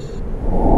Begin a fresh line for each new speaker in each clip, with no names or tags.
you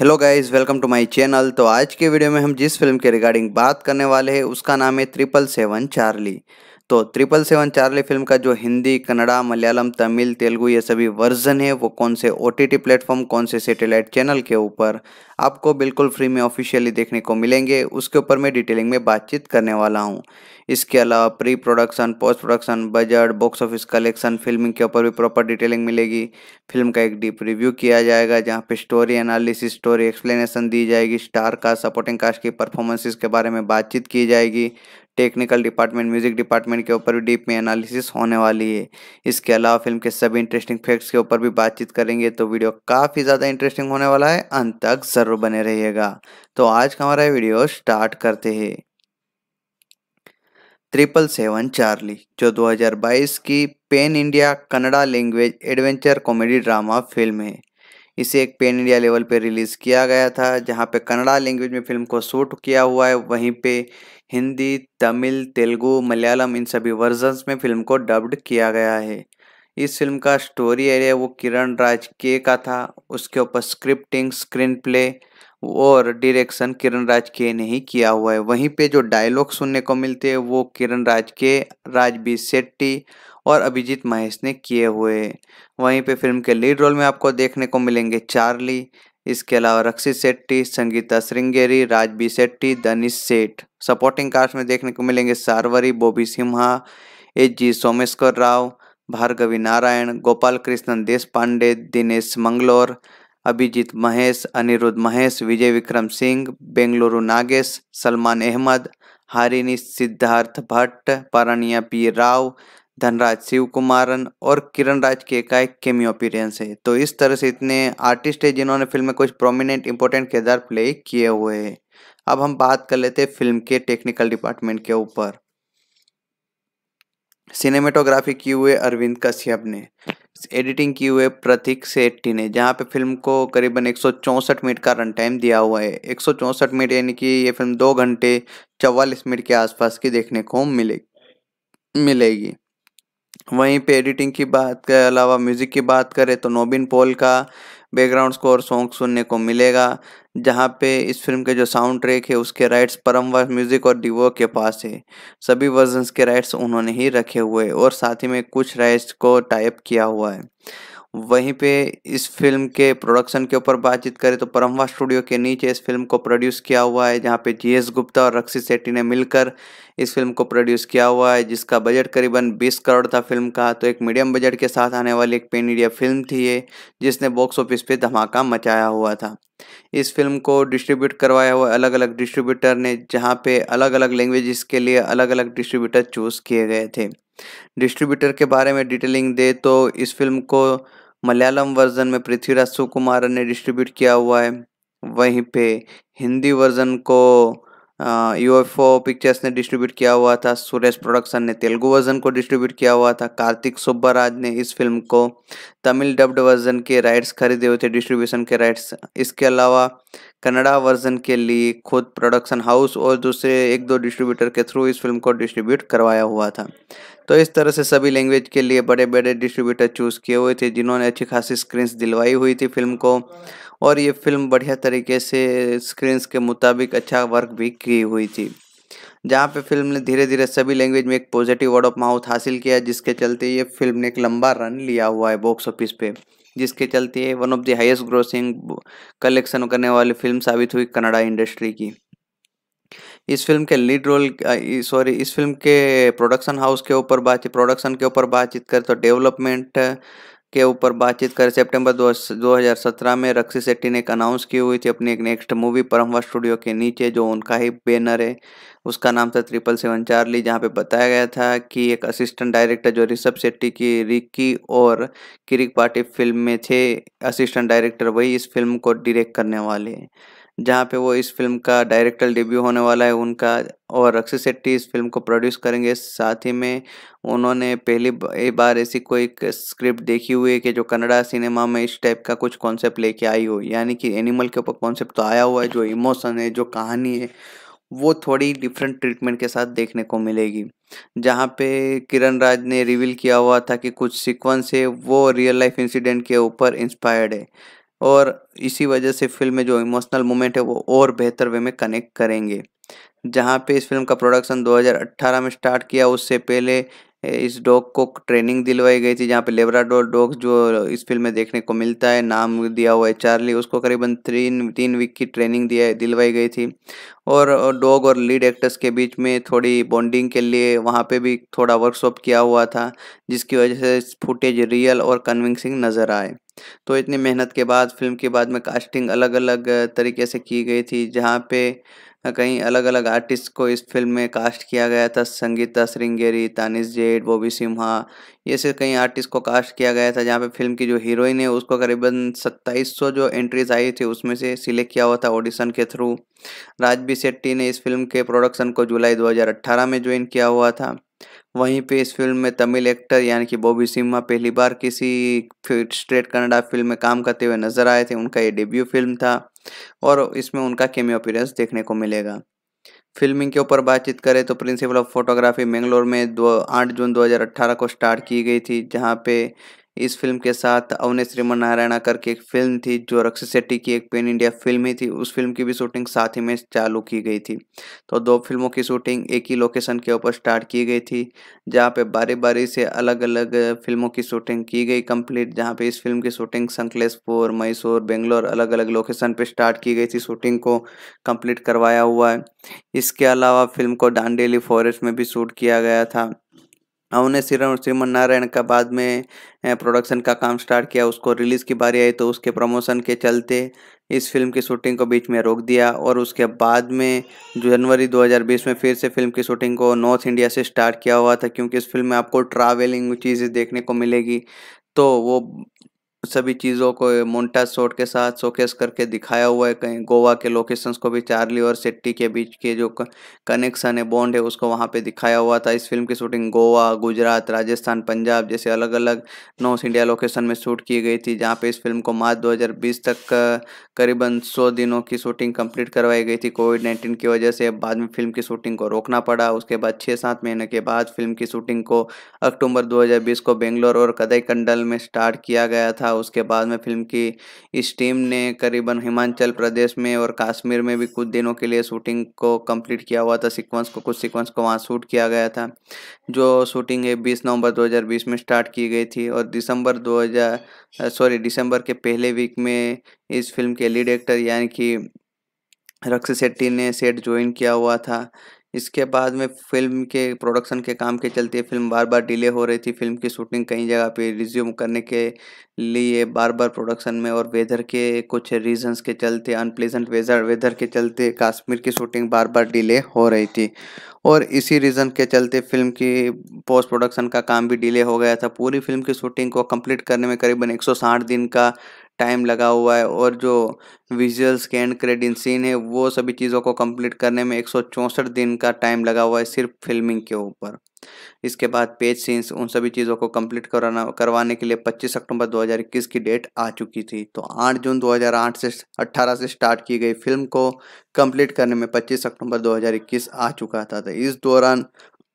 hello guys welcome to my channel तो आज के वीडियो में हम जिस फिल्म के रिगार्डिंग बात करने वाले हैं उसका नाम है ट्रिपल सेवन चार्ली तो ट्रिपल सेवन चार्ली फिल्म का जो हिंदी कन्नड़ा मलयालम तमिल तेलुगु ये सभी वर्जन है वो कौन से ओ टी प्लेटफॉर्म कौन से सेटेलाइट चैनल के ऊपर आपको बिल्कुल फ्री में ऑफिशियली देखने को मिलेंगे उसके ऊपर मैं डिटेलिंग में बातचीत करने वाला हूँ इसके अलावा pre production post production budget box office collection filming के ऊपर भी प्रॉपर डिटेलिंग मिलेगी फिल्म का एक डीप रिव्यू किया जाएगा जहाँ पे स्टोरी एनालिसिस स्टोरी एक्सप्लेनेशन दी जाएगी स्टार कास्ट सपोर्टिंग कास्ट की परफॉर्मेंसेस के बारे में बातचीत की जाएगी टेक्निकल डिपार्टमेंट म्यूजिक डिपार्टमेंट के ऊपर भी डीप में एनालिसिस होने वाली है इसके अलावा फिल्म के सभी इंटरेस्टिंग फैक्ट्स के ऊपर भी बातचीत करेंगे तो वीडियो काफ़ी ज़्यादा इंटरेस्टिंग होने वाला है अंत तक ज़रूर बने रहिएगा तो आज का हमारा वीडियो स्टार्ट करते हैं ट्रिपल सेवन चार्ली जो 2022 की pan India Kannada language adventure comedy drama film है इसे एक पेन इंडिया लेवल पर रिलीज़ किया गया था जहां पे कन्नड़ा लैंग्वेज में फिल्म को शूट किया हुआ है वहीं पे हिंदी तमिल तेलुगु मलयालम इन सभी वर्जन्स में फिल्म को डब्ड किया गया है इस फिल्म का स्टोरी एरिया वो किरण राज के का था उसके ऊपर स्क्रिप्टिंग स्क्रीन प्ले और डायरेक्शन किरण राज के ने ही किया हुआ है वहीं पे जो डायलॉग सुनने को मिलते हैं वो किरण राज के राजबीर शेट्टी और अभिजीत महेश ने किए हुए वहीं पे फिल्म के लीड रोल में आपको देखने को मिलेंगे चार्ली इसके अलावा रक्षित शेट्टी संगीता श्रृंगेरी राजबी शेट्टी दनिश सेठ सपोर्टिंग कास्ट में देखने को मिलेंगे सारवरी बॉबी सिम्हा एच जी सोमेश्वर राव भार्गवी नारायण गोपाल कृष्णन देश पांडे दिनेश मंगलोर अभिजीत महेश अनिरुद्ध महेश विजय विक्रम सिंह बेंगलुरु नागेश सलमान अहमद हारिनी सिद्धार्थ भट्ट परणिया पी राव धनराज शिव कुमारन और किरण राज के का एक केमियो है तो इस तरह से इतने आर्टिस्ट है जिन्होंने फिल्म में कुछ प्रोमिनेंट इंपॉर्टेंट किरदार प्ले किए हुए हैं अब हम बात कर लेते हैं फिल्म के टेक्निकल डिपार्टमेंट के ऊपर सिनेमेटोग्राफी की हुए अरविंद कश्यप ने एडिटिंग की हुए प्रतीक सेट्टी ने जहाँ पे फिल्म को करीबन एक मिनट का रन टाइम दिया हुआ है एक मिनट यानी कि ये फिल्म दो घंटे चवालीस मिनट के आसपास की देखने को मिले मिलेगी वहीं पे एडिटिंग की बात के अलावा म्यूज़िक की बात करें तो नोबिन पोल का बैकग्राउंड स्कोर सॉन्ग सुनने को मिलेगा जहाँ पे इस फिल्म के जो साउंड ट्रैक है उसके राइट्स परमवर म्यूज़िक और डिवो के पास है सभी वर्जन्स के राइट्स उन्होंने ही रखे हुए और साथ ही में कुछ राइट्स को टाइप किया हुआ है वहीं पे इस फिल्म के प्रोडक्शन के ऊपर बातचीत करें तो परमवा स्टूडियो के नीचे इस फिल्म को प्रोड्यूस किया हुआ है जहाँ पे जी एस गुप्ता और रक्षित सेट्टी ने मिलकर इस फिल्म को प्रोड्यूस किया हुआ है जिसका बजट करीबन 20 करोड़ था फिल्म का तो एक मीडियम बजट के साथ आने वाली एक पेन इंडिया फिल्म थी ये जिसने बॉक्स ऑफिस पे धमाका मचाया हुआ था इस फिल्म को डिस्ट्रीब्यूट करवाया हुआ अलग अलग डिस्ट्रीब्यूटर ने जहाँ पे अलग अलग लैंग्वेज के लिए अलग अलग डिस्ट्रीब्यूटर चूज़ किए गए थे डिस्ट्रीब्यूटर के बारे में डिटेलिंग दे तो इस फिल्म को मलयालम वर्जन में पृथ्वीराज सुकुमारन ने डिस्ट्रीब्यूट किया हुआ है वहीं पे हिंदी वर्जन को यूएफओ पिक्चर्स ने डिस्ट्रीब्यूट किया हुआ था सुरेश प्रोडक्शन ने तेलुगु वर्जन को डिस्ट्रीब्यूट किया हुआ था कार्तिक सुब्बाराज ने इस फिल्म को तमिल डब्ड वर्जन के राइट्स खरीदे हुए थे डिस्ट्रीब्यूशन के राइट्स इसके अलावा कन्नड़ा वर्जन के लिए खुद प्रोडक्शन हाउस और दूसरे एक दो डिस्ट्रीब्यूटर के थ्रू इस फिल्म को डिस्ट्रीब्यूट करवाया हुआ था तो इस तरह से सभी लैंग्वेज के लिए बड़े बड़े डिस्ट्रीब्यूटर चूज़ किए हुए थे जिन्होंने अच्छी खासी स्क्रीन्स दिलवाई हुई थी फिल्म को और ये फिल्म बढ़िया तरीके से स्क्रीन्स के मुताबिक अच्छा वर्क भी की हुई थी जहाँ पे फिल्म ने धीरे धीरे सभी लैंग्वेज में एक पॉजिटिव वर्ड ऑफ माउथ हासिल किया जिसके चलते ये फिल्म ने एक लंबा रन लिया हुआ है बॉक्स ऑफिस पे जिसके चलते one of the highest grossing collection करने वाली फिल्म साबित हुई कनाडा इंडस्ट्री की इस फिल्म के लीड रोल सॉरी इस फिल्म के प्रोडक्शन हाउस के ऊपर बातचीत प्रोडक्शन के ऊपर बातचीत करें तो डेवलपमेंट के ऊपर बातचीत करें सितंबर 2017 में रक्सी सेट्टी ने एक अनाउंस की हुई थी अपनी एक नेक्स्ट मूवी परमवा स्टूडियो के नीचे जो उनका ही बैनर है उसका नाम था ट्रिपल सेवन चार्ली जहाँ पे बताया गया था कि एक असिस्टेंट डायरेक्टर जो ऋषभ शेट्टी की रिक्की और किरिक पार्टी फिल्म में थे असिस्टेंट डायरेक्टर वही इस फिल्म को डिरेक्ट करने वाले हैं जहाँ पे वो इस फिल्म का डायरेक्टर डेब्यू होने वाला है उनका और अक्षय शेट्टी इस फिल्म को प्रोड्यूस करेंगे साथ ही में उन्होंने पहली बार ऐसी कोई स्क्रिप्ट देखी हुई है कि जो कन्नड़ा सिनेमा में इस टाइप का कुछ कॉन्सेप्ट लेके आई हो यानी कि एनिमल के ऊपर कॉन्सेप्ट तो आया हुआ है जो इमोशन है जो कहानी है वो थोड़ी डिफरेंट ट्रीटमेंट के साथ देखने को मिलेगी जहाँ पे किरण राज ने रिवील किया हुआ था कि कुछ सीक्वेंस है वो रियल लाइफ इंसिडेंट के ऊपर इंस्पायर्ड है और इसी वजह से फिल्म में जो इमोशनल मोमेंट है वो और बेहतर वे में कनेक्ट करेंगे जहाँ पे इस फिल्म का प्रोडक्शन 2018 में स्टार्ट किया उससे पहले इस डॉग को ट्रेनिंग दिलवाई गई थी जहाँ पे लेबराडोर डॉग जो इस फिल्म में देखने को मिलता है नाम दिया हुआ है चार्ली उसको करीबन तीन तीन वीक की ट्रेनिंग दिया दिलवाई गई थी और डॉग और लीड एक्टर्स के बीच में थोड़ी बॉन्डिंग के लिए वहाँ पे भी थोड़ा वर्कशॉप किया हुआ था जिसकी वजह से फुटेज रियल और कन्विंसिंग नज़र आए तो इतनी मेहनत के बाद फिल्म के बाद में कास्टिंग अलग अलग तरीके से की गई थी जहाँ पे कई अलग अलग आर्टिस्ट को इस फिल्म में कास्ट किया गया था संगीता श्रृंगेरी तानिश जेड बॉबी सिम्हा ये से कई आर्टिस्ट को कास्ट किया गया था जहाँ पे फिल्म की जो हीरोइन है उसको करीबन 2700 जो एंट्रीज आई थी उसमें से सिलेक्ट किया हुआ था ऑडिशन के थ्रू राजबी शेट्टी ने इस फिल्म के प्रोडक्शन को जुलाई 2018 में ज्वाइन किया हुआ था वहीं पे इस फिल्म में तमिल एक्टर यानी कि बॉबी सिम्हा पहली बार किसी स्ट्रेट कनाडा फिल्म में काम करते हुए नजर आए थे उनका ये डेब्यू फिल्म था और इसमें उनका केमियो अपीरेंस देखने को मिलेगा फिल्मिंग के ऊपर बातचीत करें तो प्रिंसिपल ऑफ फोटोग्राफी मैंगलोर में दो आठ जून 2018 को स्टार्ट की गई थी जहाँ पे इस फिल्म के साथ अवने श्रीमन नारायणा करके एक फिल्म थी जो रक्षित शेट्टी की एक पेन इंडिया फिल्म ही थी उस फिल्म की भी शूटिंग साथ ही में चालू की गई थी तो दो फिल्मों की शूटिंग एक ही लोकेशन के ऊपर स्टार्ट की गई थी जहाँ पे बारी बारी से अलग अलग फिल्मों की शूटिंग की गई कंप्लीट जहाँ पे इस फिल्म की शूटिंग संकलेशपुर मैसूर बेंगलोर अलग अलग लोकेशन पर स्टार्ट की गई थी शूटिंग को कम्प्लीट करवाया हुआ है इसके अलावा फिल्म को डांडेली फॉरेस्ट में भी शूट किया गया था हाँ, उन्हें श्रीराम श्रीमन नारायण का बाद में प्रोडक्शन का काम स्टार्ट किया उसको रिलीज़ की बारी आई तो उसके प्रमोशन के चलते इस फिल्म की शूटिंग को बीच में रोक दिया और उसके बाद में जनवरी 2020 में फिर से फिल्म की शूटिंग को नॉर्थ इंडिया से स्टार्ट किया हुआ था क्योंकि इस फिल्म में आपको ट्रैवलिंग चीज़ें देखने को मिलेगी तो वो सभी चीज़ों को मोन्टा शॉट के साथ शोकेस करके दिखाया हुआ है कहीं गोवा के लोकेशंस को भी चार्ली और सेट्टी के बीच के जो कनेक्शन है बॉन्ड है उसको वहाँ पे दिखाया हुआ था इस फिल्म की शूटिंग गोवा गुजरात राजस्थान पंजाब जैसे अलग अलग नॉर्थ इंडिया लोकेशन में शूट की गई थी जहाँ पे इस फिल्म को मार्च दो तक करीबन सौ दिनों की शूटिंग कंप्लीट करवाई गई थी कोविड नाइन्टीन की वजह से बाद में फिल्म की शूटिंग को रोकना पड़ा उसके बाद छः सात महीने के बाद फिल्म की शूटिंग को अक्टूबर दो को बेंगलोर और कदई कंडल में स्टार्ट किया गया था उसके बाद में फिल्म की इस टीम ने करीबन हिमाचल प्रदेश में और कश्मीर में भी कुछ दिनों के लिए शूटिंग को कंप्लीट किया हुआ था सीक्वेंस को कुछ सीक्वेंस को वहाँ शूट किया गया था जो शूटिंग है बीस नवंबर 2020 में स्टार्ट की गई थी और दिसंबर 2000 सॉरी दिसंबर के पहले वीक में इस फिल्म के लीड एक्टर यानी कि रक्ष शेट्टी ने सेट ज्वाइन किया हुआ था इसके बाद में फिल्म के प्रोडक्शन के काम के चलते फिल्म बार बार डिले हो रही थी फिल्म की शूटिंग कई जगह पे रिज्यूम करने के लिए बार बार प्रोडक्शन में और वेदर के कुछ रीजंस के चलते अनप्लेजेंट वेदर वेदर के चलते कश्मीर की शूटिंग बार बार डिले हो रही थी और इसी रीज़न के चलते फिल्म की पोस्ट प्रोडक्शन का काम भी डिले हो गया था पूरी फिल्म की शूटिंग को कंप्लीट करने में करीबन एक दिन का टाइम लगा हुआ है और जो विजुअल स्कैन क्रेडिट सीन है वो सभी चीज़ों को कंप्लीट करने में एक दिन का टाइम लगा हुआ है सिर्फ फिल्मिंग के ऊपर इसके बाद पेज सीन्स उन सभी चीज़ों को कंप्लीट कराना करवाने के लिए 25 अक्टूबर 2021 की डेट आ चुकी थी तो 8 जून 2008 से 18 से स्टार्ट की गई फिल्म को कंप्लीट करने में 25 अक्टूबर 2021 आ चुका था तो इस दौरान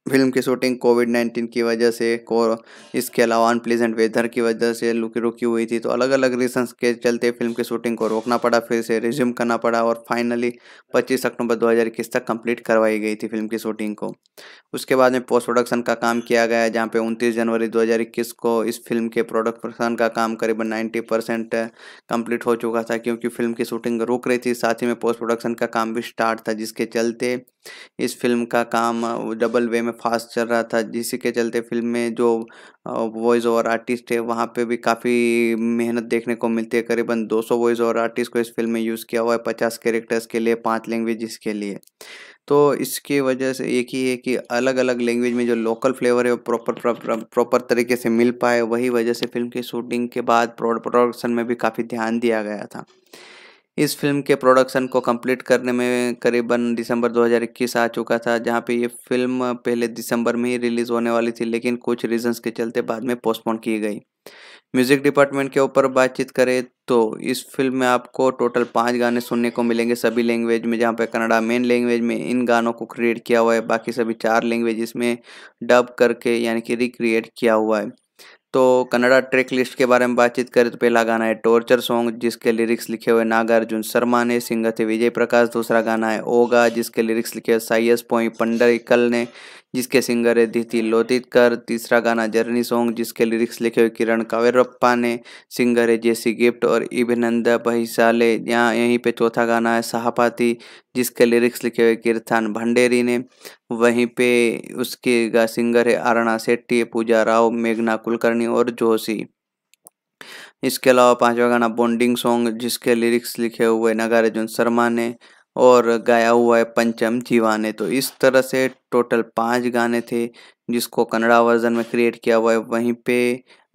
फिल्म की शूटिंग कोविड नाइन्टीन की वजह से और इसके अलावा अनप्लीजेंट वेदर की वजह से रुकी रुकी हुई थी तो अलग अलग रीजंस के चलते फिल्म की शूटिंग को रोकना पड़ा फिर से रिज्यूम करना पड़ा और फाइनली 25 अक्टूबर 2021 तक कंप्लीट करवाई गई थी फिल्म की शूटिंग को उसके बाद में पोस्ट प्रोडक्शन का काम किया गया जहाँ पे उनतीस जनवरी दो को इस फिल्म के प्रोडक्शन का काम करीबन नाइन्टी परसेंट कम्प्लीट हो चुका था क्योंकि फिल्म की शूटिंग रुक रही थी साथ ही में पोस्ट प्रोडक्शन का काम भी स्टार्ट था जिसके चलते इस फिल्म का काम डबल वे में फास्ट चल रहा था जिसी के चलते फिल्म में जो वॉइस ओवर आर्टिस्ट है वहाँ पे भी काफ़ी मेहनत देखने को मिलती है करीबन 200 वॉइस ओवर आर्टिस्ट को इस फिल्म में यूज़ किया हुआ है पचास कैरेक्टर्स के लिए पाँच लैंग्वेज के लिए तो इसकी वजह से एक ही है कि अलग अलग लैंग्वेज में जो लोकल फ्लेवर है वो प्रॉपर प्रॉपर तरीके से मिल पाए वही वजह से फिल्म की शूटिंग के बाद प्रोडक्शन में भी काफ़ी ध्यान दिया गया था इस फिल्म के प्रोडक्शन को कंप्लीट करने में करीबन दिसंबर 2021 आ चुका था जहां पे ये फिल्म पहले दिसंबर में ही रिलीज़ होने वाली थी लेकिन कुछ रीजंस के चलते बाद में पोस्टपोन की गई म्यूज़िक डिपार्टमेंट के ऊपर बातचीत करें तो इस फिल्म में आपको टोटल पाँच गाने सुनने को मिलेंगे सभी लैंग्वेज में जहाँ पे कनाडा मेन लैंग्वेज में इन गानों को क्रिएट किया हुआ है बाकी सभी चार लैंग्वेज इसमें डब करके यानी कि रिक्रिएट किया हुआ है तो कन्नड़ा ट्रैक लिस्ट के बारे में बातचीत करें तो पहला गाना है टॉर्चर सॉन्ग जिसके लिरिक्स लिखे हुए नागार्जुन शर्मा ने सिंगर थे विजय प्रकाश दूसरा गाना है ओगा जिसके लिरिक्स लिखे हुए साइयस पोई पंडरिकल ने जिसके सिंगर है दिति लोधितकर तीसरा गाना जर्नी सॉन्ग जिसके लिरिक्स लिखे हुए किरण कावेरप्पा ने सिंगर है जेसी गिफ्ट और इभिनंद बहिशाले यहाँ यहीं पे चौथा गाना है साहपाती जिसके लिरिक्स लिखे हुए कीर्थान भंडेरी ने वहीं पे उसके गा सिंगर है आरणा सेट्टी पूजा राव मेघना कुलकर्णी और जोशी इसके अलावा पांचवा गाना बॉन्डिंग सॉन्ग जिसके लिरिक्स लिखे हुए नगार्जुन शर्मा ने और गाया हुआ है पंचम जीवाने तो इस तरह से टोटल पांच गाने थे जिसको कन्नड़ा वर्जन में क्रिएट किया हुआ है वहीं पे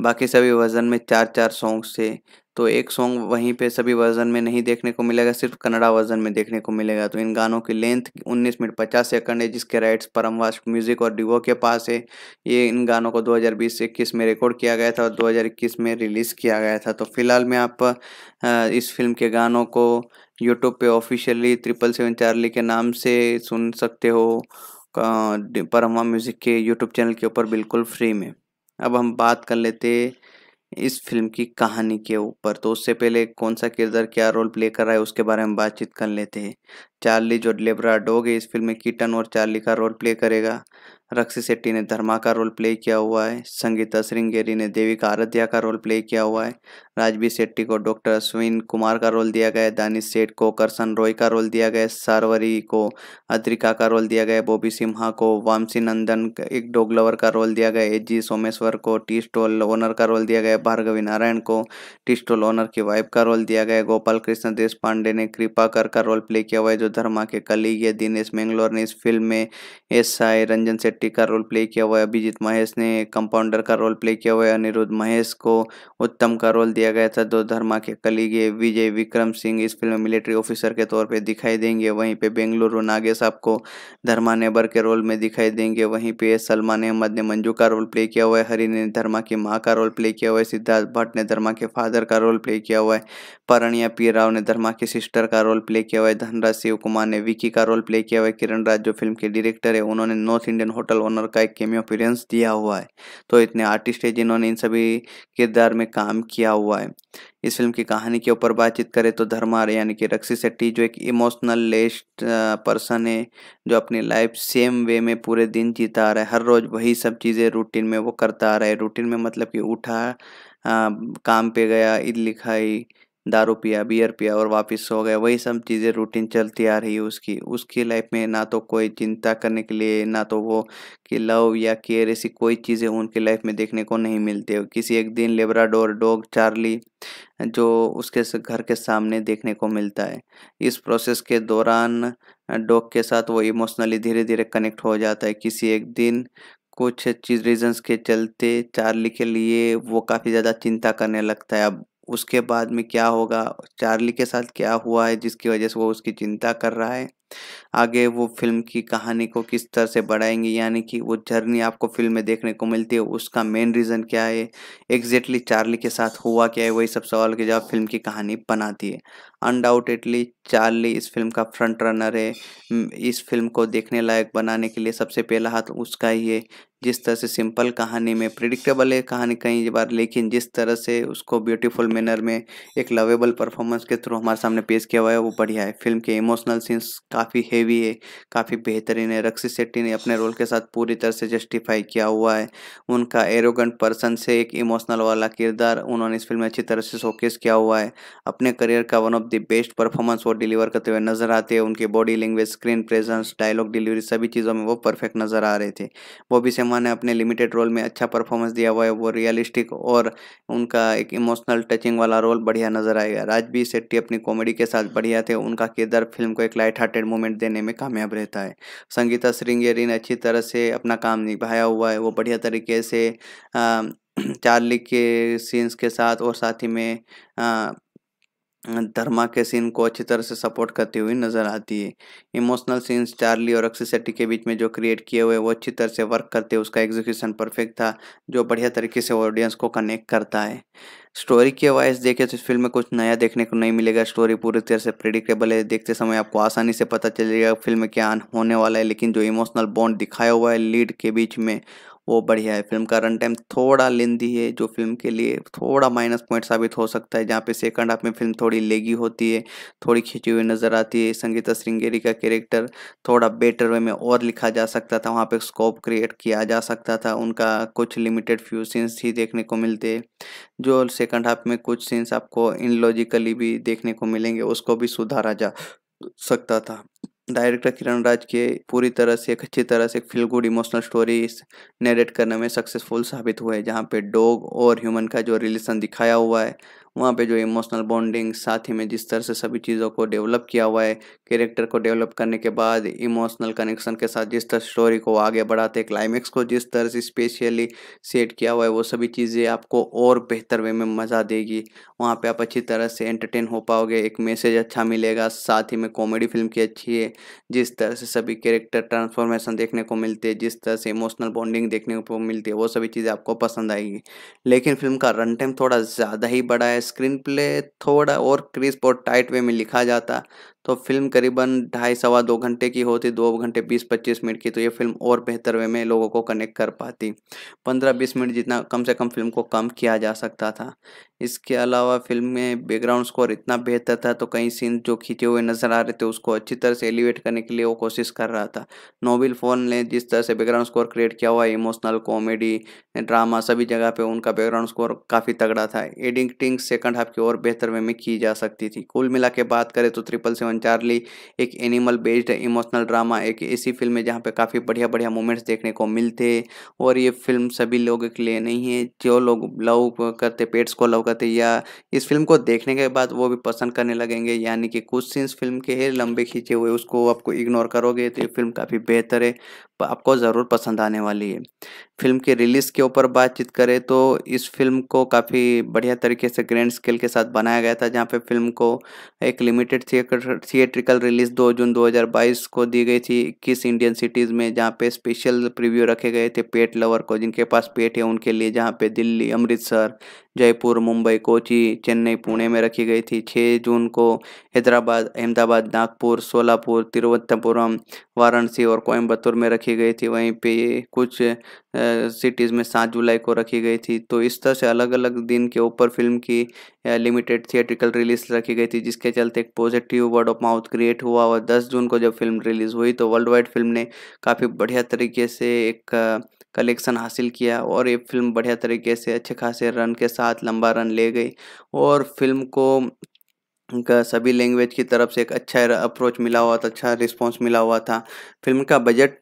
बाकी सभी वर्जन में चार चार सॉन्ग्स थे तो एक सॉन्ग वहीं पे सभी वर्जन में नहीं देखने को मिलेगा सिर्फ कनाडा वर्जन में देखने को मिलेगा तो इन गानों की लेंथ 19 मिनट 50 सेकंड है जिसके राइट्स परमवास म्यूजिक और डिवो के पास है ये इन गानों को 2020-21 में रिकॉर्ड किया गया था और 2021 में रिलीज़ किया गया था तो फिलहाल मैं आप इस फिल्म के गानों को यूट्यूब पर ऑफिशियली ट्रिपल सेवन चार्ली के नाम से सुन सकते हो परमवा म्यूज़िक के यूट्यूब चैनल के ऊपर बिल्कुल फ्री में अब हम बात कर लेते हैं इस फिल्म की कहानी के ऊपर तो उससे पहले कौन सा किरदार क्या रोल प्ले कर रहा है उसके बारे में बातचीत कर लेते हैं चार्ली जो लेबरा डोग है इस फिल्म में किटन और चार्ली का रोल प्ले करेगा रक्षी सेट्टी ने धर्मा का रोल प्ले किया हुआ है संगीता श्रृंगेरी ने देवी का आराध्या का रोल प्ले किया हुआ है राजवीर शेट्टी को डॉक्टर अश्विन कुमार का रोल दिया गया दानिश सेठ को करसन रॉय का रोल दिया गया सारवरी को अद्रिका का रोल दिया गया बॉबी सिम्हा को वामसी नंदन एक डोग लवर का रोल दिया गया एच जी सोमेश्वर को टी स्टॉल ओनर का रोल दिया गया भार्गवी नारायण को टी स्टॉल ओनर की वाइफ का रोल दिया गया गोपाल कृष्ण देश पांडे ने कृपाकर का रोल प्ले किया हुआ है जो जो धर्मा के कलीग है दिनेश मैंगलोर ने इस फिल्म में एस आई रंजन शेट्टी का रोल प्ले किया हुआ है अभिजीत महेश ने कंपाउंडर का रोल प्ले किया हुआ है अनिरुद्ध महेश को उत्तम का रोल दिया गया था दो धर्मा के कलीग विजय विक्रम सिंह इस फिल्म में मिलिट्री ऑफिसर के तौर पर दिखाई देंगे वहीं पर बेंगलुरु नागेश आपको धर्मा नेबर के रोल में दिखाई देंगे वहीं पर सलमान अहमद ने मंजू का रोल प्ले किया हुआ है हरी ने धर्मा की माँ का रोल प्ले किया हुआ है सिद्धार्थ भट्ट ने धर्मा के फादर का रोल प्ले किया हुआ है परणिया पी राव ने धर्मा की सिस्टर का रोल प्ले किया हुआ है धनराज शिव राजीव कुमार ने विकी का रोल प्ले किया हुआ है किरण राज जो फिल्म के डायरेक्टर है उन्होंने नॉर्थ इंडियन होटल ओनर का एक केमियो अपीरेंस दिया हुआ है तो इतने आर्टिस्ट है जिन्होंने इन सभी किरदार में काम किया हुआ है इस फिल्म की कहानी के ऊपर बातचीत करें तो धर्मार यानी कि रक्षी सेट्टी जो एक इमोशनल लेस्ट पर्सन है जो अपनी लाइफ सेम वे में पूरे दिन जीता आ रहा है हर रोज़ वही सब चीज़ें रूटीन में वो करता आ रहा है रूटीन में मतलब कि उठा आ, काम पे गया ईद लिखाई दारू पिया बियर पिया और वापस सो गया वही सब चीज़ें रूटीन चलती आ रही है उसकी उसकी लाइफ में ना तो कोई चिंता करने के लिए ना तो वो कि लव या केयर ऐसी कोई चीज़ें उनकी लाइफ में देखने को नहीं मिलती किसी एक दिन लेबराडोर डॉग चार्ली जो उसके घर के सामने देखने को मिलता है इस प्रोसेस के दौरान डॉग के साथ वो इमोशनली धीरे धीरे कनेक्ट हो जाता है किसी एक दिन कुछ चीज रीजंस के चलते चार्ली के लिए वो काफ़ी ज़्यादा चिंता करने लगता है अब उसके बाद में क्या होगा चार्ली के साथ क्या हुआ है जिसकी वजह से वो उसकी चिंता कर रहा है आगे वो फिल्म की कहानी को किस तरह से बढ़ाएंगे यानी कि वो जर्नी आपको फिल्म में देखने को मिलती है उसका मेन रीज़न क्या है एग्जैक्टली चार्ली के साथ हुआ क्या है वही सब सवाल के जवाब फिल्म की कहानी बनाती है अनडाउटेडली चार्ली इस फिल्म का फ्रंट रनर है इस फिल्म को देखने लायक बनाने के लिए सबसे पहला हाथ उसका ही है जिस तरह से सिंपल कहानी में प्रिडिक्टेबल है कहानी कई बार लेकिन जिस तरह से उसको ब्यूटीफुल मैनर में एक लवेबल परफॉर्मेंस के थ्रू हमारे सामने पेश किया हुआ है वो बढ़िया है फिल्म के इमोशनल सीन्स काफ़ी हेवी है काफ़ी बेहतरीन है रक्सी सेट्टी ने अपने रोल के साथ पूरी तरह से जस्टिफाई किया हुआ है उनका एरोगेंट पर्सन से एक इमोशनल वाला किरदार उन्होंने इस फिल्म में अच्छी तरह से शोकेस किया हुआ है अपने करियर का one of the best performance वो डिलीवर करते हुए नजर आते हैं उनकी body language screen presence dialogue delivery सभी चीज़ों में वो परफेक्ट नजर आ रहे थे वो भी सेमा ने अपने लिमिटेड रोल में अच्छा परफॉर्मेंस दिया हुआ है वो रियलिस्टिक और उनका एक इमोशनल टचिंग वाला रोल बढ़िया नजर आएगा राजबी शेट्टी अपनी कॉमेडी के साथ बढ़िया थे उनका किरदार फिल्म को एक लाइट हार्टेड मूवमेंट देने में कामयाब रहता है संगीता श्रृंगेरी ने अच्छी तरह से अपना काम निभाया हुआ है वो बढ़िया तरीके से चार्ली के सीन्स के साथ और साथ ही में धर्मा के सीन को अच्छी तरह से सपोर्ट करती हुई नज़र आती है इमोशनल सीन्स चार्ली और अक्षय सेट्टी के बीच में जो क्रिएट किए हुए वो अच्छी तरह से वर्क करते उसका एग्जीक्यूशन परफेक्ट था जो बढ़िया तरीके से ऑडियंस को कनेक्ट करता है स्टोरी के वाइज देखे तो इस फिल्म में कुछ नया देखने को नहीं मिलेगा स्टोरी पूरी तरह से प्रिडिक्टेबल है देखते समय आपको आसानी से पता चलेगा फिल्म में क्या होने वाला है लेकिन जो इमोशनल बॉन्ड दिखाया हुआ है लीड के बीच में वो बढ़िया है फिल्म का रन टाइम थोड़ा लेंदी है जो फिल्म के लिए थोड़ा माइनस पॉइंट साबित हो सकता है जहाँ पे सेकंड हाफ में फिल्म थोड़ी लेगी होती है थोड़ी खिंची हुई नज़र आती है संगीता श्रृंगेरी का कैरेक्टर थोड़ा बेटर वे में और लिखा जा सकता था वहाँ पे स्कोप क्रिएट किया जा सकता था उनका कुछ लिमिटेड फ्यू सीन्स ही देखने को मिलते जो सेकंड हाफ में कुछ सीन्स आपको इनलॉजिकली भी देखने को मिलेंगे उसको भी सुधारा जा सकता था डायरेक्टर किरण राज के पूरी तरह से एक अच्छी तरह से feel good emotional story narrate करने में सक्सेसफुल साबित हुए जहाँ पे डॉग और ह्यूमन का जो रिलेशन दिखाया हुआ है वहाँ पे जो इमोशनल बॉन्डिंग साथ ही में जिस तरह से सभी चीज़ों को डेवलप किया हुआ है कैरेक्टर को डेवलप करने के बाद इमोशनल कनेक्शन के साथ जिस तरह स्टोरी को आगे बढ़ाते क्लाइमेक्स को जिस तरह से स्पेशली सेट किया हुआ है वो सभी चीज़ें आपको और बेहतर वे में मज़ा देगी वहाँ पर आप अच्छी तरह से एंटरटेन हो पाओगे एक मैसेज अच्छा मिलेगा साथ ही में कॉमेडी फिल्म की अच्छी है जिस तरह से सभी कैरेक्टर ट्रांसफॉर्मेशन देखने को मिलते हैं जिस तरह से इमोशनल बॉन्डिंग देखने को मिलती है वो सभी चीज़ें आपको पसंद आएगी लेकिन फिल्म का रन टाइम थोड़ा ज़्यादा ही बड़ा है स्क्रीन प्ले थोड़ा और क्रिस्प और टाइट वे में लिखा जाता तो फिल्म करीबन ढाई सवा दो घंटे की होती दो घंटे बीस पच्चीस मिनट की तो ये फिल्म और बेहतर वे में लोगों को कनेक्ट कर पाती पंद्रह बीस मिनट जितना कम से कम फिल्म को कम किया जा सकता था इसके अलावा फिल्म में बैकग्राउंड स्कोर इतना बेहतर था तो कई सीन जो खींचे हुए नज़र आ रहे थे उसको अच्छी तरह से एलिवेट करने के लिए वो कोशिश कर रहा था नोबिल फोन ने जिस तरह से बैकग्राउंड स्कोर क्रिएट किया हुआ इमोशनल कॉमेडी ड्रामा सभी जगह पे उनका बैकग्राउंड स्कोर काफ़ी तगड़ा था टिंग सेकंड हाफ की और बेहतर वे में की जा सकती थी कुल मिला के बात करें तो ट्रिपल सेवन पंचारली एक एनिमल बेस्ड इमोशनल ड्रामा एक ऐसी फिल्म है जहाँ पे काफ़ी बढ़िया बढ़िया मोमेंट्स देखने को मिलते और ये फिल्म सभी लोगों के लिए नहीं है जो लोग लव करते पेट्स को लव करते या इस फिल्म को देखने के बाद वो भी पसंद करने लगेंगे यानी कि कुछ सीन्स फिल्म के है लंबे खींचे हुए उसको आपको इग्नोर करोगे तो ये फिल्म काफ़ी बेहतर है आपको ज़रूर पसंद आने वाली है फ़िल्म के रिलीज़ के ऊपर बातचीत करें तो इस फ़िल्म को काफ़ी बढ़िया तरीके से ग्रैंड स्केल के साथ बनाया गया था जहाँ पे फ़िल्म को एक लिमिटेड थिएटर थिएट्रिकल रिलीज़ 2 जून 2022 को दी गई थी इक्कीस इंडियन सिटीज़ में जहाँ पे स्पेशल प्रीव्यू रखे गए थे पेट लवर को जिनके पास पेट है उनके लिए जहाँ पे दिल्ली अमृतसर जयपुर मुंबई कोची चेन्नई पुणे में रखी गई थी 6 जून को हैदराबाद अहमदाबाद नागपुर सोलापुर तिरुवनंतपुरम वाराणसी और कोयम्बतूर में रखी गई थी वहीं पे कुछ सिटीज़ में सात जुलाई को रखी गई थी तो इस तरह से अलग अलग दिन के ऊपर फिल्म की लिमिटेड थिएट्रिकल रिलीज रखी गई थी जिसके चलते एक positive word of mouth create हुआ और दस जून को जब फिल्म रिलीज़ हुई तो वर्ल्ड वाइड फिल्म ने काफ़ी बढ़िया तरीके से एक कलेक्शन हासिल किया और ये फिल्म बढ़िया तरीके से अच्छे खासे रन के साथ साथ लंबा रन ले गई और फिल्म को उनका सभी लैंग्वेज की तरफ से एक अच्छा अप्रोच मिला हुआ था अच्छा रिस्पांस मिला हुआ था फिल्म का बजट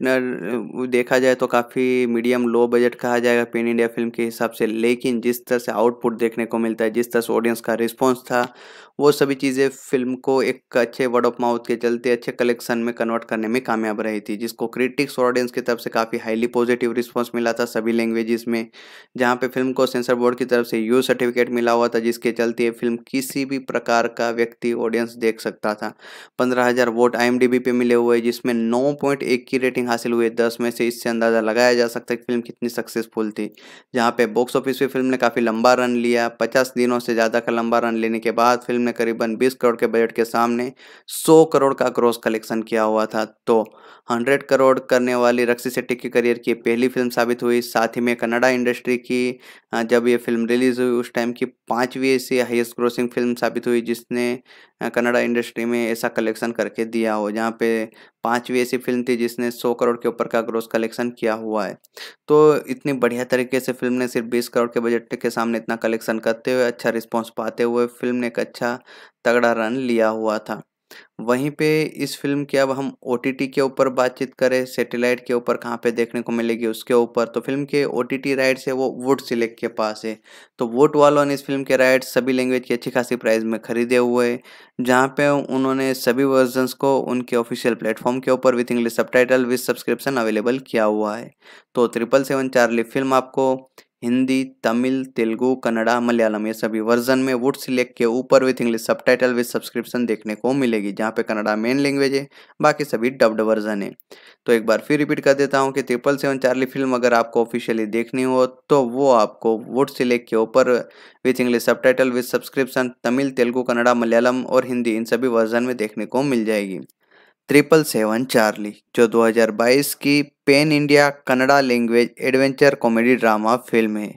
देखा जाए तो काफ़ी मीडियम लो बजट कहा जाएगा पेन इंडिया फिल्म के हिसाब से लेकिन जिस तरह से आउटपुट देखने को मिलता है जिस तरह से ऑडियंस का रिस्पांस था वो सभी चीज़ें फिल्म को एक अच्छे वर्ड ऑफ माउथ के चलते अच्छे कलेक्शन में कन्वर्ट करने में कामयाब रही थी जिसको क्रिटिक्स और ऑडियंस की तरफ से काफ़ी हाईली पॉजिटिव रिस्पॉन्स मिला था सभी लैंग्वेजेस में जहाँ पे फिल्म को सेंसर बोर्ड की तरफ से यू सर्टिफिकेट मिला हुआ था जिसके चलते फिल्म किसी भी प्रकार का व्यक्ति ऑडियंस देख सकता था पंद्रह हज़ार वोट आई पे मिले हुए जिसमें नौ पॉइंट एक की रेटिंग हासिल हुई दस में से इससे अंदाज़ा लगाया जा सकता है कि फिल्म कितनी सक्सेसफुल थी जहाँ पे बॉक्स ऑफिस पे फिल्म ने काफ़ी लंबा रन लिया पचास दिनों से ज़्यादा का लंबा रन लेने के बाद फिल्म ने करीबन बीस करोड़ के बजट के सामने सौ करोड़ का क्रॉस कलेक्शन किया हुआ था तो 100 करोड़ करने वाली रक्सी शेट्टी के करियर की पहली फिल्म साबित हुई साथ ही में कनाडा इंडस्ट्री की जब ये फिल्म रिलीज़ हुई उस टाइम की पाँचवीं ऐसी हाईएस्ट ग्रोसिंग फिल्म साबित हुई जिसने कनाडा इंडस्ट्री में ऐसा कलेक्शन करके दिया हो जहाँ पे पाँचवीं ऐसी फिल्म थी जिसने 100 करोड़ के ऊपर का ग्रोस कलेक्शन किया हुआ है तो इतनी बढ़िया तरीके से फिल्म ने सिर्फ बीस करोड़ के बजट के सामने इतना कलेक्शन करते हुए अच्छा रिस्पॉन्स पाते हुए फिल्म ने एक अच्छा तगड़ा रन लिया हुआ था वहीं पे इस फिल्म की अब हम ओ के ऊपर बातचीत करें सेटेलाइट के ऊपर कहाँ पे देखने को मिलेगी उसके ऊपर तो फिल्म के ओ टी राइट्स है वो वुड सिलेक्ट के पास है तो वोट वालों ने इस फिल्म के राइट्स सभी लैंग्वेज की अच्छी खासी प्राइस में खरीदे हुए है जहाँ पे उन्होंने सभी वर्जनस को उनके ऑफिशियल प्लेटफॉर्म के ऊपर with English subtitle subscription available किया हुआ है तो ट्रिपल सेवन चार्ली फिल्म आपको हिंदी तमिल तेलुगु कन्नड़ा मलयालम ये सभी वर्जन में वुड सिलेक्ट के ऊपर with English subtitle with subscription देखने को मिलेगी जहाँ पे कन्नड़ा मेन लैंग्वेज है बाकी सभी डब्ड वर्जन है तो एक बार फिर रिपीट कर देता हूँ कि ट्रिपल सेवन चार्ली फिल्म अगर आपको ऑफिशियली देखनी हो तो वो आपको वुड सिलेक्ट के ऊपर with English subtitle with subscription Tamil Telugu Kannada Malayalam और हिंदी इन सभी वर्जन में देखने को मिल जाएगी ट्रिपल सेवन चार्ली जो 2022 की pan India Kannada language adventure comedy drama film है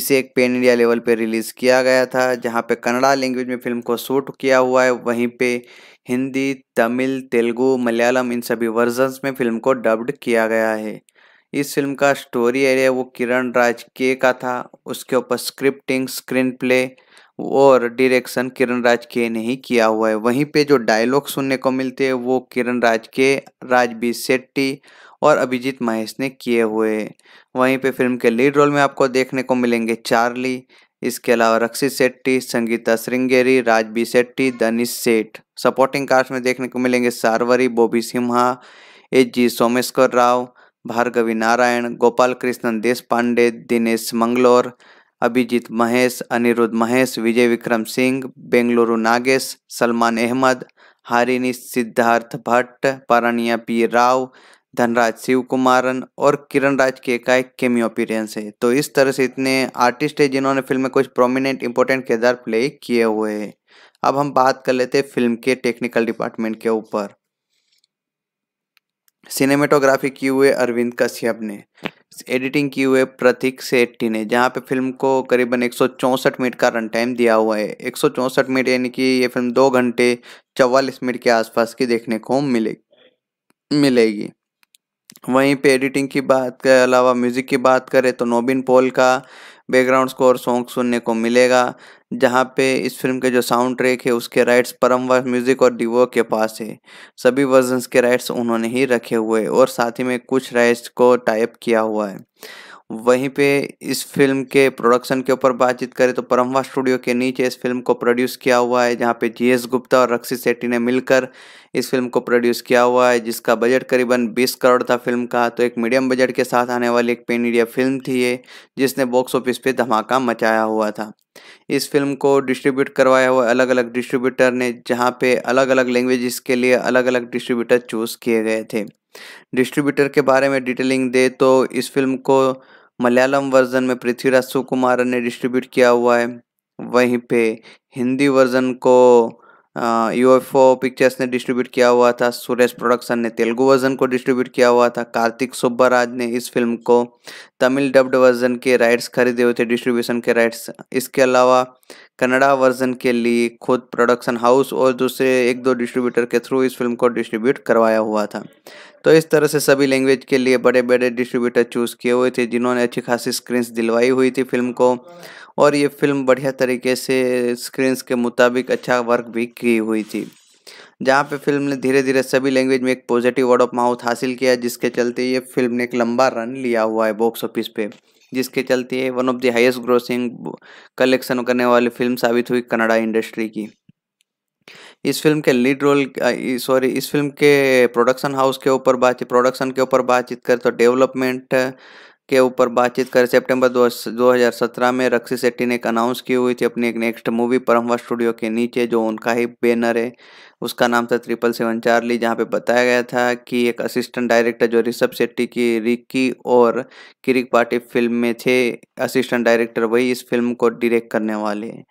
इसे एक पेन इंडिया लेवल पर रिलीज़ किया गया था जहां पे कन्नड़ा लैंग्वेज में फिल्म को शूट किया हुआ है वहीं पे हिंदी तमिल तेलुगू मलयालम इन सभी वर्जन्स में फिल्म को डब्ड किया गया है इस फिल्म का स्टोरी एरिया वो किरण राज के का था उसके ऊपर स्क्रिप्टिंग स्क्रीन प्ले और डायरेक्शन किरण राज के ने ही किया हुआ है वहीं पे जो डायलॉग सुनने को मिलते हैं वो किरण राज के राजबीर शेट्टी और अभिजीत महेश ने किए हुए वहीं पे फिल्म के लीड रोल में आपको देखने को मिलेंगे चार्ली इसके अलावा रक्षित शेट्टी संगीता श्रृंगेरी राजबी शेट्टी दनिश सेठ सपोर्टिंग कास्ट में देखने को मिलेंगे सारवरी बॉबी सिम्हा एच जी सोमेश्वर राव भार्गवी नारायण गोपाल कृष्णन देश पांडे दिनेश मंगलोर अभिजीत महेश अनिरुद्ध महेश विजय विक्रम सिंह बेंगलुरु नागेश सलमान अहमद हारिनी सिद्धार्थ भट्ट पारणिया पी राव धनराज शिव कुमारन और किरण राज के का एक केमियो अपीरियंस है तो इस तरह से इतने आर्टिस्ट है जिन्होंने फिल्म में कुछ प्रोमिनेंट इंपॉर्टेंट किरदार प्ले किए हुए हैं अब हम बात कर लेते हैं फिल्म के टेक्निकल डिपार्टमेंट के ऊपर सिनेमेटोग्राफी की हुए अरविंद कश्यप ने एडिटिंग की हुई है प्रतीक सेट्टी ने जहाँ पे फिल्म को करीबन एक मिनट का रन टाइम दिया हुआ है एक मिनट यानी कि ये फिल्म दो घंटे चवालीस मिनट के आसपास की देखने को मिले मिलेगी वहीं पे एडिटिंग की बात के अलावा म्यूज़िक की बात करें तो नोबिन पोल का बैकग्राउंड स्कोर सॉन्ग सुनने को मिलेगा जहाँ पे इस फिल्म के जो साउंड ट्रैक है उसके राइट्स परमवर म्यूजिक और डिवो के पास है सभी वर्जन्स के राइट्स उन्होंने ही रखे हुए और साथ ही में कुछ राइट्स को टाइप किया हुआ है वहीं पे इस फिल्म के प्रोडक्शन के ऊपर बातचीत करें तो परमवा स्टूडियो के नीचे इस फिल्म को प्रोड्यूस किया हुआ है जहाँ पे जी एस गुप्ता और रक्षित सेट्टी ने मिलकर इस फिल्म को प्रोड्यूस किया हुआ है जिसका बजट करीबन 20 करोड़ था फिल्म का तो एक मीडियम बजट के साथ आने वाली एक पेन इंडिया फिल्म थी ये जिसने बॉक्स ऑफिस पे धमाका मचाया हुआ था इस फिल्म को डिस्ट्रीब्यूट करवाया हुआ अलग अलग डिस्ट्रीब्यूटर ने जहाँ पे अलग अलग लैंग्वेजेस के लिए अलग अलग डिस्ट्रीब्यूटर चूज़ किए गए थे डिस्ट्रीब्यूटर के बारे में डिटेलिंग दे तो इस फिल्म को मलयालम वर्जन में पृथ्वीराज सुकुमारन ने डिस्ट्रीब्यूट किया हुआ है वहीं पे हिंदी वर्जन को यूएफओ uh, पिक्चर्स ने डिस्ट्रीब्यूट किया हुआ था सुरेश प्रोडक्शन ने तेलुगु वर्जन को डिस्ट्रीब्यूट किया हुआ था कार्तिक सुब्बाराज ने इस फिल्म को तमिल डब्ड वर्जन के राइट्स खरीदे हुए थे डिस्ट्रीब्यूशन के राइट्स इसके अलावा कनाडा वर्जन के लिए खुद प्रोडक्शन हाउस और दूसरे एक दो डिस्ट्रीब्यूटर के थ्रू इस फिल्म को डिस्ट्रीब्यूट करवाया हुआ था तो इस तरह से सभी लैंग्वेज के लिए बड़े बड़े डिस्ट्रीब्यूटर चूज़ किए हुए थे जिन्होंने अच्छी खासी स्क्रीन्स दिलवाई हुई थी फिल्म को और ये फिल्म बढ़िया तरीके से स्क्रीन्स के मुताबिक अच्छा वर्क भी की हुई थी जहाँ पे फिल्म ने धीरे धीरे सभी लैंग्वेज में एक पॉजिटिव वर्ड ऑफ माउथ हासिल किया जिसके चलते ये फिल्म ने एक लंबा रन लिया हुआ है बॉक्स ऑफिस पे जिसके चलते one of the highest grossing collection करने वाली फिल्म साबित हुई कनाडा इंडस्ट्री की इस फिल्म के लीड रोल सॉरी इस फिल्म के प्रोडक्शन हाउस के ऊपर बातचीत प्रोडक्शन के ऊपर बातचीत करें तो डेवलपमेंट के ऊपर बातचीत कर सितंबर 2017 में रक्सी शेट्टी ने एक अनाउंस की हुई थी अपनी एक नेक्स्ट मूवी परमवा स्टूडियो के नीचे जो उनका ही बैनर है उसका नाम था ट्रिपल सेवन चार्ली जहाँ पे बताया गया था कि एक असिस्टेंट डायरेक्टर जो ऋषभ शेट्टी की रिक्की और किरिक पार्टी फिल्म में थे असिस्टेंट डायरेक्टर वही इस फिल्म को डिरेक्ट करने वाले हैं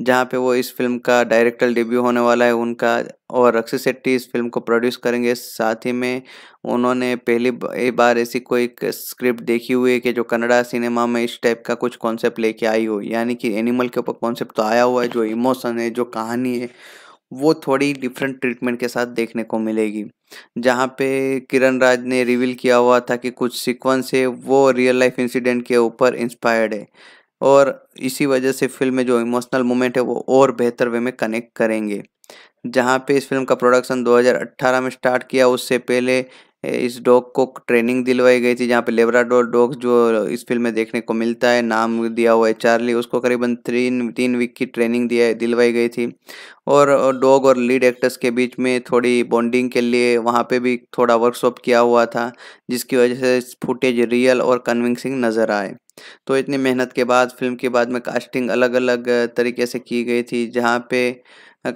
जहाँ पे वो इस फिल्म का डायरेक्टर डेब्यू होने वाला है उनका और अक्षय शेट्टी इस फिल्म को प्रोड्यूस करेंगे साथ ही में उन्होंने पहली बार ऐसी कोई स्क्रिप्ट देखी हुई है कि जो कन्नड़ा सिनेमा में इस टाइप का कुछ कॉन्सेप्ट लेके आई हो यानी कि एनिमल के ऊपर कॉन्सेप्ट तो आया हुआ है जो इमोशन है जो कहानी है वो थोड़ी डिफरेंट ट्रीटमेंट के साथ देखने को मिलेगी जहाँ पे किरण राज ने रिवील किया हुआ था कि कुछ सीक्वेंस है वो रियल लाइफ इंसिडेंट के ऊपर इंस्पायर्ड है और इसी वजह से फिल्म में जो इमोशनल मोमेंट है वो और बेहतर वे में कनेक्ट करेंगे जहाँ पे इस फिल्म का प्रोडक्शन 2018 में स्टार्ट किया उससे पहले इस डॉग को ट्रेनिंग दिलवाई गई थी जहाँ पे लेबराडोर डॉग जो इस फिल्म में देखने को मिलता है नाम दिया हुआ है चार्ली उसको करीबन तीन तीन वीक की ट्रेनिंग दिया दिलवाई गई थी और डॉग और लीड एक्टर्स के बीच में थोड़ी बॉन्डिंग के लिए वहाँ पे भी थोड़ा वर्कशॉप किया हुआ था जिसकी वजह से फुटेज रियल और कन्विंसिंग नज़र आए तो इतनी मेहनत के बाद फिल्म के बाद में कास्टिंग अलग अलग तरीके से की गई थी जहाँ पे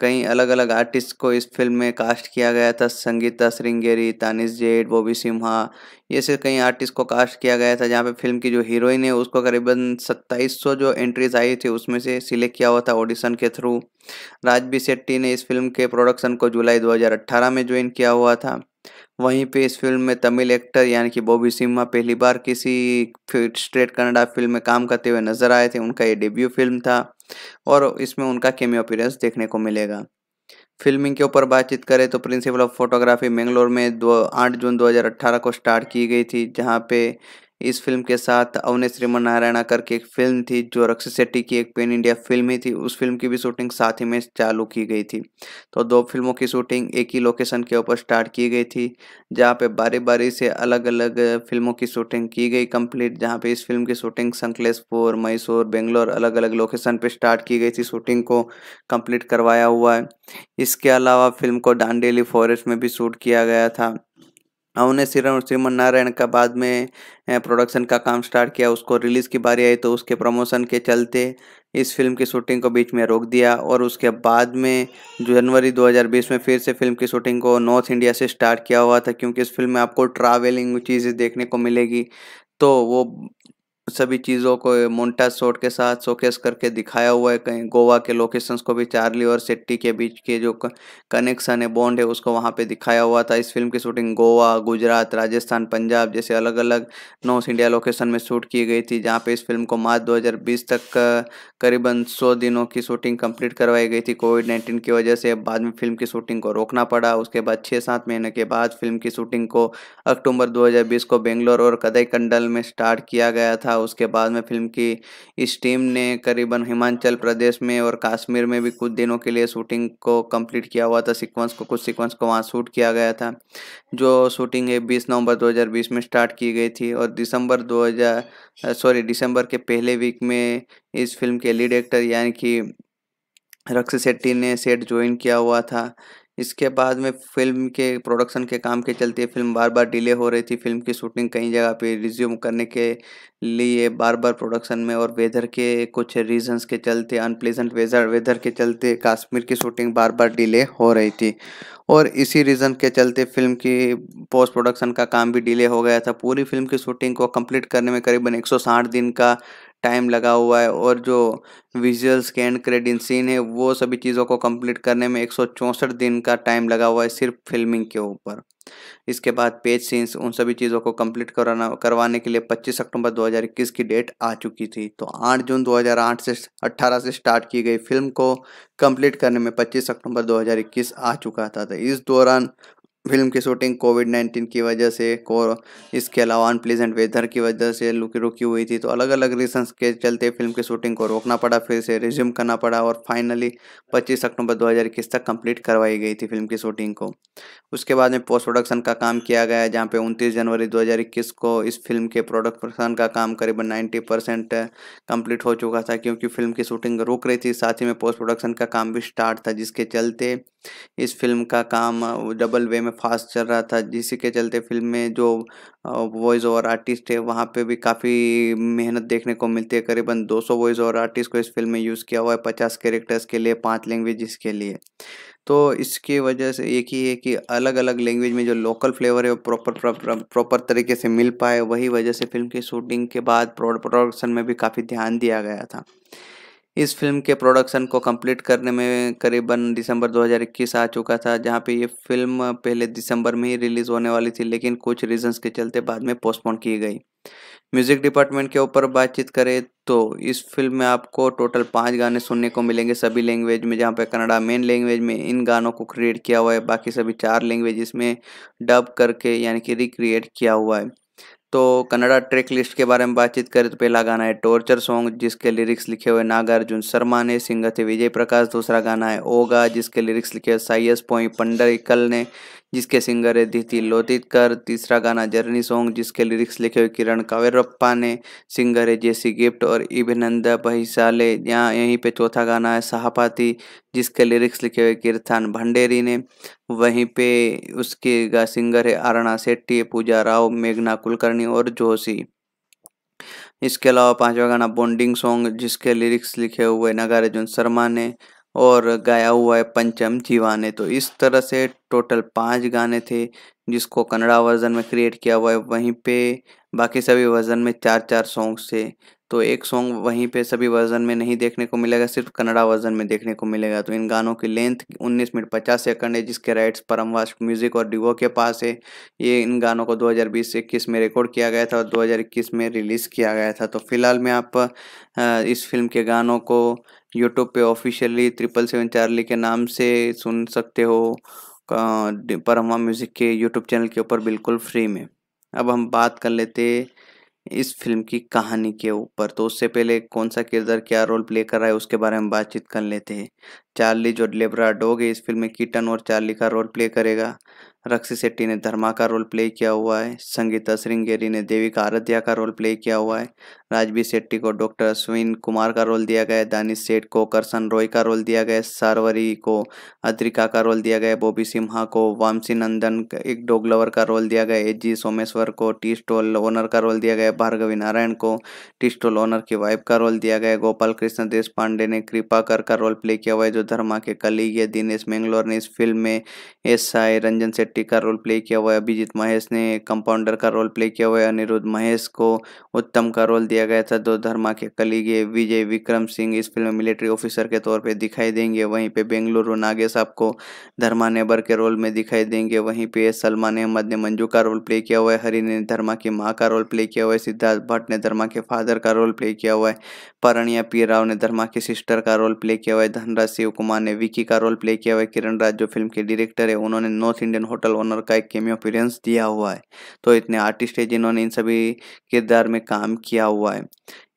कई अलग अलग आर्टिस्ट को इस फिल्म में कास्ट किया गया था संगीता श्रृंगेरी तानिश जेठ बॉबी सिम्हा ये से कई आर्टिस्ट को कास्ट किया गया था जहाँ पे फिल्म की जो हीरोइन है उसको करीबन सत्ताईस सौ जो एंट्रीज आई थी उसमें से सिलेक्ट किया हुआ था ऑडिशन के थ्रू राजबी शेट्टी ने इस फिल्म के प्रोडक्शन को जुलाई 2018 में ज्वाइन किया हुआ था वहीं पे इस फिल्म में तमिल एक्टर यानी कि बॉबी सिम्हा पहली बार किसी स्ट्रेट कनाडा फिल्म में काम करते हुए नजर आए थे उनका ये डेब्यू फिल्म था और इसमें उनका केमियो अपीरेंस देखने को मिलेगा फिल्मिंग के ऊपर बातचीत करें तो प्रिंसिपल ऑफ फोटोग्राफी मैंगलोर में दो आठ जून 2018 को स्टार्ट की गई थी जहां पे इस फिल्म के साथ अवने श्रीमन नारायणा करके एक फिल्म थी जो रक्ष शेट्टी की एक पेन इंडिया फिल्म ही थी उस फिल्म की भी शूटिंग साथ ही में चालू की गई थी तो दो फिल्मों की शूटिंग एक ही लोकेशन के ऊपर स्टार्ट की गई थी जहाँ पे बारी बारी से अलग अलग फिल्मों की शूटिंग की गई कंप्लीट जहाँ पे इस फिल्म की शूटिंग संकलेशपुर मैसूर बेंगलोर अलग अलग लोकेशन पे स्टार्ट की गई थी शूटिंग को कंप्लीट करवाया हुआ है इसके अलावा फिल्म को डांडेली फॉरेस्ट में भी शूट किया गया था उन्हें श्री श्रीमन नारायण का बाद में प्रोडक्शन का काम स्टार्ट किया उसको रिलीज़ की बारी आई तो उसके प्रमोशन के चलते इस फिल्म की शूटिंग को बीच में रोक दिया और उसके बाद में जनवरी 2020 में फिर से फिल्म की शूटिंग को नॉर्थ इंडिया से स्टार्ट किया हुआ था क्योंकि इस फिल्म में आपको ट्रैवलिंग चीज़ें देखने को मिलेगी तो वो सभी चीज़ों को मोन्टाज शॉट के साथ शोकेस करके दिखाया हुआ है कहीं गोवा के लोकेशंस को भी चार्ली और सिट्टी के बीच के जो कनेक्शन है बॉन्ड है उसको वहाँ पे दिखाया हुआ था इस फिल्म की शूटिंग गोवा गुजरात राजस्थान पंजाब जैसे अलग अलग नॉर्थ इंडिया लोकेशन में शूट की गई थी जहाँ पे इस फिल्म को मार्च दो तक करीबन सौ दिनों की शूटिंग कम्प्लीट करवाई गई थी कोविड नाइन्टीन की वजह से बाद में फिल्म की शूटिंग को रोकना पड़ा उसके बाद छः सात महीने के बाद फिल्म की शूटिंग को अक्टूबर दो को बेंगलोर और कदई कंडल में स्टार्ट किया गया था था उसके बाद में फिल्म की इस टीम ने करीबन हिमाचल प्रदेश में और कश्मीर में भी कुछ दिनों के लिए शूटिंग को कंप्लीट किया हुआ था सीक्वेंस को कुछ सीक्वेंस को वहाँ शूट किया गया था जो शूटिंग है बीस नवंबर 2020 में स्टार्ट की गई थी और दिसंबर 2000 सॉरी दिसंबर के पहले वीक में इस फिल्म के लीड एक्टर यानी कि रक्ष शेट्टी ने सेट ज्वाइन किया हुआ था इसके बाद में फिल्म के प्रोडक्शन के काम के चलते फिल्म बार बार डिले हो रही थी फिल्म की शूटिंग कई जगह पे रिज्यूम करने के लिए बार बार प्रोडक्शन में और वेदर के कुछ रीजंस के चलते अनप्लेजेंट वेदर वेदर के चलते कश्मीर की शूटिंग बार बार डिले हो रही थी और इसी रीज़न के चलते फिल्म की पोस्ट प्रोडक्शन का काम भी डिले हो गया था पूरी फिल्म की शूटिंग को कंप्लीट करने में करीबन एक दिन का टाइम लगा हुआ है और जो विजुअल स्कैन क्रेडिट सीन है वो सभी चीज़ों को कंप्लीट करने में एक दिन का टाइम लगा हुआ है सिर्फ फिल्मिंग के ऊपर इसके बाद पेज सीन्स उन सभी चीज़ों को कंप्लीट कराना करवाने के लिए 25 अक्टूबर 2021 की डेट आ चुकी थी तो 8 जून 2008 से 18 से स्टार्ट की गई फिल्म को कंप्लीट करने में 25 अक्टूबर 2021 आ चुका था तो इस दौरान फिल्म की शूटिंग कोविड नाइन्टीन की वजह से को इसके अलावा अनप्लीजेंट वेदर की वजह से रुकी रुकी हुई थी तो अलग अलग रीजंस के चलते फिल्म की शूटिंग को रोकना पड़ा फिर से रिज्यूम करना पड़ा और फाइनली 25 अक्टूबर 2021 तक कंप्लीट करवाई गई थी फिल्म की शूटिंग को उसके बाद में पोस्ट प्रोडक्शन का काम किया गया जहाँ पे उनतीस जनवरी दो को इस फिल्म के प्रोडक्शन का काम करीबन नाइन्टी परसेंट कम्प्लीट हो चुका था क्योंकि फिल्म की शूटिंग रुक रही थी साथ ही में पोस्ट प्रोडक्शन का काम भी स्टार्ट था जिसके चलते इस फिल्म का काम डबल वे में फास्ट चल रहा था जिसके चलते फिल्म में जो वॉइस ओवर आर्टिस्ट है वहाँ पे भी काफ़ी मेहनत देखने को मिलती है करीबन 200 वॉइस ओवर आर्टिस्ट को इस फिल्म में यूज़ किया हुआ है पचास कैरेक्टर्स के लिए पाँच लैंग्वेज के लिए तो इसकी वजह से एक ही है कि अलग अलग लैंग्वेज में जो लोकल फ्लेवर है वो प्रॉपर प्रॉपर तरीके से मिल पाए वही वजह से फिल्म की शूटिंग के बाद प्रोडक्शन में भी काफ़ी ध्यान दिया गया था इस फिल्म के प्रोडक्शन को कंप्लीट करने में करीबन दिसंबर 2021 आ चुका था जहां पे ये फिल्म पहले दिसंबर में ही रिलीज़ होने वाली थी लेकिन कुछ रीजंस के चलते बाद में पोस्टपोन की गई म्यूज़िक डिपार्टमेंट के ऊपर बातचीत करें तो इस फिल्म में आपको टोटल पाँच गाने सुनने को मिलेंगे सभी लैंग्वेज में जहाँ पे कनाडा मेन लैंग्वेज में इन गानों को क्रिएट किया हुआ है बाकी सभी चार लैंग्वेज इसमें डब करके यानी कि रिक्रिएट किया हुआ है तो कन्नड़ा ट्रैक लिस्ट के बारे में बातचीत करें तो पहला गाना है टॉर्चर सॉन्ग जिसके लिरिक्स लिखे हुए नागार्जुन शर्मा ने सिंगर थे विजय प्रकाश दूसरा गाना है ओगा जिसके लिरिक्स लिखे हुए साइयस पोई पंडरिकल ने जिसके सिंगर है दिति लोदितकर तीसरा गाना जर्नी सॉन्ग जिसके लिरिक्स लिखे हुए किरण कावेरप्पा ने सिंगर है जेसी गिफ्ट और इभिनंदा बहिशाले यहाँ यहीं पे चौथा गाना है सहापाती जिसके लिरिक्स लिखे हुए कीर्तन भंडेरी ने वहीं पे उसके गा सिंगर है आरणा सेट्टी पूजा राव मेघना कुलकर्णी और जोशी इसके अलावा पांचवा गाना बॉन्डिंग सॉन्ग जिसके लिरिक्स लिखे हुए नगार्जुन शर्मा ने और गाया हुआ है पंचम जीवाने तो इस तरह से टोटल पांच गाने थे जिसको कन्नड़ा वर्जन में क्रिएट किया हुआ है वहीं पे बाकी सभी वर्जन में चार चार सॉन्ग्स थे तो एक सॉन्ग वहीं पे सभी वर्जन में नहीं देखने को मिलेगा सिर्फ कन्नड़ा वर्जन में देखने को मिलेगा तो इन गानों की लेंथ 19 मिनट 50 सेकंड है जिसके राइट्स परमवास म्यूजिक और डिवो के पास है ये इन गानों को 2020-21 में रिकॉर्ड किया गया था और 2021 में रिलीज़ किया गया था तो फिलहाल मैं आप इस फिल्म के गानों को यूट्यूब पर ऑफिशियली ट्रिपल सेवन चार्ली के नाम से सुन सकते हो परमवा म्यूज़िक के यूट्यूब चैनल के ऊपर बिल्कुल फ्री में अब हम बात कर लेते इस फिल्म की कहानी के ऊपर तो उससे पहले कौन सा किरदार क्या रोल प्ले कर रहा है उसके बारे में बातचीत कर लेते हैं चार्ली जो लेबरा डोग है इस फिल्म में किटन और चार्ली का रोल प्ले करेगा रक्षी शेट्टी ने धर्मा का रोल प्ले किया हुआ है संगीता श्रृंगेरी ने देवी का आराध्या का रोल प्ले किया हुआ है राजवीर शेट्टी को डॉक्टर अश्विन कुमार का रोल दिया गया है दानिश सेठ को करसन रॉय का रोल दिया गया है सारवरी को अद्रिका का रोल दिया गया है बॉबी सिम्हा को वामसी नंदन एक डॉग लवर का रोल दिया गया है एजी सोमेश्वर को टी स्टॉल ओनर का रोल दिया गया है भार्गवी नारायण को टी स्टॉल ओनर की वाइफ का रोल दिया गया है गोपाल कृष्ण देश पांडे ने कृपाकर का रोल प्ले किया हुआ है जो धर्मा के कलीग या दिनेश मैंगलोर ने इस फिल्म में एस आई रंजन शेट्टी का रोल प्ले किया हुआ है अभिजीत महेश ने कंपाउंडर का रोल प्ले किया हुआ है अनिरुद्ध महेश को उत्तम का रोल दिया गया था दो धर्मा के कलीग विजय विक्रम सिंह इस फिल्म में मिलिट्री ऑफिसर के तौर पर दिखाई देंगे वहीं पर बेंगलुरु नागेश आपको धर्मा नेबर के रोल में दिखाई देंगे वहीं पे सलमान अहमद ने मंजू का रोल प्ले किया हुआ है हरि ने धर्मा की माँ का रोल प्ले किया हुआ है सिद्धार्थ भट्ट ने धर्मा के फादर का रोल प्ले किया हुआ है परणिया पी राव ने धर्मा की सिस्टर का रोल प्ले किया हुआ है धनराज शिव राजीव कुमार ने विकी का रोल प्ले किया हुआ है किरण राज जो फिल्म के डायरेक्टर है उन्होंने नॉर्थ इंडियन होटल ओनर का एक केमियो अपीरेंस दिया हुआ है तो इतने आर्टिस्ट है जिन्होंने इन सभी किरदार में काम किया हुआ है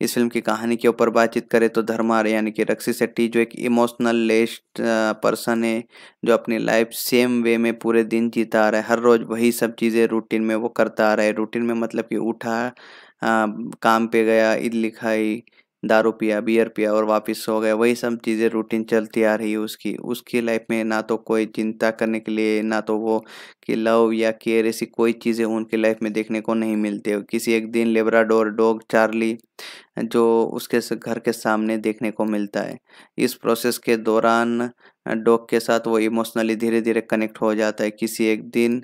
इस फिल्म की कहानी के ऊपर बातचीत करें तो धर्मार यानी कि रक्षी सेट्टी जो एक इमोशनल लेस्ट पर्सन है जो अपनी लाइफ सेम वे में पूरे दिन जीता आ रहा है हर रोज़ वही सब चीज़ें रूटीन में वो करता आ रहा है रूटीन में मतलब कि उठा आ, काम पे गया ईद लिखाई दारू पिया बियर पिया और वापस सो गए वही सब चीज़ें रूटीन चलती आ रही है उसकी उसकी लाइफ में ना तो कोई चिंता करने के लिए ना तो वो कि लव या केयर ऐसी कोई चीज़ें उनकी लाइफ में देखने को नहीं मिलती है किसी एक दिन लेबराडोर डॉग चार्ली जो उसके घर के सामने देखने को मिलता है इस प्रोसेस के दौरान डॉग के साथ वो इमोशनली धीरे धीरे कनेक्ट हो जाता है किसी एक दिन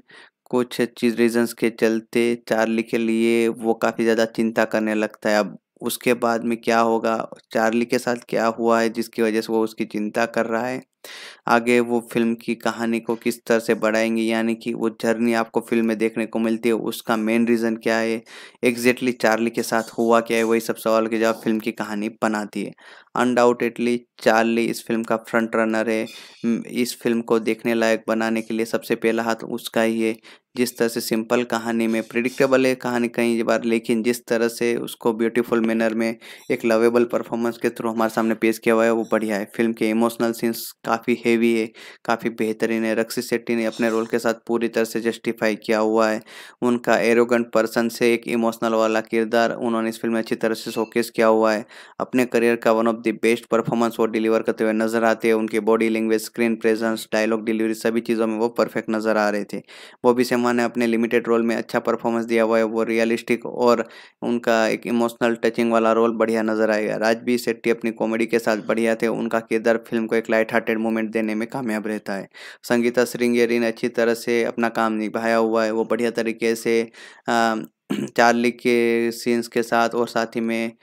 कुछ चीज रीजंस के चलते चार्ली के लिए वो काफ़ी ज़्यादा चिंता करने लगता है अब उसके बाद में क्या होगा चार्ली के साथ क्या हुआ है जिसकी वजह से वो उसकी चिंता कर रहा है आगे वो फिल्म की कहानी को किस तरह से बढ़ाएंगे यानी कि वो जर्नी आपको फिल्म में देखने को मिलती है उसका मेन रीज़न क्या है एग्जैक्टली चार्ली के साथ हुआ क्या है वही सब सवाल के जवाब फिल्म की कहानी बनाती है अनडाउटेडली चार्ली इस फिल्म का फ्रंट रनर है इस फिल्म को देखने लायक बनाने के लिए सबसे पहला हाथ उसका ही है जिस तरह से सिंपल कहानी में प्रिडिक्टेबल है कहानी कई बार लेकिन जिस तरह से उसको ब्यूटीफुल मैनर में एक लवेबल परफॉर्मेंस के थ्रू हमारे सामने पेश किया हुआ है वो बढ़िया है फिल्म के इमोशनल सीन्स काफ़ी हेवी है काफ़ी बेहतरीन है रक्षित शेट्टी ने अपने रोल के साथ पूरी तरह से जस्टिफाई किया हुआ है उनका एरोगेंट पर्सन से एक इमोशनल वाला किरदार उन्होंने इस फिल्म में अच्छी तरह से शोकेस किया हुआ है अपने करियर का one of the best performance वो डिलीवर करते हुए नजर आते हैं उनकी body language screen presence dialogue delivery सभी चीज़ों में वो परफेक्ट नजर आ रहे थे वो भी सेमा ने अपने लिमिटेड रोल में अच्छा परफॉर्मेंस दिया हुआ है वो रियलिस्टिक और उनका एक इमोशनल टचिंग वाला रोल बढ़िया नजर आएगा राजबीर शेट्टी अपनी कॉमेडी के साथ बढ़िया थे उनका किरदार फिल्म को एक लाइट हार्टेड मूवमेंट देने में कामयाब रहता है संगीता श्रृंगेरी ने अच्छी तरह से अपना काम निभाया हुआ है वो बढ़िया तरीके से चार्ली के सीन्स के साथ और साथ ही में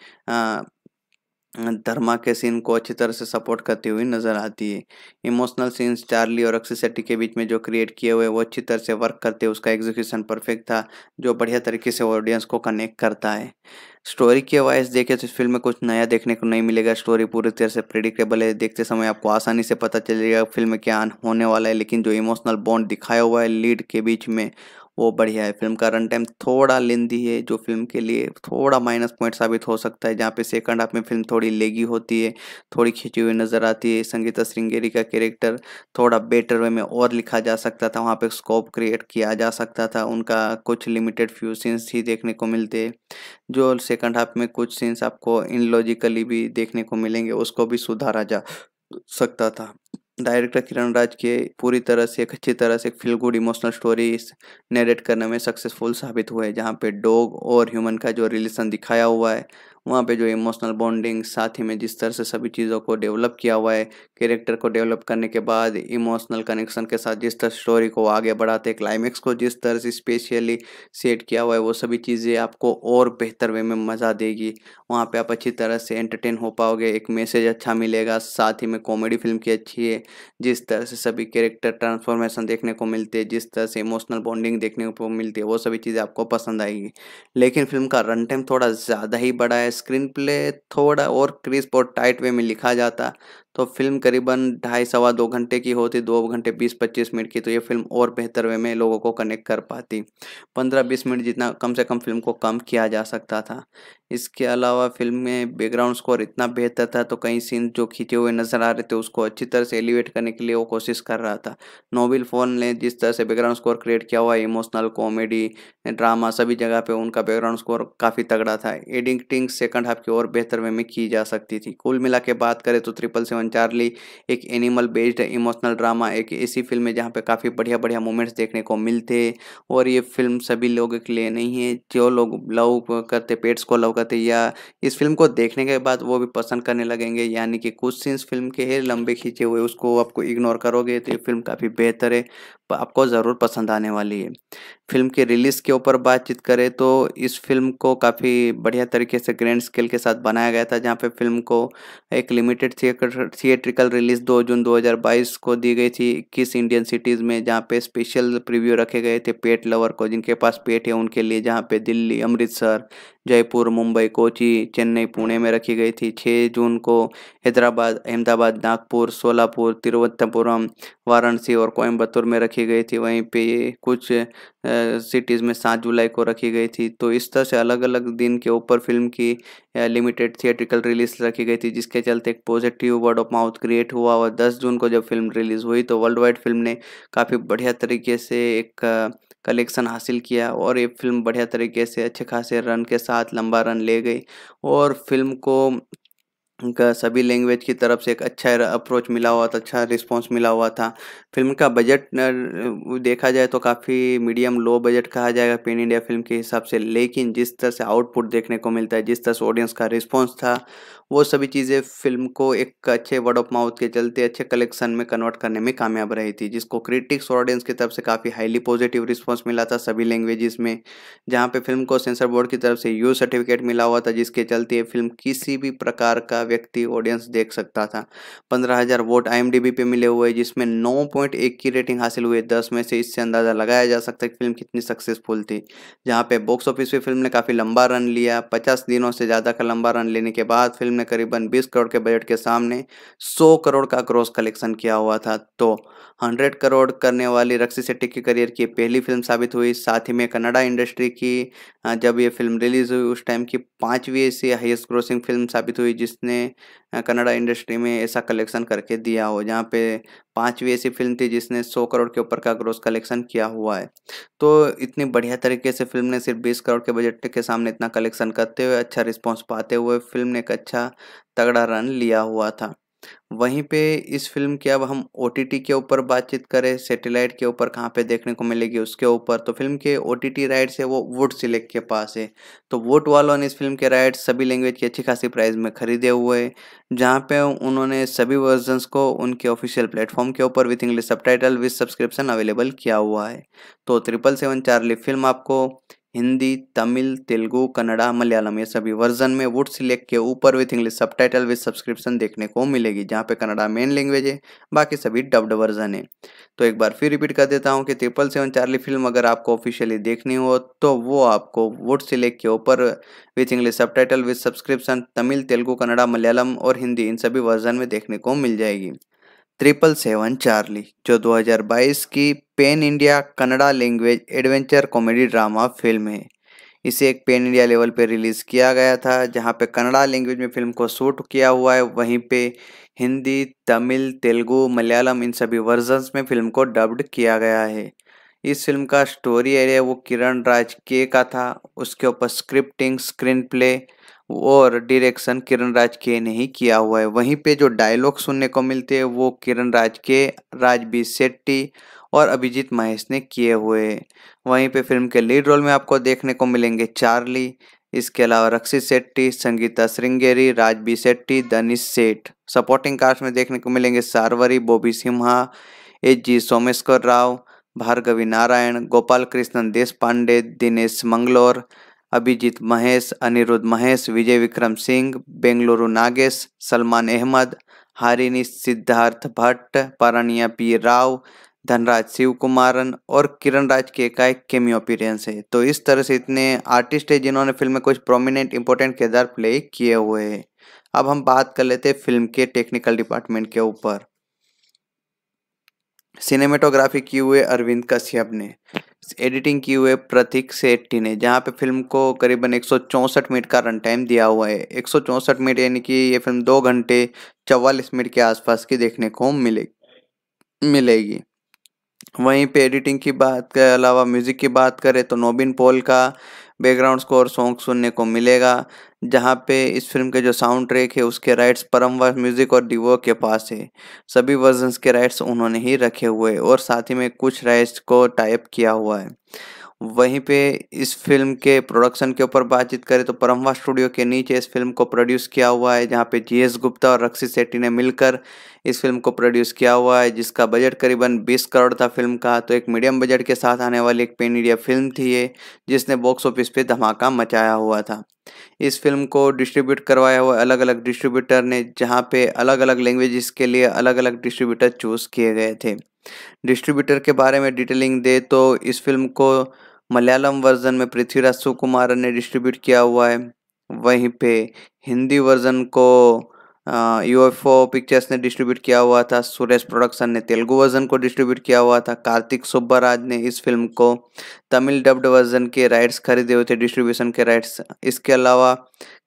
धर्मा के सीन को अच्छी तरह से सपोर्ट करती हुई नज़र आती है इमोशनल सीन्स चार्ली और अक्षय सेट्टी के बीच में जो क्रिएट किए हुए वो अच्छी तरह से वर्क करते हैं उसका एग्जीक्यूशन परफेक्ट था जो बढ़िया तरीके से ऑडियंस को कनेक्ट करता है स्टोरी के वाइज देखे तो इस फिल्म में कुछ नया देखने को नहीं मिलेगा स्टोरी पूरी तरह से प्रिडिक्टेबल है देखते समय आपको आसानी से पता चलेगा फिल्म में क्या होने वाला है लेकिन जो इमोशनल बॉन्ड दिखाया हुआ है लीड के बीच में वो बढ़िया है फिल्म का रन टाइम थोड़ा लेंदी है जो फिल्म के लिए थोड़ा माइनस पॉइंट साबित हो सकता है जहाँ पे सेकंड हाफ में फिल्म थोड़ी लेगी होती है थोड़ी खींची हुई नज़र आती है संगीता श्रृंगेरी का कैरेक्टर थोड़ा बेटर वे में और लिखा जा सकता था वहाँ पे स्कोप क्रिएट किया जा सकता था उनका कुछ लिमिटेड फ्यू सीन्स ही देखने को मिलते जो सेकंड हाफ में कुछ सीन्स आपको इनलॉजिकली भी देखने को मिलेंगे उसको भी सुधारा जा सकता था डायरेक्टर किरण राज के पूरी तरह से एक अच्छी तरह से feel good emotional story narrate करने में सक्सेसफुल साबित हुए जहाँ पे डॉग और ह्यूमन का जो रिलेशन दिखाया हुआ है वहाँ पे जो इमोशनल बॉन्डिंग साथ ही में जिस तरह से सभी चीज़ों को डेवलप किया हुआ है कैरेक्टर को डेवलप करने के बाद इमोशनल कनेक्शन के साथ जिस तरह स्टोरी को आगे बढ़ाते क्लाइमेक्स को जिस तरह से स्पेशली सेट किया हुआ है वो सभी चीज़ें आपको और बेहतर वे में मज़ा देगी वहाँ पर आप अच्छी तरह से एंटरटेन हो पाओगे एक मैसेज अच्छा मिलेगा साथ ही में कॉमेडी फिल्म की अच्छी है जिस तरह से सभी कैरेक्टर ट्रांसफॉर्मेशन देखने को मिलते हैं जिस तरह से इमोशनल बॉन्डिंग देखने को मिलती है वो सभी चीज़ें आपको पसंद आएगी लेकिन फिल्म का रन टाइम थोड़ा ज़्यादा ही बड़ा है स्क्रीन प्ले थोड़ा और क्रिस्प और टाइट वे में लिखा जाता तो फिल्म करीबन ढाई सवा दो घंटे की होती दो घंटे बीस पच्चीस मिनट की तो ये फिल्म और बेहतर वे में लोगों को कनेक्ट कर पाती पंद्रह बीस मिनट जितना कम से कम फिल्म को कम किया जा सकता था इसके अलावा फिल्म में बैकग्राउंड स्कोर इतना बेहतर था तो कई सीन जो खींचे हुए नज़र आ रहे थे उसको अच्छी तरह से एलिवेट करने के लिए वो कोशिश कर रहा था नोबिल फोन ने जिस तरह से बैकग्राउंड स्कोर क्रिएट किया हुआ इमोशनल कॉमेडी ड्रामा सभी जगह पे उनका बैकग्राउंड स्कोर काफ़ी तगड़ा था एडिटिंग सेकंड हाफ की और बेहतर वे में की जा सकती थी कुल मिला के बात करें तो ट्रिपल सेवन चार्ली एक एनिमल बेस्ड इमोशनल ड्रामा एक ऐसी फिल्म है जहाँ पे काफ़ी बढ़िया बढ़िया मोमेंट्स देखने को मिलते और ये फिल्म सभी लोगों के लिए नहीं है जो लोग लव करते पेट्स को लव करते या इस फिल्म को देखने के बाद वो भी पसंद करने लगेंगे यानी कि कुछ सीन्स फिल्म के हैं लंबे खींचे हुए उसको आपको इग्नोर करोगे तो ये फिल्म काफ़ी बेहतर है आपको ज़रूर पसंद आने वाली है फिल्म के रिलीज़ के ऊपर बातचीत करें तो इस फिल्म को काफ़ी बढ़िया तरीके से ग्रैंड स्केल के साथ बनाया गया था जहाँ पे फिल्म को एक लिमिटेड थिएटर थिएट्रिकल रिलीज़ 2 जून 2022 को दी गई थी इक्कीस इंडियन सिटीज़ में जहाँ पे स्पेशल प्रीव्यू रखे गए थे पेट लवर को जिनके पास पेट है उनके लिए जहाँ पे दिल्ली अमृतसर जयपुर मुंबई कोची चेन्नई पुणे में रखी गई थी 6 जून को हैदराबाद अहमदाबाद नागपुर सोलापुर तिरुवनंतपुरम वाराणसी और कोयम्बतूर में रखी गई थी वहीं पे कुछ सिटीज़ में सात जुलाई को रखी गई थी तो इस तरह से अलग अलग दिन के ऊपर फिल्म की लिमिटेड थिएट्रिकल रिलीज रखी गई थी जिसके चलते एक positive word of mouth create हुआ और दस जून को जब फिल्म रिलीज़ हुई तो वर्ल्ड वाइड फिल्म ने काफ़ी बढ़िया तरीके से एक कलेक्शन हासिल किया और ये फिल्म बढ़िया तरीके से अच्छे खासे रन के साथ साथ लंबा रन ले गई और फिल्म को का सभी लैंग्वेज की तरफ से एक अच्छा अप्रोच मिला हुआ था अच्छा रिस्पांस मिला हुआ था फिल्म का बजट देखा जाए तो काफ़ी मीडियम लो बजट कहा जाएगा पेन इंडिया फिल्म के हिसाब से लेकिन जिस तरह से आउटपुट देखने को मिलता है जिस तरह से ऑडियंस का रिस्पांस था वो सभी चीज़ें फिल्म को एक अच्छे वर्ड ऑफ माउथ के चलते अच्छे कलेक्शन में कन्वर्ट करने में कामयाब रही थी जिसको क्रिटिक्स और ऑडियंस की तरफ से काफ़ी हाईली पॉजिटिव रिस्पॉन्स मिला था सभी लैंग्वेजेस में जहाँ पे फिल्म को सेंसर बोर्ड की तरफ से यू सर्टिफिकेट मिला हुआ था जिसके चलते फिल्म किसी भी प्रकार का व्यक्ति ऑडियंस देख सकता था पंद्रह हज़ार vote I M D B पे मिले हुए जिसमें नौ पॉइंट एक की रेटिंग हासिल हुई दस में से इससे अंदाज़ा लगाया जा सकता है कि फिल्म कितनी सक्सेसफुल थी जहाँ पे बॉक्स ऑफिस पे फिल्म ने काफ़ी लंबा रन लिया पचास दिनों से ज़्यादा का लंबा रन लेने के बाद फिल्म ने करीबन 20 करोड़ के बजट के सामने 100 करोड़ का क्रॉस कलेक्शन किया हुआ था तो 100 करोड़ करने वाली रक्षी शेट्टी की करियर की पहली फिल्म साबित हुई साथ ही में कनाडा इंडस्ट्री की जब ये फिल्म रिलीज हुई उस टाइम की पाँचवीं ऐसी हाइस्ट ग्रोसिंग फिल्म साबित हुई जिसने कन्नड़ा इंडस्ट्री में ऐसा कलेक्शन करके दिया हो जहाँ पे पांचवी ऐसी फिल्म थी जिसने सौ करोड़ के ऊपर का ग्रोस कलेक्शन किया हुआ है तो इतनी बढ़िया तरीके से फिल्म ने सिर्फ बीस करोड़ के बजट के सामने इतना कलेक्शन करते हुए अच्छा रिस्पॉन्स पाते हुए फिल्म ने एक अच्छा तगड़ा रन लिया हुआ था वहीं पे इस फिल्म की अब हम ओ के ऊपर बातचीत करें सेटेलाइट के ऊपर कहाँ पे देखने को मिलेगी उसके ऊपर तो फिल्म के ओ टी राइट्स है वो वुड सिलेक्ट के पास है तो वोट वालों ने इस फिल्म के राइट्स सभी लैंग्वेज की अच्छी खासी प्राइस में खरीदे हुए हैं जहाँ पे उन्होंने सभी वर्जनस को उनके ऑफिशियल प्लेटफॉर्म के ऊपर with English subtitle subscription available किया हुआ है तो ट्रिपल सेवन चार्ली फिल्म आपको हिंदी तमिल तेलुगू कन्नड़ा मलयालम ये सभी वर्जन में वुड सिलेक्ट के ऊपर with English subtitle with subscription देखने को मिलेगी जहाँ पे कन्नड़ा मेन लैंग्वेज है बाकी सभी डब्ड वर्जन है तो एक बार फिर रिपीट कर देता हूँ कि ट्रिपल सेवन चार्ली फिल्म अगर आपको ऑफिशियली देखनी हो तो वो आपको वुड सिलेक्ट के ऊपर with English subtitle with subscription Tamil Telugu Kannada Malayalam और हिंदी इन सभी वर्जन में देखने को मिल जाएगी ट्रिपल सेवन चार्ली जो 2022 की pan India Kannada language adventure comedy drama film है इसे एक पेन इंडिया लेवल पर रिलीज़ किया गया था जहाँ पे कन्नड़ा लैंग्वेज में फिल्म को शूट किया हुआ है वहीं पे हिंदी तमिल तेलुगु मलयालम इन सभी वर्जन्स में फिल्म को डब्ड किया गया है इस फिल्म का स्टोरी एरिया वो किरण राज के का था उसके ऊपर स्क्रिप्टिंग स्क्रीन प्ले और डायरेक्शन किरण राज के ने ही किया हुआ है वहीं पे जो डायलॉग सुनने को मिलते हैं वो किरण राज के राजबीर शेट्टी और अभिजीत महेश ने किए हुए वहीं पे फिल्म के लीड रोल में आपको देखने को मिलेंगे चार्ली इसके अलावा रक्षित शेट्टी संगीता श्रृंगेरी राजबी शेट्टी दनिश सेठ सपोर्टिंग कास्ट में देखने को मिलेंगे सारवरी बॉबी सिम्हा एच जी सोमेश्वर राव भार्गवी नारायण गोपाल कृष्णन देश पांडे दिनेश मंगलोर अभिजीत महेश अनिरुद्ध महेश विजय विक्रम सिंह बेंगलुरु नागेश सलमान अहमद हारिनी सिद्धार्थ भट्ट परणिया पी राव धनराज शिव कुमारन और किरण राज के का एक है तो इस तरह से इतने आर्टिस्ट है जिन्होंने फिल्म में कुछ प्रोमिनेंट इंपॉर्टेंट किरदार प्ले किए हुए हैं अब हम बात कर लेते हैं फिल्म के टेक्निकल डिपार्टमेंट के ऊपर सिनेमेटोग्राफी की हुए अरविंद कश्यप ने एडिटिंग की हुए प्रतीक सेट्टी ने जहाँ पे फिल्म को करीबन एक मिनट का रन टाइम दिया हुआ है एक मिनट यानी कि ये फिल्म दो घंटे चवालीस मिनट के आसपास की देखने को मिले मिलेगी वहीं पे एडिटिंग की बात के अलावा म्यूज़िक की बात करें तो नोबिन पोल का बैकग्राउंड स्कोर सॉन्ग सुनने को मिलेगा जहाँ पे इस फिल्म के जो साउंड ट्रैक है उसके राइट्स परमवर म्यूज़िक और डिवो के पास है सभी वर्जन्स के राइट्स उन्होंने ही रखे हुए और साथ ही में कुछ राइट्स को टाइप किया हुआ है वहीं पे इस फिल्म के प्रोडक्शन के ऊपर बातचीत करें तो परम्वा स्टूडियो के नीचे इस फिल्म को प्रोड्यूस किया हुआ है जहाँ पे जीएस गुप्ता और रक्षित सेट्टी ने मिलकर इस फिल्म को प्रोड्यूस किया हुआ है जिसका बजट करीबन 20 करोड़ था फिल्म का तो एक मीडियम बजट के साथ आने वाली एक पेन इंडिया फिल्म थी ये जिसने बॉक्स ऑफिस पर धमाका मचाया हुआ था इस फिल्म को डिस्ट्रीब्यूट करवाया हुआ अलग अलग डिस्ट्रीब्यूटर ने जहाँ पे अलग अलग लैंग्वेजेस के लिए अलग अलग डिस्ट्रीब्यूटर चूज़ किए गए थे डिस्ट्रीब्यूटर के बारे में डिटेलिंग दे तो इस फिल्म को मलयालम वर्जन में पृथ्वीराज सुकुमारन ने डिस्ट्रीब्यूट किया हुआ है वहीं पे हिंदी वर्जन को यूएफओ uh, पिक्चर्स ने डिस्ट्रीब्यूट किया हुआ था सुरेश प्रोडक्शन ने तेलुगु वर्जन को डिस्ट्रीब्यूट किया हुआ था कार्तिक सुब्बाराज ने इस फिल्म को तमिल डब्ड वर्जन के राइट्स खरीदे हुए थे डिस्ट्रीब्यूशन के राइट्स इसके अलावा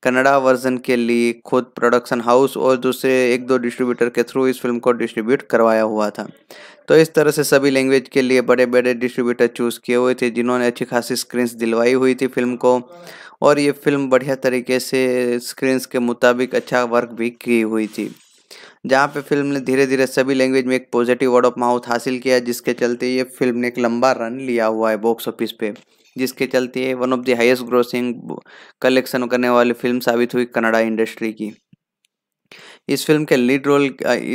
कन्नड़ा वर्जन के लिए खुद प्रोडक्शन हाउस और दूसरे एक दो डिस्ट्रीब्यूटर के थ्रू इस फिल्म को डिस्ट्रीब्यूट करवाया हुआ था तो इस तरह से सभी लैंग्वेज के लिए बड़े बड़े डिस्ट्रीब्यूटर चूज़ किए हुए थे जिन्होंने अच्छी खासी स्क्रीन्स दिलवाई हुई थी फिल्म को और ये फिल्म बढ़िया तरीके से स्क्रीन्स के मुताबिक अच्छा वर्क भी की हुई थी जहाँ पे फिल्म ने धीरे धीरे सभी लैंग्वेज में एक पॉजिटिव वर्ड ऑफ माउथ हासिल किया जिसके चलते ये फिल्म ने एक लंबा रन लिया हुआ है बॉक्स ऑफिस पे जिसके चलते ये one of the highest grossing collection करने वाली फिल्म साबित हुई कनाडा इंडस्ट्री की इस फिल्म के लीड रोल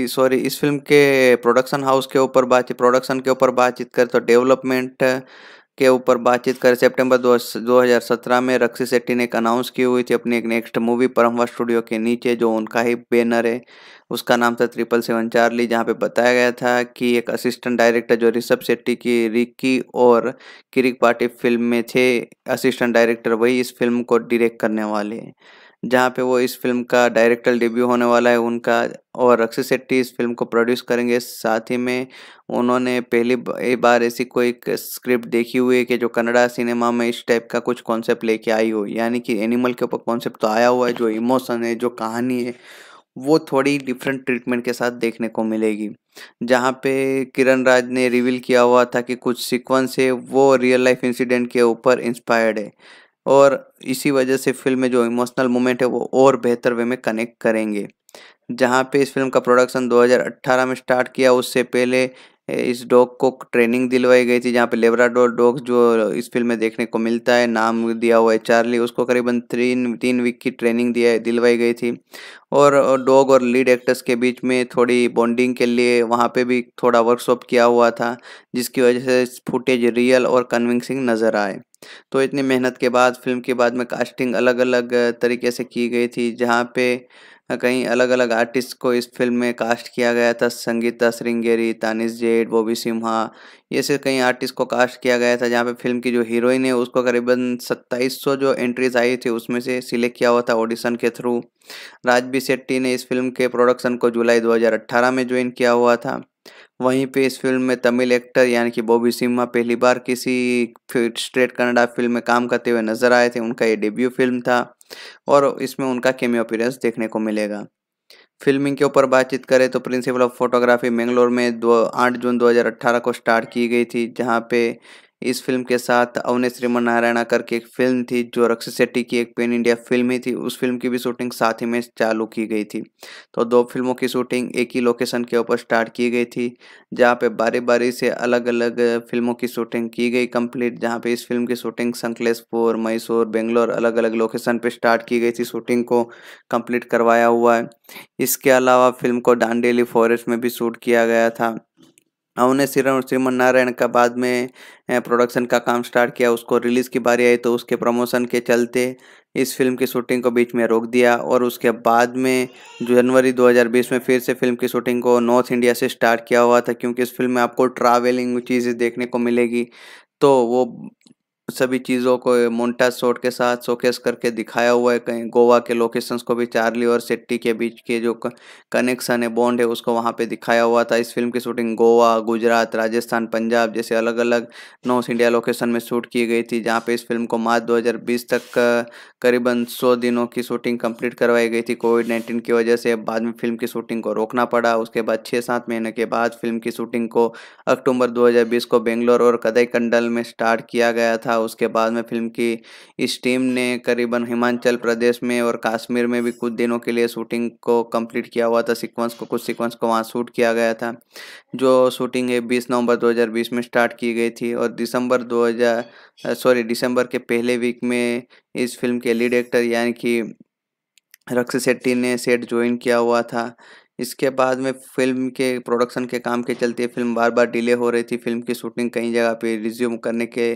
सॉरी इस फिल्म के प्रोडक्शन हाउस के ऊपर बातचीत प्रोडक्शन के ऊपर बातचीत कर तो डेवलपमेंट के ऊपर बातचीत कर सितंबर 2017 में रक्षी शेट्टी ने एक अनाउंस की हुई थी अपनी एक नेक्स्ट मूवी परमवा स्टूडियो के नीचे जो उनका ही बैनर है उसका नाम था ट्रिपल सेवन चार्ली जहाँ पे बताया गया था कि एक असिस्टेंट डायरेक्टर जो ऋषभ शेट्टी की रिक्की और किरिक पार्टी फिल्म में थे असिस्टेंट डायरेक्टर वही इस फिल्म को डिरेक्ट करने वाले हैं जहाँ पे वो इस फिल्म का डायरेक्टर डेब्यू होने वाला है उनका और अक्षय शेट्टी इस फिल्म को प्रोड्यूस करेंगे साथ ही में उन्होंने पहली बार ऐसी कोई स्क्रिप्ट देखी हुई है कि जो कन्नड़ा सिनेमा में इस टाइप का कुछ कॉन्सेप्ट लेके आई हो यानी कि एनिमल के ऊपर कॉन्सेप्ट तो आया हुआ है जो इमोशन है जो कहानी है वो थोड़ी डिफरेंट ट्रीटमेंट के साथ देखने को मिलेगी जहाँ पे किरण राज ने रिवील किया हुआ था कि कुछ सिक्वेंस है वो रियल लाइफ इंसिडेंट के ऊपर इंस्पायर्ड है और इसी वजह से फिल्म में जो इमोशनल मोमेंट है वो और बेहतर वे में कनेक्ट करेंगे जहाँ पे इस फिल्म का प्रोडक्शन 2018 में स्टार्ट किया उससे पहले इस डॉग को ट्रेनिंग दिलवाई गई थी जहाँ पे लेबराडोर डॉग जो इस फिल्म में देखने को मिलता है नाम दिया हुआ है चार्ली उसको करीबन तीन तीन वीक की ट्रेनिंग दिया दिलवाई गई थी और डॉग और लीड एक्टर्स के बीच में थोड़ी बॉन्डिंग के लिए वहाँ पे भी थोड़ा वर्कशॉप किया हुआ था जिसकी वजह से फुटेज रियल और कन्विंसिंग नज़र आए तो इतनी मेहनत के बाद फिल्म के बाद में कास्टिंग अलग अलग तरीके से की गई थी जहाँ पे कई अलग अलग आर्टिस्ट को इस फिल्म में कास्ट किया गया था संगीता श्रृंगेरी तानिस जेड बॉबी सिम्हा ये से कई आर्टिस्ट को कास्ट किया गया था जहाँ पे फिल्म की जो हीरोइन है उसको करीबन 2700 जो एंट्रीज आई थी उसमें से सिलेक्ट किया हुआ था ऑडिशन के थ्रू राजबी शेट्टी ने इस फिल्म के प्रोडक्शन को जुलाई दो में ज्वाइन किया हुआ था वहीं पे इस फिल्म में तमिल एक्टर यानी कि बॉबी सिम्हा पहली बार किसी स्ट्रेट कनाडा फिल्म में काम करते हुए नजर आए थे उनका ये डेब्यू फिल्म था और इसमें उनका केमियो अपीयरेंस देखने को मिलेगा फिल्मिंग के ऊपर बातचीत करें तो प्रिंसिपल ऑफ फोटोग्राफी मैंगलोर में दो आठ जून 2018 को स्टार्ट की गई थी जहाँ पे इस फिल्म के साथ अवनी श्रीमन नारायणा करके एक फिल्म थी जो रक्षित शेट्टी की एक पेन इंडिया फिल्म ही थी उस फिल्म की भी शूटिंग साथ ही में चालू की गई थी तो दो फिल्मों की शूटिंग एक ही लोकेशन के ऊपर स्टार्ट की गई थी जहाँ पे बारी बारी से अलग अलग फिल्मों की शूटिंग की गई कंप्लीट जहाँ पे इस फिल्म की शूटिंग संकलेशपुर मैसूर बेंगलोर अलग अलग लोकेशन पे स्टार्ट की गई थी शूटिंग को कंप्लीट करवाया हुआ है इसके अलावा फिल्म को डांडेली फॉरेस्ट में भी शूट किया गया था हाँ, उन्हें श्री श्रीमन नारायण का बाद में प्रोडक्शन का काम स्टार्ट किया उसको रिलीज़ की बारी आई तो उसके प्रमोशन के चलते इस फिल्म की शूटिंग को बीच में रोक दिया और उसके बाद में जनवरी 2020 में फिर से फिल्म की शूटिंग को नॉर्थ इंडिया से स्टार्ट किया हुआ था क्योंकि इस फिल्म में आपको ट्रैवलिंग चीज़ें देखने को मिलेगी तो वो सभी चीज़ों को मोन्टा शॉट के साथ शोकेस करके दिखाया हुआ है कहीं गोवा के लोकेशंस को भी चार्ली और सेट्टी के बीच के जो कनेक्शन है बॉन्ड है उसको वहाँ पे दिखाया हुआ था इस फिल्म की शूटिंग गोवा गुजरात राजस्थान पंजाब जैसे अलग अलग नॉर्थ इंडिया लोकेशन में शूट की गई थी जहाँ पे इस फिल्म को मार्च दो तक करीबन सौ दिनों की शूटिंग कम्प्लीट करवाई गई थी कोविड नाइन्टीन की वजह से बाद में फिल्म की शूटिंग को रोकना पड़ा उसके बाद छः सात महीने के बाद फिल्म की शूटिंग को अक्टूबर दो को बेंगलोर और कदई कंडल में स्टार्ट किया गया था था उसके बाद में फिल्म की इस टीम ने करीबन हिमाचल प्रदेश में और कश्मीर में भी कुछ दिनों के लिए शूटिंग को कंप्लीट किया हुआ था सीक्वेंस को कुछ सीक्वेंस को वहाँ शूट किया गया था जो शूटिंग है बीस नवंबर 2020 में स्टार्ट की गई थी और दिसंबर 2000 सॉरी दिसंबर के पहले वीक में इस फिल्म के लीड एक्टर यानी कि रक्ष शेट्टी ने सेट ज्वाइन किया हुआ था इसके बाद में फिल्म के प्रोडक्शन के काम के चलते फिल्म बार बार डिले हो रही थी फिल्म की शूटिंग कई जगह पे रिज्यूम करने के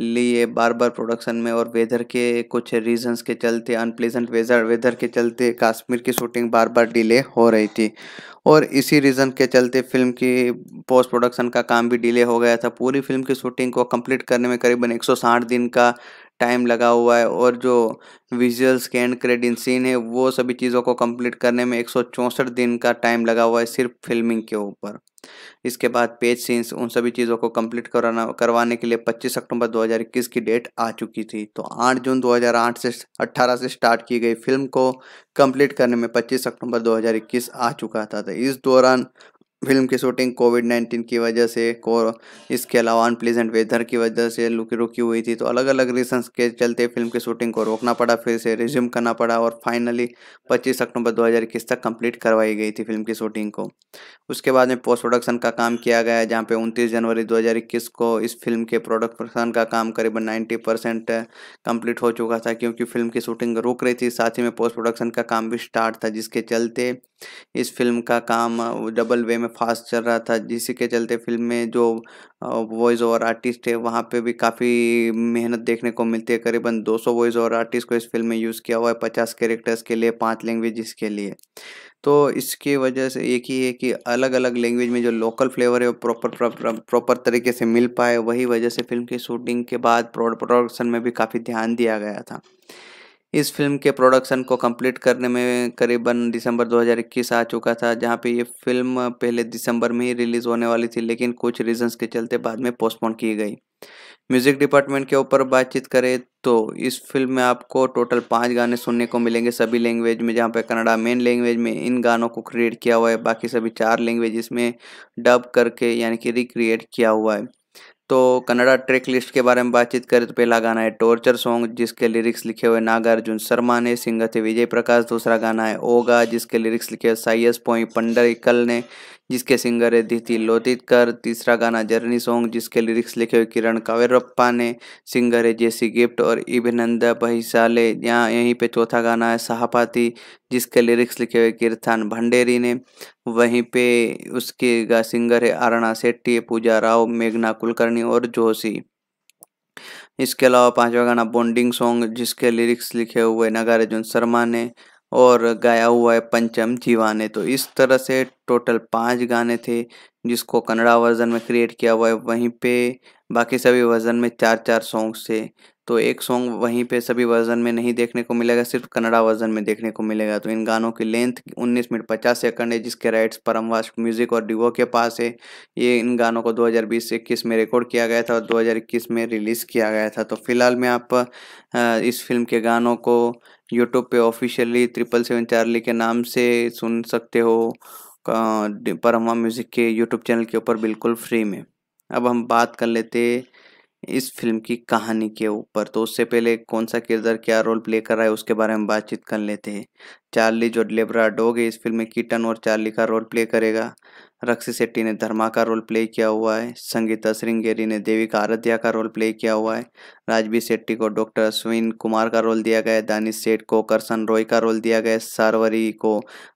लिए बार बार प्रोडक्शन में और वेदर के कुछ रीजंस के चलते अनप्लेजेंट वेदर वेदर के चलते कश्मीर की शूटिंग बार बार डिले हो रही थी और इसी रीज़न के चलते फिल्म की पोस्ट प्रोडक्शन का काम भी डिले हो गया था पूरी फिल्म की शूटिंग को कंप्लीट करने में करीबन एक दिन का टाइम लगा हुआ है और जो विजुअल स्कैन क्रेडिट सीन है वो सभी चीज़ों को कंप्लीट करने में एक दिन का टाइम लगा हुआ है सिर्फ फिल्मिंग के ऊपर इसके बाद पेज सीन्स उन सभी चीज़ों को कंप्लीट कराना करवाने के लिए 25 अक्टूबर 2021 की डेट आ चुकी थी तो 8 जून 2008 से 18 से स्टार्ट की गई फिल्म को कंप्लीट करने में 25 अक्टूबर 2021 आ चुका था तो इस दौरान फिल्म की शूटिंग कोविड नाइन्टीन की वजह से को इसके अलावा अनप्लीजेंट वेदर की वजह से रुकी रुकी हुई थी तो अलग अलग रीजंस के चलते फिल्म की शूटिंग को रोकना पड़ा फिर से रिज्यूम करना पड़ा और फाइनली 25 अक्टूबर 2021 तक कंप्लीट करवाई गई थी फिल्म की शूटिंग को उसके बाद में पोस्ट प्रोडक्शन का काम किया गया जहाँ पे उनतीस जनवरी दो को इस फिल्म के प्रोडक्शन का काम करीबन नाइन्टी कंप्लीट हो चुका था क्योंकि फिल्म की शूटिंग रुक रही थी साथ ही में पोस्ट प्रोडक्शन का काम भी स्टार्ट था जिसके चलते इस फिल्म का काम डबल वे में फास्ट चल रहा था जिसी के चलते फिल्म में जो वॉइस ओवर आर्टिस्ट है वहाँ पे भी काफ़ी मेहनत देखने को मिलती है करीबन 200 वॉइस ओवर आर्टिस्ट को इस फिल्म में यूज़ किया हुआ है पचास कैरेक्टर्स के लिए पाँच लैंग्वेज के लिए तो इसकी वजह से एक ही है कि अलग अलग लैंग्वेज में जो लोकल फ्लेवर है वो प्रॉपर प्रॉपर तरीके से मिल पाए वही वजह से फिल्म की शूटिंग के बाद प्रोडक्शन में भी काफ़ी ध्यान दिया गया था इस फिल्म के प्रोडक्शन को कंप्लीट करने में करीबन दिसंबर 2021 आ चुका था जहां पे ये फिल्म पहले दिसंबर में ही रिलीज़ होने वाली थी लेकिन कुछ रीजंस के चलते बाद में पोस्टपोन की गई म्यूज़िक डिपार्टमेंट के ऊपर बातचीत करें तो इस फिल्म में आपको टोटल पाँच गाने सुनने को मिलेंगे सभी लैंग्वेज में जहाँ पे कनाडा मेन लैंग्वेज में इन गानों को क्रिएट किया हुआ है बाकी सभी चार लैंग्वेज इसमें डब करके यानी कि रिक्रिएट किया हुआ है तो कन्नड़ा ट्रैक लिस्ट के बारे में बातचीत करें तो पहला गाना है टॉर्चर सॉन्ग जिसके लिरिक्स लिखे हुए नागार्जुन शर्मा ने सिंगर थे विजय प्रकाश दूसरा गाना है ओगा जिसके लिरिक्स लिखे हुए पॉइंट पोई पंडरिकल ने जिसके सिंगर है दिति लोदितकर तीसरा गाना जर्नी सॉन्ग जिसके लिरिक्स लिखे हुए किरण कावेरप्पा ने सिंगर है जेसी गिफ्ट और इभिनंद बहिशाले यहाँ यहीं पे चौथा गाना है सहापाती जिसके लिरिक्स लिखे हुए कीर्तन भंडेरी ने वहीं पे उसके गा सिंगर है आरणा सेट्टी पूजा राव मेघना कुलकर्णी और जोशी इसके अलावा पांचवा गाना बॉन्डिंग सॉन्ग जिसके लिरिक्स लिखे हुए नगार्जुन शर्मा ने और गाया हुआ है पंचम जीवाने तो इस तरह से टोटल पांच गाने थे जिसको कन्नड़ा वर्जन में क्रिएट किया हुआ है वहीं पे बाकी सभी वर्जन में चार चार सॉन्ग्स थे तो एक सॉन्ग वहीं पे सभी वर्जन में नहीं देखने को मिलेगा सिर्फ कन्नड़ा वर्जन में देखने को मिलेगा तो इन गानों की लेंथ 19 मिनट 50 सेकंड है जिसके राइट्स परमवास म्यूजिक और डिवो के पास है ये इन गानों को 2020-21 में रिकॉर्ड किया गया था और 2021 में रिलीज़ किया गया था तो फिलहाल मैं आप इस फिल्म के गानों को यूट्यूब पे ऑफिशियली ट्रिपल सेवन चार्ली के नाम से सुन सकते हो परमा म्यूज़िक के यूट्यूब चैनल के ऊपर बिल्कुल फ्री में अब हम बात कर लेते इस फिल्म की कहानी के ऊपर तो उससे पहले कौन सा किरदार क्या रोल प्ले कर रहा है उसके बारे में बातचीत कर लेते हैं चार्ली जो लेबरा डोग है इस फिल्म में कीटन और चार्ली का रोल प्ले करेगा रक्षी शेट्टी ने धर्मा का रोल प्ले किया हुआ है संगीता श्रृंगेरी ने देवी का आराध्या का रोल प्ले किया हुआ है राजवीर शेट्टी को डॉक्टर अश्विन कुमार का रोल दिया गया है दानिश सेठ को करसन रॉय का रोल दिया गया है सारवरी को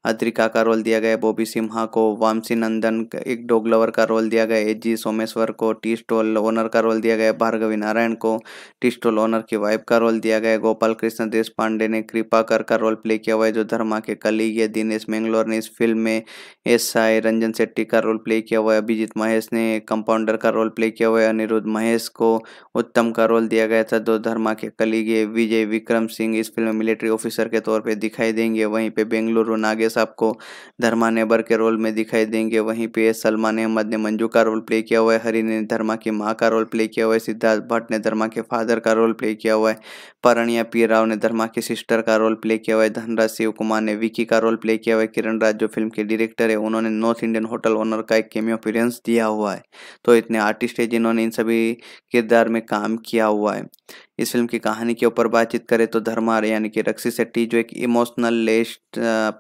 अद्रिका का रोल दिया गया है बॉबी सिम्हा को वामसी नंदन एक डॉग लवर का रोल दिया गया है जी सोमेश्वर को टी स्टॉल ओनर का रोल दिया गया है भार्गवी नारायण को टी स्टॉल ओनर की वाइफ का रोल दिया गया है गोपाल कृष्ण देश पांडे ने कृपाकर का रोल प्ले किया हुआ है जो धर्मा के कलीग है दिनेश मैंगलोर ने इस फिल्म में एस आई रंजन सेट्टी शेट्टी का रोल प्ले किया हुआ है अभिजीत महेश ने कंपाउंडर का रोल प्ले किया हुआ है अनिरुद्ध महेश को उत्तम का रोल दिया गया था दो धर्मा के कलीगे विजय विक्रम सिंह इस फिल्म में मिलिट्री ऑफिसर के तौर पर दिखाई देंगे वहीं पे बेंगलुरु नागेश आपको धर्मा नेबर के रोल में दिखाई देंगे वहीं पे सलमान अहमद ने मंजू का रोल प्ले किया हुआ है हरी ने धर्मा की माँ का रोल प्ले किया हुआ है सिद्धार्थ भट्ट ने धर्मा के फादर का रोल प्ले किया हुआ है परणिया पी राव ने धर्मा की सिस्टर का रोल प्ले किया हुआ है धनराज शिव कुमार ने विकी का रोल प्ले किया हुआ है किरण राज जो फिल्म के डायरेक्टर है उन्होंने north Indian hotel hotel owner का एक केमियो अपीरेंस दिया हुआ है तो इतने आर्टिस्ट है जिन्होंने इन सभी किरदार में काम किया हुआ है इस फिल्म की कहानी के ऊपर बातचीत करें तो धर्मार यानी कि रक्सी सेट्टी जो एक इमोशनल लेस्ट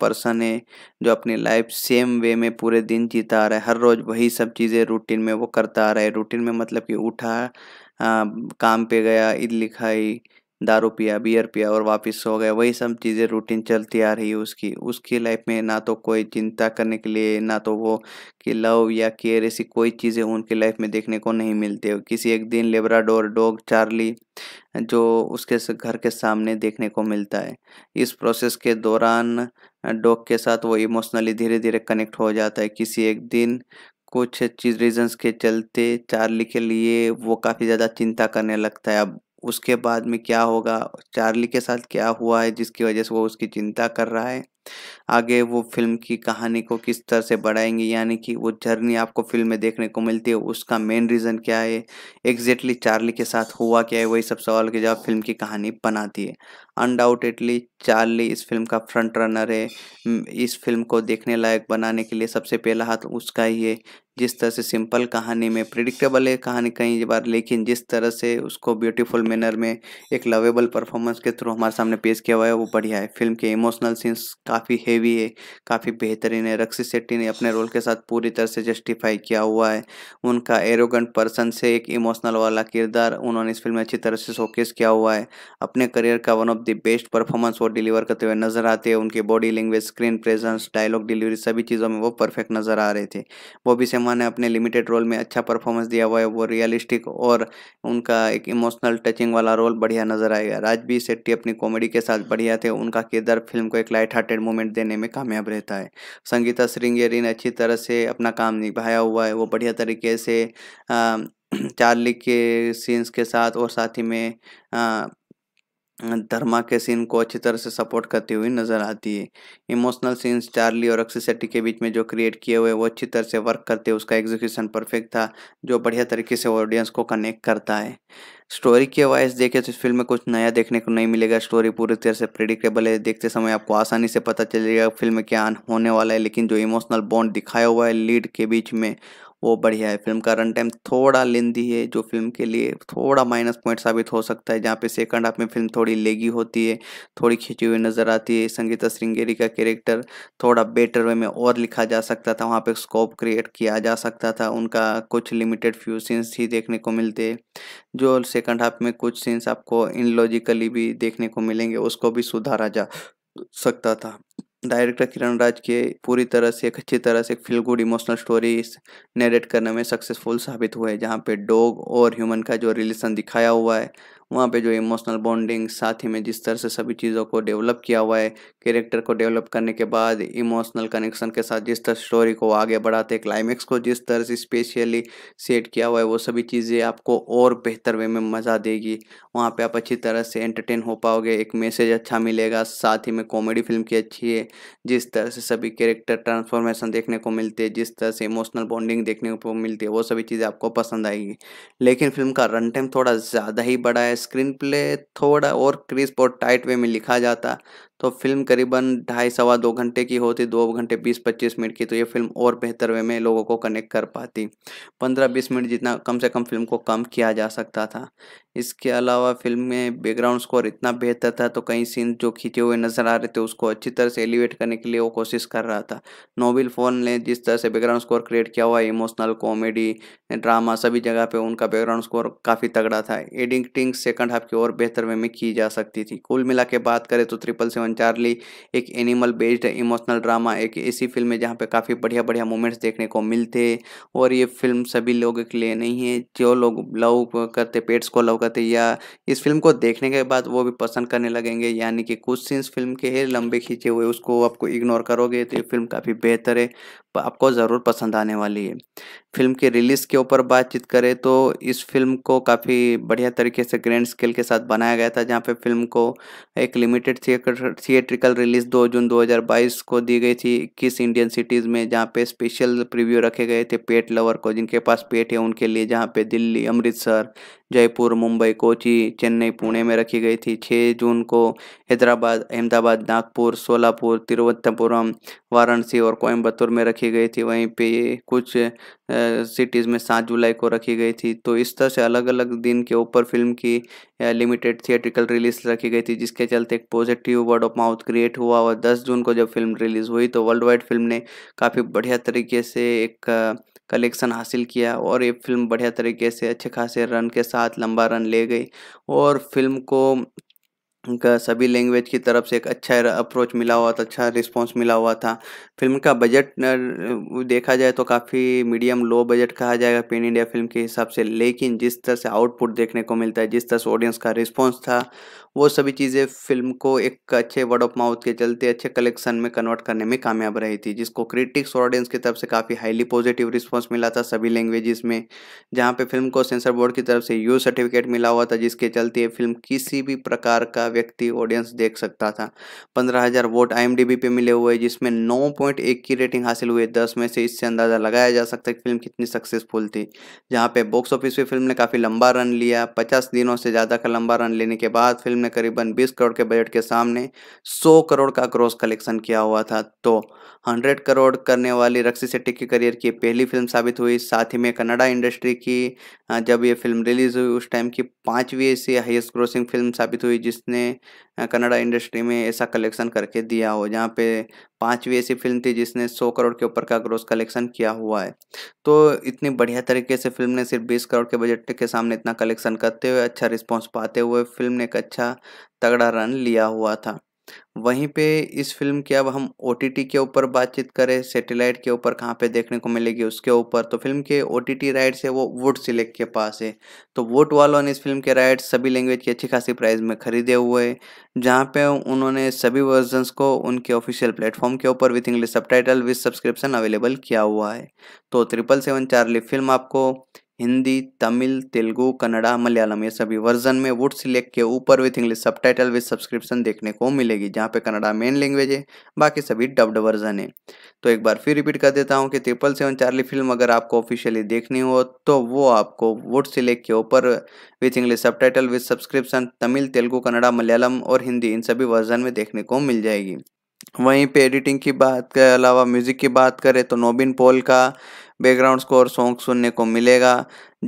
पर्सन है जो अपनी लाइफ सेम वे में पूरे दिन जीता आ रहा है हर रोज़ वही सब चीज़ें रूटीन में वो करता आ रहा है रूटीन में मतलब कि उठा आ, काम पे गया ईद लिखाई दारू पिया बियर पिया और वापस सो गए वही सब चीज़ें रूटीन चलती आ रही है उसकी उसकी लाइफ में ना तो कोई चिंता करने के लिए ना तो वो कि लव या केयर ऐसी कोई चीज़ें उनकी लाइफ में देखने को नहीं मिलती है किसी एक दिन लेबराडोर डॉग चार्ली जो उसके घर के सामने देखने को मिलता है इस प्रोसेस के दौरान डॉग के साथ वो इमोशनली धीरे धीरे कनेक्ट हो जाता है किसी एक दिन कुछ चीज रीजंस के चलते चार्ली के लिए वो काफ़ी ज़्यादा चिंता करने लगता है अब उसके बाद में क्या होगा चार्ली के साथ क्या हुआ है जिसकी वजह से वो उसकी चिंता कर रहा है आगे वो फिल्म की कहानी को किस तरह से बढ़ाएंगे यानी कि वो जर्नी आपको फिल्म में देखने को मिलती है उसका मेन रीज़न क्या है एग्जैक्टली चार्ली के साथ हुआ क्या है वही सब सवाल के जवाब फिल्म की कहानी बनाती है अनडाउटेडली चार्ली इस फिल्म का फ्रंट रनर है इस फिल्म को देखने लायक बनाने के लिए सबसे पहला हाथ उसका ही है जिस तरह से सिंपल कहानी में प्रिडिक्टेबल है कहानी कई बार लेकिन जिस तरह से उसको ब्यूटीफुल मैनर में एक लवेबल परफॉर्मेंस के थ्रू हमारे सामने पेश किया हुआ है वो बढ़िया है फिल्म के इमोशनल सीन्स काफ़ी हेवी है काफ़ी बेहतरीन है रक्षित शेट्टी ने अपने रोल के साथ पूरी तरह से जस्टिफाई किया हुआ है उनका एरोगेंट पर्सन से एक इमोशनल वाला किरदार उन्होंने इस फिल्म में अच्छी तरह से शोकेस किया हुआ है अपने करियर का one of the best performance वो डिलीवर करते हुए नजर आते हैं उनकी body language screen presence dialogue delivery सभी चीज़ों में वो परफेक्ट नजर आ रहे थे वो भी सेम सिन्हा ने अपने लिमिटेड रोल में अच्छा परफॉर्मेंस दिया हुआ है वो रियलिस्टिक और उनका एक इमोशनल टचिंग वाला रोल बढ़िया नजर आएगा राजबीर शेट्टी अपनी कॉमेडी के साथ बढ़िया थे उनका किरदार फिल्म को एक लाइट हार्टेड मोमेंट देने में कामयाब रहता है संगीता श्रृंगेरी ने अच्छी तरह से अपना काम निभाया हुआ है वो बढ़िया तरीके से चार्ली के सीन्स के साथ और साथ ही में धर्मा के सीन को अच्छी तरह से सपोर्ट करती हुई नज़र आती है इमोशनल सीन्स चार्ली और अक्षय शेट्टी के बीच में जो क्रिएट किए हुए वो अच्छी तरह से वर्क करते हैं उसका एग्जीक्यूशन परफेक्ट था जो बढ़िया तरीके से ऑडियंस को कनेक्ट करता है स्टोरी के वाइज देखें तो इस फिल्म में कुछ नया देखने को नहीं मिलेगा स्टोरी पूरी तरह से प्रिडिक्टेबल है देखते समय आपको आसानी से पता चलेगा फिल्म में क्या होने वाला है लेकिन जो इमोशनल बॉन्ड दिखाया हुआ है लीड के बीच में वो बढ़िया है फिल्म का रन टाइम थोड़ा लेंदी है जो फिल्म के लिए थोड़ा माइनस पॉइंट साबित हो सकता है जहाँ पे सेकंड हाफ में फिल्म थोड़ी लेगी होती है थोड़ी खींची हुई नज़र आती है संगीता श्रृंगेरी का कैरेक्टर थोड़ा बेटर वे में और लिखा जा सकता था वहाँ पर स्कोप क्रिएट किया जा सकता था उनका कुछ लिमिटेड फ्यू सीन्स ही देखने को मिलते हैं जो सेकंड हाफ में कुछ सीन्स आपको इनलॉजिकली भी देखने को मिलेंगे उसको भी सुधारा जा सकता था डायरेक्टर किरण राज के पूरी तरह से एक अच्छी तरह से feel good emotional story narrate करने में सक्सेसफुल साबित हुए जहाँ पे डॉग और ह्यूमन का जो रिलेशन दिखाया हुआ है वहाँ पे जो इमोशनल बॉन्डिंग साथ ही में जिस तरह से सभी चीज़ों को डेवलप किया हुआ है कैरेक्टर को डेवलप करने के बाद इमोशनल कनेक्शन के साथ जिस तरह स्टोरी को आगे बढ़ाते क्लाइमेक्स को जिस तरह से स्पेशली सेट किया हुआ है वो सभी चीज़ें आपको और बेहतर वे में मज़ा देगी वहाँ पर आप अच्छी तरह से एंटरटेन हो पाओगे एक मैसेज अच्छा मिलेगा साथ ही में कॉमेडी फिल्म की अच्छी है जिस तरह से सभी कैरेक्टर ट्रांसफॉर्मेशन देखने को मिलते हैं जिस तरह से इमोशनल बॉन्डिंग देखने को मिलती है वो सभी चीज़ें आपको पसंद आएगी लेकिन फिल्म का रन टाइम थोड़ा ज़्यादा ही बड़ा है स्क्रीन प्ले थोड़ा और क्रिस्प और टाइट वे में लिखा जाता तो फिल्म करीबन ढाई सवा दो घंटे की होती दो घंटे बीस पच्चीस मिनट की तो ये फिल्म और बेहतर वे में लोगों को कनेक्ट कर पाती पंद्रह बीस मिनट जितना कम से कम फिल्म को कम किया जा सकता था इसके अलावा फिल्म में बैकग्राउंड स्कोर इतना बेहतर था तो कई सीन जो खींचे हुए नज़र आ रहे थे उसको अच्छी तरह से एलिवेट करने के लिए वो कोशिश कर रहा था नोबिल फोन ने जिस तरह से बैकग्राउंड स्कोर क्रिएट किया हुआ इमोशनल कॉमेडी ड्रामा सभी जगह पर उनका बैकग्राउंड स्कोर काफ़ी तगड़ा था एडिटिंग सेकंड हाफ की और बेहतर वे में की जा सकती थी कुल मिला के बात करें तो ट्रिपल सेवन सेवन चार्ली एक एनिमल बेस्ड इमोशनल ड्रामा एक ऐसी फिल्म है जहाँ पे काफ़ी बढ़िया बढ़िया मोमेंट्स देखने को मिलते और ये फिल्म सभी लोगों के लिए नहीं है जो लोग लव करते पेट्स को लव करते या इस फिल्म को देखने के बाद वो भी पसंद करने लगेंगे यानी कि कुछ सीन्स फिल्म के है लंबे खींचे हुए उसको आपको इग्नोर करोगे तो ये फिल्म काफ़ी बेहतर है आपको ज़रूर पसंद आने वाली है फिल्म के रिलीज़ के ऊपर बातचीत करें तो इस फिल्म को काफ़ी बढ़िया तरीके से ग्रैंड स्केल के साथ बनाया गया था जहाँ पे फिल्म को एक लिमिटेड थिएटर थिएट्रिकल रिलीज़ दो जून 2022 को दी गई थी इक्कीस इंडियन सिटीज़ में जहाँ पे स्पेशल प्रीव्यू रखे गए थे पेट लवर को जिनके पास पेट है उनके लिए जहाँ पे दिल्ली अमृतसर जयपुर मुंबई कोची चेन्नई पुणे में रखी गई थी 6 जून को हैदराबाद अहमदाबाद नागपुर सोलापुर तिरुवनंतपुरम वाराणसी और कोयम्बतूर में रखी गई थी वहीं पे कुछ सिटीज़ में सात जुलाई को रखी गई थी तो इस तरह से अलग अलग दिन के ऊपर फिल्म की लिमिटेड थिएट्रिकल रिलीज रखी गई थी जिसके चलते एक positive word of mouth create हुआ और दस जून को जब फिल्म रिलीज़ हुई तो वर्ल्ड वाइड फिल्म ने काफ़ी बढ़िया तरीके से एक कलेक्शन हासिल किया और ये फिल्म बढ़िया तरीके से अच्छे खासे रन के साथ लंबा रन ले गई और फिल्म को उनका सभी लैंग्वेज की तरफ से एक अच्छा अप्रोच मिला हुआ था अच्छा रिस्पांस मिला हुआ था फिल्म का बजट देखा जाए तो काफ़ी मीडियम लो बजट कहा जाएगा पेन इंडिया फिल्म के हिसाब से लेकिन जिस तरह से आउटपुट देखने को मिलता है जिस तरह से ऑडियंस का रिस्पॉन्स था वो सभी चीज़ें फिल्म को एक अच्छे वर्ड ऑफ माउथ के चलते अच्छे कलेक्शन में कन्वर्ट करने में कामयाब रही थी जिसको क्रिटिक्स और ऑडियंस की तरफ से काफ़ी हाईली पॉजिटिव रिस्पॉन्स मिला था सभी लैंग्वेजेस में जहाँ पे फिल्म को सेंसर बोर्ड की तरफ से यू सर्टिफिकेट मिला हुआ था जिसके चलते ये फिल्म किसी भी प्रकार का व्यक्ति ऑडियंस देख सकता था पंद्रह हज़ार वोट आई पे मिले हुए जिसमें नौ पॉइंट एक की रेटिंग हासिल हुई दस में से इससे अंदाज़ा लगाया जा सकता है कि फिल्म कितनी सक्सेसफुल थी जहाँ पे बॉक्स ऑफिस पर फिल्म ने काफ़ी लंबा रन लिया पचास दिनों से ज़्यादा का लंबा रन लेने के बाद फिल्म ने करीबन 20 करोड़ के बजट के सामने 100 करोड़ का क्रॉस कलेक्शन किया हुआ था तो 100 करोड़ करने वाली रक्षी शेट्टी के करियर की पहली फिल्म साबित हुई साथ ही में कनाडा इंडस्ट्री की जब ये फिल्म रिलीज हुई उस टाइम की पांचवी ऐसी हाईएस्ट ग्रोसिंग फिल्म साबित हुई जिसने कन्नड़ा इंडस्ट्री में ऐसा कलेक्शन करके दिया हो जहाँ पे पांचवी ऐसी फिल्म थी जिसने 100 करोड़ के ऊपर का ग्रोस कलेक्शन किया हुआ है तो इतनी बढ़िया तरीके से फिल्म ने सिर्फ 20 करोड़ के बजट के सामने इतना कलेक्शन करते हुए अच्छा रिस्पॉन्स पाते हुए फिल्म ने एक अच्छा तगड़ा रन लिया हुआ था वहीं पे इस फ़िल्म की अब हम ओ के ऊपर बातचीत करें सैटेलाइट के ऊपर कहाँ पे देखने को मिलेगी उसके ऊपर तो फिल्म के ओ टी टी राइट्स है वो वुड सिलेक्ट के पास है तो वोट वालों ने इस फिल्म के राइट्स सभी लैंग्वेज की अच्छी खासी प्राइस में खरीदे हुए जहाँ पे उन्होंने सभी वर्जनस को उनके ऑफिशियल प्लेटफॉर्म के ऊपर with English subtitle with subscription available किया हुआ है तो ट्रिपल सेवन चार्ली फिल्म आपको हिंदी तमिल तेलुगु कन्नड़ा मलयालम ये सभी वर्जन में वुड सिलेक्ट के ऊपर with English subtitle with subscription देखने को मिलेगी जहाँ पे कन्नड़ा मेन लैंग्वेज है बाकी सभी डब्ड वर्जन है तो एक बार फिर रिपीट कर देता हूँ कि ट्रिपल सेवन चार्ली फिल्म अगर आपको ऑफिशियली देखनी हो तो वो आपको वुड सिलेक्ट के ऊपर with English subtitle with subscription Tamil Telugu Kannada Malayalam और हिंदी इन सभी वर्जन में देखने को मिल जाएगी वहीं पे एडिटिंग की बात के अलावा म्यूज़िक की बात करें तो नोबिन पॉल का बैकग्राउंड स्कोर सॉन्ग सुनने को मिलेगा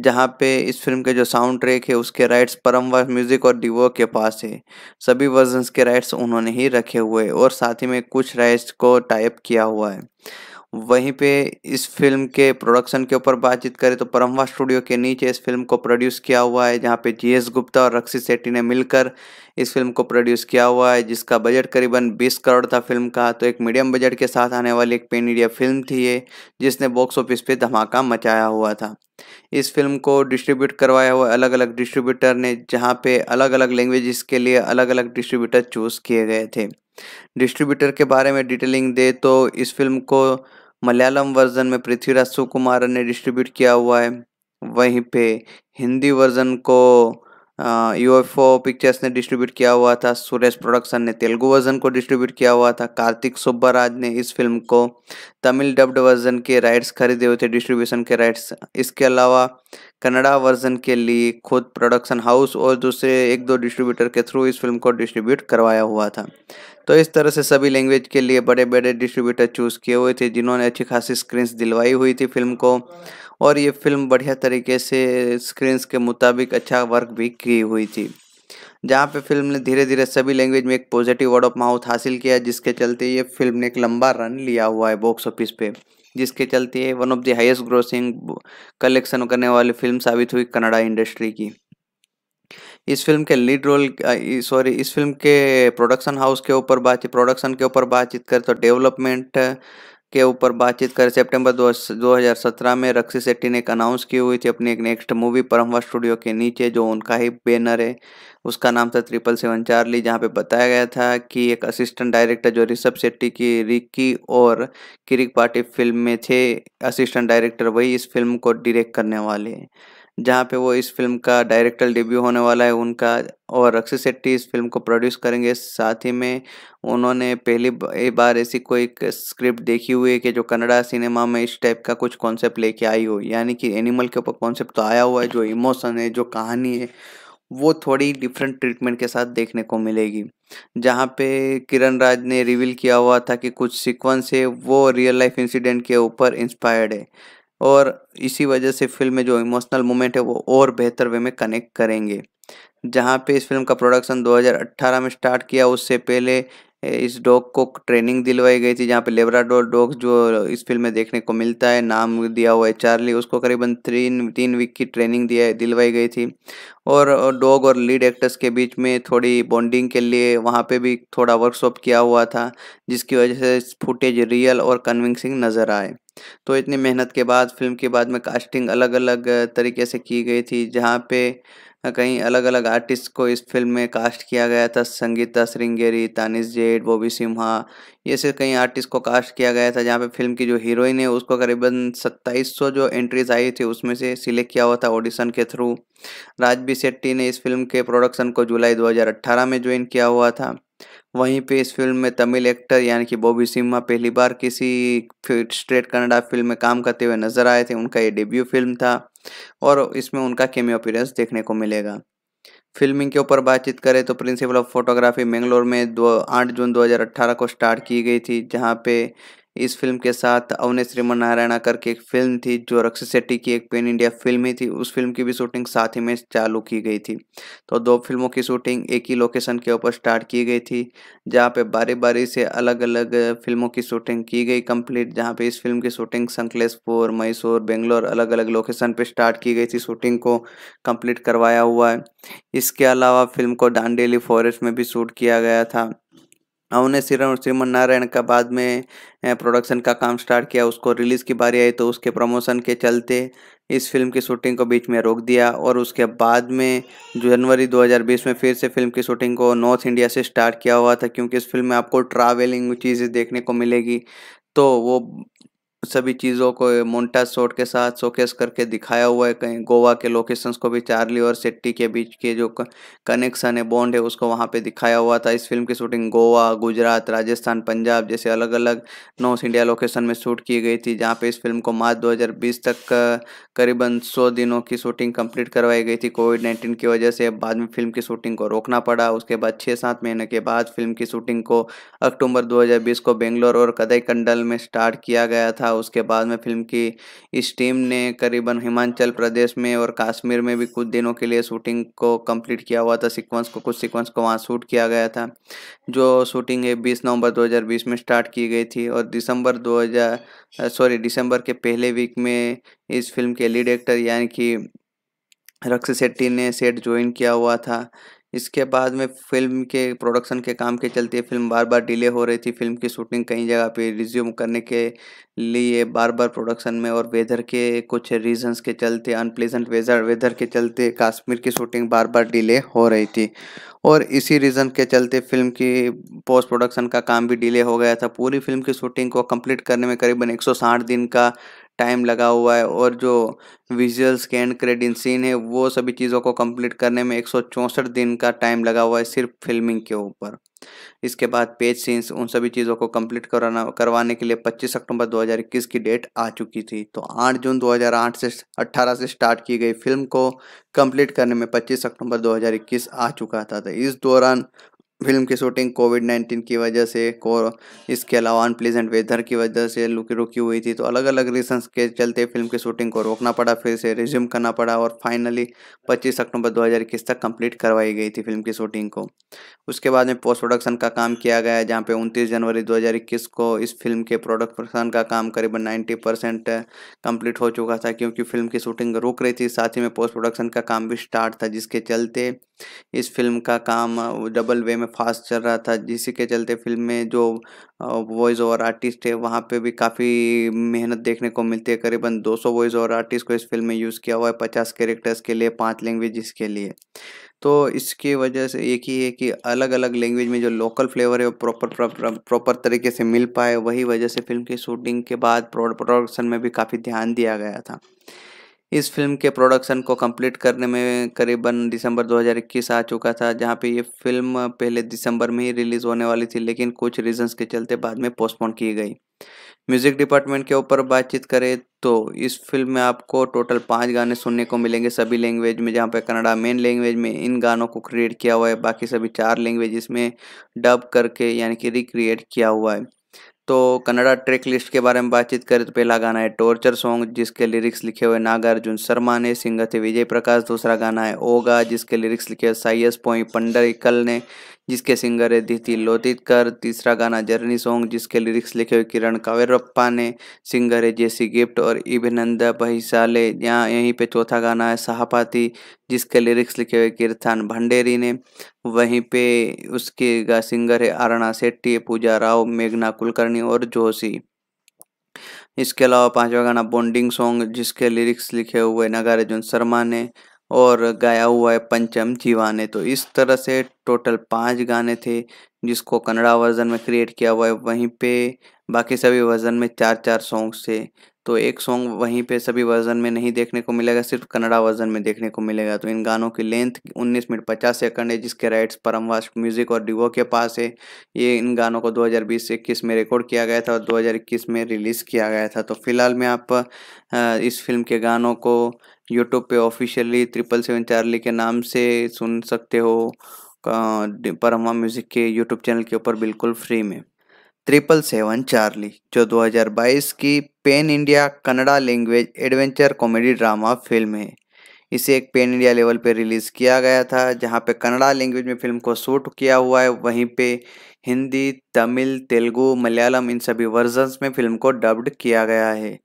जहाँ पे इस फिल्म के जो साउंड ट्रैक है उसके राइट्स परमवर म्यूज़िक और डिवो के पास है सभी वर्जन के राइट्स उन्होंने ही रखे हुए और साथ ही में कुछ राइट्स को टाइप किया हुआ है वहीं पे इस फिल्म के प्रोडक्शन के ऊपर बातचीत करें तो परमवा स्टूडियो के नीचे इस फिल्म को प्रोड्यूस किया हुआ है जहाँ पे जी एस गुप्ता और रक्षित सेट्टी ने मिलकर इस फिल्म को प्रोड्यूस किया हुआ है जिसका बजट करीबन 20 करोड़ था फिल्म का तो एक मीडियम बजट के साथ आने वाली एक पेन इंडिया फिल्म थी ये जिसने बॉक्स ऑफिस पे धमाका मचाया हुआ था इस फिल्म को डिस्ट्रीब्यूट करवाया हुआ अलग अलग डिस्ट्रीब्यूटर ने जहाँ पे अलग अलग लैंग्वेजेस के लिए अलग अलग डिस्ट्रीब्यूटर चूज़ किए गए थे डिस्ट्रीब्यूटर के बारे में डिटेलिंग दे तो इस फिल्म को मलयालम वर्जन में पृथ्वीराज सुकुमारन ने डिस्ट्रीब्यूट किया हुआ है वहीं पे हिंदी वर्जन को यूएफओ uh, पिक्चर्स ने डिस्ट्रीब्यूट किया हुआ था सुरेश प्रोडक्शन ने तेलुगु वर्जन को डिस्ट्रीब्यूट किया हुआ था कार्तिक सुब्बाराज ने इस फिल्म को तमिल डब्ड वर्जन के राइट्स खरीदे हुए थे डिस्ट्रीब्यूशन के राइट्स इसके अलावा कन्नड़ा वर्जन के लिए खुद प्रोडक्शन हाउस और दूसरे एक दो डिस्ट्रीब्यूटर के थ्रू इस फिल्म को डिस्ट्रीब्यूट करवाया हुआ था तो इस तरह से सभी लैंग्वेज के लिए बड़े बड़े डिस्ट्रीब्यूटर चूज़ किए हुए थे जिन्होंने अच्छी खासी स्क्रीन्स दिलवाई हुई थी फिल्म को और ये फिल्म बढ़िया तरीके से स्क्रीन्स के मुताबिक अच्छा वर्क भी की हुई थी जहाँ पे फिल्म ने धीरे धीरे सभी लैंग्वेज में एक पॉजिटिव वर्ड ऑफ माउथ हासिल किया जिसके चलते ये फिल्म ने एक लंबा रन लिया हुआ है बॉक्स ऑफिस पे जिसके चलते one of the highest grossing collection करने वाली फिल्म साबित हुई कनाडा इंडस्ट्री की इस फिल्म के लीड रोल सॉरी इस फिल्म के प्रोडक्शन हाउस के ऊपर बातचीत प्रोडक्शन के ऊपर बातचीत करें तो डेवलपमेंट के ऊपर बातचीत करें सितंबर 2017 में रक्षी सेट्टी ने एक अनाउंस की हुई थी अपनी एक नेक्स्ट मूवी परमवा स्टूडियो के नीचे जो उनका ही बैनर है उसका नाम था ट्रिपल सेवन चार्ली जहाँ पे बताया गया था कि एक असिस्टेंट डायरेक्टर जो ऋषभ शेट्टी की रिक्की और किरिक पार्टी फिल्म में थे असिस्टेंट डायरेक्टर वही इस फिल्म को डिरेक्ट करने वाले हैं जहाँ पे वो इस फिल्म का डायरेक्टर डेब्यू होने वाला है उनका और अक्षय शेट्टी इस फिल्म को प्रोड्यूस करेंगे साथ ही में उन्होंने पहली बार ऐसी कोई स्क्रिप्ट देखी हुई है कि जो कन्नड़ा सिनेमा में इस टाइप का कुछ कॉन्सेप्ट लेके आई हो यानी कि एनिमल के ऊपर कॉन्सेप्ट तो आया हुआ है जो इमोशन है जो कहानी है वो थोड़ी डिफरेंट ट्रीटमेंट के साथ देखने को मिलेगी जहाँ पे किरण राज ने रिवील किया हुआ था कि कुछ सीक्वेंस है वो रियल लाइफ इंसिडेंट के ऊपर इंस्पायर्ड है और इसी वजह से फिल्म में जो इमोशनल मोमेंट है वो और बेहतर वे में कनेक्ट करेंगे जहाँ पे इस फिल्म का प्रोडक्शन 2018 में स्टार्ट किया उससे पहले इस डॉग को ट्रेनिंग दिलवाई गई थी जहाँ पे लेबराडोर डॉग जो इस फिल्म में देखने को मिलता है नाम दिया हुआ है चार्ली उसको करीबन तीन तीन वीक की ट्रेनिंग दिया दिलवाई गई थी और डॉग और लीड एक्टर्स के बीच में थोड़ी बॉन्डिंग के लिए वहाँ पे भी थोड़ा वर्कशॉप किया हुआ था जिसकी वजह से फुटेज रियल और कन्विंसिंग नज़र आए तो इतनी मेहनत के बाद फिल्म के बाद में कास्टिंग अलग अलग तरीके से की गई थी जहाँ पे हाँ, कहीं अलग अलग आर्टिस्ट को इस फिल्म में कास्ट किया गया था संगीता श्रृंगेरी तानिश जेड बॉबी सिम्हा ये से कई आर्टिस्ट को कास्ट किया गया था जहाँ पे फिल्म की जो हीरोइन है उसको करीबन सत्ताईस सौ जो एंट्रीज आई थी उसमें से सिलेक्ट किया हुआ था ऑडिशन के थ्रू राजबी शेट्टी ने इस फिल्म के प्रोडक्शन को जुलाई दो में ज्वाइन किया हुआ था वहीं पे इस फिल्म में तमिल एक्टर यानी कि बॉबी सिम्हा पहली बार किसी स्ट्रेट कनाडा फिल्म में काम करते हुए नजर आए थे उनका ये डेब्यू फिल्म था और इसमें उनका केमियो अपीरेंस देखने को मिलेगा फिल्मिंग के ऊपर बातचीत करें तो प्रिंसिपल ऑफ फोटोग्राफी मैंगलोर में दो आठ जून 2018 को स्टार्ट की गई थी जहां पे इस फिल्म के साथ अवने श्रीमन नारायणा करके एक फिल्म थी जो रक्ष शेट्टी की एक पेन इंडिया फिल्म ही थी उस फिल्म की भी शूटिंग साथ ही में चालू की गई थी तो दो फिल्मों की शूटिंग एक ही लोकेशन के ऊपर स्टार्ट की गई थी जहाँ पे बारी बारी से अलग अलग फिल्मों की शूटिंग की गई कंप्लीट जहाँ पे इस फिल्म की शूटिंग संकलेशपुर मैसूर बेंगलोर अलग अलग लोकेशन पे स्टार्ट की गई थी शूटिंग को कंप्लीट करवाया हुआ है इसके अलावा फिल्म को डांडेली फॉरेस्ट में भी शूट किया गया था उन्हें श्रीराम श्रीमन नारायण का बाद में प्रोडक्शन का काम स्टार्ट किया उसको रिलीज़ की बारी आई तो उसके प्रमोशन के चलते इस फिल्म की शूटिंग को बीच में रोक दिया और उसके बाद में जनवरी 2020 में फिर से फिल्म की शूटिंग को नॉर्थ इंडिया से स्टार्ट किया हुआ था क्योंकि इस फिल्म में आपको ट्रैवलिंग चीज़ें देखने को मिलेगी तो वो सभी चीज़ों को मोन्टा शॉट के साथ शोकेस करके दिखाया हुआ है कहीं गोवा के लोकेशंस को भी चार्ली और सेट्टी के बीच के जो कनेक्शन है बॉन्ड है उसको वहाँ पे दिखाया हुआ था इस फिल्म की शूटिंग गोवा गुजरात राजस्थान पंजाब जैसे अलग अलग नॉर्थ इंडिया लोकेशन में शूट की गई थी जहाँ पे इस फिल्म को मार्च दो तक करीबन सौ दिनों की शूटिंग कम्प्लीट करवाई गई थी कोविड नाइन्टीन की वजह से बाद में फिल्म की शूटिंग को रोकना पड़ा उसके बाद छः सात महीने के बाद फिल्म की शूटिंग को अक्टूबर दो को बेंगलोर और कदई कंडल में स्टार्ट किया गया था था उसके बाद में फिल्म की इस टीम ने करीबन हिमाचल प्रदेश में और कश्मीर में भी कुछ दिनों के लिए शूटिंग को कंप्लीट किया हुआ था सीक्वेंस को कुछ सीक्वेंस को वहाँ शूट किया गया था जो शूटिंग है बीस नवंबर 2020 में स्टार्ट की गई थी और दिसंबर 2000 सॉरी दिसंबर के पहले वीक में इस फिल्म के लीड एक्टर यानी कि रक्ष शेट्टी ने सेट ज्वाइन किया हुआ था इसके बाद में फिल्म के प्रोडक्शन के काम के चलते फिल्म बार बार डिले हो रही थी फिल्म की शूटिंग कई जगह पे रिज्यूम करने के लिए बार बार प्रोडक्शन में और वेदर के कुछ रीजंस के चलते अनप्लेजेंट वेदर वेदर के चलते कश्मीर की शूटिंग बार बार डिले हो रही थी और इसी रीज़न के चलते फिल्म की पोस्ट प्रोडक्शन का काम भी डिले हो गया था पूरी फिल्म की शूटिंग को कंप्लीट करने में करीबन एक दिन का टाइम लगा हुआ है और जो विजुअल स्कैन क्रेडिट सीन है वो सभी चीज़ों को कंप्लीट करने में एक दिन का टाइम लगा हुआ है सिर्फ फिल्मिंग के ऊपर इसके बाद पेज सीन्स उन सभी चीज़ों को कंप्लीट कराना करवाने के लिए 25 अक्टूबर 2021 की डेट आ चुकी थी तो 8 जून 2008 से 18 से स्टार्ट की गई फिल्म को कंप्लीट करने में 25 अक्टूबर 2021 आ चुका था तो इस दौरान फिल्म की शूटिंग कोविड नाइन्टीन की वजह से को इसके अलावा अनप्लीजेंट वेदर की वजह से रुकी रुकी हुई थी तो अलग अलग रीजंस के चलते फिल्म की शूटिंग को रोकना पड़ा फिर से रिज्यूम करना पड़ा और फाइनली 25 अक्टूबर 2021 तक कंप्लीट करवाई गई थी फिल्म की शूटिंग को उसके बाद में पोस्ट प्रोडक्शन का काम किया गया जहाँ पे उनतीस जनवरी दो को इस फिल्म के प्रोडक्शन का काम करीबन नाइन्टी कंप्लीट हो चुका था क्योंकि फिल्म की शूटिंग रुक रही थी साथ ही में पोस्ट प्रोडक्शन का काम भी स्टार्ट था जिसके चलते इस फिल्म का काम डबल वे में फास्ट चल रहा था जिसी के चलते फिल्म में जो वॉइस ओवर आर्टिस्ट है वहाँ पे भी काफ़ी मेहनत देखने को मिलती है करीबन 200 वॉइस ओवर आर्टिस्ट को इस फिल्म में यूज़ किया हुआ है पचास कैरेक्टर्स के लिए पाँच लैंग्वेज के लिए तो इसकी वजह से एक ही है कि अलग अलग लैंग्वेज में जो लोकल फ्लेवर है वो प्रॉपर प्रॉपर तरीके से मिल पाए वही वजह से फिल्म की शूटिंग के बाद प्रोडक्शन में भी काफ़ी ध्यान दिया गया था इस फिल्म के प्रोडक्शन को कंप्लीट करने में करीबन दिसंबर 2021 आ चुका था जहां पे ये फिल्म पहले दिसंबर में ही रिलीज़ होने वाली थी लेकिन कुछ रीजंस के चलते बाद में पोस्टपोन की गई म्यूज़िक डिपार्टमेंट के ऊपर बातचीत करें तो इस फिल्म में आपको टोटल पाँच गाने सुनने को मिलेंगे सभी लैंग्वेज में जहाँ पे कनाडा मेन लैंग्वेज में इन गानों को क्रिएट किया हुआ है बाकी सभी चार लैंग्वेज इसमें डब करके यानी कि रिक्रिएट किया हुआ है तो कन्नड़ा ट्रैक लिस्ट के बारे में बातचीत करें तो पहला गाना है टॉर्चर सॉन्ग जिसके लिरिक्स लिखे हुए नागार्जुन शर्मा ने सिंगर थे विजय प्रकाश दूसरा गाना है ओगा जिसके लिरिक्स लिखे हुए साइयस पोई पंडरिकल ने जिसके सिंगर है दिति लोधितकर तीसरा गाना जर्नी सॉन्ग जिसके लिरिक्स लिखे हुए किरण कावेरप्पा ने सिंगर है जेसी गिफ्ट और इभिनंद बहिशाले यहाँ यहीं पे चौथा गाना है सहापाती जिसके लिरिक्स लिखे हुए कीर्तन भंडेरी ने वहीं पे उसके गा सिंगर है आरणा सेट्टी पूजा राव मेघना कुलकर्णी और जोशी इसके अलावा पांचवा गाना बॉन्डिंग सॉन्ग जिसके लिरिक्स लिखे हुए नगार्जुन शर्मा ने और गाया हुआ है पंचम जीवाने तो इस तरह से टोटल पांच गाने थे जिसको कन्नड़ा वर्जन में क्रिएट किया हुआ है वहीं पे बाकी सभी वर्जन में चार चार सॉन्ग्स थे तो एक सॉन्ग वहीं पे सभी वर्जन में नहीं देखने को मिलेगा सिर्फ कन्नड़ा वर्जन में देखने को मिलेगा तो इन गानों की लेंथ 19 मिनट 50 सेकंड है जिसके राइट्स परमवास म्यूजिक और डिवो के पास है ये इन गानों को 2020-21 में रिकॉर्ड किया गया था और 2021 में रिलीज़ किया गया था तो फिलहाल मैं आप इस फिल्म के गानों को यूट्यूब पे ऑफिशियली ट्रिपल सेवन चार्ली के नाम से सुन सकते हो परमा म्यूज़िक के यूट्यूब चैनल के ऊपर बिल्कुल फ्री में ट्रिपल सेवन चार्ली जो 2022 की pan India Kannada language adventure comedy drama film है इसे एक पेन इंडिया लेवल पे रिलीज़ किया गया था जहाँ पे कन्नड़ा लैंग्वेज में फिल्म को शूट किया हुआ है वहीं पे हिंदी तमिल तेलुगू मलयालम इन सभी वर्जन्स में फिल्म को डब्ड किया गया है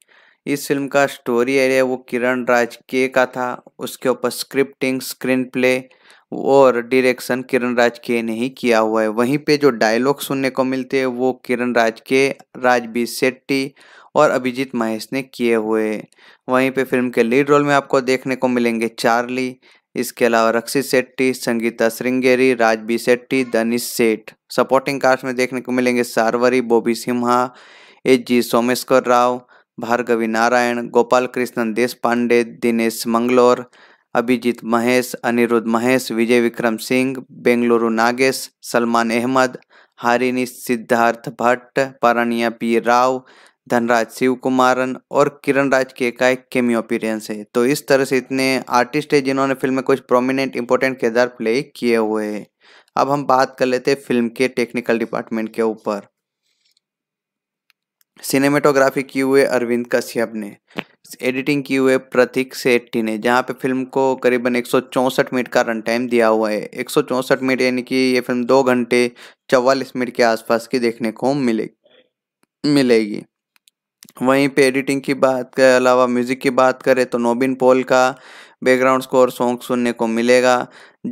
इस फिल्म का स्टोरी एरिया वो किरण राज के का था उसके ऊपर स्क्रिप्टिंग स्क्रीन प्ले और डायरेक्शन किरण राज के ने ही किया हुआ है वहीं पे जो डायलॉग सुनने को मिलते हैं वो किरण राज के राजबीर शेट्टी और अभिजीत महेश ने किए हुए वहीं पे फिल्म के लीड रोल में आपको देखने को मिलेंगे चार्ली इसके अलावा रक्षित शेट्टी संगीता श्रृंगेरी राजबी शेट्टी दनिश सेठ सपोर्टिंग कास्ट में देखने को मिलेंगे सारवरी बॉबी सिम्हा एच जी सोमेश्वर राव भार्गवी नारायण गोपाल कृष्णन देश पांडे दिनेश मंगलोर अभिजीत महेश अनिरुद्ध महेश विजय विक्रम सिंह बेंगलुरु नागेश सलमान अहमद हारिनी सिद्धार्थ भट्ट पारणिया पी राव धनराज शिव कुमारन और किरण राज के का एक केमियो अपीरेंस है तो इस तरह से इतने आर्टिस्ट है जिन्होंने फिल्म में कुछ प्रोमिनेंट इंपॉर्टेंट किरदार प्ले किए हुए हैं अब हम बात कर लेते हैं फिल्म के टेक्निकल डिपार्टमेंट के ऊपर सिनेमेटोग्राफी की हुए अरविंद कश्यप ने एडिटिंग की हुए प्रतीक सेट्टी ने जहाँ पे फिल्म को करीबन एक मिनट का रन टाइम दिया हुआ है एक मिनट यानी कि ये फिल्म दो घंटे चवालीस मिनट के आसपास की देखने को मिले मिलेगी वहीं पे एडिटिंग की बात के अलावा म्यूज़िक की बात करें तो नोबिन पोल का बैकग्राउंड स्कोर सॉन्ग सुनने को मिलेगा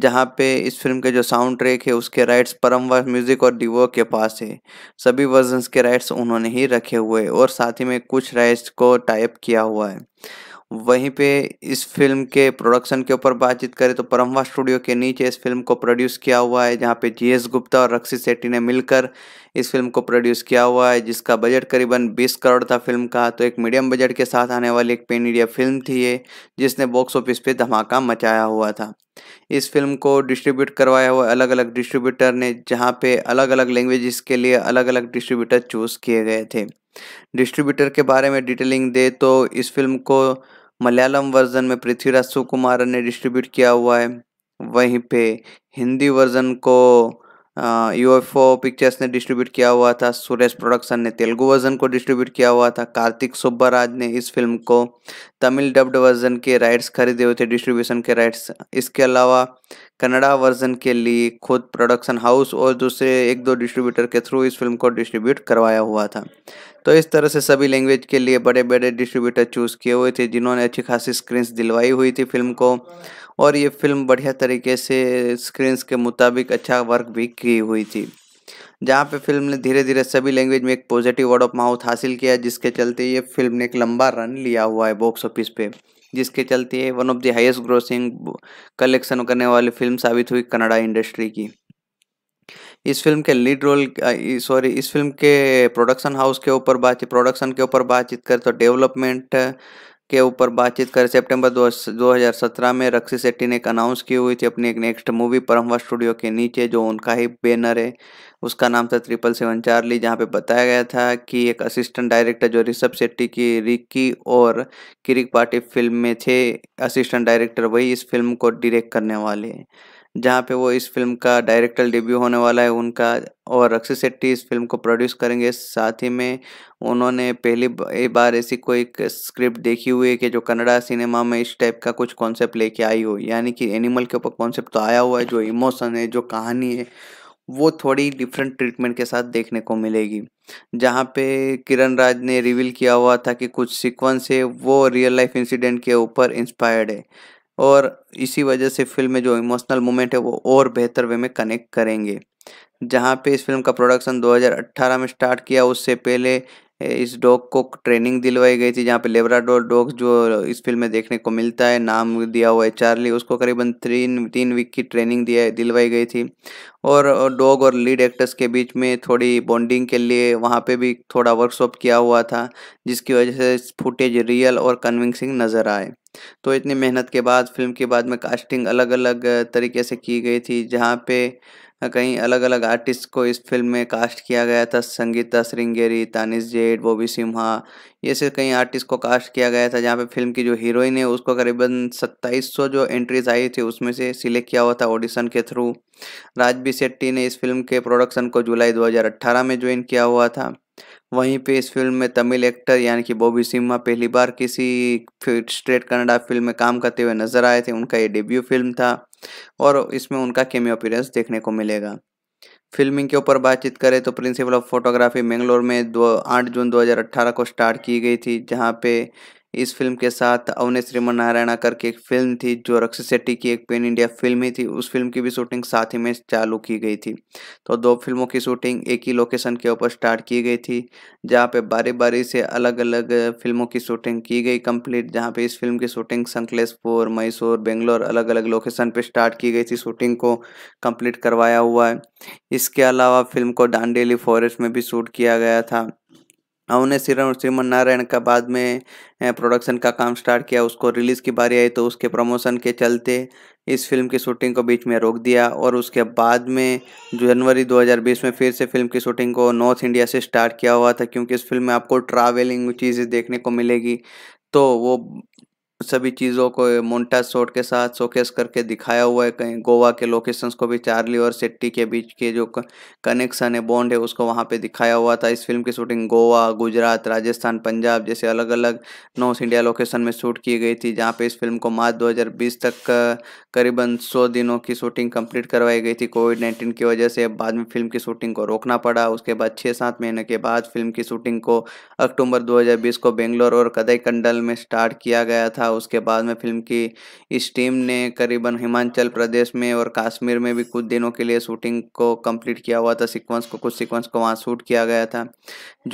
जहाँ पे इस फिल्म के जो साउंड ट्रैक है उसके राइट्स परमवर म्यूजिक और डिवो के पास है सभी वर्जन्स के राइट्स उन्होंने ही रखे हुए और साथ ही में कुछ राइट्स को टाइप किया हुआ है वहीं पे इस फिल्म के प्रोडक्शन के ऊपर बातचीत करें तो परमवा स्टूडियो के नीचे इस फिल्म को प्रोड्यूस किया हुआ है जहाँ पे जी एस गुप्ता और रक्षित सेट्टी ने मिलकर इस फिल्म को प्रोड्यूस किया हुआ है जिसका बजट करीबन 20 करोड़ था फिल्म का तो एक मीडियम बजट के साथ आने वाली एक पेन इंडिया फिल्म थी ये जिसने बॉक्स ऑफिस पे धमाका मचाया हुआ था इस फिल्म को डिस्ट्रीब्यूट करवाया हुआ अलग अलग डिस्ट्रीब्यूटर ने जहाँ पे अलग अलग लैंग्वेजेस के लिए अलग अलग डिस्ट्रीब्यूटर चूज़ किए गए थे डिस्ट्रीब्यूटर के बारे में डिटेलिंग दे तो इस फिल्म को मलयालम वर्जन में पृथ्वीराज सुकुमारन ने डिस्ट्रीब्यूट किया हुआ है वहीं पे हिंदी वर्जन को यूएफओ पिक्चर्स ने डिस्ट्रीब्यूट किया हुआ था सुरेश प्रोडक्शन ने तेलुगु वर्जन को डिस्ट्रीब्यूट किया हुआ था कार्तिक सुब्बाराज ने इस फिल्म को तमिल डब्ड वर्जन के राइट्स खरीदे हुए थे डिस्ट्रीब्यूशन के राइट्स इसके अलावा कनाडा वर्जन के लिए खुद प्रोडक्शन हाउस और दूसरे एक दो डिस्ट्रीब्यूटर के थ्रू इस फिल्म को डिस्ट्रीब्यूट करवाया हुआ था तो इस तरह से सभी लैंग्वेज के लिए बड़े बड़े डिस्ट्रीब्यूटर चूज़ किए हुए थे जिन्होंने अच्छी खासी स्क्रीन्स दिलवाई हुई थी फिल्म को और ये फिल्म बढ़िया तरीके से स्क्रीन्स के मुताबिक अच्छा वर्क भी की हुई थी जहाँ पे फिल्म ने धीरे धीरे सभी लैंग्वेज में एक पॉजिटिव वर्ड ऑफ माउथ हासिल किया जिसके चलते ये फिल्म ने एक लंबा रन लिया हुआ है बॉक्स ऑफिस पे जिसके चलते one of the highest grossing collection करने वाली फिल्म साबित हुई कनाडा इंडस्ट्री की इस फिल्म के लीड रोल सॉरी इस फिल्म के प्रोडक्शन हाउस के ऊपर बातचीत प्रोडक्शन के ऊपर बातचीत करें तो डेवलपमेंट के ऊपर बातचीत कर सितंबर 2017 में रक्सी शेट्टी ने एक अनाउंस की हुई थी अपनी एक नेक्स्ट मूवी परमवा स्टूडियो के नीचे जो उनका ही बैनर है उसका नाम था ट्रिपल सेवन चार्ली जहाँ पे बताया गया था कि एक असिस्टेंट डायरेक्टर जो ऋषभ सेट्टी की रिक्की और किरिक पार्टी फिल्म में थे असिस्टेंट डायरेक्टर वही इस फिल्म को डिरेक्ट करने वाले हैं जहाँ पे वो इस फिल्म का डायरेक्टर डेब्यू होने वाला है उनका और अक्षय शेट्टी इस फिल्म को प्रोड्यूस करेंगे साथ ही में उन्होंने पहली बार ऐसी कोई स्क्रिप्ट देखी हुई है कि जो कन्नड़ा सिनेमा में इस टाइप का कुछ कॉन्सेप्ट लेके आई हो यानी कि एनिमल के ऊपर कॉन्सेप्ट तो आया हुआ है जो इमोशन है जो कहानी है वो थोड़ी डिफरेंट ट्रीटमेंट के साथ देखने को मिलेगी जहाँ पे किरण राज ने रिवील किया हुआ था कि कुछ सिक्वेंस है वो रियल लाइफ इंसिडेंट के ऊपर इंस्पायर्ड है और इसी वजह से फिल्म में जो इमोशनल मोमेंट है वो और बेहतर वे में कनेक्ट करेंगे जहाँ पे इस फिल्म का प्रोडक्शन 2018 में स्टार्ट किया उससे पहले इस डॉग को ट्रेनिंग दिलवाई गई थी जहाँ पे लेबराडोर डॉग जो इस फिल्म में देखने को मिलता है नाम दिया हुआ है चार्ली उसको करीबन तीन तीन वीक की ट्रेनिंग दिया दिलवाई गई थी और डॉग और लीड एक्टर्स के बीच में थोड़ी बॉन्डिंग के लिए वहाँ पे भी थोड़ा वर्कशॉप किया हुआ था जिसकी वजह से फुटेज रियल और कन्विंसिंग नज़र आए तो इतनी मेहनत के बाद फिल्म के बाद में कास्टिंग अलग अलग तरीके से की गई थी जहाँ पे कई अलग अलग आर्टिस्ट को इस फिल्म में कास्ट किया गया था संगीता श्रृंगेरी तानिश जेठ बॉबी सिम्हा ये से कई आर्टिस्ट को कास्ट किया गया था जहाँ पे फिल्म की जो हीरोइन है उसको करीबन सत्ताईस सौ जो एंट्रीज आई थी उसमें से सिलेक्ट किया हुआ था ऑडिशन के थ्रू राजबी शेट्टी ने इस फिल्म के प्रोडक्शन को जुलाई दो में ज्वाइन किया हुआ था वहीं पे इस फिल्म में तमिल एक्टर यानी कि बॉबी सिम्हा पहली बार किसी स्ट्रेट कनाडा फिल्म में काम करते हुए नजर आए थे उनका ये डेब्यू फिल्म था और इसमें उनका केमियो अपीरेंस देखने को मिलेगा फिल्मिंग के ऊपर बातचीत करें तो प्रिंसिपल ऑफ फोटोग्राफी मैंगलोर में दो आठ जून 2018 को स्टार्ट की गई थी जहाँ पे इस फिल्म के साथ अवने श्रीमन नारायणा करके एक फिल्म थी जो रक्षित शेट्टी की एक पेन इंडिया फिल्म ही थी उस फिल्म की भी शूटिंग साथ ही में चालू की गई थी तो दो फिल्मों की शूटिंग एक ही लोकेशन के ऊपर स्टार्ट की गई थी जहाँ पे बारी बारी से अलग अलग फिल्मों की शूटिंग की गई कंप्लीट जहाँ पे इस फिल्म की शूटिंग संकलेशपुर मैसूर बेंगलोर अलग अलग लोकेशन पर स्टार्ट की गई थी शूटिंग को कम्प्लीट करवाया हुआ है इसके अलावा फिल्म को डांडेली फॉरेस्ट में भी शूट किया गया था उन्हें श्रीराम श्रीमन नारायण का बाद में प्रोडक्शन का काम स्टार्ट किया उसको रिलीज़ की बारी आई तो उसके प्रमोशन के चलते इस फिल्म की शूटिंग को बीच में रोक दिया और उसके बाद में जनवरी 2020 में फिर से फिल्म की शूटिंग को नॉर्थ इंडिया से स्टार्ट किया हुआ था क्योंकि इस फिल्म में आपको ट्रैवलिंग चीज़ें देखने को मिलेगी तो वो सभी चीज़ों को मोन्टा शॉट के साथ शोकेस करके दिखाया हुआ है कहीं गोवा के लोकेशंस को भी चार्ली और सेट्टी के बीच के जो कनेक्शन है बॉन्ड है उसको वहाँ पे दिखाया हुआ था इस फिल्म की शूटिंग गोवा गुजरात राजस्थान पंजाब जैसे अलग अलग नॉर्थ इंडिया लोकेशन में शूट की गई थी जहाँ पे इस फिल्म को मार्च दो तक करीबन सौ दिनों की शूटिंग कम्प्लीट करवाई गई थी कोविड नाइन्टीन की वजह से बाद में फिल्म की शूटिंग को रोकना पड़ा उसके बाद छः सात महीने के बाद फिल्म की शूटिंग को अक्टूबर दो को बेंगलोर और कदई कंडल में स्टार्ट किया गया था था उसके बाद में फिल्म की इस टीम ने करीबन हिमाचल प्रदेश में और कश्मीर में भी कुछ दिनों के लिए शूटिंग को कंप्लीट किया हुआ था सीक्वेंस को कुछ सीक्वेंस को वहाँ शूट किया गया था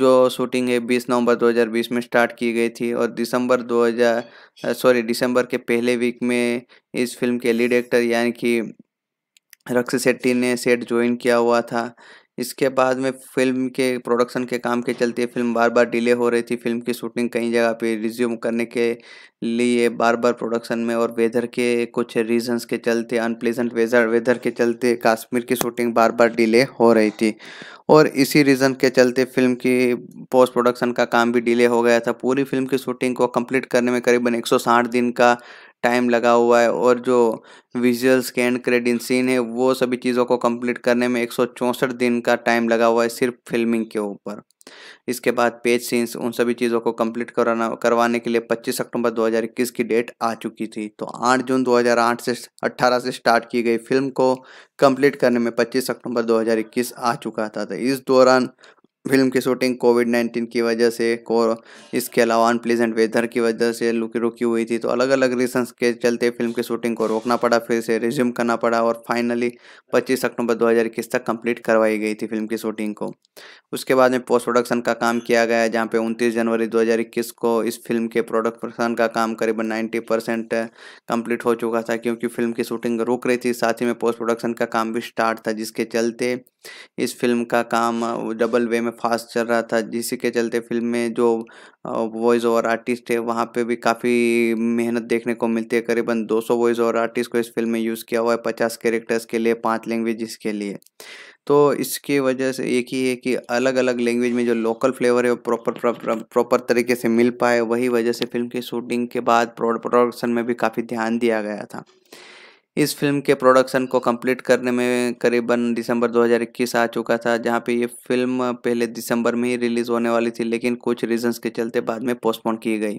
जो शूटिंग है बीस नवंबर 2020 में स्टार्ट की गई थी और दिसंबर 2000 सॉरी दिसंबर के पहले वीक में इस फिल्म के लीड एक्टर यानी कि रक्ष शेट्टी ने सेट ज्वाइन किया हुआ था इसके बाद में फिल्म के प्रोडक्शन के काम के चलते फिल्म बार बार डिले हो रही थी फिल्म की शूटिंग कई जगह पे रिज्यूम करने के लिए बार बार प्रोडक्शन में और वेदर के कुछ रीजंस के चलते अनप्लेजेंट वेदर वेदर के चलते कश्मीर की शूटिंग बार बार डिले हो रही थी और इसी रीज़न के चलते फिल्म की पोस्ट प्रोडक्शन का काम भी डिले हो गया था पूरी फिल्म की शूटिंग को कंप्लीट करने में करीबन एक दिन का टाइम लगा हुआ है और जो विजुअल स्कैन क्रेडिट सीन है वो सभी चीज़ों को कंप्लीट करने में एक दिन का टाइम लगा हुआ है सिर्फ फिल्मिंग के ऊपर इसके बाद पेज सीन्स उन सभी चीज़ों को कंप्लीट कराना करवाने के लिए 25 अक्टूबर 2021 की डेट आ चुकी थी तो 8 जून 2008 से 18 से स्टार्ट की गई फिल्म को कंप्लीट करने में 25 अक्टूबर 2021 आ चुका था तो इस दौरान फिल्म की शूटिंग कोविड नाइन्टीन की वजह से और इसके अलावा अनप्लीजेंट वेदर की वजह से रुकी रुकी हुई थी तो अलग अलग रीजंस के चलते फिल्म की शूटिंग को रोकना पड़ा फिर से रिज्यूम करना पड़ा और फाइनली 25 अक्टूबर 2021 तक कंप्लीट करवाई गई थी फिल्म की शूटिंग को उसके बाद में पोस्ट प्रोडक्शन का काम किया गया जहाँ पे उनतीस जनवरी दो को इस फिल्म के प्रोडक्शन का काम करीबन नाइन्टी परसेंट कम्प्लीट हो चुका था क्योंकि फिल्म की शूटिंग रुक रही थी साथ ही में पोस्ट प्रोडक्शन का काम भी स्टार्ट था जिसके चलते इस फिल्म का काम डबल वे में फास्ट चल रहा था जिसी के चलते फिल्म में जो वॉइस ओवर आर्टिस्ट है वहाँ पे भी काफ़ी मेहनत देखने को मिलती है करीबन 200 वॉइस ओवर आर्टिस्ट को इस फिल्म में यूज़ किया हुआ है पचास कैरेक्टर्स के लिए पांच लैंग्वेज के लिए तो इसकी वजह से एक ही है कि अलग अलग लैंग्वेज में जो लोकल फ्लेवर है वो प्रॉपर प्रॉपर तरीके से मिल पाए वही वजह से फिल्म की शूटिंग के बाद प्रोडक्शन में भी काफ़ी ध्यान दिया गया था इस फिल्म के प्रोडक्शन को कंप्लीट करने में करीबन दिसंबर 2021 आ चुका था जहां पे ये फिल्म पहले दिसंबर में ही रिलीज़ होने वाली थी लेकिन कुछ रीजंस के चलते बाद में पोस्टपोन की गई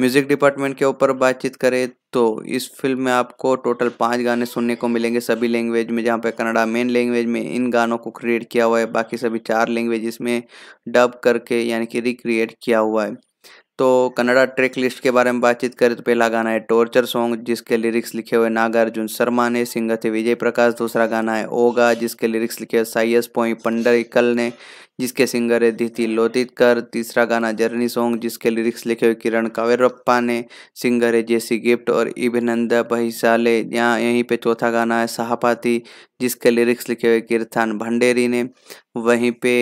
म्यूज़िक डिपार्टमेंट के ऊपर बातचीत करें तो इस फिल्म में आपको टोटल पाँच गाने सुनने को मिलेंगे सभी लैंग्वेज में जहाँ पे कनाडा मेन लैंग्वेज में इन गानों को क्रिएट किया हुआ है बाकी सभी चार लैंग्वेज इसमें डब करके यानी कि रिक्रिएट किया हुआ है तो कनाडा ट्रैक लिस्ट के बारे में बातचीत करें तो पहला गाना है टॉर्चर सॉन्ग जिसके लिरिक्स लिखे हुए नागार्जुन शर्मा ने सिंगर थे विजय प्रकाश दूसरा गाना है ओगा जिसके लिरिक्स लिखे हुए साइयस पोई पंडरिकल ने जिसके सिंगर है दिति लोधितकर तीसरा गाना जर्नी सॉन्ग जिसके लिरिक्स लिखे हुए किरण कावेरप्पा ने सिंगर है जेसी गिफ्ट और इभिनंद बहिशाले यहाँ यहीं पे चौथा गाना है सहापाती जिसके लिरिक्स लिखे हुए कीर्तन भंडेरी ने वहीं पे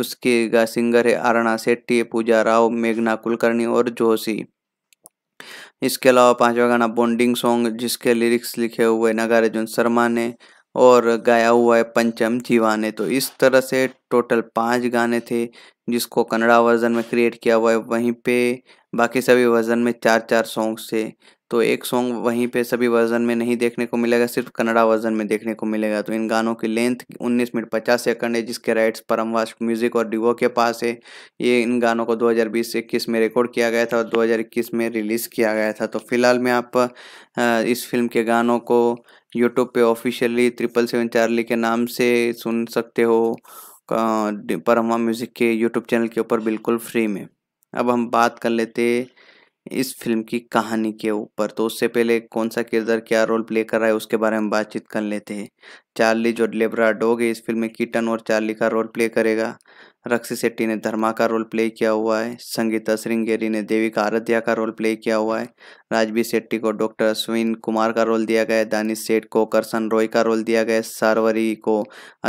उसके गा सिंगर है आरणा सेट्टी पूजा राव मेघना कुलकर्णी और जोशी इसके अलावा पांचवा गाना बॉन्डिंग सॉन्ग जिसके लिरिक्स लिखे हुए नगार्जुन शर्मा ने और गाया हुआ है पंचम जीवाने तो इस तरह से टोटल पांच गाने थे जिसको कन्नड़ा वर्जन में क्रिएट किया हुआ है वहीं पे बाकी सभी वर्जन में चार चार सॉन्ग्स थे तो एक सॉन्ग वहीं पे सभी वर्जन में नहीं देखने को मिलेगा सिर्फ कनाडा वर्जन में देखने को मिलेगा तो इन गानों की लेंथ 19 मिनट 50 सेकंड है जिसके राइट्स परमवास म्यूजिक और डिवो के पास है ये इन गानों को 2020-21 में रिकॉर्ड किया गया था और 2021 में रिलीज़ किया गया था तो फिलहाल मैं आप इस फिल्म के गानों को यूट्यूब पर ऑफिशियली ट्रिपल सेवन चार्ली के नाम से सुन सकते हो परमवा म्यूज़िक के यूट्यूब चैनल के ऊपर बिल्कुल फ्री में अब हम बात कर लेते इस फिल्म की कहानी के ऊपर तो उससे पहले कौन सा किरदार क्या रोल प्ले कर रहा है उसके बारे में बातचीत कर लेते हैं चार्ली जो लेबरा डोग इस फिल्म में कीटन और चार्ली का रोल प्ले करेगा रक्षी शेट्टी ने धर्मा का रोल प्ले किया हुआ है संगीता श्रृंगेरी ने देवी का आराध्या का रोल प्ले किया हुआ है राजवीर शेट्टी को डॉक्टर अश्विन कुमार का रोल दिया गया है दानिश सेठ को करसन रॉय का रोल दिया गया है सारवरी को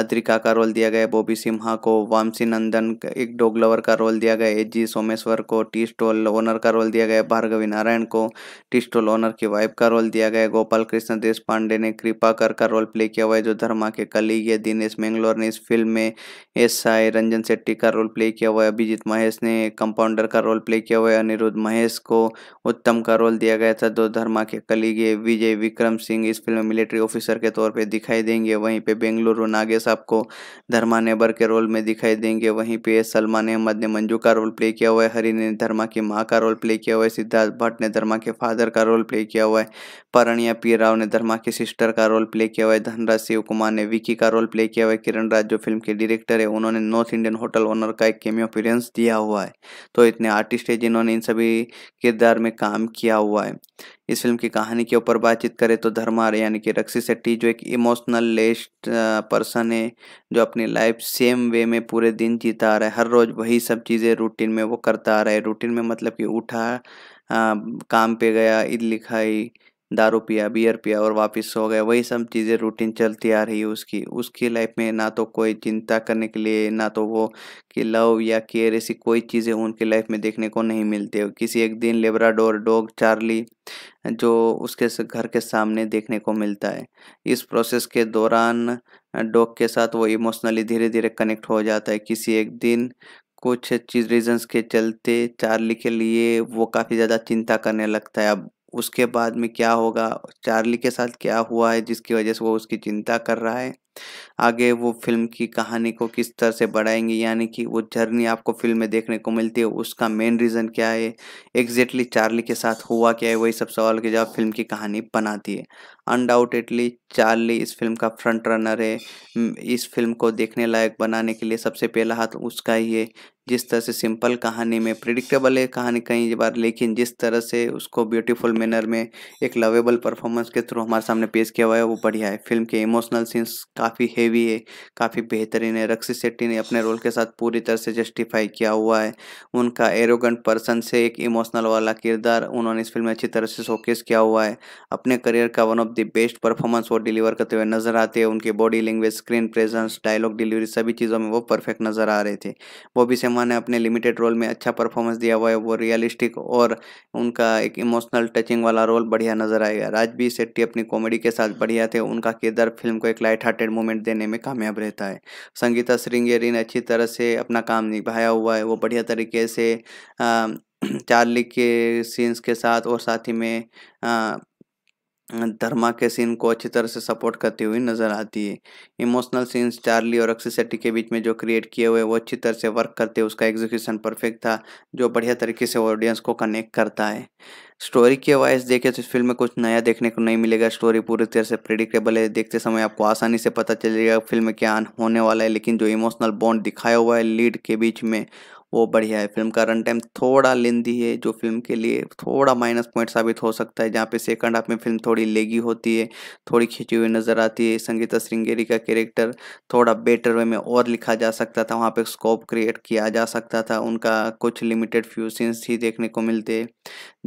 अद्रिका का रोल दिया गया है बॉबी सिम्हा को वामसी नंदन एक डॉग लवर का रोल दिया गया है जी सोमेश्वर को टी स्टॉल ओनर का रोल दिया गया है भार्गवी नारायण को टी स्टॉल ओनर की वाइफ का रोल दिया गया है गोपाल कृष्ण देश पांडे ने कृपाकर का रोल प्ले किया हुआ है जो धर्मा के कलीगे दिनेश मैंगलोर ने इस फिल्म में एस आई रंजन शेट्टी का रोल प्ले किया हुआ है अभिजीत महेश ने कंपाउंडर का रोल प्ले किया हुआ है अनिरुद्ध महेश को उत्तम का रोल दिया गया था दो धर्मा के कलीग विजय विक्रम सिंह इस फिल्म में मिलिट्री ऑफिसर के तौर पर दिखाई देंगे वहीं पर बेंगलुरु नागेश आपको धर्मा नेबर के रोल में दिखाई देंगे वहीं पे सलमान अहमद ने मंजू का रोल प्ले किया हुआ है हरी ने धर्मा की माँ का रोल प्ले किया हुआ है सिद्धार्थ भट्ट ने धर्मा के फादर का रोल प्ले किया हुआ है परणिया पी राव ने धर्मा की सिस्टर का रोल प्ले किया हुआ है धनराज राजीव कुमार ने विकी का रोल प्ले किया हुआ किरण राज जो फिल्म के डायरेक्टर है उन्होंने नॉर्थ इंडियन होटल ओनर का एक केमियो अपीरेंस दिया हुआ है तो इतने आर्टिस्ट है जिन्होंने इन सभी किरदार में काम किया हुआ है इस फिल्म की कहानी के ऊपर बातचीत करें तो धर्मार यानी कि रक्षी सेट्टी जो एक इमोशनल लेस्ट पर्सन है जो अपनी लाइफ सेम वे में पूरे दिन जीता आ रहा है हर रोज़ वही सब चीज़ें रूटीन में वो करता आ रहा है रूटीन में मतलब कि उठा आ, काम पे गया ईद लिखाई दारू पिया बियर पिया और वापस सो गया वही सब चीज़ें रूटीन चलती आ रही है उसकी उसकी लाइफ में ना तो कोई चिंता करने के लिए ना तो वो कि लव या केयर ऐसी कोई चीज़ें उनकी लाइफ में देखने को नहीं मिलती किसी एक दिन लेबराडोर डॉग चार्ली जो उसके घर के सामने देखने को मिलता है इस प्रोसेस के दौरान डॉग के साथ वो इमोशनली धीरे धीरे कनेक्ट हो जाता है किसी एक दिन कुछ चीज रीजंस के चलते चार्ली के लिए वो काफ़ी ज़्यादा चिंता करने लगता है अब उसके बाद में क्या होगा चार्ली के साथ क्या हुआ है जिसकी वजह से वो उसकी चिंता कर रहा है आगे वो फिल्म की कहानी को किस तरह से बढ़ाएंगे यानी कि वो जर्नी आपको फिल्म में देखने को मिलती है उसका मेन रीज़न क्या है एग्जैक्टली चार्ली के साथ हुआ क्या है वही सब सवाल के जवाब फिल्म की कहानी बनाती है अनडाउटेडली चार्ली इस फिल्म का फ्रंट रनर है इस फिल्म को देखने लायक बनाने के लिए सबसे पहला हाथ उसका ही है जिस तरह से सिंपल कहानी में प्रिडिक्टेबल है कहानी कई बार लेकिन जिस तरह से उसको ब्यूटीफुल मैनर में एक लवेबल परफॉर्मेंस के थ्रू हमारे सामने पेश किया हुआ है वो बढ़िया है फिल्म के इमोशनल सीन्स काफ़ी हेवी है काफ़ी बेहतरीन है रक्सी शेट्टी ने अपने रोल के साथ पूरी तरह से जस्टिफाई किया हुआ है उनका एरोगेंट पर्सन से एक इमोशनल वाला किरदार उन्होंने इस फिल्म में अच्छी तरह से शोकेस किया हुआ है अपने करियर का one of the best performance वो डिलीवर करते हुए नजर आते हैं उनके body language screen presence dialogue delivery सभी चीज़ों में वो परफेक्ट नजर आ रहे थे वो भी सेमा ने अपने लिमिटेड रोल में अच्छा परफॉर्मेंस दिया हुआ है वो रियलिस्टिक और उनका एक इमोशनल टचिंग वाला रोल बढ़िया नजर आएगा राजबी शेट्टी अपनी कॉमेडी के साथ बढ़िया थे उनका किरदार फिल्म को एक लाइट हार्टेड हेड मूवमेंट देने में कामयाब रहता है संगीता श्रृंगेरी ने अच्छी तरह से अपना काम निभाया हुआ है वो बढ़िया तरीके से चार्ली के सीन्स के साथ और साथ ही में धर्मा के सीन को अच्छी तरह से सपोर्ट करती हुई नज़र आती है इमोशनल सीन्स चार्ली और अक्षय सेट्टी के बीच में जो क्रिएट किए हुए वो अच्छी तरह से वर्क करते उसका एग्जीक्यूशन परफेक्ट था जो बढ़िया तरीके से ऑडियंस को कनेक्ट करता है स्टोरी के वाइज देखें तो इस फिल्म में कुछ नया देखने को नहीं मिलेगा स्टोरी पूरी तरह से प्रिडिक्टेबल है देखते समय आपको आसानी से पता चलेगा फिल्म में क्या होने वाला है लेकिन जो इमोशनल बॉन्ड दिखाया हुआ है लीड के बीच में वो बढ़िया है फिल्म का रन टाइम थोड़ा लेंदी है जो फिल्म के लिए थोड़ा माइनस पॉइंट साबित हो सकता है जहाँ पे सेकंड हाफ में फिल्म थोड़ी लेगी होती है थोड़ी खिंची हुई नज़र आती है संगीता श्रृंगेरी का कैरेक्टर थोड़ा बेटर वे में और लिखा जा सकता था वहाँ पर स्कोप क्रिएट किया जा सकता था उनका कुछ लिमिटेड फ्यू सीन्स ही देखने को मिलते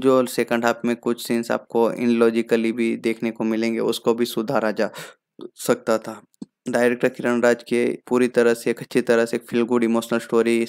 जो सेकंड हाफ में कुछ सीन्स आपको इनलॉजिकली भी देखने को मिलेंगे उसको भी सुधारा जा सकता था डायरेक्टर किरण राज के पूरी तरह से एक अच्छी तरह से एक feel good emotional story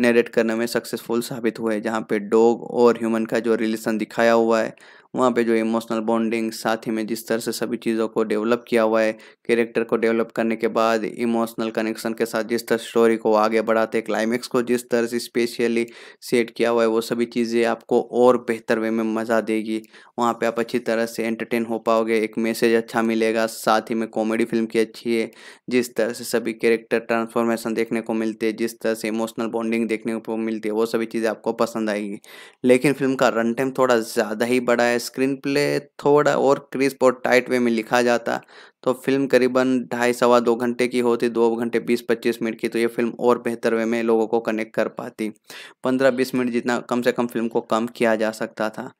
narrate करने में सक्सेसफुल साबित हुए जहाँ पे डॉग और ह्यूमन का जो रिलेशन दिखाया हुआ है वहाँ पे जो इमोशनल बॉन्डिंग साथ ही में जिस तरह से सभी चीज़ों को डेवलप किया हुआ है कैरेक्टर को डेवलप करने के बाद इमोशनल कनेक्शन के साथ जिस तरह स्टोरी को आगे बढ़ाते क्लाइमेक्स को जिस तरह से स्पेशली सेट किया हुआ है वो सभी चीज़ें आपको और बेहतर वे में मज़ा देगी वहाँ पर आप अच्छी तरह से एंटरटेन हो पाओगे एक मैसेज अच्छा मिलेगा साथ ही में कॉमेडी फिल्म की अच्छी है जिस तरह से सभी कैरेक्टर ट्रांसफॉर्मेशन देखने को मिलते हैं जिस तरह से इमोशनल बॉन्डिंग देखने को मिलती है वो सभी चीज़ें आपको पसंद आएगी लेकिन फिल्म का रन टाइम थोड़ा ज़्यादा ही बड़ा है स्क्रीन प्ले थोड़ा और क्रिस्प और टाइट वे में लिखा जाता तो फिल्म करीबन ढाई सवा दो घंटे की होती दो घंटे बीस पच्चीस मिनट की तो ये फिल्म और बेहतर वे में लोगों को कनेक्ट कर पाती पंद्रह बीस मिनट जितना कम से कम फिल्म को कम किया जा सकता था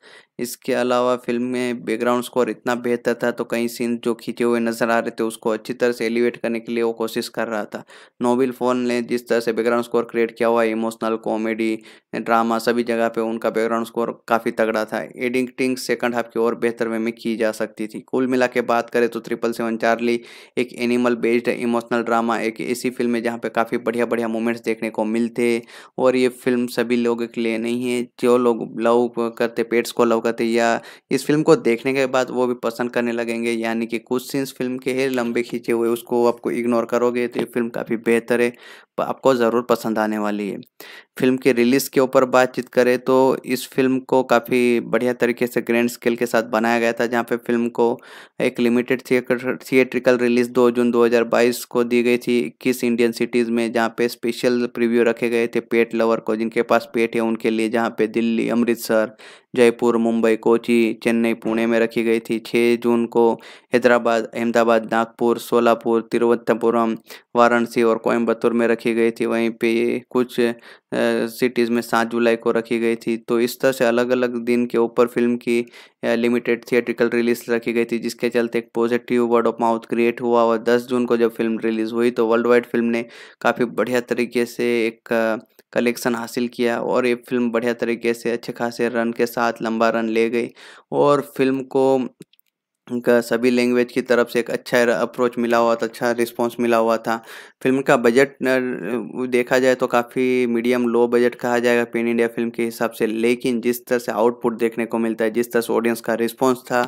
इसके अलावा फिल्म में बैकग्राउंड स्कोर इतना बेहतर था तो कई सीन जो खींचे हुए नज़र आ रहे थे उसको अच्छी तरह से एलिवेट करने के लिए वो कोशिश कर रहा था नोबिल फोन ने जिस तरह से बैकग्राउंड स्कोर क्रिएट किया हुआ इमोशनल कॉमेडी ड्रामा सभी जगह पे उनका बैकग्राउंड स्कोर काफ़ी तगड़ा था एडिटिंग सेकंड हाफ की और बेहतर वे में की जा सकती थी कुल मिला के बात करें तो ट्रिपल सेवन सेवन चार्ली एक एनिमल बेस्ड इमोशनल ड्रामा एक ऐसी फिल्म है जहाँ पे काफ़ी बढ़िया बढ़िया मोमेंट्स देखने को मिलते और ये फिल्म सभी लोगों के लिए नहीं है जो लोग लव करते पेट्स को लव करते या इस फिल्म को देखने के बाद वो भी पसंद करने लगेंगे यानी कि कुछ सीन्स फिल्म के है लंबे खींचे हुए उसको आपको इग्नोर करोगे तो ये फिल्म काफ़ी बेहतर है आपको ज़रूर पसंद आने वाली है फिल्म के रिलीज़ के ऊपर बातचीत करें तो इस फिल्म को काफ़ी बढ़िया तरीके से ग्रैंड स्केल के साथ बनाया गया था जहाँ पे फिल्म को एक लिमिटेड थिएटर थिएट्रिकल रिलीज़ 2 जून 2022 को दी गई थी इक्कीस इंडियन सिटीज़ में जहाँ पे स्पेशल प्रीव्यू रखे गए थे पेट लवर को जिनके पास पेट है उनके लिए जहाँ पे दिल्ली अमृतसर जयपुर मुंबई कोची चेन्नई पुणे में रखी गई थी 6 जून को हैदराबाद अहमदाबाद नागपुर सोलापुर तिरुवनंतपुरम वाराणसी और कोयम्बतूर में रखी गई थी वहीं पे कुछ सिटीज़ में सात जुलाई को रखी गई थी तो इस तरह से अलग अलग दिन के ऊपर फिल्म की लिमिटेड थिएट्रिकल रिलीज रखी गई थी जिसके चलते एक positive word of mouth create हुआ और दस जून को जब फिल्म रिलीज़ हुई तो वर्ल्ड वाइड फिल्म ने काफ़ी बढ़िया तरीके से एक कलेक्शन हासिल किया और ये फिल्म बढ़िया तरीके से अच्छे खासे रन के साथ साथ लंबा रन ले गई और फिल्म को उनका सभी लैंग्वेज की तरफ से एक अच्छा अप्रोच मिला हुआ था अच्छा रिस्पांस मिला हुआ था फिल्म का बजट देखा जाए तो काफ़ी मीडियम लो बजट कहा जाएगा पेन इंडिया फिल्म के हिसाब से लेकिन जिस तरह से आउटपुट देखने को मिलता है जिस तरह से ऑडियंस का रिस्पांस था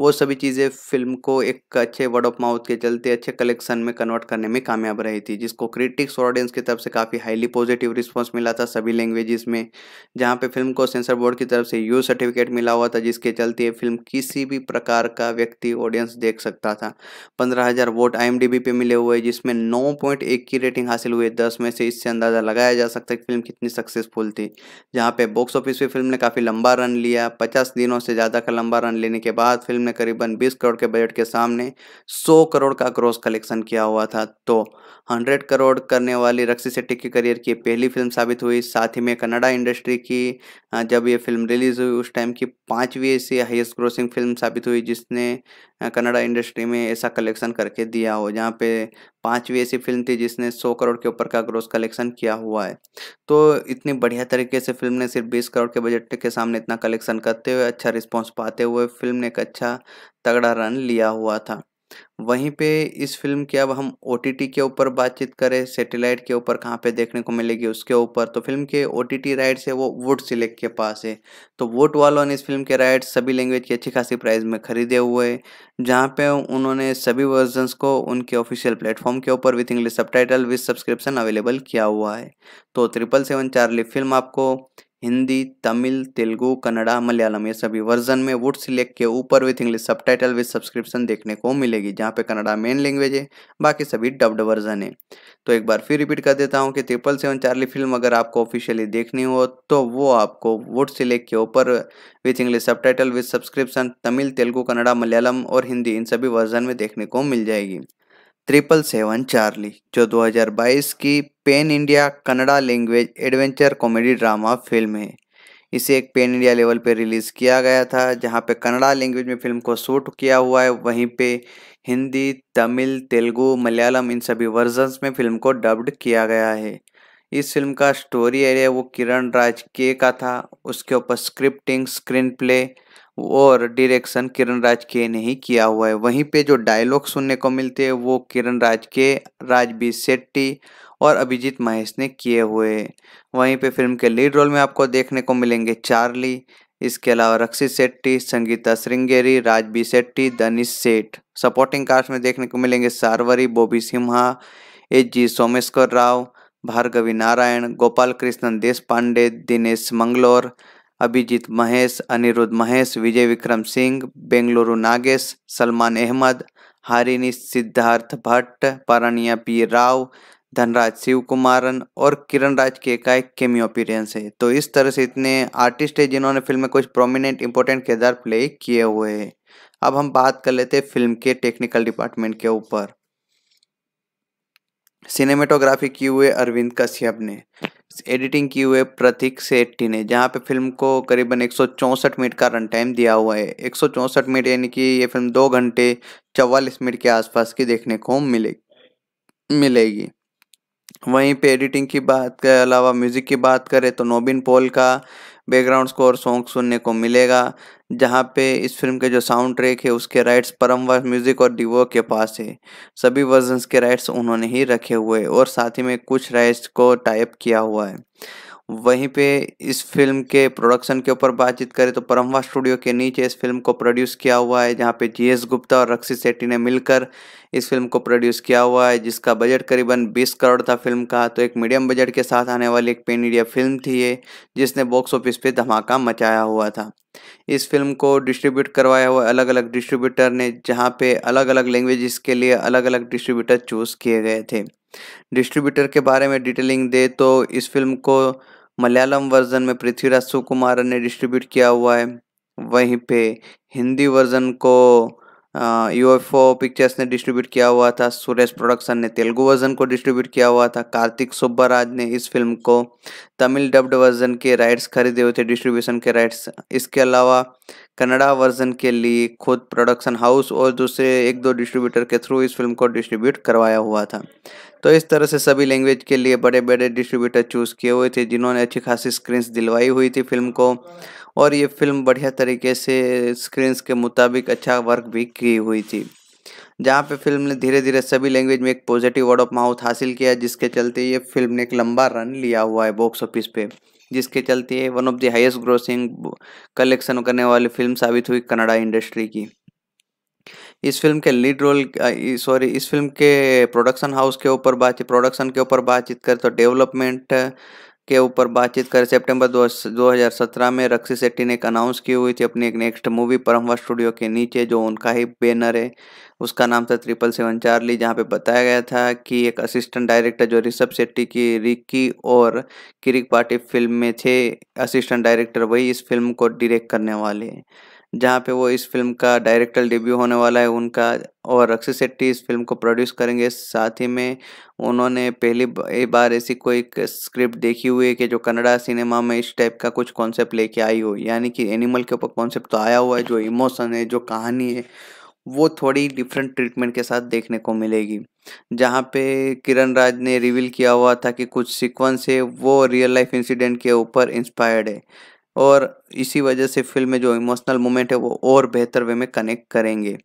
वो सभी चीज़ें फिल्म को एक अच्छे वर्ड ऑफ माउथ के चलते अच्छे कलेक्शन में कन्वर्ट करने में कामयाब रही थी जिसको क्रिटिक्स और ऑडियंस की तरफ से काफ़ी हाईली पॉजिटिव रिस्पॉन्स मिला था सभी लैंग्वेजेस में जहाँ पे फिल्म को सेंसर बोर्ड की तरफ से यू सर्टिफिकेट मिला हुआ था जिसके चलते फिल्म किसी भी प्रकार का ज़्यादा व्यक्ति ऑडियंस देख सकता था पंद्रह हज़ार वोट आई पे मिले हुए जिसमें नौ पॉइंट एक की रेटिंग हासिल हुई दस में से इससे अंदाज़ा लगाया जा सकता है कि फिल्म कितनी सक्सेसफुल थी जहाँ पे बॉक्स ऑफिस पे फिल्म ने काफ़ी लंबा रन लिया पचास दिनों से ज़्यादा का लंबा रन लेने के बाद फिल्म ने करीबन बीस करोड़ के बजट के सामने सौ करोड़ का क्रॉस कलेक्शन किया हुआ था तो हंड्रेड करोड़ करने वाली रक्सी सेट्टी के करियर की पहली फिल्म साबित हुई साथ ही में कनाडा इंडस्ट्री की जब ये फिल्म रिलीज हुई उस टाइम की पांचवी ऐसी हाईएस्ट ग्रोसिंग फिल्म साबित हुई जिसने ने कन्नड़ा इंडस्ट्री में ऐसा कलेक्शन करके दिया हो जहाँ पे पांचवी ऐसी फिल्म थी जिसने 100 करोड़ के ऊपर का ग्रोस कलेक्शन किया हुआ है तो इतनी बढ़िया तरीके से फिल्म ने सिर्फ 20 करोड़ के बजट के सामने इतना कलेक्शन करते हुए अच्छा रिस्पॉन्स पाते हुए फिल्म ने एक अच्छा तगड़ा रन लिया हुआ था वहीं पे इस फ़िल्म की अब हम ओ के ऊपर बातचीत करें सैटेलाइट के ऊपर कहाँ पे देखने को मिलेगी उसके ऊपर तो फिल्म के टी राइट्स है वो वुड सिलेक्ट के पास है तो वोट वालों ने इस फिल्म के राइट्स सभी लैंग्वेज की अच्छी खासी प्राइस में खरीदे हुए हैं जहाँ पे उन्होंने सभी वर्जनस को उनके ऑफिशियल प्लेटफॉर्म के ऊपर with English subtitle with subscription available किया हुआ है तो ट्रिपल सेवन चार्ली फिल्म आपको हिंदी तमिल तेलुगु कन्नड़ा मलयालम ये सभी वर्जन में वुड सिलेक्ट के ऊपर with English subtitle with subscription देखने को मिलेगी जहाँ पे कन्नड़ा मेन लैंग्वेज है बाकी सभी डब्ड वर्जन है तो एक बार फिर रिपीट कर देता हूँ कि ट्रिपल सेवन चार्ली फिल्म अगर आपको ऑफिशियली देखनी हो तो वो आपको वुड सिलेक्ट के ऊपर with English subtitle with subscription Tamil Telugu Kannada Malayalam और हिंदी इन सभी वर्जन में देखने को मिल जाएगी ट्रिपल सेवन चार्ली जो 2022 की pan India Kannada language adventure comedy drama film है इसे एक पेन इंडिया लेवल पर रिलीज़ किया गया था जहां पे कन्नड़ा लैंग्वेज में फिल्म को शूट किया हुआ है वहीं पे हिंदी तमिल तेलुगू मलयालम इन सभी वर्जन्स में फिल्म को डब्ड किया गया है इस फिल्म का स्टोरी एरिया वो किरण राज के का था उसके ऊपर स्क्रिप्टिंग स्क्रीन प्ले और डायरेक्शन किरण राज के ने ही किया हुआ है वहीं पे जो डायलॉग सुनने को मिलते हैं वो किरण राज के राजबीर शेट्टी और अभिजीत महेश ने किए हुए वहीं पे फिल्म के लीड रोल में आपको देखने को मिलेंगे चार्ली इसके अलावा रक्षित सेट्टी संगीता श्रृंगेरी राजबी शेट्टी दनिश सेठ सपोर्टिंग कास्ट में देखने को मिलेंगे सारवरी बॉबी सिम्हा एच जी सोमेश्वर राव भार्गवी नारायण गोपाल कृष्णन देश पांडे दिनेश मंगलोर अभिजीत महेश अनिरुद्ध महेश विजय विक्रम सिंह बेंगलुरु नागेश सलमान अहमद हारिनी सिद्धार्थ भट्ट पारणिया पी राव धनराज शिव कुमारन और किरण राज के का एक है तो इस तरह से इतने आर्टिस्ट है जिन्होंने फिल्म में कुछ प्रोमिनेंट इंपॉर्टेंट किरदार प्ले किए हुए हैं अब हम बात कर लेते हैं फिल्म के टेक्निकल डिपार्टमेंट के ऊपर सिनेमेटोग्राफी की हुए अरविंद कश्यप ने एडिटिंग की हुए प्रतीक सेट्टी ने जहाँ पे फिल्म को करीबन एक मिनट का रन टाइम दिया हुआ है एक मिनट यानी कि ये फिल्म दो घंटे चवालीस मिनट के आसपास की देखने को मिले मिलेगी वहीं पे एडिटिंग की बात के अलावा म्यूज़िक की बात करें तो नोबिन पॉल का बैकग्राउंड स्कोर सॉन्ग सुनने को मिलेगा जहाँ पे इस फिल्म के जो साउंड ट्रैक है उसके राइट्स परमवर म्यूजिक और डिवो के पास है सभी वर्जन्स के राइट्स उन्होंने ही रखे हुए और साथ ही में कुछ राइट्स को टाइप किया हुआ है वहीं पे इस फिल्म के प्रोडक्शन के ऊपर बातचीत करें तो परमवा स्टूडियो के नीचे इस फिल्म को प्रोड्यूस किया हुआ है जहाँ पे जीएस गुप्ता और रक्षित सेट्टी ने मिलकर इस फिल्म को प्रोड्यूस किया हुआ है जिसका बजट करीबन 20 करोड़ था फिल्म का तो एक मीडियम बजट के साथ आने वाली एक पेन इंडिया फिल्म थी ये जिसने बॉक्स ऑफिस पर धमाका मचाया हुआ था इस फिल्म को डिस्ट्रीब्यूट करवाया हुआ अलग अलग डिस्ट्रीब्यूटर ने जहाँ पे अलग अलग लैंग्वेजेस के लिए अलग अलग डिस्ट्रीब्यूटर चूज़ किए गए थे डिस्ट्रीब्यूटर के बारे में डिटेलिंग दे तो इस फिल्म को मलयालम वर्जन में पृथ्वीराज सुकुमारन ने डिस्ट्रीब्यूट किया हुआ है वहीं पे हिंदी वर्जन को यूएफओ पिक्चर्स ने डिस्ट्रीब्यूट किया हुआ था सुरेश प्रोडक्शन ने तेलुगु वर्जन को डिस्ट्रीब्यूट किया हुआ था कार्तिक सुब्बाराज ने इस फिल्म को तमिल डब्ड वर्जन के राइट्स खरीदे हुए थे डिस्ट्रीब्यूशन के राइट्स इसके अलावा कन्नड़ा वर्जन के लिए खुद प्रोडक्शन हाउस और दूसरे एक दो डिस्ट्रीब्यूटर के थ्रू इस फिल्म को डिस्ट्रीब्यूट करवाया हुआ था तो इस तरह से सभी लैंग्वेज के लिए बड़े बड़े डिस्ट्रीब्यूटर चूज़ किए हुए थे जिन्होंने अच्छी खासी स्क्रीन्स दिलवाई हुई थी फिल्म को और ये फिल्म बढ़िया तरीके से स्क्रीन्स के मुताबिक अच्छा वर्क भी की हुई थी जहाँ पे फिल्म ने धीरे धीरे सभी लैंग्वेज में एक पॉजिटिव वर्ड ऑफ माउथ हासिल किया जिसके चलते ये फिल्म ने एक लंबा रन लिया हुआ है बॉक्स ऑफिस पे जिसके चलते one of the highest grossing collection करने वाली फिल्म साबित हुई कनाडा इंडस्ट्री की इस फिल्म के लीड रोल सॉरी इस फिल्म के प्रोडक्शन हाउस के ऊपर बातचीत प्रोडक्शन के ऊपर बातचीत करें तो डेवलपमेंट के ऊपर बातचीत कर सितंबर 2017 में रक्सी शेट्टी ने एक अनाउंस की हुई थी अपनी एक नेक्स्ट मूवी परमवा स्टूडियो के नीचे जो उनका ही बैनर है उसका नाम था ट्रिपल सेवन चार्ली जहाँ पे बताया गया था कि एक असिस्टेंट डायरेक्टर जो ऋषभ शेट्टी की रिक्की और किरिक पार्टी फिल्म में थे असिस्टेंट डायरेक्टर वही इस फिल्म को डिरेक्ट करने वाले हैं जहाँ पे वो इस फिल्म का डायरेक्टर डेब्यू होने वाला है उनका और अक्षय सेट्टी इस फिल्म को प्रोड्यूस करेंगे साथ ही में उन्होंने पहली बार ऐसी कोई स्क्रिप्ट देखी हुई है कि जो कन्नड़ा सिनेमा में इस टाइप का कुछ कॉन्सेप्ट लेके आई हो यानी कि एनिमल के ऊपर कॉन्सेप्ट तो आया हुआ है जो इमोशन है जो कहानी है वो थोड़ी डिफरेंट ट्रीटमेंट के साथ देखने को मिलेगी जहाँ पे किरण राज ने रिवील किया हुआ था कि कुछ सीक्वेंस है वो रियल लाइफ इंसिडेंट के ऊपर इंस्पायर्ड है और इसी वजह से फिल्म में जो इमोशनल मोमेंट है वो और बेहतर वे में कनेक्ट करेंगे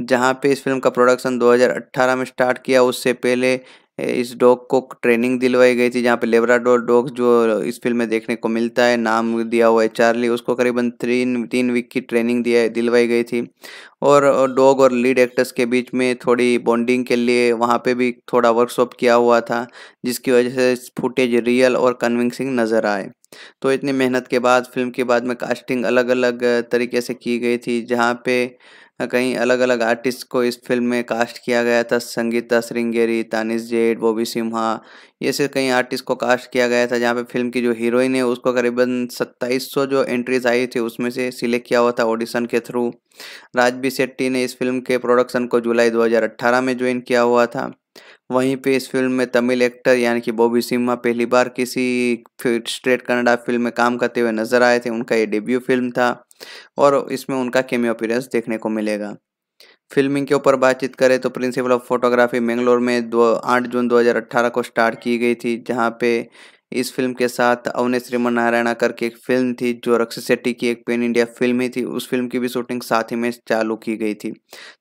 जहाँ पे इस फिल्म का प्रोडक्शन 2018 में स्टार्ट किया उससे पहले इस डॉग को ट्रेनिंग दिलवाई गई थी जहाँ पे लेबराडोर डॉग जो इस फिल्म में देखने को मिलता है नाम दिया हुआ है चार्ली उसको करीबन तीन तीन वीक की ट्रेनिंग दिया दिलवाई गई थी और डॉग और लीड एक्टर्स के बीच में थोड़ी बॉन्डिंग के लिए वहाँ पे भी थोड़ा वर्कशॉप किया हुआ था जिसकी वजह से फुटेज रियल और कन्विंसिंग नज़र आए तो इतनी मेहनत के बाद फिल्म के बाद में कास्टिंग अलग अलग तरीके से की गई थी जहाँ पे कई अलग अलग आर्टिस्ट को इस फिल्म में कास्ट किया गया था संगीता श्रृंगेरी तानिश जेड बॉबी सिम्हा ये से कई आर्टिस्ट को कास्ट किया गया था जहाँ पे फिल्म की जो हीरोइन है उसको करीबन 2700 जो एंट्रीज आई थी उसमें से सिलेक्ट किया हुआ था ऑडिशन के थ्रू राजबी शेट्टी ने इस फिल्म के प्रोडक्शन को जुलाई 2018 में ज्वाइन किया हुआ था वहीं पे इस फिल्म में तमिल एक्टर यानी कि बॉबी सिम्हा पहली बार किसी स्ट्रेट कनाडा फिल्म में काम करते हुए नजर आए थे उनका ये डेब्यू फिल्म था और इसमें उनका केमियो अपीरेंस देखने को मिलेगा फिल्मिंग के ऊपर बातचीत करें तो प्रिंसिपल ऑफ फोटोग्राफी मैंगलोर में दो आठ जून 2018 को स्टार्ट की गई थी जहाँ पे इस फिल्म के साथ अवने श्रीमन नारायणा करके एक फिल्म थी जो रक्ष शेट्टी की एक पेन इंडिया फिल्म ही थी उस फिल्म की भी शूटिंग साथ ही में चालू की गई थी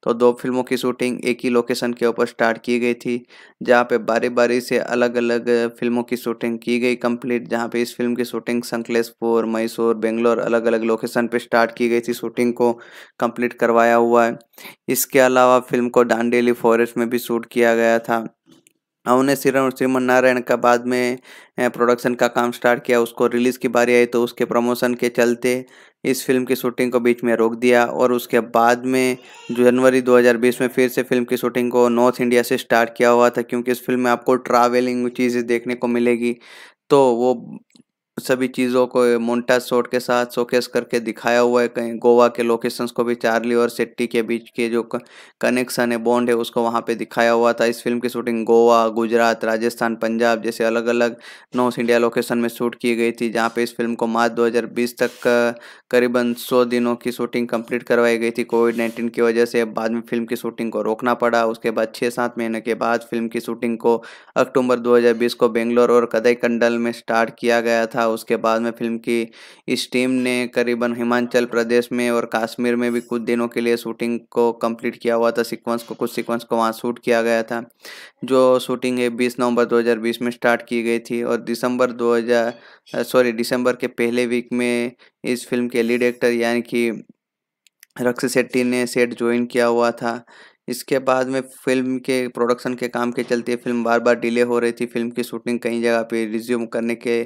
तो दो फिल्मों की शूटिंग एक ही लोकेशन के ऊपर स्टार्ट की गई थी जहाँ पे बारी बारी से अलग अलग फिल्मों की शूटिंग की गई कंप्लीट जहाँ पे इस फिल्म की शूटिंग संकलेशपुर मैसूर बेंगलोर अलग अलग लोकेशन पे स्टार्ट की गई थी शूटिंग को कंप्लीट करवाया हुआ है इसके अलावा फिल्म को डांडेली फॉरेस्ट में भी शूट किया गया था उन्हें श्रीराम श्रीमन नारायण का बाद में प्रोडक्शन का काम स्टार्ट किया उसको रिलीज़ की बारी आई तो उसके प्रमोशन के चलते इस फिल्म की शूटिंग को बीच में रोक दिया और उसके बाद में जनवरी 2020 में फिर से फिल्म की शूटिंग को नॉर्थ इंडिया से स्टार्ट किया हुआ था क्योंकि इस फिल्म में आपको ट्रैवलिंग चीज़ें देखने को मिलेगी तो वो सभी चीज़ों को मोन्टा शॉट के साथ शोकेस करके दिखाया हुआ है कहीं गोवा के लोकेशंस को भी चार्ली और सेट्टी के बीच के जो कनेक्शन है बॉन्ड है उसको वहाँ पे दिखाया हुआ था इस फिल्म की शूटिंग गोवा गुजरात राजस्थान पंजाब जैसे अलग अलग नॉर्थ इंडिया लोकेशन में शूट की गई थी जहाँ पे इस फिल्म को मार्च दो तक करीबन सौ दिनों की शूटिंग कंप्लीट करवाई गई थी कोविड नाइन्टीन की वजह से बाद में फिल्म की शूटिंग को रोकना पड़ा उसके बाद छः सात महीने के बाद फिल्म की शूटिंग को अक्टूबर दो को बेंगलोर और कदई कंडल में स्टार्ट किया गया था था उसके बाद में फिल्म की इस टीम ने करीबन हिमाचल प्रदेश में और कश्मीर में भी कुछ दिनों के लिए शूटिंग को कंप्लीट किया हुआ था सीक्वेंस को कुछ सीक्वेंस को वहाँ शूट किया गया था जो शूटिंग है बीस नवंबर 2020 में स्टार्ट की गई थी और दिसंबर 2000 सॉरी दिसंबर के पहले वीक में इस फिल्म के लीड एक्टर यानी कि रक्ष शेट्टी ने सेट ज्वाइन किया हुआ था इसके बाद में फिल्म के प्रोडक्शन के काम के चलते फिल्म बार बार डिले हो रही थी फिल्म की शूटिंग कई जगह पे रिज्यूम करने के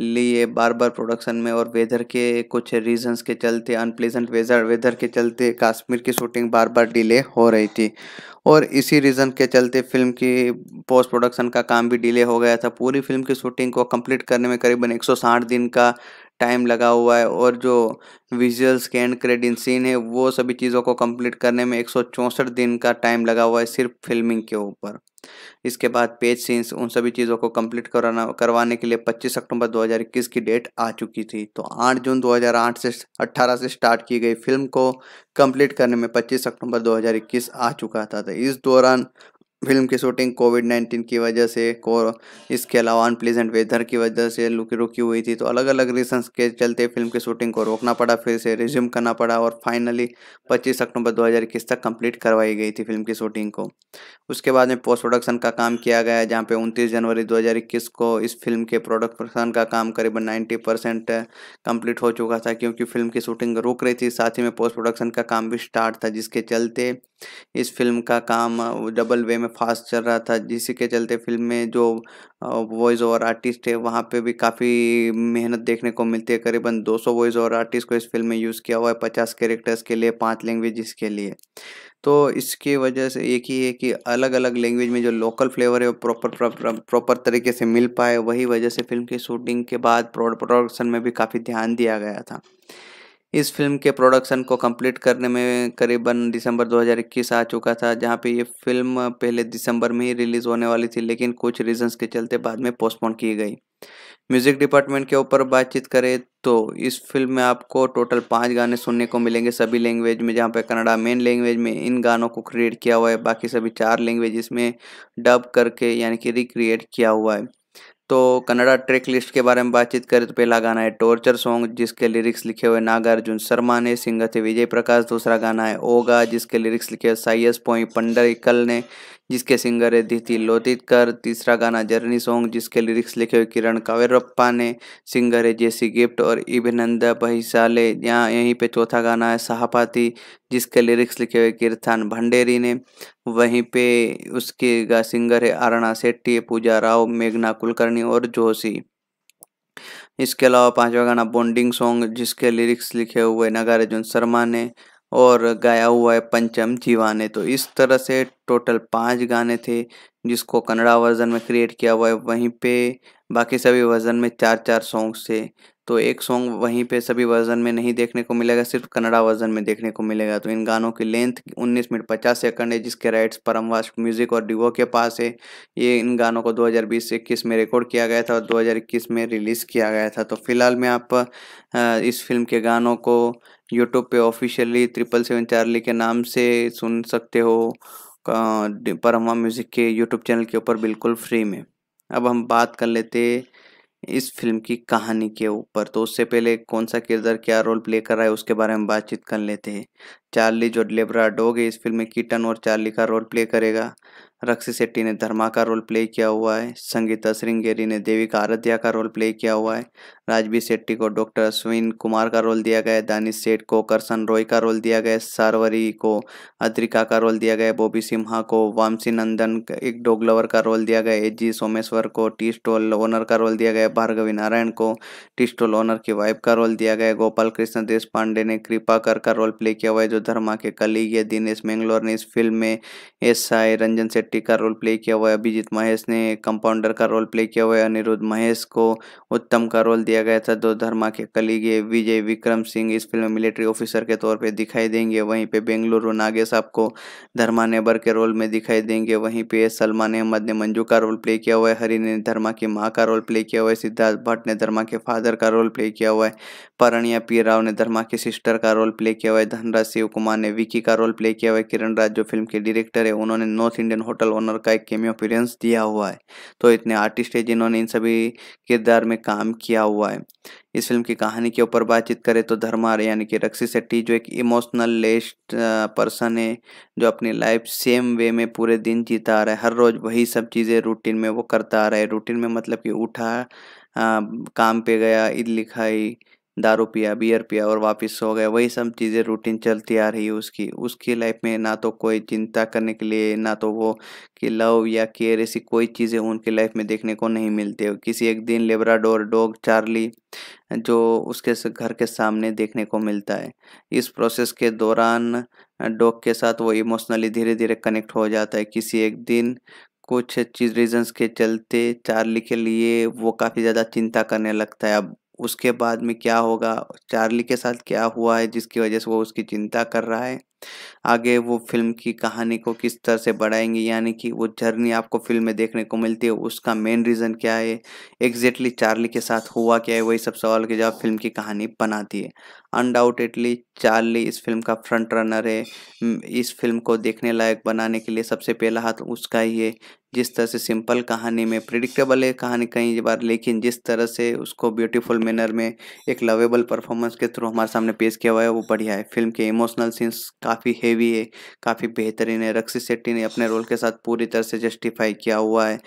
लिए बार बार प्रोडक्शन में और वेदर के कुछ रीजंस के चलते अनप्लेजेंट वेदर वेदर के चलते कश्मीर की शूटिंग बार बार डिले हो रही थी और इसी रीज़न के चलते फिल्म की पोस्ट प्रोडक्शन का काम भी डिले हो गया था पूरी फिल्म की शूटिंग को कंप्लीट करने में करीबन एक दिन का टाइम लगा हुआ है और जो विजुअल एंड क्रेडिट सीन है वो सभी चीज़ों को कंप्लीट करने में एक दिन का टाइम लगा हुआ है सिर्फ फिल्मिंग के ऊपर इसके बाद पेज सीन्स उन सभी चीज़ों को कंप्लीट कराना करवाने के लिए 25 अक्टूबर 2021 की डेट आ चुकी थी तो 8 जून 2008 से 18 से स्टार्ट की गई फिल्म को कंप्लीट करने में 25 अक्टूबर 2021 आ चुका था तो इस दौरान फिल्म की शूटिंग कोविड नाइन्टीन की वजह से को इसके अलावा अनप्लीजेंट वेदर की वजह से रुकी रुकी हुई थी तो अलग अलग रीजन के चलते फिल्म की शूटिंग को रोकना पड़ा फिर से रिज्यूम करना पड़ा और फाइनली 25 अक्टूबर 2021 तक कंप्लीट करवाई गई थी फिल्म की शूटिंग को उसके बाद में पोस्ट प्रोडक्शन का काम किया गया जहाँ पे उनतीस जनवरी दो को इस फिल्म के प्रोडक्शन का काम करीबन नाइन्टी परसेंट कम्प्लीट हो चुका था क्योंकि फिल्म की शूटिंग रुक रही थी साथ ही में पोस्ट प्रोडक्शन का काम भी स्टार्ट था जिसके चलते इस फिल्म का काम डबल वे में फास्ट चल रहा था जिसी के चलते फिल्म में जो वॉइस ओवर आर्टिस्ट है वहाँ पे भी काफ़ी मेहनत देखने को मिलती है करीबन 200 वॉइस ओवर आर्टिस्ट को इस फिल्म में यूज़ किया हुआ है पचास कैरेक्टर्स के लिए पाँच लैंग्वेज के लिए तो इसकी वजह से एक ही है कि अलग अलग लैंग्वेज में जो लोकल फ्लेवर है वो प्रॉपर प्रॉपर तरीके से मिल पाए वही वजह से फिल्म की शूटिंग के बाद प्रोडक्शन में भी काफ़ी ध्यान दिया गया था इस फिल्म के प्रोडक्शन को कंप्लीट करने में करीबन दिसंबर 2021 आ चुका था जहां पे ये फिल्म पहले दिसंबर में ही रिलीज होने वाली थी लेकिन कुछ रीजंस के चलते बाद में पोस्टपोन की गई म्यूजिक डिपार्टमेंट के ऊपर बातचीत करें तो इस फिल्म में आपको टोटल पाँच गाने सुनने को मिलेंगे सभी लैंग्वेज में जहाँ पे कनाडा मेन लैंग्वेज में इन गानों को क्रिएट किया हुआ है बाकी सभी चार लैंग्वेज में डब करके यानी कि रिक्रिएट किया हुआ है तो कन्नड़ा ट्रैक लिस्ट के बारे में बातचीत करें तो पहला गाना है टॉर्चर सॉन्ग जिसके लिरिक्स लिखे हुए नागार्जुन शर्मा ने सिंगर थे विजय प्रकाश दूसरा गाना है ओगा जिसके लिरिक्स लिखे हुए साइयस पोई पंडरिकल ने जिसके सिंगर है दिति लोधितकर तीसरा गाना जर्नी सॉन्ग जिसके लिरिक्स लिखे हुए किरण कावेरप्पा ने सिंगर है जेसी गिफ्ट और इभिनंद बहिशाले यहाँ यहीं पे चौथा गाना है सहापाती जिसके लिरिक्स लिखे हुए कीर्थान भंडेरी ने वहीं पे उसके गा सिंगर है आरणा सेट्टी पूजा राव मेघना कुलकर्णी और जोशी इसके अलावा पांचवा गाना बॉन्डिंग सॉन्ग जिसके लिरिक्स लिखे हुए नगार्जुन शर्मा ने और गाया हुआ है पंचम जीवा ने तो इस तरह से टोटल पांच गाने थे जिसको कन्नड़ा वर्जन में क्रिएट किया हुआ है वहीं पे बाकी सभी वर्जन में चार चार सॉन्ग्स थे तो एक सॉन्ग वहीं पे सभी वर्जन में नहीं देखने को मिलेगा सिर्फ कन्नड़ा वर्जन में देखने को मिलेगा तो इन गानों की लेंथ 19 मिनट 50 सेकंड है जिसके राइट्स परमवास म्यूजिक और डिवो के पास है ये इन गानों को 2020-21 में रिकॉर्ड किया गया था और 2021 में रिलीज़ किया गया था तो फिलहाल मैं आप इस फिल्म के गानों को यूट्यूब पे ऑफिशियली ट्रिपल सेवन चार्ली के नाम से सुन सकते हो परमा म्यूज़िक के यूट्यूब चैनल के ऊपर बिल्कुल फ्री में अब हम बात कर लेते इस फिल्म की कहानी के ऊपर तो उससे पहले कौन सा किरदार क्या रोल प्ले कर रहा है उसके बारे में बातचीत कर लेते हैं चार्ली जो लेबरा डोग है इस फिल्म में कीटन और चार्ली का रोल प्ले करेगा रक्षी शेट्टी ने धर्मा का रोल प्ले किया हुआ है संगीता श्रृंगेरी ने देवी का आराध्या का रोल प्ले किया हुआ है राजवीर शेट्टी को डॉक्टर अश्विन कुमार का रोल दिया गया दानिश सेठ को करसन रॉय का रोल दिया गया सारवरी को अद्रिका का रोल दिया गया बॉबी सिम्हा को वामसी नंदन एक डॉग लवर का रोल दिया गया एच जी सोमेश्वर को टी स्टॉल ओनर का रोल दिया गया भार्गवी नारायण को टी स्टॉल ओनर की वाइफ का रोल दिया गया गोपाल कृष्ण देश पांडे ने कृपा कर का रोल प्ले किया हुआ है जो धर्मा के कलीग है दिनेश मैंगलोर ने इस फिल्म में एस आई रंजन सेठ शेट्टी का रोल प्ले किया हुआ है अभिजीत महेश ने कंपाउंडर का रोल प्ले किया हुआ है अनिरुद्ध महेश को उत्तम का रोल दिया गया था दो धर्मा के कलीगे विजय विक्रम सिंह इस फिल्म में मिलिट्री ऑफिसर के तौर पर दिखाई देंगे वहीं पे बेंगलुरु नागेश आपको धर्मा नेबर के रोल में दिखाई देंगे वहीं पे सलमान अहमद ने मंजू का रोल प्ले किया हुआ है हरि ने धर्मा की माँ का रोल प्ले किया हुआ है सिद्धार्थ भट्ट ने धर्मा के फादर का रोल प्ले किया हुआ है परणिया पी राव ने धर्मा की सिस्टर का रोल प्ले किया हुआ है धनराज शिव कुमार ने विकी का रोल प्ले किया हुआ है किरण राज जो फिल्म के डायरेक्टर है उन्होंने north Indian hotel hotel owner का एक केमियो अपीरेंस दिया हुआ है तो इतने आर्टिस्ट है जिन्होंने इन सभी किरदार में काम किया हुआ है इस फिल्म की कहानी के ऊपर बातचीत करें तो धर्मार यानी कि रक्षी शेट्टी जो एक इमोशनल लेस्ट पर्सन है जो अपनी लाइफ सेम वे में पूरे दिन जीता आ रहा है हर रोज़ वही सब चीज़ें रूटीन में वो करता आ रहा है रूटीन में मतलब कि उठा आ, काम पे गया ईद लिखाई दारू पिया बियर पिया और वापस सो गया वही सब चीज़ें रूटीन चलती आ रही है उसकी उसकी लाइफ में ना तो कोई चिंता करने के लिए ना तो वो कि लव या केयर ऐसी कोई चीज़ें उनकी लाइफ में देखने को नहीं मिलती किसी एक दिन लेबराडोर डॉग चार्ली जो उसके घर के सामने देखने को मिलता है इस प्रोसेस के दौरान डॉग के साथ वो इमोशनली धीरे धीरे कनेक्ट हो जाता है किसी एक दिन कुछ चीज रीजंस के चलते चार्ली के लिए वो काफ़ी ज़्यादा चिंता करने लगता है अब उसके बाद में क्या होगा चार्ली के साथ क्या हुआ है जिसकी वजह से वो उसकी चिंता कर रहा है आगे वो फिल्म की कहानी को किस तरह से बढ़ाएंगे यानी कि वो जर्नी आपको फिल्म में देखने को मिलती है उसका मेन रीज़न क्या है एग्जैक्टली चार्ली के साथ हुआ क्या है वही सब सवाल के जवाब फिल्म की कहानी बनाती है अनडाउटेडली चार्ली इस फिल्म का फ्रंट रनर है इस फिल्म को देखने लायक बनाने के लिए सबसे पहला हाथ उसका ही है जिस तरह से सिंपल कहानी में प्रिडिक्टेबल है कहानी कई बार लेकिन जिस तरह से उसको ब्यूटीफुल मैनर में एक लवेबल परफॉर्मेंस के थ्रू हमारे सामने पेश किया हुआ है वो बढ़िया है फिल्म के इमोशनल सीन्स काफ़ी हेवी है काफ़ी बेहतरीन है रक्षित शेट्टी ने अपने रोल के साथ पूरी तरह से जस्टिफाई किया हुआ है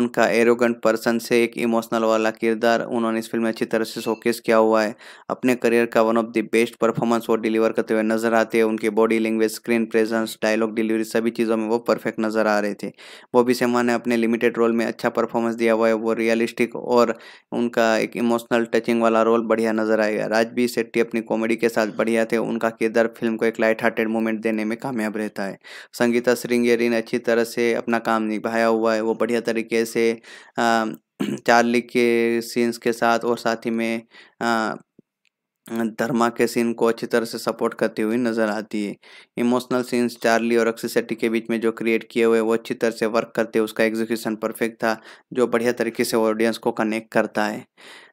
उनका एरोगेंट पर्सन से एक इमोशनल वाला किरदार उन्होंने इस फिल्म में अच्छी तरह से शोकेस किया हुआ है अपने करियर का one of the best performance वो डिलीवर करते हुए नजर आते हैं उनकी body language screen presence dialogue delivery सभी चीज़ों में वो परफेक्ट नजर आ रहे थे वो भी रहमान ने अपने लिमिटेड रोल में अच्छा परफॉर्मेंस दिया हुआ है वो रियलिस्टिक और उनका एक इमोशनल टचिंग वाला रोल बढ़िया नजर आएगा राजबीर शेट्टी अपनी कॉमेडी के साथ बढ़िया थे उनका किरदार फिल्म को एक लाइट हार्टेड मोमेंट देने में कामयाब रहता है संगीता श्रृंगेरी ने अच्छी तरह से अपना काम निभाया हुआ है वो बढ़िया तरीके से चार्ली के सीन्स के साथ और साथ ही में धर्मा के सीन को अच्छी तरह से सपोर्ट करती हुई नज़र आती है इमोशनल सीन्स चार्ली और अक्षय सेट्टी के बीच में जो क्रिएट किए हुए वो अच्छी तरह से वर्क करते हैं उसका एग्जीक्यूशन परफेक्ट था जो बढ़िया तरीके से ऑडियंस को कनेक्ट करता है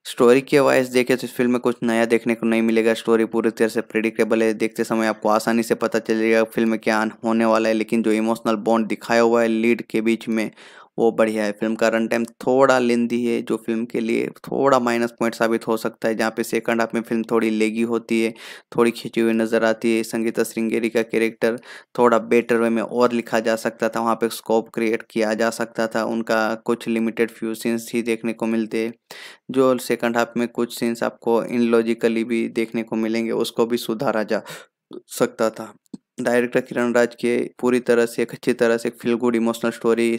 स्टोरी के वाइज देखे तो इस फिल्म में कुछ नया देखने को नहीं मिलेगा स्टोरी पूरी तरह से प्रिडिक्टेबल है देखते समय आपको आसानी से पता चलेगा फिल्म क्या होने वाला है लेकिन जो इमोशनल बॉन्ड दिखाया हुआ है लीड के बीच में वो बढ़िया है फिल्म का रन टाइम थोड़ा लेंदी है जो फिल्म के लिए थोड़ा माइनस पॉइंट साबित हो सकता है जहाँ पे सेकंड हाफ में फिल्म थोड़ी लेगी होती है थोड़ी खींची हुई नज़र आती है संगीता श्रृंगेरी का कैरेक्टर थोड़ा बेटर वे में और लिखा जा सकता था वहाँ पे स्कोप क्रिएट किया जा सकता था उनका कुछ लिमिटेड फ्यू सीन्स ही देखने को मिलते जो सेकंड हाफ में कुछ सीन्स आपको इनलॉजिकली भी देखने को मिलेंगे उसको भी सुधारा जा सकता था डायरेक्टर किरण राज के पूरी तरह से एक अच्छी तरह से feel good emotional story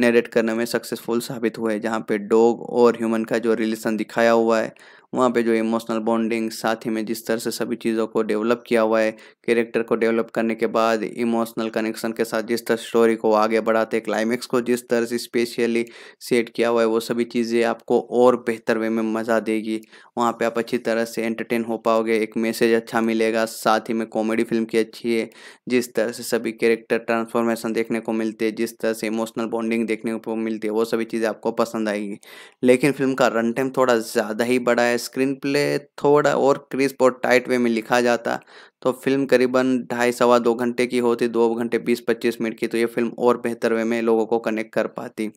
narrate करने में सक्सेसफुल साबित हुए जहाँ पे डॉग और ह्यूमन का जो रिलेशन दिखाया हुआ है वहाँ पे जो इमोशनल बॉन्डिंग साथ ही में जिस तरह से सभी चीज़ों को डेवलप किया हुआ है कैरेक्टर को डेवलप करने के बाद इमोशनल कनेक्शन के साथ जिस तरह स्टोरी को आगे बढ़ाते क्लाइमेक्स को जिस तरह से स्पेशली सेट किया हुआ है वो सभी चीज़ें आपको और बेहतर वे में मज़ा देगी वहाँ पर आप अच्छी तरह से एंटरटेन हो पाओगे एक मैसेज अच्छा मिलेगा साथ ही में कॉमेडी फिल्म की अच्छी है जिस तरह से सभी कैरेक्टर ट्रांसफॉर्मेशन देखने को मिलते हैं जिस तरह से इमोशनल बॉन्डिंग देखने को मिलती है वो सभी चीज़ें आपको पसंद आएगी लेकिन फिल्म का रन टाइम थोड़ा ज़्यादा ही बड़ा है स्क्रीन प्ले थोड़ा और क्रिस्प और टाइट वे में लिखा जाता तो फिल्म करीबन ढाई सवा दो घंटे की होती दो घंटे बीस पच्चीस मिनट की तो ये फिल्म और बेहतर वे में लोगों को कनेक्ट कर पाती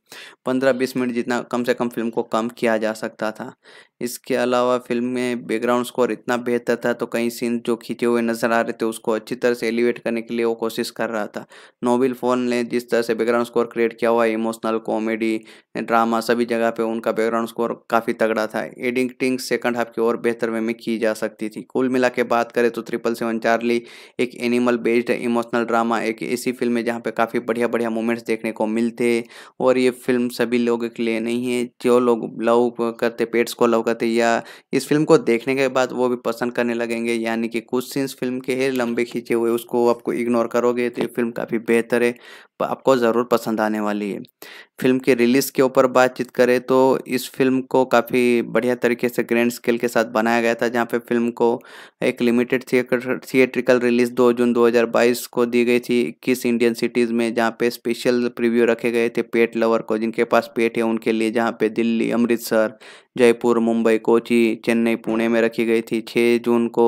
पंद्रह बीस मिनट जितना कम से कम फिल्म को कम किया जा सकता था इसके अलावा फिल्म में बैकग्राउंड स्कोर इतना बेहतर था तो कई सीन जो खींचे हुए नज़र आ रहे थे उसको अच्छी तरह से एलिवेट करने के लिए वो कोशिश कर रहा था नोबिल फोन ने जिस तरह से बैकग्राउंड स्कोर क्रिएट किया हुआ इमोशनल कॉमेडी ड्रामा सभी जगह पे उनका बैकग्राउंड स्कोर काफ़ी तगड़ा था एडिटिंग सेकंड हाफ की और बेहतर वे में की जा सकती थी कुल मिला के बात करें तो ट्रिपल सेवन पंचारली एक एनिमल बेस्ड इमोशनल ड्रामा एक ऐसी फिल्म है जहाँ पे काफ़ी बढ़िया बढ़िया मोमेंट्स देखने को मिलते और ये फिल्म सभी लोगों के लिए नहीं है जो लोग लव करते पेट्स को लव करते या इस फिल्म को देखने के बाद वो भी पसंद करने लगेंगे यानी कि कुछ सीन्स फिल्म के है लंबे खींचे हुए उसको आपको इग्नोर करोगे तो ये फिल्म काफ़ी बेहतर है आपको ज़रूर पसंद आने वाली है फिल्म के रिलीज़ के ऊपर बातचीत करें तो इस फिल्म को काफ़ी बढ़िया तरीके से ग्रैंड स्केल के साथ बनाया गया था जहाँ पे फिल्म को एक लिमिटेड थिएटर थिएट्रिकल रिलीज़ 2 जून 2022 को दी गई थी इक्कीस इंडियन सिटीज़ में जहाँ पे स्पेशल प्रीव्यू रखे गए थे पेट लवर को जिनके पास पेट है उनके लिए जहाँ पे दिल्ली अमृतसर जयपुर मुंबई कोची चेन्नई पुणे में रखी गई थी 6 जून को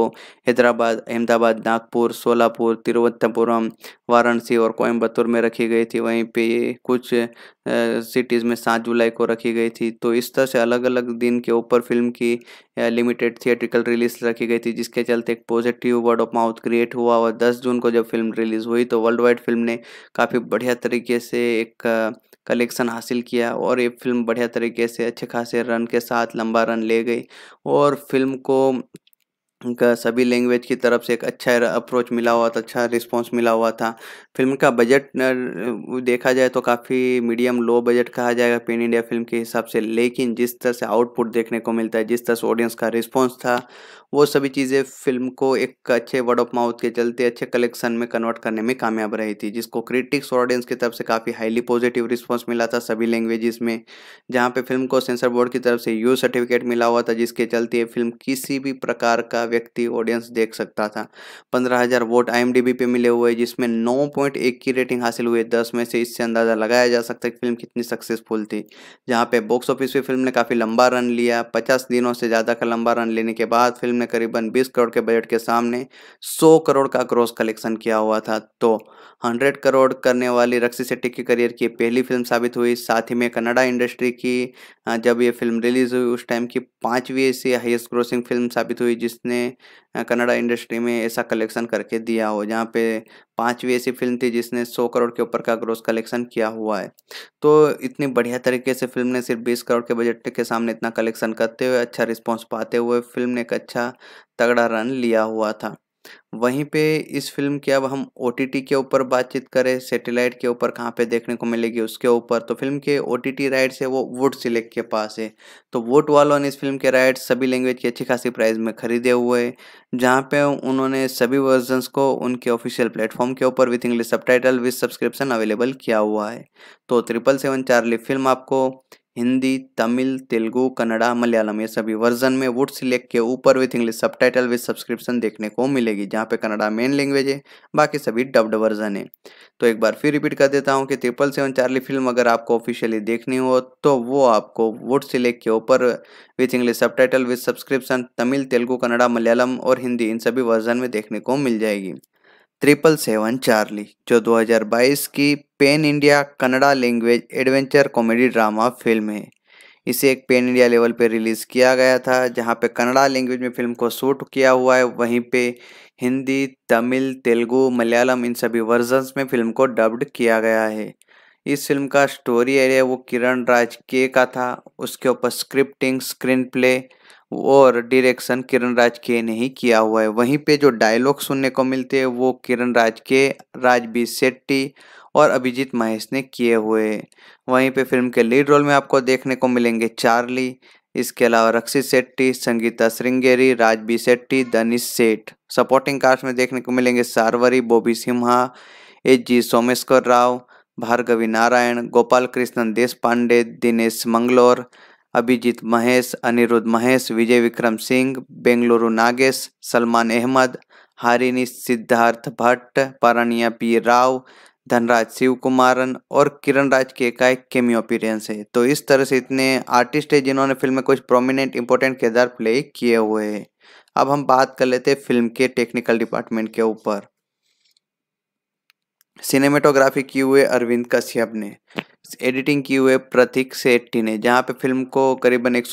हैदराबाद अहमदाबाद नागपुर सोलापुर तिरुवनंतपुरम वाराणसी और कोयम्बतूर में रखी गई थी वहीं पे कुछ सिटीज़ में सात जुलाई को रखी गई थी तो इस तरह से अलग अलग दिन के ऊपर फिल्म की लिमिटेड थिएट्रिकल रिलीज रखी गई थी जिसके चलते एक positive word of mouth create हुआ और दस जून को जब फिल्म रिलीज़ हुई तो वर्ल्ड वाइड फिल्म ने काफ़ी बढ़िया तरीके से एक कलेक्शन हासिल किया और ये फिल्म बढ़िया तरीके से अच्छे खासे रन के साथ लंबा रन ले गई और फिल्म को का सभी लैंग्वेज की तरफ से एक अच्छा अप्रोच मिला हुआ था अच्छा रिस्पांस मिला हुआ था फिल्म का बजट देखा जाए तो काफ़ी मीडियम लो बजट कहा जाएगा पेन इंडिया फिल्म के हिसाब से लेकिन जिस तरह से आउटपुट देखने को मिलता है जिस तरह से ऑडियंस का रिस्पांस था वो सभी चीज़ें फिल्म को एक अच्छे वर्ड ऑफ माउथ के चलते अच्छे कलेक्शन में कन्वर्ट करने में कामयाब रही थी जिसको क्रिटिक्स और ऑडियंस की तरफ से काफ़ी हाईली पॉजिटिव रिस्पॉन्स मिला था सभी लैंग्वेजेस में जहाँ पे फिल्म को सेंसर बोर्ड की तरफ से यू सर्टिफिकेट मिला हुआ था जिसके चलते फिल्म किसी भी प्रकार का व्यक्ति ऑडियंस देख सकता था पंद्रह हज़ार vote I M D B पे मिले हुए जिसमें नौ पॉइंट एक की रेटिंग हासिल हुई दस में से इससे अंदाज़ा लगाया जा सकता है कि फिल्म कितनी सक्सेसफुल थी जहाँ पे बॉक्स ऑफिस पर फिल्म ने काफ़ी लंबा रन लिया पचास दिनों से ज़्यादा का लंबा रन लेने के बाद फिल्म ने करीबन 20 करोड़ के बजट के सामने 100 करोड़ का क्रॉस कलेक्शन किया हुआ था तो 100 करोड़ करने वाली रक्सी शेट्टी के करियर की पहली फिल्म साबित हुई साथ ही में कनाडा इंडस्ट्री की जब ये फिल्म रिलीज हुई उस टाइम की पाँचवीं ऐसी हाईएस्ट ग्रोसिंग फिल्म साबित हुई जिसने कन्नड़ा इंडस्ट्री में ऐसा कलेक्शन करके दिया हो जहाँ पे पांचवी ऐसी फिल्म थी जिसने सौ करोड़ के ऊपर का ग्रोस कलेक्शन किया हुआ है तो इतनी बढ़िया तरीके से फिल्म ने सिर्फ बीस करोड़ के बजट के सामने इतना कलेक्शन करते हुए अच्छा रिस्पॉन्स पाते हुए फिल्म ने एक अच्छा तगड़ा रन लिया हुआ था वहीं पे इस फ़िल्म की अब हम ओ के ऊपर बातचीत करें सैटेलाइट के ऊपर कहाँ पे देखने को मिलेगी उसके ऊपर तो फिल्म के ओ टी टी राइट्स है वो वुड सिलेक्ट के पास है तो वोट वालों ने इस फिल्म के राइट्स सभी लैंग्वेज की अच्छी खासी प्राइस में खरीदे हुए हैं जहाँ पे उन्होंने सभी वर्जन्स को उनके ऑफिशियल प्लेटफॉर्म के ऊपर with English subtitle with subscription available किया हुआ है तो ट्रिपल सेवन चार्ली फिल्म आपको हिंदी तमिल तेलुगू कन्नड़ा मलयालम ये सभी वर्जन में वुड सिलेक्ट के ऊपर with English subtitle with subscription देखने को मिलेगी जहाँ पे कन्नड़ा मेन लैंग्वेज है बाकी सभी डब्ड वर्जन है तो एक बार फिर रिपीट कर देता हूँ कि ट्रिपल सेवन चार्ली फिल्म अगर आपको ऑफिशियली देखनी हो तो वो आपको वुड सिलेक्ट के ऊपर with English subtitle with subscription Tamil Telugu Kannada Malayalam और हिंदी इन सभी वर्जन में देखने को मिल जाएगी ट्रिपल सेवन चार्ली जो 2022 की pan India Kannada language adventure comedy drama film है इसे एक पेन इंडिया लेवल पर रिलीज़ किया गया था जहां पे कन्नड़ा लैंग्वेज में फिल्म को शूट किया हुआ है वहीं पे हिंदी तमिल तेलुगु मलयालम इन सभी वर्जन्स में फिल्म को डब्ड किया गया है इस फिल्म का स्टोरी एरिया वो किरण राज के का था उसके ऊपर स्क्रिप्टिंग स्क्रीन प्ले और डायरेक्शन किरण राज के ने ही किया हुआ है वहीं पे जो डायलॉग सुनने को मिलते हैं वो किरण राज के राजबीर शेट्टी और अभिजीत महेश ने किए हुए वहीं पे फिल्म के लीड रोल में आपको देखने को मिलेंगे चार्ली इसके अलावा रक्षित शेट्टी संगीता श्रृंगेरी राजबीर शेट्टी दनिश सेठ सपोर्टिंग कास्ट में देखने को मिलेंगे सारवरी बॉबी सिम्हा एच जी सोमेश्वर राव भार्गवी नारायण गोपाल कृष्णन देश पांडे दिनेश मंगलोर अभिजीत महेश अनिरुद्ध महेश विजय विक्रम सिंह बेंगलुरु नागेश सलमान अहमद हारिनी सिद्धार्थ भट्ट पारणिया पी राव धनराज शिव कुमारन और किरण राज के का एक केमियो अपीरेंस है तो इस तरह से इतने आर्टिस्ट है जिन्होंने फिल्म में कुछ प्रोमिनेंट इंपॉर्टेंट किरदार प्ले किए हुए हैं अब हम बात कर लेते हैं फिल्म के टेक्निकल डिपार्टमेंट के ऊपर सिनेमेटोग्राफी की हुए अरविंद कश्यप ने एडिटिंग की हुई प्रतीक सेट्टी ने जहाँ पे फिल्म को करीबन एक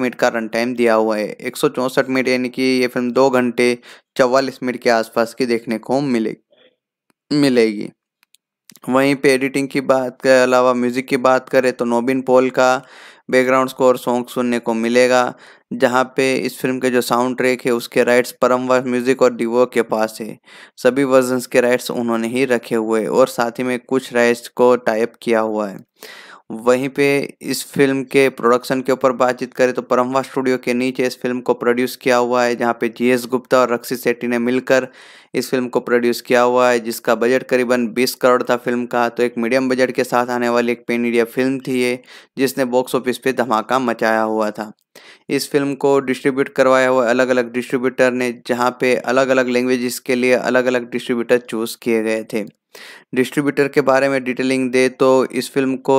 मिनट का रन टाइम दिया हुआ है एक मिनट यानी कि ये फिल्म दो घंटे चवालीस मिनट के आसपास की देखने को मिले मिलेगी वहीं पे एडिटिंग की बात के अलावा म्यूज़िक की बात करें तो नोबिन पोल का बैकग्राउंड स्कोर सॉन्ग सुनने को मिलेगा जहाँ पे इस फिल्म के जो साउंड ट्रैक है उसके राइट्स परमवर म्यूजिक और डिवो के पास है सभी वर्जन के राइट्स उन्होंने ही रखे हुए और साथ ही में कुछ राइट्स को टाइप किया हुआ है वहीं पे इस फिल्म के प्रोडक्शन के ऊपर बातचीत करें तो परमवा स्टूडियो के नीचे इस फिल्म को प्रोड्यूस किया हुआ है जहाँ पे जीएस गुप्ता और रक्षित सेट्टी ने मिलकर इस फिल्म को प्रोड्यूस किया हुआ है जिसका बजट करीबन 20 करोड़ था फिल्म का तो एक मीडियम बजट के साथ आने वाली एक पेन इंडिया फिल्म थी ये जिसने बॉक्स ऑफिस पे धमाका मचाया हुआ था इस फिल्म को डिस्ट्रीब्यूट करवाया हुआ अलग अलग डिस्ट्रीब्यूटर ने जहाँ पे अलग अलग लैंग्वेजेस के लिए अलग अलग डिस्ट्रीब्यूटर चूज़ किए गए थे डिस्ट्रीब्यूटर के बारे में डिटेलिंग दे तो इस फिल्म को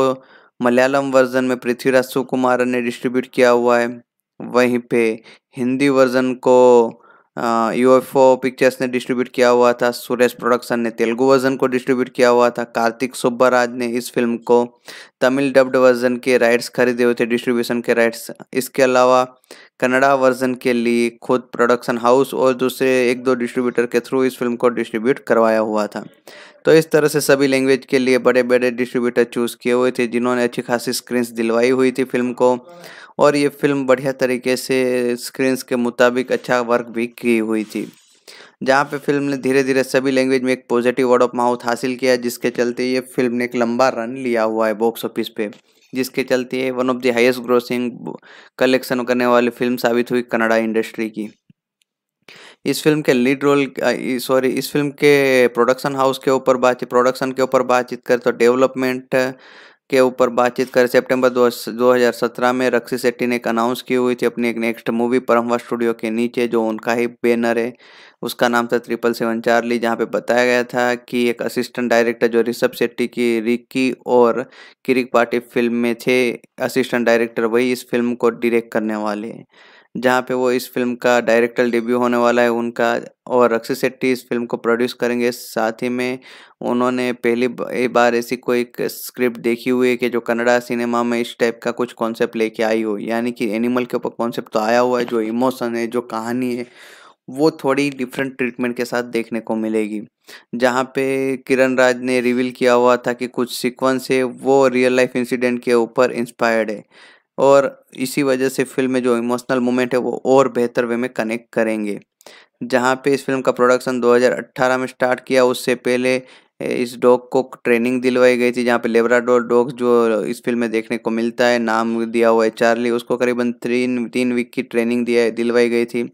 मलयालम वर्जन में पृथ्वीराज सुकुमारन ने डिस्ट्रीब्यूट किया हुआ है वहीं पे हिंदी वर्जन को यूएफओ uh, पिक्चर्स ने डिस्ट्रीब्यूट किया हुआ था सुरेश प्रोडक्शन ने तेलुगु वर्जन को डिस्ट्रीब्यूट किया हुआ था कार्तिक सुब्बाराज ने इस फिल्म को तमिल डब्ड वर्जन के राइट्स खरीदे हुए थे डिस्ट्रीब्यूशन के राइट्स इसके अलावा कन्नड़ा वर्जन के लिए खुद प्रोडक्शन हाउस और दूसरे एक दो डिस्ट्रीब्यूटर के थ्रू इस फिल्म को डिस्ट्रीब्यूट करवाया हुआ था तो इस तरह से सभी लैंग्वेज के लिए बड़े बड़े डिस्ट्रीब्यूटर चूज़ किए हुए थे जिन्होंने अच्छी खासी स्क्रीन्स दिलवाई हुई थी फिल्म को और ये फिल्म बढ़िया तरीके से स्क्रीन्स के मुताबिक अच्छा वर्क भी की हुई थी जहाँ पे फिल्म ने धीरे धीरे सभी लैंग्वेज में एक पॉजिटिव वर्ड ऑफ माउथ हासिल किया जिसके चलते ये फिल्म ने एक लंबा रन लिया हुआ है बॉक्स ऑफिस पे जिसके चलते ये one of the highest grossing collection करने वाली फिल्म साबित हुई कनाडा इंडस्ट्री की इस फिल्म के लीड रोल सॉरी इस फिल्म के प्रोडक्शन हाउस के ऊपर बातचीत प्रोडक्शन के ऊपर बातचीत कर तो डेवलपमेंट के ऊपर बातचीत कर सितंबर 2017 में रक्षित शेट्टी ने एक अनाउंस की हुई थी अपनी एक नेक्स्ट मूवी परमवा स्टूडियो के नीचे जो उनका ही बैनर है उसका नाम था ट्रिपल सेवन चार्ली जहाँ पे बताया गया था कि एक असिस्टेंट डायरेक्टर जो ऋषभ शेट्टी की रिक्की और किरिक पार्टी फिल्म में थे असिस्टेंट डायरेक्टर वही इस फिल्म को डिरेक्ट करने वाले हैं जहाँ पे वो इस फिल्म का डायरेक्टर डेब्यू होने वाला है उनका और अक्षय शेट्टी इस फिल्म को प्रोड्यूस करेंगे साथ ही में उन्होंने पहली बार ऐसी कोई स्क्रिप्ट देखी हुई है कि जो कन्नड़ा सिनेमा में इस टाइप का कुछ कॉन्सेप्ट लेके आई हो यानी कि एनिमल के ऊपर कॉन्सेप्ट तो आया हुआ है जो इमोशन है जो कहानी है वो थोड़ी डिफरेंट ट्रीटमेंट के साथ देखने को मिलेगी जहाँ पे किरण राज ने रिवील किया हुआ था कि कुछ सिक्वेंस है वो रियल लाइफ इंसिडेंट के ऊपर इंस्पायर्ड है और इसी वजह से फिल्म में जो इमोशनल मोमेंट है वो और बेहतर वे में कनेक्ट करेंगे जहाँ पे इस फिल्म का प्रोडक्शन 2018 में स्टार्ट किया उससे पहले इस डॉग को ट्रेनिंग दिलवाई गई थी जहाँ पे लेबराडोर डॉग जो इस फिल्म में देखने को मिलता है नाम दिया हुआ है चार्ली उसको करीबन तीन तीन वीक की ट्रेनिंग दिया दिलवाई गई थी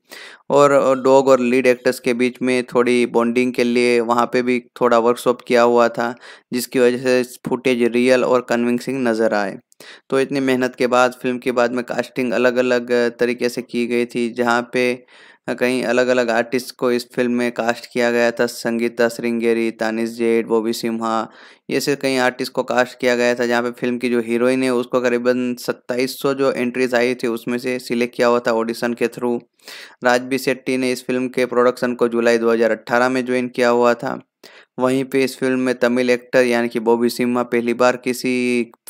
और डॉग और लीड एक्टर्स के बीच में थोड़ी बॉन्डिंग के लिए वहाँ पे भी थोड़ा वर्कशॉप किया हुआ था जिसकी वजह से फुटेज रियल और कन्विंसिंग नज़र आए तो इतनी मेहनत के बाद फिल्म के बाद में कास्टिंग अलग अलग तरीके से की गई थी जहाँ पे हाँ, कहीं अलग अलग आर्टिस्ट को इस फिल्म में कास्ट किया गया था संगीता श्रृंगेरी तानिश जेड बॉबी सिम्हा ये से कई आर्टिस्ट को कास्ट किया गया था जहाँ पे फिल्म की जो हीरोइन है उसको करीबन 2700 जो एंट्रीज आई थी उसमें से सिलेक्ट किया हुआ था ऑडिशन के थ्रू राजबी शेट्टी ने इस फिल्म के प्रोडक्शन को जुलाई दो में ज्वाइन किया हुआ था वहीं पे इस फिल्म में तमिल एक्टर यानी कि बॉबी सिम्हा पहली बार किसी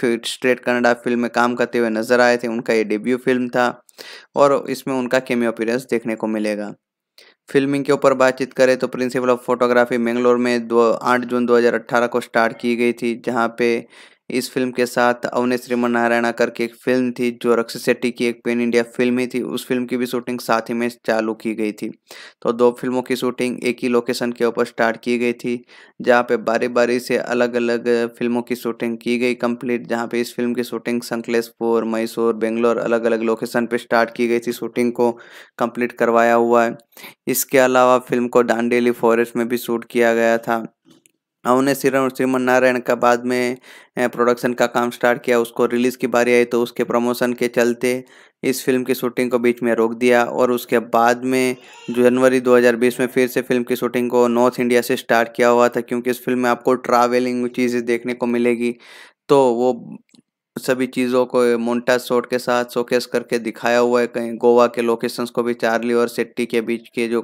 स्ट्रेट कनाडा फिल्म में काम करते हुए नजर आए थे उनका ये डेब्यू फिल्म था और इसमें उनका केमियो अपीरेंस देखने को मिलेगा फिल्मिंग के ऊपर बातचीत करें तो प्रिंसिपल ऑफ फोटोग्राफी मैंगलोर में दो आठ जून 2018 को स्टार्ट की गई थी जहां पे इस फिल्म के साथ अवनी श्रीमन नारायणा करके एक फिल्म थी जो रक्ष शेट्टी की एक पेन इंडिया फिल्म ही थी उस फिल्म की भी शूटिंग साथ ही में चालू की गई थी तो दो फिल्मों की शूटिंग एक ही लोकेशन के ऊपर स्टार्ट की गई थी जहाँ पे बारी बारी से अलग अलग फिल्मों की शूटिंग की गई कंप्लीट जहाँ पे इस फिल्म की शूटिंग संकलेशपुर मैसूर बेंगलोर अलग अलग लोकेशन पर स्टार्ट की गई थी शूटिंग को कंप्लीट करवाया हुआ है इसके अलावा फिल्म को डांडेली फॉरेस्ट में भी शूट किया गया था हाँ, उन्होंने श्रीराम श्रीमन नारायण का बाद में प्रोडक्शन का काम स्टार्ट किया उसको रिलीज़ की बारी आई तो उसके प्रमोशन के चलते इस फिल्म की शूटिंग को बीच में रोक दिया और उसके बाद में जनवरी 2020 में फिर से फिल्म की शूटिंग को नॉर्थ इंडिया से स्टार्ट किया हुआ था क्योंकि इस फिल्म में आपको ट्रैवलिंग चीज़ें देखने को मिलेगी तो वो सभी चीज़ों को मोन्टा शॉट के साथ शोकेस करके दिखाया हुआ है कहीं गोवा के लोकेशंस को भी चार्ली और सेट्टी के बीच के जो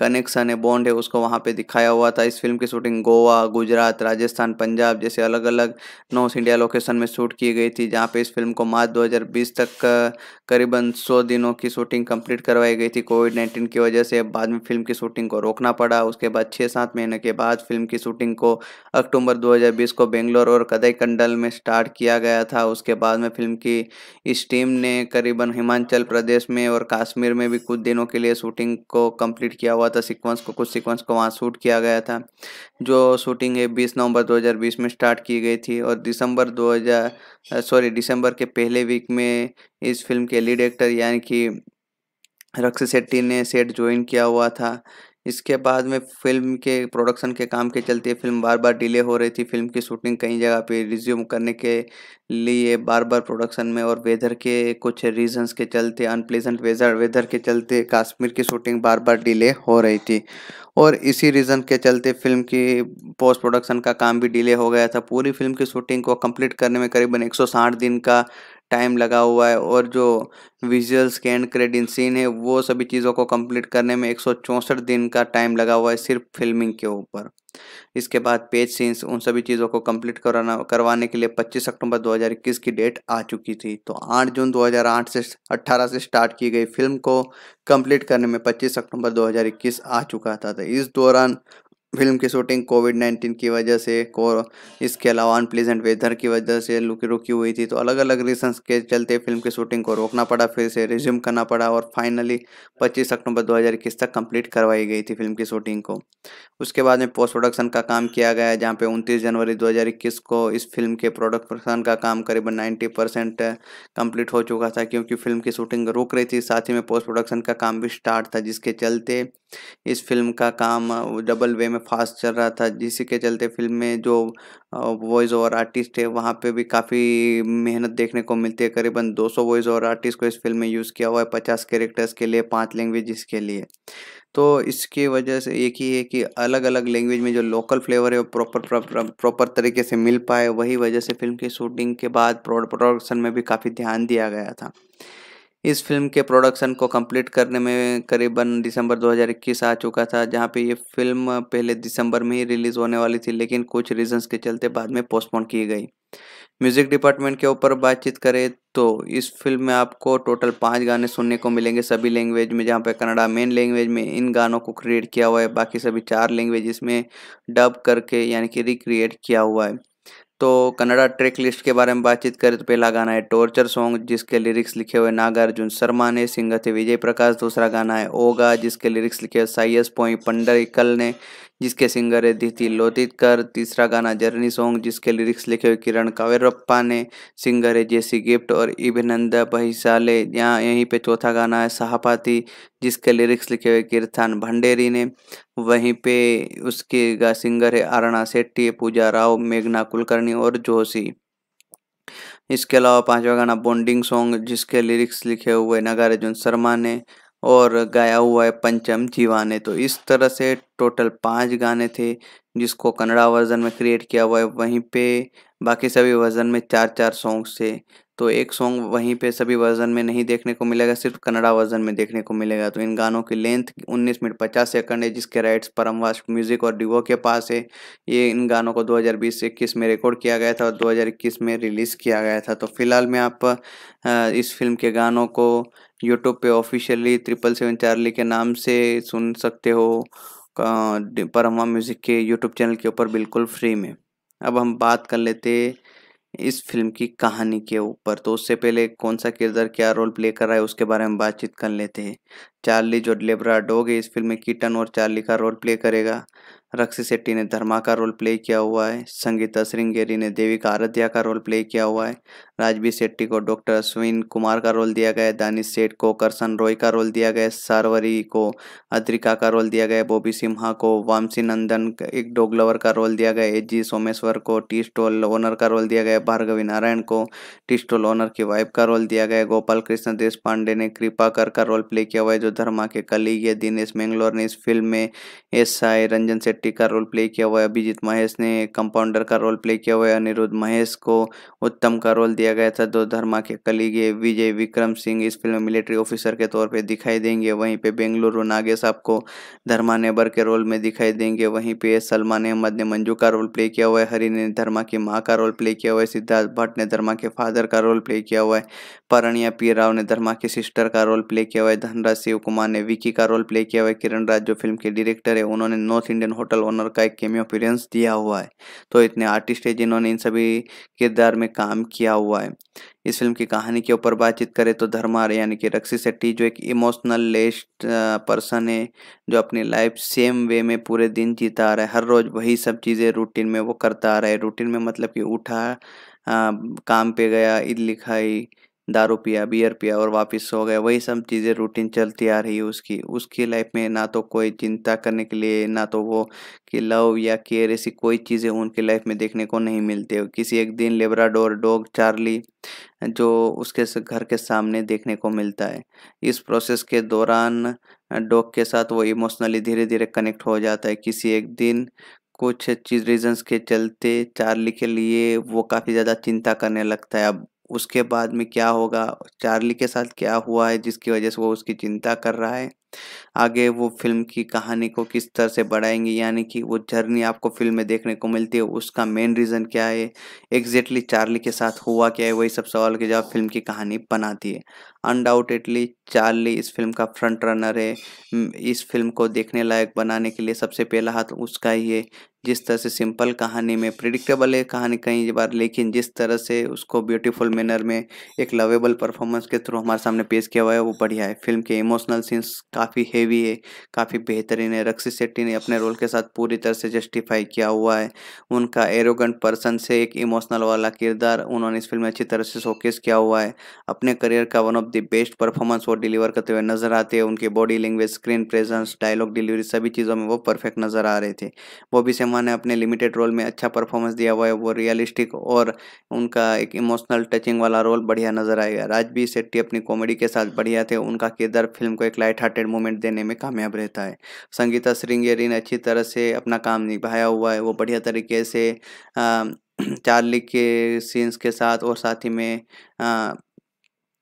कनेक्शन है बॉन्ड है उसको वहाँ पे दिखाया हुआ था इस फिल्म की शूटिंग गोवा गुजरात राजस्थान पंजाब जैसे अलग अलग नॉर्थ इंडिया लोकेशन में शूट की गई थी जहाँ पे इस फिल्म को मार्च दो तक करीबन सौ दिनों की शूटिंग कम्प्लीट करवाई गई थी कोविड नाइन्टीन की वजह से बाद में फिल्म की शूटिंग को रोकना पड़ा उसके बाद छः सात महीने के बाद फिल्म की शूटिंग को अक्टूबर दो को बेंगलोर और कदई कंडल में स्टार्ट किया गया था था उसके बाद में फिल्म की इस टीम ने करीबन हिमाचल प्रदेश में और कश्मीर में भी कुछ दिनों के लिए शूटिंग को कंप्लीट किया हुआ था सीक्वेंस को कुछ सीक्वेंस को वहाँ शूट किया गया था जो शूटिंग है बीस नवंबर 2020 में स्टार्ट की गई थी और दिसंबर 2000 सॉरी दिसंबर के पहले वीक में इस फिल्म के लीड एक्टर यानी कि रक्ष शेट्टी ने सेट ज्वाइन किया हुआ था इसके बाद में फिल्म के प्रोडक्शन के काम के चलते फिल्म बार बार डिले हो रही थी फिल्म की शूटिंग कई जगह पे रिज्यूम करने के लिए बार बार प्रोडक्शन में और वेदर के कुछ रीजंस के चलते अनप्लेजेंट वेदर वेदर के चलते कश्मीर की शूटिंग बार बार डिले हो रही थी और इसी रीज़न के चलते फिल्म की पोस्ट प्रोडक्शन का काम भी डिले हो गया था पूरी फिल्म की शूटिंग को कंप्लीट करने में करीबन 160 दिन का टाइम लगा हुआ है और जो विजुअल्स के एंड क्रेडिट सीन है वो सभी चीज़ों को कंप्लीट करने में एक दिन का टाइम लगा हुआ है सिर्फ फिल्मिंग के ऊपर इसके बाद पेज सीन्स उन सभी चीज़ों को कंप्लीट कराना करवाने के लिए 25 अक्टूबर 2021 की डेट आ चुकी थी तो 8 जून 2008 से 18 से स्टार्ट की गई फिल्म को कंप्लीट करने में 25 अक्टूबर 2021 आ चुका था तो इस दौरान फिल्म की शूटिंग कोविड नाइन्टीन की वजह से को इसके अलावा अनप्लीजेंट वेदर की वजह से रुकी रुकी हुई थी तो अलग अलग रीजन्स के चलते फिल्म की शूटिंग को रोकना पड़ा फिर से रिज्यूम करना पड़ा और फाइनली 25 अक्टूबर 2021 तक कंप्लीट करवाई गई थी फिल्म की शूटिंग को उसके बाद में पोस्ट प्रोडक्शन का काम किया गया जहाँ पे उनतीस जनवरी दो को इस फिल्म के प्रोडक्शन का काम करीबन नाइन्टी कंप्लीट हो चुका था क्योंकि फिल्म की शूटिंग रुक रही थी साथ ही में पोस्ट प्रोडक्शन का काम भी स्टार्ट था जिसके चलते इस फिल्म का काम डबल वे में फास्ट चल रहा था जिसी के चलते फिल्म में जो वॉइस ओवर आर्टिस्ट है वहाँ पे भी काफ़ी मेहनत देखने को मिलती है करीबन 200 वॉइस ओवर आर्टिस्ट को इस फिल्म में यूज़ किया हुआ है पचास कैरेक्टर्स के लिए पाँच लैंग्वेज के लिए तो इसकी वजह से एक ही है कि अलग अलग लैंग्वेज में जो लोकल फ्लेवर है वो प्रॉपर प्रॉपर तरीके से मिल पाए वही वजह से फिल्म की शूटिंग के बाद प्रोडक्शन में भी काफ़ी ध्यान दिया गया था इस फिल्म के प्रोडक्शन को कंप्लीट करने में करीबन दिसंबर 2021 आ चुका था जहां पे ये फिल्म पहले दिसंबर में ही रिलीज़ होने वाली थी लेकिन कुछ रीजंस के चलते बाद में पोस्टपोन की गई म्यूज़िक डिपार्टमेंट के ऊपर बातचीत करें तो इस फिल्म में आपको टोटल पाँच गाने सुनने को मिलेंगे सभी लैंग्वेज में जहाँ पे कनाडा मेन लैंग्वेज में इन गानों को क्रिएट किया हुआ है बाकी सभी चार लैंग्वेज में डब करके यानी कि रिक्रिएट किया हुआ है तो कन्नड़ा ट्रैक लिस्ट के बारे में बातचीत करें तो पहला गाना है टॉर्चर सॉन्ग जिसके लिरिक्स लिखे हुए नागार्जुन शर्मा ने सिंगर थे विजय प्रकाश दूसरा गाना है ओगा जिसके लिरिक्स लिखे हुए साइयस पोई पंडरिकल ने जिसके सिंगर है दीति लोदितकर तीसरा गाना जर्नी सॉन्ग जिसके लिरिक्स लिखे हुए किरण कावेरप्पा ने सिंगर है जेसी गिफ्ट और इभिनंद बहिशाले यहाँ यहीं पे चौथा गाना है सहापाती जिसके लिरिक्स लिखे हुए कीर्तन भंडेरी ने वहीं पे उसके गा सिंगर है आरणा सेट्टी पूजा राव मेघना कुलकर्णी और जोशी इसके अलावा पांचवा गाना बॉन्डिंग सॉन्ग जिसके लिरिक्स लिखे हुए नगार्जुन शर्मा ने और गाया हुआ है पंचम जीवाने तो इस तरह से टोटल पांच गाने थे जिसको कन्नड़ा वर्जन में क्रिएट किया हुआ है वहीं पे बाकी सभी वर्जन में चार चार सॉन्ग्स थे तो एक सॉन्ग वहीं पे सभी वर्जन में नहीं देखने को मिलेगा सिर्फ कन्नड़ा वर्जन में देखने को मिलेगा तो इन गानों की लेंथ 19 मिनट 50 सेकंड है जिसके राइट्स परमवास म्यूजिक और डिवो के पास है ये इन गानों को 2020-21 में रिकॉर्ड किया गया था और 2021 में रिलीज़ किया गया था तो फिलहाल मैं आप इस फिल्म के गानों को यूट्यूब पे ऑफिशियली ट्रिपल सेवन चार्ली के नाम से सुन सकते हो परमा म्यूज़िक के यूट्यूब चैनल के ऊपर बिल्कुल फ्री में अब हम बात कर लेते इस फिल्म की कहानी के ऊपर तो उससे पहले कौन सा किरदार क्या रोल प्ले कर रहा है उसके बारे में बातचीत कर लेते हैं चार्ली जो लेबरा डोग है इस फिल्म में कीटन और चार्ली का रोल प्ले करेगा रक्षित शेट्टी ने धर्मा का रोल प्ले किया हुआ है संगीता श्रृंगेरी ने देवी का आराध्या का रोल प्ले किया हुआ है राजवीर शेट्टी को डॉक्टर अश्विन कुमार का रोल दिया गया है दानिश सेठ को करसन रॉय का रोल दिया गया है सारवरी को अद्रिका का रोल दिया गया है बॉबी सिम्हा को वामसी नंदन एक डॉग लवर का रोल दिया गया है जी सोमेश्वर को टी स्टॉल ओनर का रोल दिया गया है भार्गवी नारायण को टी स्टॉल ओनर की वाइफ का रोल दिया गया है गोपाल कृष्ण देश पांडे ने कर का रोल प्ले किया हुआ है जो धर्मा के कलीग है दिनेश मैंगलोर ने इस फिल्म में एस आई रंजन शेट्टी शेट्टी का रोल प्ले किया हुआ है अभिजीत महेश ने कंपाउंडर का रोल प्ले किया हुआ है अनिरुद्ध महेश को उत्तम का रोल दिया गया था दो धर्मा के कलीगे विजय विक्रम सिंह इस फिल्म में मिलिट्री ऑफिसर के तौर पर दिखाई देंगे वहीं पे बेंगलुरु नागेश आपको धर्मा नेबर के रोल में दिखाई देंगे वहीं पे सलमान अहमद ने मंजू का रोल प्ले किया हुआ है हरी ने धर्मा की माँ का रोल प्ले किया हुआ है सिद्धार्थ भट्ट ने धर्मा के फादर का रोल प्ले किया हुआ है परणिया पी राव ने धर्मा की सिस्टर का रोल प्ले किया हुआ है धनराज शिव कुमार ने विकी का रोल प्ले किया हुआ है किरण राज जो फिल्म के डायरेक्टर है उन्होंने north Indian hotel hotel owner का एक केमियो अपीरेंस दिया हुआ है तो इतने आर्टिस्ट है जिन्होंने इन सभी किरदार में काम किया हुआ है इस फिल्म की कहानी के ऊपर बातचीत करें तो धर्मार यानी कि रक्षी शेट्टी जो एक इमोशनल लेस्ट पर्सन है जो अपनी लाइफ सेम वे में पूरे दिन जीता आ रहा है हर रोज़ वही सब चीज़ें रूटीन में वो करता आ रहा है रूटीन में मतलब कि उठा आ, काम पे गया ईद लिखाई दारू पिया बियर पिया और वापस सो गए वही सब चीज़ें रूटीन चलती आ रही है उसकी उसकी लाइफ में ना तो कोई चिंता करने के लिए ना तो वो कि लव या केयर ऐसी कोई चीज़ें उनकी लाइफ में देखने को नहीं मिलती है किसी एक दिन लेबराडोर डॉग चार्ली जो उसके घर के सामने देखने को मिलता है इस प्रोसेस के दौरान डॉग के साथ वो इमोशनली धीरे धीरे कनेक्ट हो जाता है किसी एक दिन कुछ चीज रीजंस के चलते चार्ली के लिए वो काफ़ी ज़्यादा चिंता करने लगता है अब उसके बाद में क्या होगा चार्ली के साथ क्या हुआ है जिसकी वजह से वो उसकी चिंता कर रहा है आगे वो फिल्म की कहानी को किस तरह से बढ़ाएंगे यानी कि वो जर्नी आपको फिल्म में देखने को मिलती है उसका मेन रीज़न क्या है एग्जैक्टली चार्ली के साथ हुआ क्या है वही सब सवाल के जवाब फिल्म की कहानी बनाती है अनडाउटेडली चार्ली इस फिल्म का फ्रंट रनर है इस फिल्म को देखने लायक बनाने के लिए सबसे पहला हाथ उसका ही है जिस तरह से सिंपल कहानी में प्रिडिक्टेबल है कहानी कई बार लेकिन जिस तरह से उसको ब्यूटीफुल मैनर में एक लवेबल परफॉर्मेंस के थ्रू हमारे सामने पेश किया हुआ है वो बढ़िया है फिल्म के इमोशनल सीन्स का काफ़ी हेवी है काफ़ी बेहतरीन है रक्षित शेट्टी ने अपने रोल के साथ पूरी तरह से जस्टिफाई किया हुआ है उनका एरोगेंट पर्सन से एक इमोशनल वाला किरदार उन्होंने इस फिल्म में अच्छी तरह से शोकेस किया हुआ है अपने करियर का one of the best performance वो डिलीवर करते हुए नजर आते हैं उनकी body language screen presence dialogue delivery सभी चीज़ों में वो परफेक्ट नजर आ रहे थे वो भी सेमान ने अपने लिमिटेड रोल में अच्छा परफॉर्मेंस दिया हुआ है वो रियलिस्टिक और उनका एक इमोशनल टचिंग वाला रोल बढ़िया नजर आएगा राजबीर शेट्टी अपनी कॉमेडी के साथ बढ़िया थे उनका किरदार फिल्म को एक लाइट हार्टेड मोमेंट देने में कामयाब रहता है संगीता श्रृंगेरी ने अच्छी तरह से अपना काम निभाया हुआ है वो बढ़िया तरीके से चार्ली के सीन्स के साथ और साथ ही में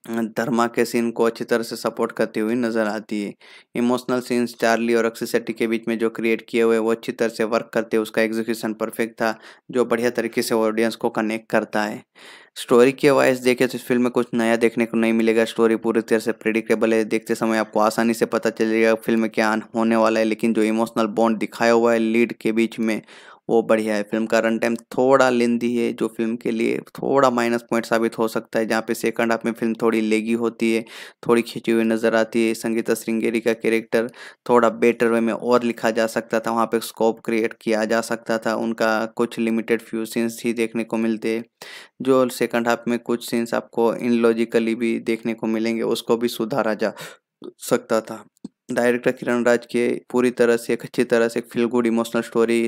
धर्मा के सीन को अच्छी तरह से सपोर्ट करती हुई नज़र आती है इमोशनल सीन्स चार्ली और अक्षय शेट्टी के बीच में जो क्रिएट किए हुए वो अच्छी तरह से वर्क करते हैं उसका एग्जीक्यूशन परफेक्ट था जो बढ़िया तरीके से ऑडियंस को कनेक्ट करता है स्टोरी के वाइज देखें तो इस फिल्म में कुछ नया देखने को नहीं मिलेगा स्टोरी पूरी तरह से प्रिडिक्टेबल है देखते समय आपको आसानी से पता चलेगा फिल्म में क्या होने वाला है लेकिन जो इमोशनल बॉन्ड दिखाया हुआ है लीड के बीच में वो बढ़िया है फिल्म का रन टाइम थोड़ा लेंदी है जो फिल्म के लिए थोड़ा माइनस पॉइंट साबित हो सकता है जहाँ पे सेकंड हाफ में फिल्म थोड़ी लेगी होती है थोड़ी खिंची हुई नज़र आती है संगीता श्रृंगेरी का कैरेक्टर थोड़ा बेटर वे में और लिखा जा सकता था वहाँ पर स्कोप क्रिएट किया जा सकता था उनका कुछ लिमिटेड फ्यू सीन्स ही देखने को मिलते हैं जो सेकंड हाफ में कुछ सीन्स आपको इनलॉजिकली भी देखने को मिलेंगे उसको भी सुधारा जा सकता था डायरेक्टर किरण राज के पूरी तरह से एक अच्छी तरह से एक feel good emotional story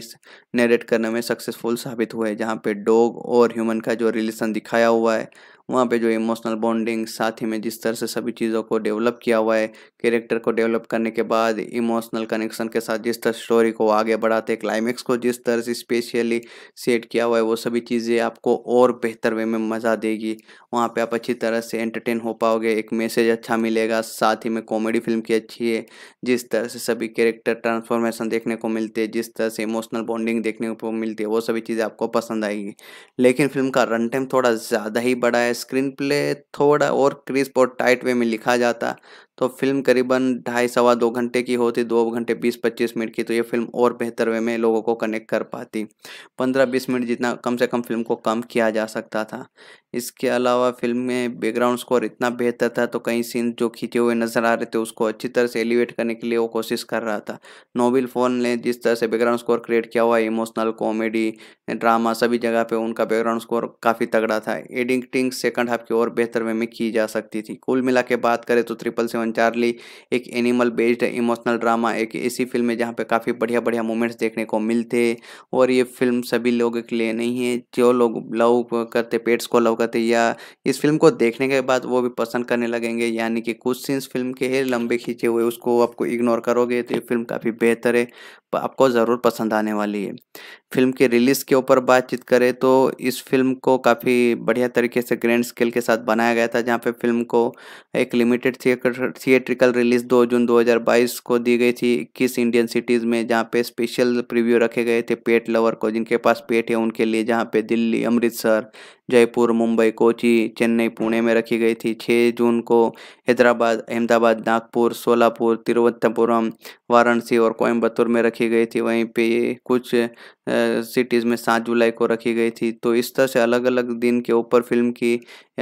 narrate करने में सक्सेसफुल साबित हुए जहाँ पे डॉग और ह्यूमन का जो रिलेशन दिखाया हुआ है वहाँ पे जो इमोशनल बॉन्डिंग साथ ही में जिस तरह से सभी चीज़ों को डेवलप किया हुआ है कैरेक्टर को डेवलप करने के बाद इमोशनल कनेक्शन के साथ जिस तरह स्टोरी को आगे बढ़ाते क्लाइमेक्स को जिस तरह से स्पेशली सेट किया हुआ है वो सभी चीज़ें आपको और बेहतर वे में मज़ा देगी वहाँ पर आप अच्छी तरह से एंटरटेन हो पाओगे एक मैसेज अच्छा मिलेगा साथ ही में कॉमेडी फिल्म की अच्छी है जिस तरह से सभी कैरेक्टर ट्रांसफॉर्मेशन देखने को मिलते जिस तरह से इमोशनल बॉन्डिंग देखने को मिलती है वो सभी चीज़ें आपको पसंद आएगी लेकिन फिल्म का रन टाइम थोड़ा ज़्यादा ही बड़ा है स्क्रीन प्ले थोड़ा और क्रिस्प और टाइट वे में लिखा जाता तो फिल्म करीबन ढाई सवा दो घंटे की होती दो घंटे बीस पच्चीस मिनट की तो ये फिल्म और बेहतर वे में लोगों को कनेक्ट कर पाती पंद्रह बीस मिनट जितना कम से कम फिल्म को कम किया जा सकता था इसके अलावा फिल्म में बैकग्राउंड स्कोर इतना बेहतर था तो कई सीन जो खींचे हुए नज़र आ रहे थे उसको अच्छी तरह से एलिवेट करने के लिए वो कोशिश कर रहा था नोबिल फोन ने जिस तरह से बैकग्राउंड स्कोर क्रिएट किया हुआ इमोशनल कॉमेडी ड्रामा सभी जगह पर उनका बैकग्राउंड स्कोर काफ़ी तगड़ा था एडिटिंग सेकंड हाफ की और बेहतर वे में की जा सकती थी कुल मिला के बात करें तो ट्रिपल सेवन सेवन चार्ली एक एनिमल बेस्ड इमोशनल ड्रामा एक ऐसी फिल्म है जहाँ पे काफ़ी बढ़िया बढ़िया मोमेंट्स देखने को मिलते और ये फिल्म सभी लोगों के लिए नहीं है जो लोग लव करते पेट्स को लव करते या इस फिल्म को देखने के बाद वो भी पसंद करने लगेंगे यानी कि कुछ सीन्स फिल्म के है लंबे खींचे हुए उसको आपको इग्नोर करोगे तो ये फिल्म काफ़ी बेहतर है आपको ज़रूर पसंद आने वाली है फिल्म के रिलीज़ के ऊपर बातचीत करें तो इस फिल्म को काफ़ी बढ़िया तरीके से ग्रैंड स्केल के साथ बनाया गया था जहाँ पे फिल्म को एक लिमिटेड थिएटर थिएट्रिकल रिलीज़ दो जून 2022 को दी गई थी इक्कीस इंडियन सिटीज़ में जहाँ पे स्पेशल प्रीव्यू रखे गए थे पेट लवर को जिनके पास पेट है उनके लिए जहाँ पे दिल्ली अमृतसर जयपुर मुंबई कोची चेन्नई पुणे में रखी गई थी 6 जून को हैदराबाद अहमदाबाद नागपुर सोलापुर तिरुवनंतपुरम वाराणसी और कोयम्बतूर में रखी गई थी वहीं पे कुछ सिटीज़ में सात जुलाई को रखी गई थी तो इस तरह से अलग अलग दिन के ऊपर फिल्म की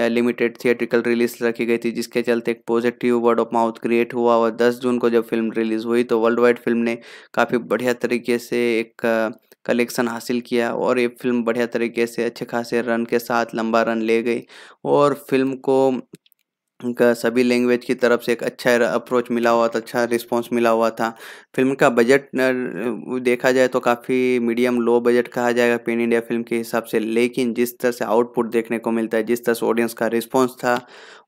लिमिटेड थिएट्रिकल रिलीज रखी गई थी जिसके चलते एक positive word of mouth create हुआ और दस जून को जब फिल्म रिलीज़ हुई तो वर्ल्ड वाइड फिल्म ने काफ़ी बढ़िया तरीके से एक कलेक्शन हासिल किया और ये फिल्म बढ़िया तरीके से अच्छे खासे रन के साथ लंबा रन ले गई और फिल्म को उनका सभी लैंग्वेज की तरफ से एक अच्छा अप्रोच मिला हुआ था अच्छा रिस्पांस मिला हुआ था फिल्म का बजट देखा जाए तो काफ़ी मीडियम लो बजट कहा जाएगा पेन इंडिया फिल्म के हिसाब से लेकिन जिस तरह से आउटपुट देखने को मिलता है जिस तरह से ऑडियंस का रिस्पॉन्स था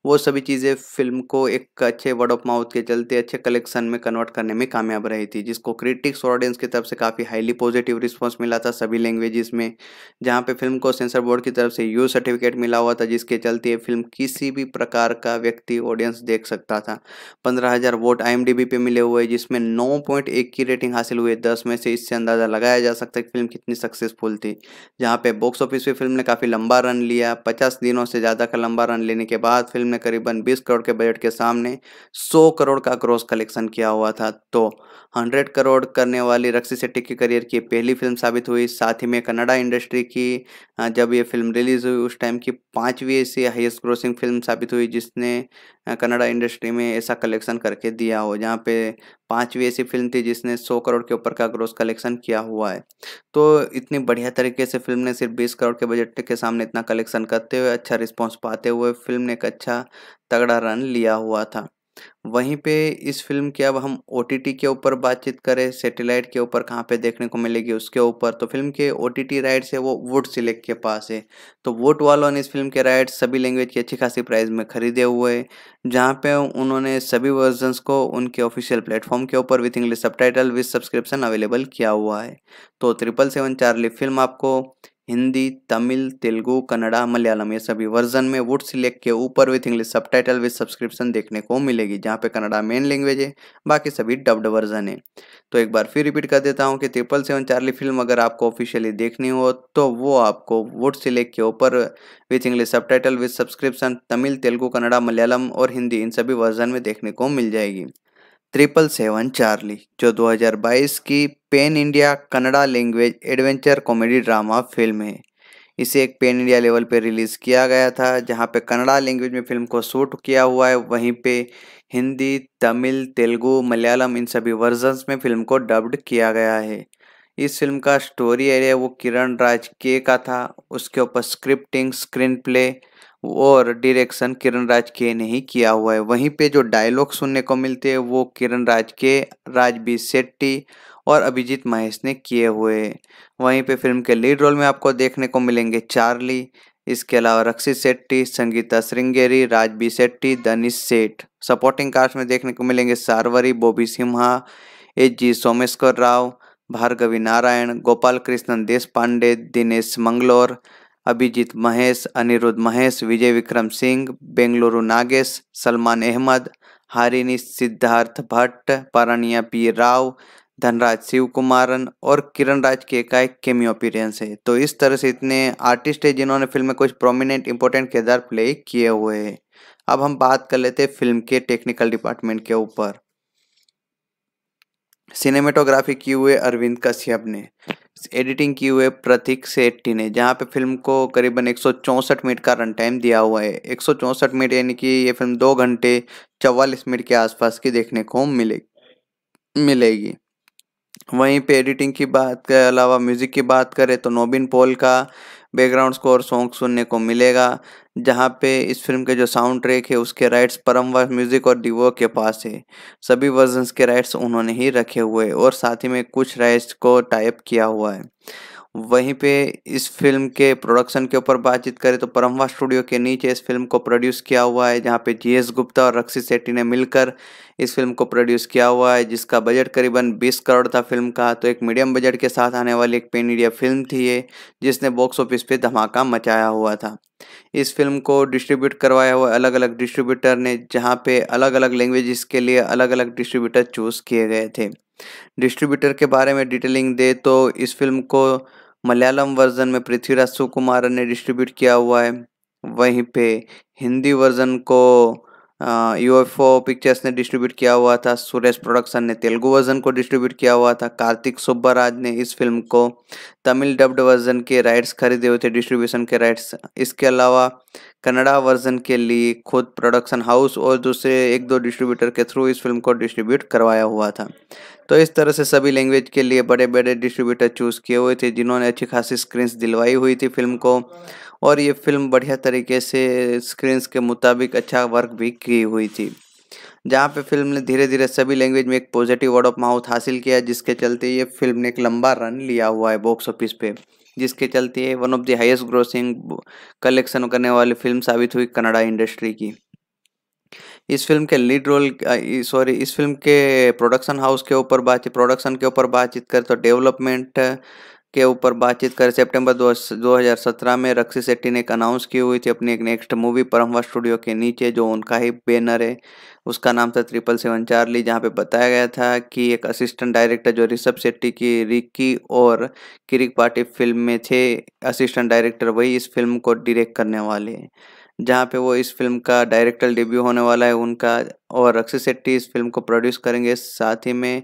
वो सभी चीज़ें फिल्म को एक अच्छे वर्ड ऑफ माउथ के चलते अच्छे कलेक्शन में कन्वर्ट करने में कामयाब रही थी जिसको क्रिटिक्स और ऑडियंस की तरफ से काफ़ी हाईली पॉजिटिव रिस्पॉन्स मिला था सभी लैंग्वेजेस में जहाँ पे फिल्म को सेंसर बोर्ड की तरफ से यू सर्टिफिकेट मिला हुआ था जिसके चलते ये फिल्म किसी भी प्रकार का व्यक्ति ऑडियंस देख सकता था पंद्रह हज़ार वोट आई पे मिले हुए जिसमें नौ पॉइंट एक की रेटिंग हासिल हुई दस में से इससे अंदाज़ा लगाया जा सकता है कि फिल्म कितनी सक्सेसफुल थी जहाँ पे बॉक्स ऑफिस पर फिल्म ने काफ़ी लंबा रन लिया पचास दिनों से ज़्यादा का लंबा रन लेने के बाद फिल्म में करीबन 20 करोड़ के बजट के सामने 100 करोड़ का क्रॉस कलेक्शन किया हुआ था तो 100 करोड़ करने वाली रक्षी सेट्टी की करियर की पहली फिल्म साबित हुई साथ ही में कनाडा इंडस्ट्री की जब ये फिल्म रिलीज हुई उस टाइम की पाँचवीं ऐसी हाइस्ट ग्रोसिंग फिल्म साबित हुई जिसने कनाडा इंडस्ट्री में ऐसा कलेक्शन करके दिया हो जहाँ पे पांचवी ऐसी फिल्म थी जिसने 100 करोड़ के ऊपर का ग्रोस कलेक्शन किया हुआ है तो इतनी बढ़िया तरीके से फिल्म ने सिर्फ 20 करोड़ के बजट के सामने इतना कलेक्शन करते हुए अच्छा रिस्पॉन्स पाते हुए फिल्म ने एक अच्छा तगड़ा रन लिया हुआ था वहीं पे इस फ़िल्म की अब हम ओ के ऊपर बातचीत करें सैटेलाइट के ऊपर कहाँ पे देखने को मिलेगी उसके ऊपर तो फिल्म के टी राइट्स है वो वुड सिलेक्ट के पास है तो वोट वालों ने इस फिल्म के राइट्स सभी लैंग्वेज की अच्छी खासी प्राइस में खरीदे हुए जहाँ पे उन्होंने सभी वर्जनस को उनके ऑफिशियल प्लेटफॉर्म के ऊपर with English subtitle with subscription available किया हुआ है तो ट्रिपल सेवन चार्ली फिल्म आपको हिंदी तमिल तेलुगु कन्नड़ा मलयालम ये सभी वर्जन में वुड सिलेक्ट के ऊपर with English subtitle with subscription देखने को मिलेगी जहाँ पे कन्नड़ा मेन लैंग्वेज है बाकी सभी डब्ड वर्जन है तो एक बार फिर रिपीट कर देता हूँ कि ट्रिपल सेवन चार्ली फिल्म अगर आपको ऑफिशियली देखनी हो तो वो आपको वुड सिलेक्ट के ऊपर with English subtitle with subscription Tamil Telugu Kannada Malayalam और हिंदी इन सभी वर्जन में देखने को मिल जाएगी ट्रिपल सेवन चार्ली जो 2022 की pan India Kannada language adventure comedy drama film है इसे एक पेन इंडिया लेवल पर रिलीज़ किया गया था जहाँ पे कन्नड़ा लैंग्वेज में फिल्म को शूट किया हुआ है वहीं पे हिंदी तमिल तेलुगु मलयालम इन सभी वर्जन्स में फिल्म को डब्ड किया गया है इस फिल्म का स्टोरी एरिया वो किरण राज के का था उसके ऊपर स्क्रिप्टिंग स्क्रीन प्ले और डायरेक्शन किरण राज के ने ही किया हुआ है वहीं पे जो डायलॉग सुनने को मिलते हैं वो किरण राज के राजबीर शेट्टी और अभिजीत महेश ने किए हुए वहीं पे फिल्म के लीड रोल में आपको देखने को मिलेंगे चार्ली इसके अलावा रक्षित शेट्टी संगीता श्रृंगेरी राजबी शेट्टी दनिश सेठ सपोर्टिंग कास्ट में देखने को मिलेंगे सारवरी बॉबी सिम्हा एच जी सोमेश्वर राव भार्गवी नारायण गोपाल कृष्णन देश पांडे दिनेश मंगलोर अभिजीत महेश अनिरुद्ध महेश विजय विक्रम सिंह बेंगलुरु नागेश सलमान अहमद हारिनी सिद्धार्थ भट्ट पारणिया पी राव धनराज शिव कुमारन और किरण राज के का एक केमियो अपीरेंस है तो इस तरह से इतने आर्टिस्ट है जिन्होंने फिल्म में कुछ प्रोमिनेंट इंपॉर्टेंट किरदार प्ले किए हुए हैं अब हम बात कर लेते हैं फिल्म के टेक्निकल डिपार्टमेंट के ऊपर सिनेमेटोग्राफी की हुए अरविंद कश्यप ने एडिटिंग की हुई है प्रतीक सेट्टी ने जहाँ पे फिल्म को करीबन एक मिनट का रन टाइम दिया हुआ है एक मिनट यानी कि ये फिल्म दो घंटे चवालीस मिनट के आसपास की देखने को मिले मिलेगी वहीं पे एडिटिंग की बात के अलावा म्यूज़िक की बात करें तो नोबिन पोल का बैकग्राउंड स्कोर सॉन्ग सुनने को मिलेगा जहाँ पे इस फिल्म के जो साउंड ट्रैक है उसके राइट्स परमवर म्यूजिक और डिवो के पास है सभी वर्जन्स के राइट्स उन्होंने ही रखे हुए और साथ ही में कुछ राइट्स को टाइप किया हुआ है वहीं पे इस फिल्म के प्रोडक्शन के ऊपर बातचीत करें तो परमवा स्टूडियो के नीचे इस फिल्म को प्रोड्यूस किया हुआ है जहाँ पे जी एस गुप्ता और रक्षित सेट्टी ने मिलकर इस फिल्म को प्रोड्यूस किया हुआ है जिसका बजट करीबन 20 करोड़ था फिल्म का तो एक मीडियम बजट के साथ आने वाली एक पेन इंडिया फिल्म थी ये जिसने बॉक्स ऑफिस पे धमाका मचाया हुआ था इस फिल्म को डिस्ट्रीब्यूट करवाया हुआ अलग अलग डिस्ट्रीब्यूटर ने जहाँ पे अलग अलग लैंग्वेजेस के लिए अलग अलग डिस्ट्रीब्यूटर चूज़ किए गए थे डिस्ट्रीब्यूटर के बारे में डिटेलिंग दे तो इस फिल्म को मलयालम वर्जन में पृथ्वीराज सुकुमारन ने डिस्ट्रीब्यूट किया हुआ है वहीं पे हिंदी वर्जन को यूएफओ uh, पिक्चर्स ने डिस्ट्रीब्यूट किया हुआ था सुरेश प्रोडक्शन ने तेलुगु वर्जन को डिस्ट्रीब्यूट किया हुआ था कार्तिक सुब्बाराज ने इस फिल्म को तमिल डब्ड वर्जन के राइट्स खरीदे हुए थे डिस्ट्रीब्यूशन के राइट्स इसके अलावा कन्नड़ा वर्जन के लिए खुद प्रोडक्शन हाउस और दूसरे एक दो डिस्ट्रीब्यूटर के थ्रू इस फिल्म को डिस्ट्रीब्यूट करवाया हुआ था तो इस तरह से सभी लैंग्वेज के लिए बड़े बड़े डिस्ट्रीब्यूटर चूज़ किए हुए थे जिन्होंने अच्छी खासी स्क्रीन्स दिलवाई हुई थी फिल्म को और ये फिल्म बढ़िया तरीके से स्क्रीन्स के मुताबिक अच्छा वर्क भी की हुई थी जहाँ पे फिल्म ने धीरे धीरे सभी लैंग्वेज में एक पॉजिटिव वर्ड ऑफ माउथ हासिल किया जिसके चलते ये फिल्म ने एक लंबा रन लिया हुआ है बॉक्स ऑफिस पे जिसके चलते one of the highest grossing collection करने वाली फिल्म साबित हुई कनाडा इंडस्ट्री की इस फिल्म के लीड रोल सॉरी इस फिल्म के प्रोडक्शन हाउस के ऊपर बातचीत प्रोडक्शन के ऊपर बातचीत करें तो डेवलपमेंट के ऊपर बातचीत कर सितंबर 2017 में रक्सी शेट्टी ने एक अनाउंस की हुई थी अपनी एक नेक्स्ट मूवी परमवा स्टूडियो के नीचे जो उनका ही बैनर है उसका नाम था ट्रिपल सेवन चार्ली जहाँ पे बताया गया था कि एक असिस्टेंट डायरेक्टर जो ऋषभ शेट्टी की रिक्की और किरिक पार्टी फिल्म में थे असिस्टेंट डायरेक्टर वही इस फिल्म को डिरेक्ट करने वाले हैं जहाँ पे वो इस फिल्म का डायरेक्टर डेब्यू होने वाला है उनका और अक्षय शेट्टी इस फिल्म को प्रोड्यूस करेंगे साथ ही में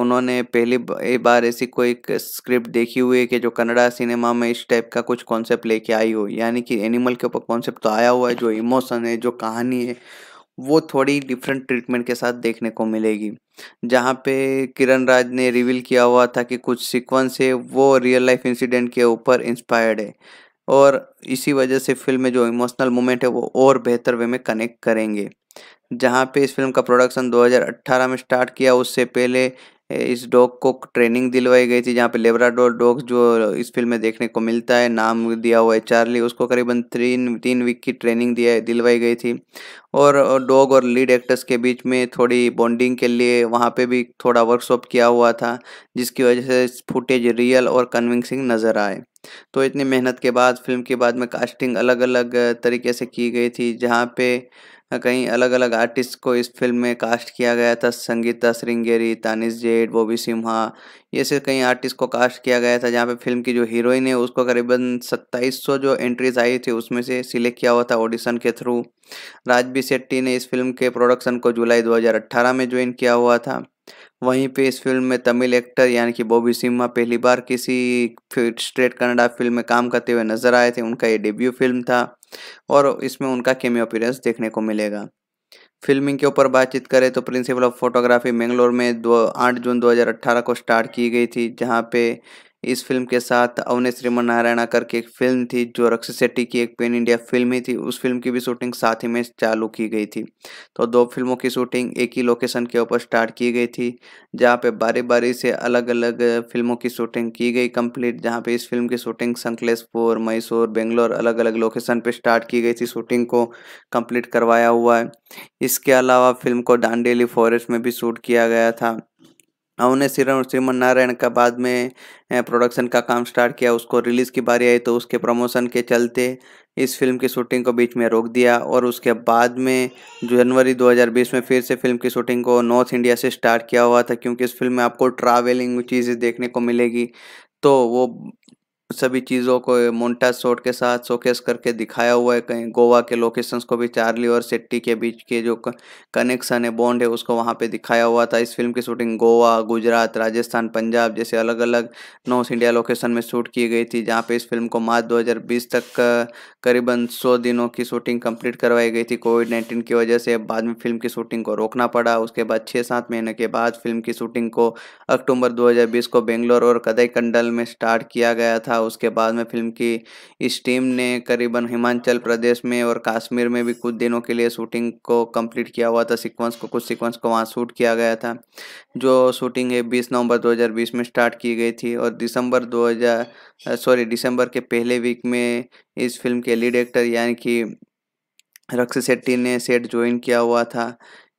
उन्होंने पहली बार ऐसी कोई स्क्रिप्ट देखी हुई है कि जो कन्नड़ा सिनेमा में इस टाइप का कुछ कॉन्सेप्ट लेके आई हो यानी कि एनिमल के ऊपर कॉन्सेप्ट तो आया हुआ है जो इमोशन है जो कहानी है वो थोड़ी डिफरेंट ट्रीटमेंट के साथ देखने को मिलेगी जहाँ पे किरण राज ने रिवील किया हुआ था कि कुछ सिक्वेंस है वो रियल लाइफ इंसिडेंट के ऊपर इंस्पायर्ड है और इसी वजह से फिल्म में जो इमोशनल मोमेंट है वो और बेहतर वे में कनेक्ट करेंगे जहाँ पे इस फिल्म का प्रोडक्शन 2018 में स्टार्ट किया उससे पहले इस डॉग को ट्रेनिंग दिलवाई गई थी जहाँ पे लेबराडोर डॉग जो इस फिल्म में देखने को मिलता है नाम दिया हुआ है चार्ली उसको करीबन तीन तीन वीक की ट्रेनिंग दिया दिलवाई गई थी और डॉग और लीड एक्टर्स के बीच में थोड़ी बॉन्डिंग के लिए वहाँ पे भी थोड़ा वर्कशॉप किया हुआ था जिसकी वजह से फुटेज रियल और कन्विंसिंग नज़र आए तो इतनी मेहनत के बाद फिल्म के बाद में कास्टिंग अलग अलग तरीके से की गई थी जहाँ पे कई अलग अलग आर्टिस्ट को इस फिल्म में कास्ट किया गया था संगीता श्रृंगेरी तानिस जेड बॉबी सिम्हा ये से कई आर्टिस्ट को कास्ट किया गया था जहाँ पे फिल्म की जो हीरोइन है उसको करीबन 2700 जो एंट्रीज आई थी उसमें से सिलेक्ट किया हुआ था ऑडिशन के थ्रू राजबी शेट्टी ने इस फिल्म के प्रोडक्शन को जुलाई दो में ज्वाइन किया हुआ था वहीं पे इस फिल्म में तमिल एक्टर यानी कि बॉबी सिम्हा पहली बार किसी स्ट्रेट कनाडा फिल्म में काम करते हुए नजर आए थे उनका ये डेब्यू फिल्म था और इसमें उनका केमियो अपीरेंस देखने को मिलेगा फिल्मिंग के ऊपर बातचीत करें तो प्रिंसिपल ऑफ फोटोग्राफी मैंगलोर में दो आठ जून 2018 को स्टार्ट की गई थी जहाँ पे इस फिल्म के साथ अवनी श्रीमन नारायणा करके एक फिल्म थी जो रक्षित शेट्टी की एक पेन इंडिया फिल्म ही थी उस फिल्म की भी शूटिंग साथ ही में चालू की गई थी तो दो फिल्मों की शूटिंग एक ही लोकेशन के ऊपर स्टार्ट की गई थी जहाँ पे बारी बारी से अलग अलग फिल्मों की शूटिंग की गई कंप्लीट जहाँ पे इस फिल्म की शूटिंग संकलेशपुर मैसूर बेंगलोर अलग अलग लोकेशन पर स्टार्ट की गई थी शूटिंग को कम्प्लीट करवाया हुआ है इसके अलावा फिल्म को डांडेली फॉरेस्ट में भी शूट किया गया था ना उन्हें श्रीराम श्रीमन नारायण का बाद में प्रोडक्शन का काम स्टार्ट किया उसको रिलीज़ की बारी आई तो उसके प्रमोशन के चलते इस फिल्म की शूटिंग को बीच में रोक दिया और उसके बाद में जनवरी 2020 में फिर से फिल्म की शूटिंग को नॉर्थ इंडिया से स्टार्ट किया हुआ था क्योंकि इस फिल्म में आपको ट्रैवलिंग चीज़ें देखने को मिलेगी तो वो सभी चीज़ों को मोन्टा शॉट के साथ शोकेस करके दिखाया हुआ है कहीं गोवा के लोकेशंस को भी चार्ली और सेट्टी के बीच के जो कनेक्शन है बॉन्ड है उसको वहाँ पे दिखाया हुआ था इस फिल्म की शूटिंग गोवा गुजरात राजस्थान पंजाब जैसे अलग अलग नॉर्थ इंडिया लोकेशन में शूट की गई थी जहाँ पे इस फिल्म को मार्च दो तक करीबन सौ दिनों की शूटिंग कम्प्लीट करवाई गई थी कोविड नाइन्टीन की वजह से बाद में फिल्म की शूटिंग को रोकना पड़ा उसके बाद छः सात महीने के बाद फिल्म की शूटिंग को अक्टूबर दो को बेंगलोर और कदई कंडल में स्टार्ट किया गया था था उसके बाद में फिल्म की इस टीम ने करीबन हिमाचल प्रदेश में और कश्मीर में भी कुछ दिनों के लिए शूटिंग को कंप्लीट किया हुआ था सीक्वेंस को कुछ सीक्वेंस को वहाँ शूट किया गया था जो शूटिंग है बीस नवंबर 2020 में स्टार्ट की गई थी और दिसंबर 2000 सॉरी दिसंबर के पहले वीक में इस फिल्म के लीड एक्टर यानी कि रक्ष शेट्टी ने सेट ज्वाइन किया हुआ था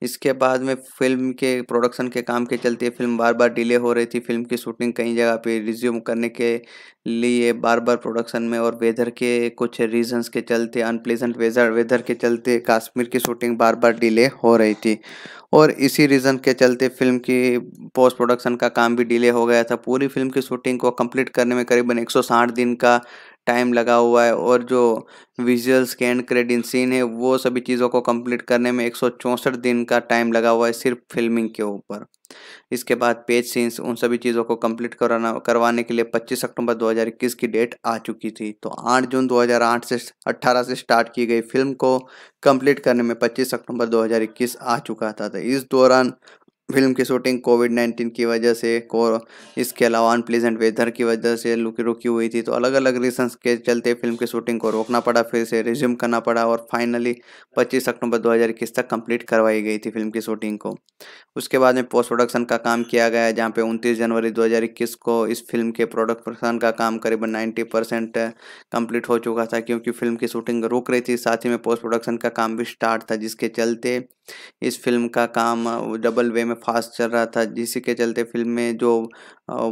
इसके बाद में फिल्म के प्रोडक्शन के काम के चलते फिल्म बार बार डिले हो रही थी फिल्म की शूटिंग कई जगह पे रिज्यूम करने के लिए बार बार प्रोडक्शन में और वेदर के कुछ रीजंस के चलते अनप्लेजेंट वेदर वेदर के चलते कश्मीर की शूटिंग बार बार डिले हो रही थी और इसी रीज़न के चलते फिल्म की पोस्ट प्रोडक्शन का काम भी डिले हो गया था पूरी फिल्म की शूटिंग को कंप्लीट करने में करीबन एक दिन का टाइम लगा हुआ है और जो विजुअल स्कैन क्रेडिट सीन है वो सभी चीज़ों को कंप्लीट करने में एक दिन का टाइम लगा हुआ है सिर्फ फिल्मिंग के ऊपर इसके बाद पेज सीन्स उन सभी चीज़ों को कंप्लीट कराना करवाने के लिए 25 अक्टूबर 2021 की डेट आ चुकी थी तो 8 जून 2008 से 18 से स्टार्ट की गई फिल्म को कंप्लीट करने में 25 अक्टूबर 2021 आ चुका था तो इस दौरान फिल्म की शूटिंग कोविड नाइन्टीन की वजह से और इसके अलावा अनप्लीजेंट वेदर की वजह से रुकी रुकी हुई थी तो अलग अलग रीजन्स के चलते फिल्म की शूटिंग को रोकना पड़ा फिर से रिज्यूम करना पड़ा और फाइनली 25 अक्टूबर 2021 तक कंप्लीट करवाई गई थी फिल्म की शूटिंग को उसके बाद में पोस्ट प्रोडक्शन का काम किया गया जहाँ पे उनतीस जनवरी दो को इस फिल्म के प्रोडक्शन का काम करीबन नाइन्टी परसेंट कम्प्लीट हो चुका था क्योंकि फिल्म की शूटिंग रुक रही थी साथ ही में पोस्ट प्रोडक्शन का काम भी स्टार्ट था जिसके चलते इस फिल्म का काम डबल वे में फास्ट चल रहा था जिसी के चलते फिल्म में जो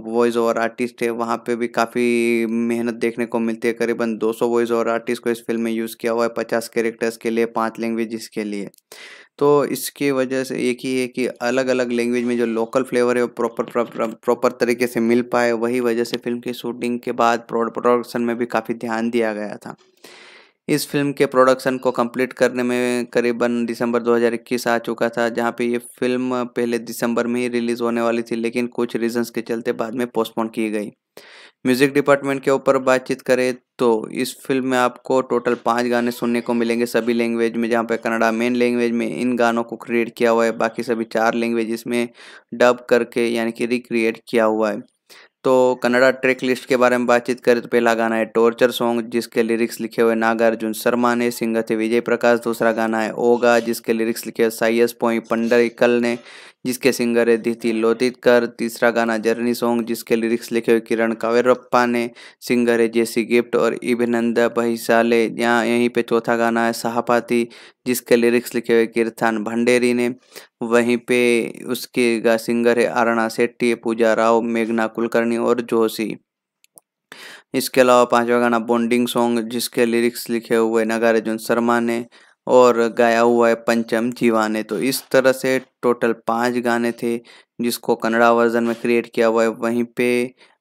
वॉइस ओवर आर्टिस्ट है वहाँ पे भी काफ़ी मेहनत देखने को मिलती है करीबन 200 वॉइस ओवर आर्टिस्ट को इस फिल्म में यूज़ किया हुआ है पचास कैरेक्टर्स के लिए पांच लैंग्वेज के लिए तो इसकी वजह से एक ही है कि अलग अलग लैंग्वेज में जो लोकल फ्लेवर है वो प्रॉपर प्रॉपर तरीके से मिल पाए वही वजह से फिल्म की शूटिंग के बाद प्रोडक्शन में भी काफ़ी ध्यान दिया गया था इस फिल्म के प्रोडक्शन को कंप्लीट करने में करीबन दिसंबर 2021 आ चुका था जहां पे ये फिल्म पहले दिसंबर में ही रिलीज़ होने वाली थी लेकिन कुछ रीजंस के चलते बाद में पोस्टपोन की गई म्यूज़िक डिपार्टमेंट के ऊपर बातचीत करें तो इस फिल्म में आपको टोटल पाँच गाने सुनने को मिलेंगे सभी लैंग्वेज में जहाँ पे कनाडा मेन लैंग्वेज में इन गानों को क्रिएट किया हुआ है बाकी सभी चार लैंग्वेज इसमें डब करके यानी कि रिक्रिएट किया हुआ है तो कनाडा ट्रैक लिस्ट के बारे में बातचीत करें तो पहला गाना है टॉर्चर सॉन्ग जिसके लिरिक्स लिखे हुए नागार्जुन शर्मा ने सिंगर थे विजय प्रकाश दूसरा गाना है ओगा जिसके लिरिक्स लिखे हुए साइयस पोई पंडरिकल ने जिसके सिंगर है दिति लोधितकर तीसरा गाना जर्नी सॉन्ग जिसके लिरिक्स लिखे हुए किरण कावेरप्पा ने सिंगर है जेसी गिफ्ट और इभिनंद बहिशाले यहाँ यहीं पे चौथा गाना है सहापाती जिसके लिरिक्स लिखे हुए कीर्तन भंडेरी ने वहीं पे उसके गा सिंगर है आरणा सेट्टी पूजा राव मेघना कुलकर्णी और जोशी इसके अलावा पांचवा गाना बॉन्डिंग सॉन्ग जिसके लिरिक्स लिखे हुए नगार्जुन शर्मा ने और गाया हुआ है पंचम जीवाने तो इस तरह से टोटल पांच गाने थे जिसको कन्नड़ा वर्जन में क्रिएट किया हुआ है वहीं पे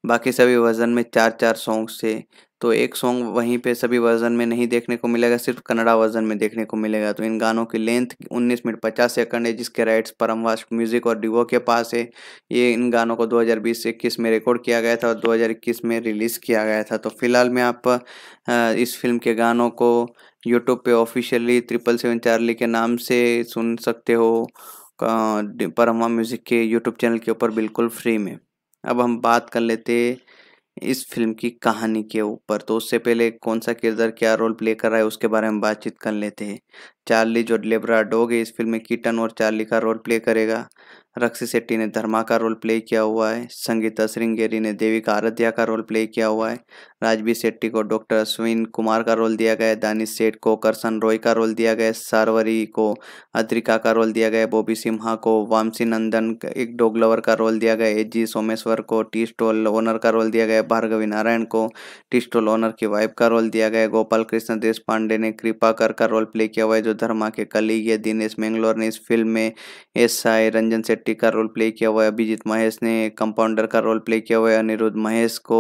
बाकी सभी वर्जन में चार चार सॉन्ग्स थे तो एक सॉन्ग वहीं पे सभी वर्जन में नहीं देखने को मिलेगा सिर्फ कन्नड़ा वर्जन में देखने को मिलेगा तो इन गानों की लेंथ 19 मिनट 50 सेकंड है जिसके राइट्स परमवास म्यूजिक और डिवो के पास है ये इन गानों को 2020-21 में रिकॉर्ड किया गया था और 2021 में रिलीज़ किया गया था तो फिलहाल मैं आप इस फिल्म के गानों को यूट्यूब पे ऑफिशियली ट्रिपल सेवन चार्ली के नाम से सुन सकते हो परमा म्यूज़िक के यूट्यूब चैनल के ऊपर बिल्कुल फ्री में अब हम बात कर लेते इस फिल्म की कहानी के ऊपर तो उससे पहले कौन सा किरदार क्या रोल प्ले कर रहा है उसके बारे में बातचीत कर लेते हैं चार्ली जो लेबरा डोग इस फिल्म में कीटन और चार्ली का रोल प्ले करेगा रक्षी शेट्टी ने धर्मा का रोल प्ले किया हुआ है संगीता श्रृंगेरी ने देवी का आराध्या का रोल प्ले किया हुआ है राजवीर शेट्टी को डॉक्टर अश्विन कुमार का रोल दिया गया है दानिश सेठ को करसन रॉय का रोल दिया गया है सारवरी को अद्रिका का रोल दिया गया है बॉबी सिम्हा को वामसी नंदन एक डॉग लवर का रोल दिया गया है जी सोमेश्वर को टी स्टॉल ओनर का रोल दिया गया है भार्गवी नारायण को टी स्टॉल ओनर की वाइफ का रोल दिया गया है गोपाल कृष्ण देश पांडे ने कृपाकर का रोल प्ले किया हुआ है जो धर्मा के कलीग दिनेश मैंगलोर ने इस फिल्म में एस आई रंजन शेट्टी का रोल प्ले किया हुआ है अभिजीत महेश ने कंपाउंडर का रोल प्ले किया हुआ है अनिरुद्ध महेश को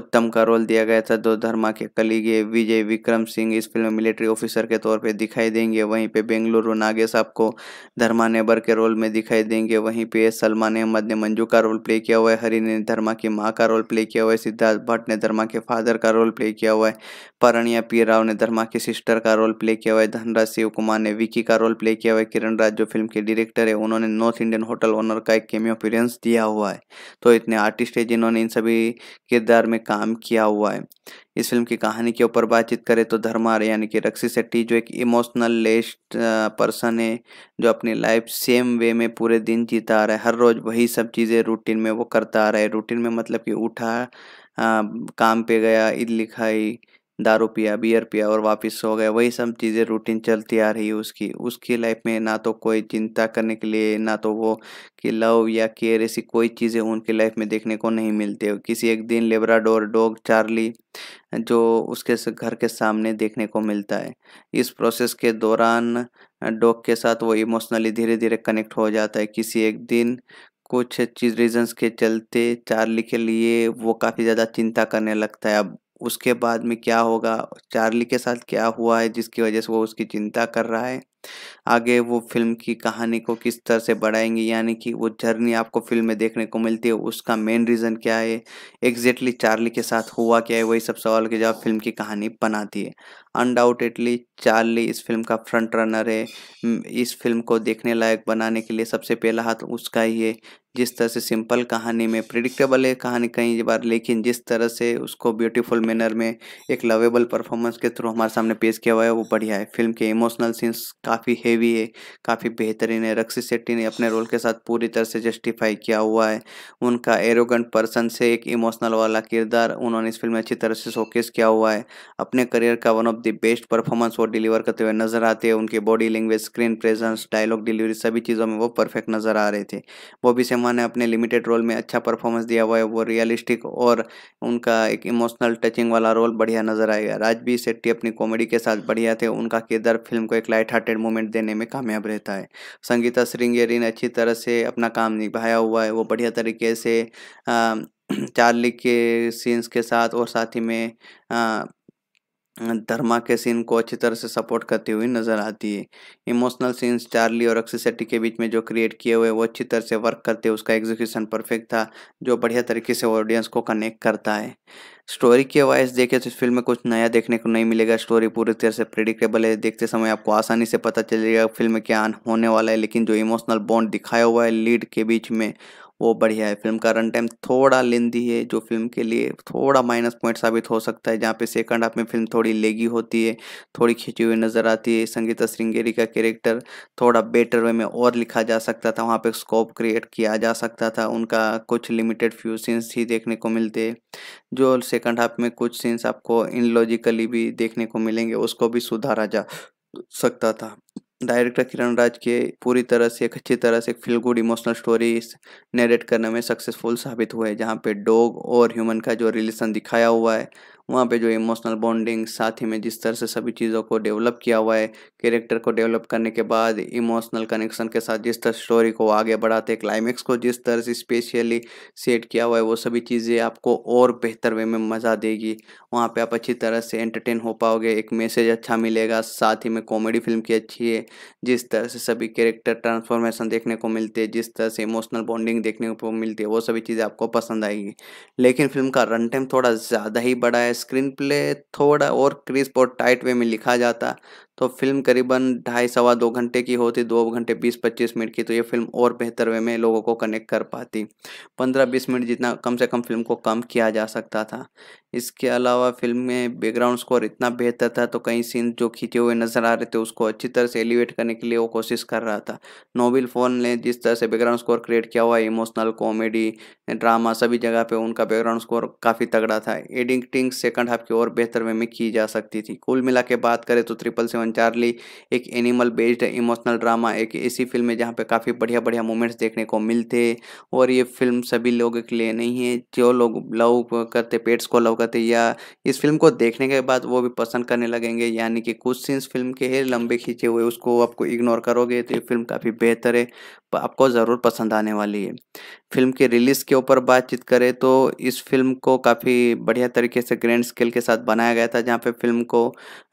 उत्तम का रोल दिया गया था दो धर्मा के कलीग विजय विक्रम सिंह इस फिल्म में मिलिट्री ऑफिसर के तौर पर दिखाई देंगे वहीं पे बेंगलुरु नागेश आपको धर्मा नेबर के रोल में दिखाई देंगे वहीं पे सलमान अहमद ने मंजू का रोल प्ले किया हुआ है हरी ने धर्मा की माँ का रोल प्ले किया हुआ है सिद्धार्थ भट्ट ने धर्मा के फादर का रोल प्ले किया हुआ है परणिया पी राव ने धर्मा की सिस्टर का रोल प्ले किया हुआ है धनराज शिव कुमार ने विकी का रोल प्ले किया हुआ है किरण राज जो फिल्म के डायरेक्टर है उन्होंने नॉर्थ इंडियन होटल ओनर का एक केमियो अपीरेंस दिया हुआ है तो इतने आर्टिस्ट है जिन्होंने इन सभी किरदार में काम किया हुआ है इस फिल्म की कहानी के ऊपर बातचीत करें तो धर्मार यानी कि रक्षी शेट्टी जो एक इमोशनल लेस्ट पर्सन है जो अपनी लाइफ सेम वे में पूरे दिन जीता आ रहा है हर रोज़ वही सब चीज़ें रूटीन में वो करता आ रहा है रूटीन में मतलब कि उठा आ, काम पे गया ईद लिखाई दारू पिया बियर पिया और वापस सो गया वही सब चीज़ें रूटीन चलती आ रही है उसकी उसकी लाइफ में ना तो कोई चिंता करने के लिए ना तो वो कि लव या केयर ऐसी कोई चीज़ें उनकी लाइफ में देखने को नहीं मिलती किसी एक दिन लेबराडोर डॉग चार्ली जो उसके घर के सामने देखने को मिलता है इस प्रोसेस के दौरान डॉग के साथ वो इमोशनली धीरे धीरे कनेक्ट हो जाता है किसी एक दिन कुछ चीज रीजंस के चलते चार्ली के लिए वो काफ़ी ज़्यादा चिंता करने लगता है अब उसके बाद में क्या होगा चार्ली के साथ क्या हुआ है जिसकी वजह से वो उसकी चिंता कर रहा है आगे वो फिल्म की कहानी को किस तरह से बढ़ाएंगे यानी कि वो जर्नी आपको फिल्म में देखने को मिलती है उसका मेन रीज़न क्या है एग्जैक्टली चार्ली के साथ हुआ क्या है वही सब सवाल के जवाब फिल्म की कहानी बनाती है अनडाउटेडली चार्ली इस फिल्म का फ्रंट रनर है इस फिल्म को देखने लायक बनाने के लिए सबसे पहला हाथ उसका ही है जिस तरह से सिंपल कहानी में प्रिडिक्टेबल है कहानी कई बार लेकिन जिस तरह से उसको ब्यूटीफुल मैनर में एक लवेबल परफॉर्मेंस के थ्रू हमारे सामने पेश किया हुआ है वो बढ़िया है फिल्म के इमोशनल सीन्स का काफ़ी हेवी है काफ़ी बेहतरीन है रक्सी शेट्टी ने अपने रोल के साथ पूरी तरह से जस्टिफाई किया हुआ है उनका एरोगेंट पर्सन से एक इमोशनल वाला किरदार उन्होंने इस फिल्म में अच्छी तरह से शोकेस किया हुआ है अपने करियर का one of the best performance वो डिलीवर करते हुए नजर आते हैं उनके body language screen presence dialogue delivery सभी चीज़ों में वो परफेक्ट नजर आ रहे थे वो भी सेमा ने अपने लिमिटेड रोल में अच्छा परफॉर्मेंस दिया हुआ है वो रियलिस्टिक और उनका एक इमोशनल टचिंग वाला रोल बढ़िया नजर आएगा राजबीर शेट्टी अपनी कॉमेडी के साथ बढ़िया थे उनका किरदार फिल्म को एक लाइट हार्टेड हेड मूवमेंट देने में कामयाब रहता है संगीता श्रृंगेरी ने अच्छी तरह से अपना काम निभाया हुआ है वो बढ़िया तरीके से चार्ली के सीन्स के साथ और साथ ही में धर्मा के सीन को अच्छी तरह से सपोर्ट करती हुई नज़र आती है इमोशनल सीन्स चार्ली और अक्षय सेट्टी के बीच में जो क्रिएट किए हुए वो अच्छी तरह से वर्क करते उसका एग्जीक्यूशन परफेक्ट था जो बढ़िया तरीके से ऑडियंस को कनेक्ट करता है स्टोरी के वाइज देखें तो इस फिल्म में कुछ नया देखने को नहीं मिलेगा स्टोरी पूरी तरह से प्रिडिक्टेबल है देखते समय आपको आसानी से पता चलेगा फिल्म में क्या होने वाला है लेकिन जो इमोशनल बॉन्ड दिखाया हुआ है लीड के बीच में वो बढ़िया है फिल्म का रन टाइम थोड़ा लेंदी है जो फिल्म के लिए थोड़ा माइनस पॉइंट साबित हो सकता है जहाँ पे सेकंड हाफ में फिल्म थोड़ी लेगी होती है थोड़ी खिंची हुई नज़र आती है संगीता श्रृंगेरी का कैरेक्टर थोड़ा बेटर वे में और लिखा जा सकता था वहाँ पर स्कोप क्रिएट किया जा सकता था उनका कुछ लिमिटेड फ्यू सीन्स ही देखने को मिलते जो सेकंड हाफ में कुछ सीन्स आपको इनलॉजिकली भी देखने को मिलेंगे उसको भी सुधारा जा सकता था डायरेक्टर किरण राज के पूरी तरह से एक अच्छी तरह से एक feel good emotional story narrate करने में सक्सेसफुल साबित हुए जहाँ पे डॉग और ह्यूमन का जो रिलेशन दिखाया हुआ है वहाँ पे जो इमोशनल बॉन्डिंग साथ ही में जिस तरह से सभी चीज़ों को डेवलप किया हुआ है कैरेक्टर को डेवलप करने के बाद इमोशनल कनेक्शन के साथ जिस तरह स्टोरी को आगे बढ़ाते क्लाइमेक्स को जिस तरह से स्पेशली सेट किया हुआ है वो सभी चीज़ें आपको और बेहतर वे में मज़ा देगी वहाँ पर आप अच्छी तरह से एंटरटेन हो पाओगे एक मैसेज अच्छा मिलेगा साथ ही में कॉमेडी फिल्म की अच्छी है जिस तरह से सभी कैरेक्टर ट्रांसफॉर्मेशन देखने को मिलते हैं जिस तरह से इमोशनल बॉन्डिंग देखने को मिलती है वो सभी चीज़ें आपको पसंद आएगी लेकिन फिल्म का रन टाइम थोड़ा ज़्यादा ही बड़ा है स्क्रीन प्ले थोड़ा और क्रिस्प और टाइट वे में लिखा जाता तो फिल्म करीबन ढाई सवा दो घंटे की होती दो घंटे बीस पच्चीस मिनट की तो ये फिल्म और बेहतर वे में लोगों को कनेक्ट कर पाती पंद्रह बीस मिनट जितना कम से कम फिल्म को कम किया जा सकता था इसके अलावा फिल्म में बैकग्राउंड स्कोर इतना बेहतर था तो कई सीन जो खींचे हुए नज़र आ रहे थे उसको अच्छी तरह से एलिवेट करने के लिए वो कोशिश कर रहा था नोबिल फोन ने जिस तरह से बैकग्राउंड स्कोर क्रिएट किया हुआ इमोशनल कॉमेडी ड्रामा सभी जगह पे उनका बैकग्राउंड स्कोर काफ़ी तगड़ा था एडिटिंग सेकंड हाफ की और बेहतर वे में की जा सकती थी कुल मिला के बात करें तो ट्रिपल सेवन सेवन चार्ली एक एनिमल बेस्ड इमोशनल ड्रामा एक ऐसी फिल्म है जहाँ पे काफ़ी बढ़िया बढ़िया मोमेंट्स देखने को मिलते और ये फिल्म सभी लोगों के लिए नहीं है जो लोग लव करते पेट्स को लव करते या इस फिल्म को देखने के बाद वो भी पसंद करने लगेंगे यानी कि कुछ सीन्स फिल्म के ही लंबे खींचे हुए उसको आपको इग्नोर करोगे तो ये फिल्म काफ़ी बेहतर है आपको ज़रूर पसंद आने वाली है फिल्म के रिलीज़ के ऊपर बातचीत करें तो इस फिल्म को काफ़ी बढ़िया तरीके से ग्रैंड स्केल के साथ बनाया गया था जहाँ पे फिल्म को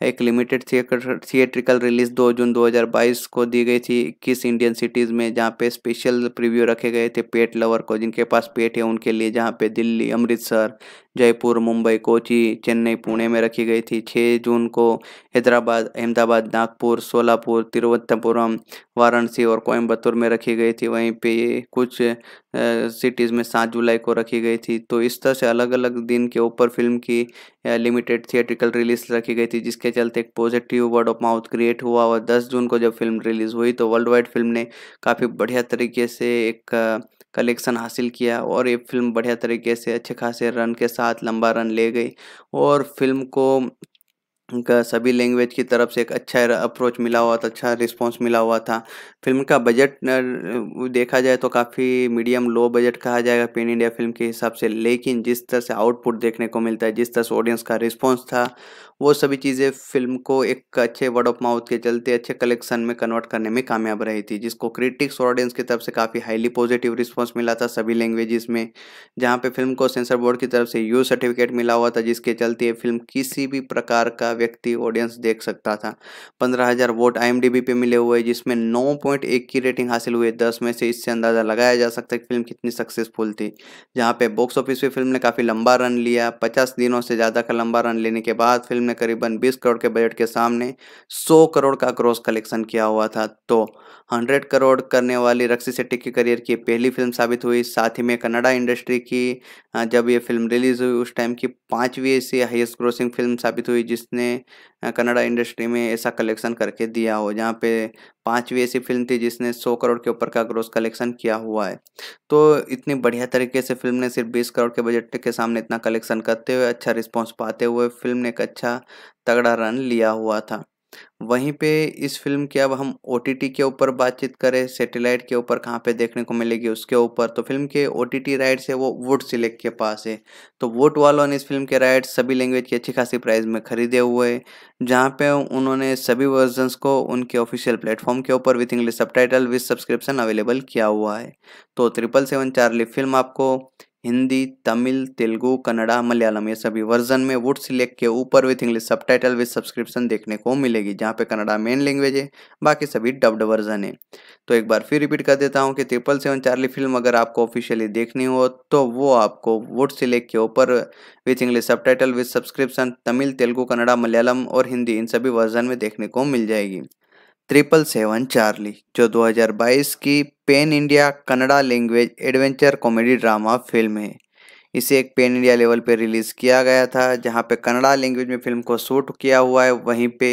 एक लिमिटेड थिएटर थिएट्रिकल रिलीज़ 2 जून 2022 को दी गई थी इक्कीस इंडियन सिटीज़ में जहाँ पे स्पेशल प्रीव्यू रखे गए थे पेट लवर को जिनके पास पेट है उनके लिए जहाँ पे दिल्ली अमृतसर जयपुर मुंबई कोची चेन्नई पुणे में रखी गई थी 6 जून को हैदराबाद अहमदाबाद नागपुर सोलापुर तिरुवनंतपुरम वाराणसी और कोयम्बतूर में रखी गई थी वहीं पे कुछ सिटीज़ में सात जुलाई को रखी गई थी तो इस तरह से अलग अलग दिन के ऊपर फिल्म की लिमिटेड थिएट्रिकल रिलीज रखी गई थी जिसके चलते एक positive word of mouth create हुआ और दस जून को जब फिल्म रिलीज़ हुई तो वर्ल्ड वाइड फिल्म ने काफ़ी बढ़िया तरीके से एक कलेक्शन हासिल किया और ये फिल्म बढ़िया तरीके से अच्छे खासे रन के साथ लंबा रन ले गई और फिल्म को का सभी लैंग्वेज की तरफ से एक अच्छा अप्रोच मिला हुआ था अच्छा रिस्पांस मिला हुआ था फिल्म का बजट देखा जाए तो काफ़ी मीडियम लो बजट कहा जाएगा पेन इंडिया फिल्म के हिसाब से लेकिन जिस तरह से आउटपुट देखने को मिलता है जिस तरह से ऑडियंस का रिस्पॉन्स था वो सभी चीज़ें फिल्म को एक अच्छे वर्ड ऑफ माउथ के चलते अच्छे कलेक्शन में कन्वर्ट करने में कामयाब रही थी जिसको क्रिटिक्स और ऑडियंस की तरफ से काफ़ी हाईली पॉजिटिव रिस्पॉन्स मिला था सभी लैंग्वेजेस में जहाँ पे फिल्म को सेंसर बोर्ड की तरफ से यू सर्टिफिकेट मिला हुआ था जिसके चलते फिल्म किसी भी प्रकार का व्यक्ति ऑडियंस देख सकता था पंद्रह हज़ार वोट आई पे मिले हुए जिसमें नौ पॉइंट एक की रेटिंग हासिल हुई दस में से इससे अंदाज़ा लगाया जा सकता है कि फिल्म कितनी सक्सेसफुल थी जहाँ पे बॉक्स ऑफिस पे फिल्म ने काफ़ी लंबा रन लिया पचास दिनों से ज़्यादा का लंबा रन लेने के बाद फिल्म ने करीबन बीस करोड़ के बजट के सामने सौ करोड़ का क्रॉस कलेक्शन किया हुआ था तो हंड्रेड करोड़ करने वाली रक्षी शेट्टी के करियर की पहली फिल्म साबित हुई साथ ही में कनाडा इंडस्ट्री की जब ये फिल्म रिलीज हुई उस टाइम की पाँचवीं ऐसी हाईएस्ट ग्रोसिंग फिल्म साबित हुई जिसने कनाडा इंडस्ट्री में ऐसा कलेक्शन करके दिया हो जहाँ पे पाँचवीं ऐसी फिल्म थी जिसने 100 करोड़ के ऊपर का ग्रोस कलेक्शन किया हुआ है तो इतनी बढ़िया तरीके से फिल्म ने सिर्फ बीस करोड़ के बजट के सामने इतना कलेक्शन करते हुए अच्छा रिस्पॉन्स पाते हुए फिल्म ने एक अच्छा तगड़ा रन लिया हुआ था वहीं पे इस फ़िल्म की अब हम ओ के ऊपर बातचीत करें सैटेलाइट के ऊपर कहाँ पे देखने को मिलेगी उसके ऊपर तो फिल्म के ओ टी टी राइट्स है वो वुड सिलेक्ट के पास है तो वोट वालों ने इस फिल्म के राइट्स सभी लैंग्वेज की अच्छी खासी प्राइस में खरीदे हुए हैं जहाँ पे उन्होंने सभी वर्जनस को उनके ऑफिशियल प्लेटफॉर्म के ऊपर with English subtitle with subscription available किया हुआ है तो ट्रिपल सेवन चार्ली फिल्म आपको हिंदी तमिल तेलुगु कन्नड़ा मलयालम ये सभी वर्जन में वुड सिलेक्ट के ऊपर with English subtitle with subscription देखने को मिलेगी जहाँ पे कन्नड़ा मेन लैंग्वेज है बाकी सभी डब्ड वर्जन है तो एक बार फिर रिपीट कर देता हूँ कि ट्रिपल सेवन चार्ली फिल्म अगर आपको ऑफिशियली देखनी हो तो वो आपको वुड सिलेक्ट के ऊपर with English subtitle with subscription Tamil Telugu Kannada Malayalam और हिंदी इन सभी वर्जन में देखने को मिल जाएगी ट्रिपल सेवन चार्ली जो 2022 की pan India Kannada language adventure comedy drama film है इसे एक पेन इंडिया लेवल पर रिलीज़ किया गया था जहां पे कन्नड़ा लैंग्वेज में फिल्म को शूट किया हुआ है वहीं पे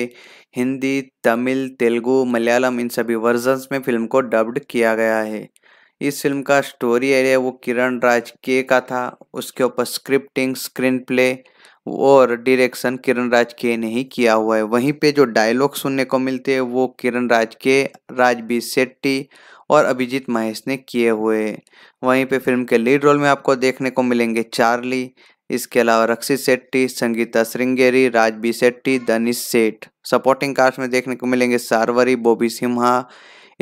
हिंदी तमिल तेलुगु मलयालम इन सभी वर्जन्स में फिल्म को डब्ड किया गया है इस फिल्म का स्टोरी एरिया वो किरण राज के का था उसके ऊपर स्क्रिप्टिंग स्क्रीन प्ले और डायरेक्शन किरण राज के ने ही किया हुआ है वहीं पे जो डायलॉग सुनने को मिलते हैं वो किरण राज के राजबीर सेट्टी और अभिजीत महेश ने किए हुए वहीं पे फिल्म के लीड रोल में आपको देखने को मिलेंगे चार्ली इसके अलावा रक्षित सेट्टी संगीता श्रृंगेरी राजबी सेट्टी दनिश सेठ सपोर्टिंग कास्ट में देखने को मिलेंगे सारवरी बॉबी सिम्हा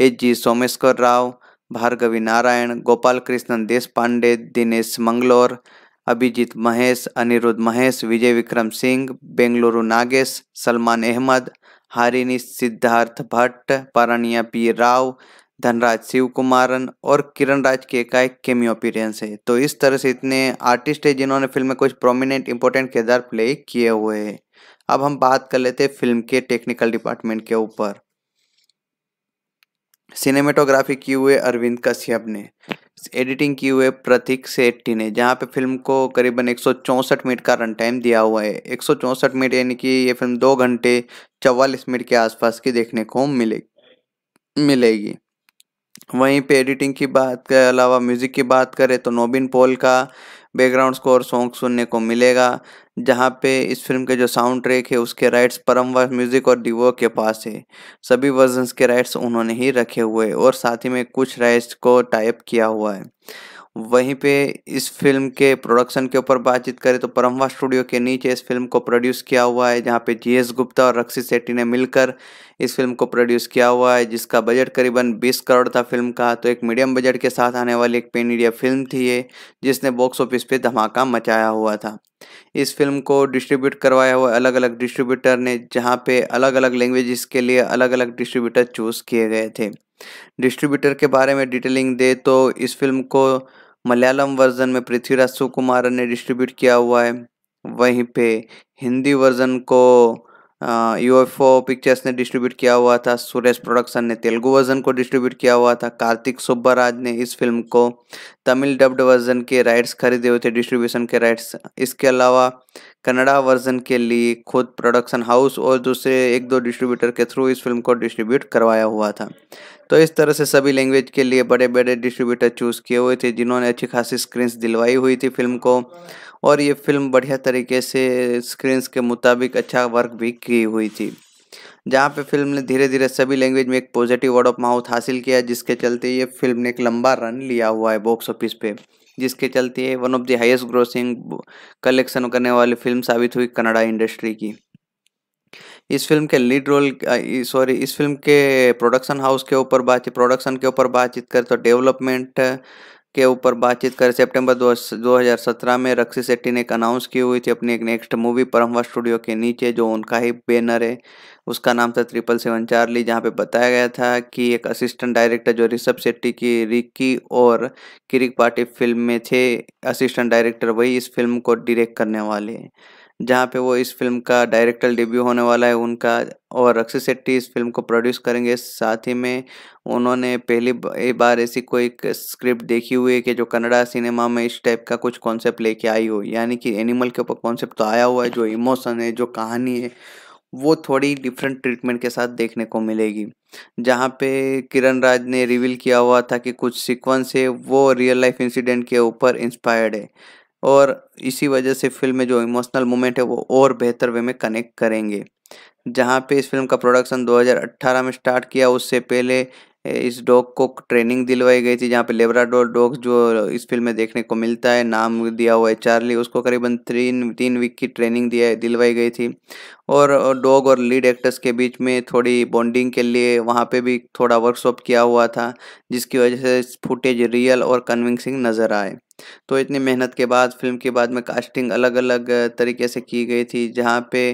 एच जी सोमेश्वर राव भार्गवी नारायण गोपाल कृष्णन देश पांडे दिनेश मंगलोर अभिजीत महेश अनिरुद्ध महेश विजय विक्रम सिंह बेंगलुरु नागेश सलमान अहमद हारिनी सिद्धार्थ भट्ट पारानिया पी राव धनराज शिव कुमारन और किरण राज के का एक केमियो है तो इस तरह से इतने आर्टिस्ट है जिन्होंने फिल्म में कुछ प्रोमिनेंट इंपॉर्टेंट किरदार प्ले किए हुए हैं अब हम बात कर लेते हैं फिल्म के टेक्निकल डिपार्टमेंट के ऊपर सिनेमेटोग्राफी की हुए अरविंद कश्यप ने एडिटिंग की हुए प्रतीक सेट्टी ने जहाँ पे फिल्म को करीबन एक मिनट का रन टाइम दिया हुआ है एक मिनट यानी कि ये फिल्म दो घंटे चवालीस मिनट के आसपास की देखने को मिले मिलेगी वहीं पे एडिटिंग की बात के अलावा म्यूज़िक की बात करें तो नोबिन पोल का बैकग्राउंड स्कोर सॉन्ग सुनने को मिलेगा जहाँ पे इस फिल्म के जो साउंड ट्रैक है उसके राइट्स परमवर म्यूजिक और डिवो के पास है सभी वर्जन्स के राइट्स उन्होंने ही रखे हुए और साथ ही में कुछ राइट्स को टाइप किया हुआ है वहीं पे इस फिल्म के प्रोडक्शन के ऊपर बातचीत करें तो परम्वा स्टूडियो के नीचे इस फिल्म को प्रोड्यूस किया हुआ है जहाँ पे जीएस गुप्ता और रक्षित सेट्टी ने मिलकर इस फिल्म को प्रोड्यूस किया हुआ है जिसका बजट करीबन 20 करोड़ था फिल्म का तो एक मीडियम बजट के साथ आने वाली एक पेन इंडिया फिल्म थी ये जिसने बॉक्स ऑफिस पर धमाका मचाया हुआ था इस फिल्म को डिस्ट्रीब्यूट करवाया हुआ अलग अलग डिस्ट्रीब्यूटर ने जहाँ पे अलग अलग लैंग्वेजेस के लिए अलग अलग डिस्ट्रीब्यूटर चूज़ किए गए थे डिस्ट्रीब्यूटर के बारे में डिटेलिंग दे तो इस फिल्म को मलयालम वर्जन में पृथ्वीराज सुकुमारन ने डिस्ट्रीब्यूट किया हुआ है वहीं पे हिंदी वर्जन को यूएफओ पिक्चर्स ने डिस्ट्रीब्यूट किया हुआ था सुरेश प्रोडक्शन ने तेलुगु वर्जन को डिस्ट्रीब्यूट किया हुआ था कार्तिक सुब्बाराज ने इस फिल्म को तमिल डब्ड वर्जन के राइट्स खरीदे हुए थे डिस्ट्रीब्यूशन के राइट्स इसके अलावा कन्नड़ा वर्जन के लिए खुद प्रोडक्शन हाउस और दूसरे एक दो डिस्ट्रीब्यूटर के थ्रू इस फिल्म को डिस्ट्रीब्यूट करवाया हुआ था तो इस तरह से सभी लैंग्वेज के लिए बड़े बड़े डिस्ट्रीब्यूटर चूज़ किए हुए थे जिन्होंने अच्छी खासी स्क्रीन्स दिलवाई हुई थी फिल्म को और ये फिल्म बढ़िया तरीके से स्क्रीन्स के मुताबिक अच्छा वर्क भी की हुई थी जहाँ पे फिल्म ने धीरे धीरे सभी लैंग्वेज में एक पॉजिटिव वर्ड ऑफ माउथ हासिल किया जिसके चलते ये फिल्म ने एक लंबा रन लिया हुआ है बॉक्स ऑफिस पे जिसके चलते one of the highest grossing collection करने वाली फिल्म साबित हुई कनाडा इंडस्ट्री की इस फिल्म के लीड रोल सॉरी इस फिल्म के प्रोडक्शन हाउस के ऊपर बातचीत प्रोडक्शन के ऊपर बातचीत कर तो डेवलपमेंट के ऊपर बातचीत कर सितंबर 2017 में रक्सी शेट्टी ने एक अनाउंस की हुई थी अपनी एक नेक्स्ट मूवी परमवा स्टूडियो के नीचे जो उनका ही बैनर है उसका नाम था ट्रिपल सेवन चार्ली जहाँ पे बताया गया था कि एक असिस्टेंट डायरेक्टर जो ऋषभ शेट्टी की रिक्की और किरिक पार्टी फिल्म में थे असिस्टेंट डायरेक्टर वही इस फिल्म को डिरेक्ट करने वाले हैं जहाँ पे वो इस फिल्म का डायरेक्टर डेब्यू होने वाला है उनका और अक्षय शेट्टी इस फिल्म को प्रोड्यूस करेंगे साथ ही में उन्होंने पहली बार ऐसी कोई स्क्रिप्ट देखी हुई है कि जो कन्नड़ा सिनेमा में इस टाइप का कुछ कॉन्सेप्ट लेके आई हो यानी कि एनिमल के ऊपर कॉन्सेप्ट तो आया हुआ है जो इमोशन है जो कहानी है वो थोड़ी डिफरेंट ट्रीटमेंट के साथ देखने को मिलेगी जहाँ पे किरण राज ने रिवील किया हुआ था कि कुछ सीक्वेंस है वो रियल लाइफ इंसिडेंट के ऊपर इंस्पायर्ड है और इसी वजह से फिल्म में जो इमोशनल मोमेंट है वो और बेहतर वे में कनेक्ट करेंगे जहाँ पे इस फिल्म का प्रोडक्शन 2018 में स्टार्ट किया उससे पहले इस डॉग को ट्रेनिंग दिलवाई गई थी जहाँ पे लेबराडोर डॉग जो इस फिल्म में देखने को मिलता है नाम दिया हुआ है चार्ली उसको करीबन तीन तीन वीक की ट्रेनिंग दिया दिलवाई गई थी और डॉग और लीड एक्टर्स के बीच में थोड़ी बॉन्डिंग के लिए वहाँ पे भी थोड़ा वर्कशॉप किया हुआ था जिसकी वजह से फुटेज रियल और कन्विंसिंग नज़र आए तो इतनी मेहनत के बाद फिल्म के बाद में कास्टिंग अलग अलग तरीके से की गई थी जहाँ पे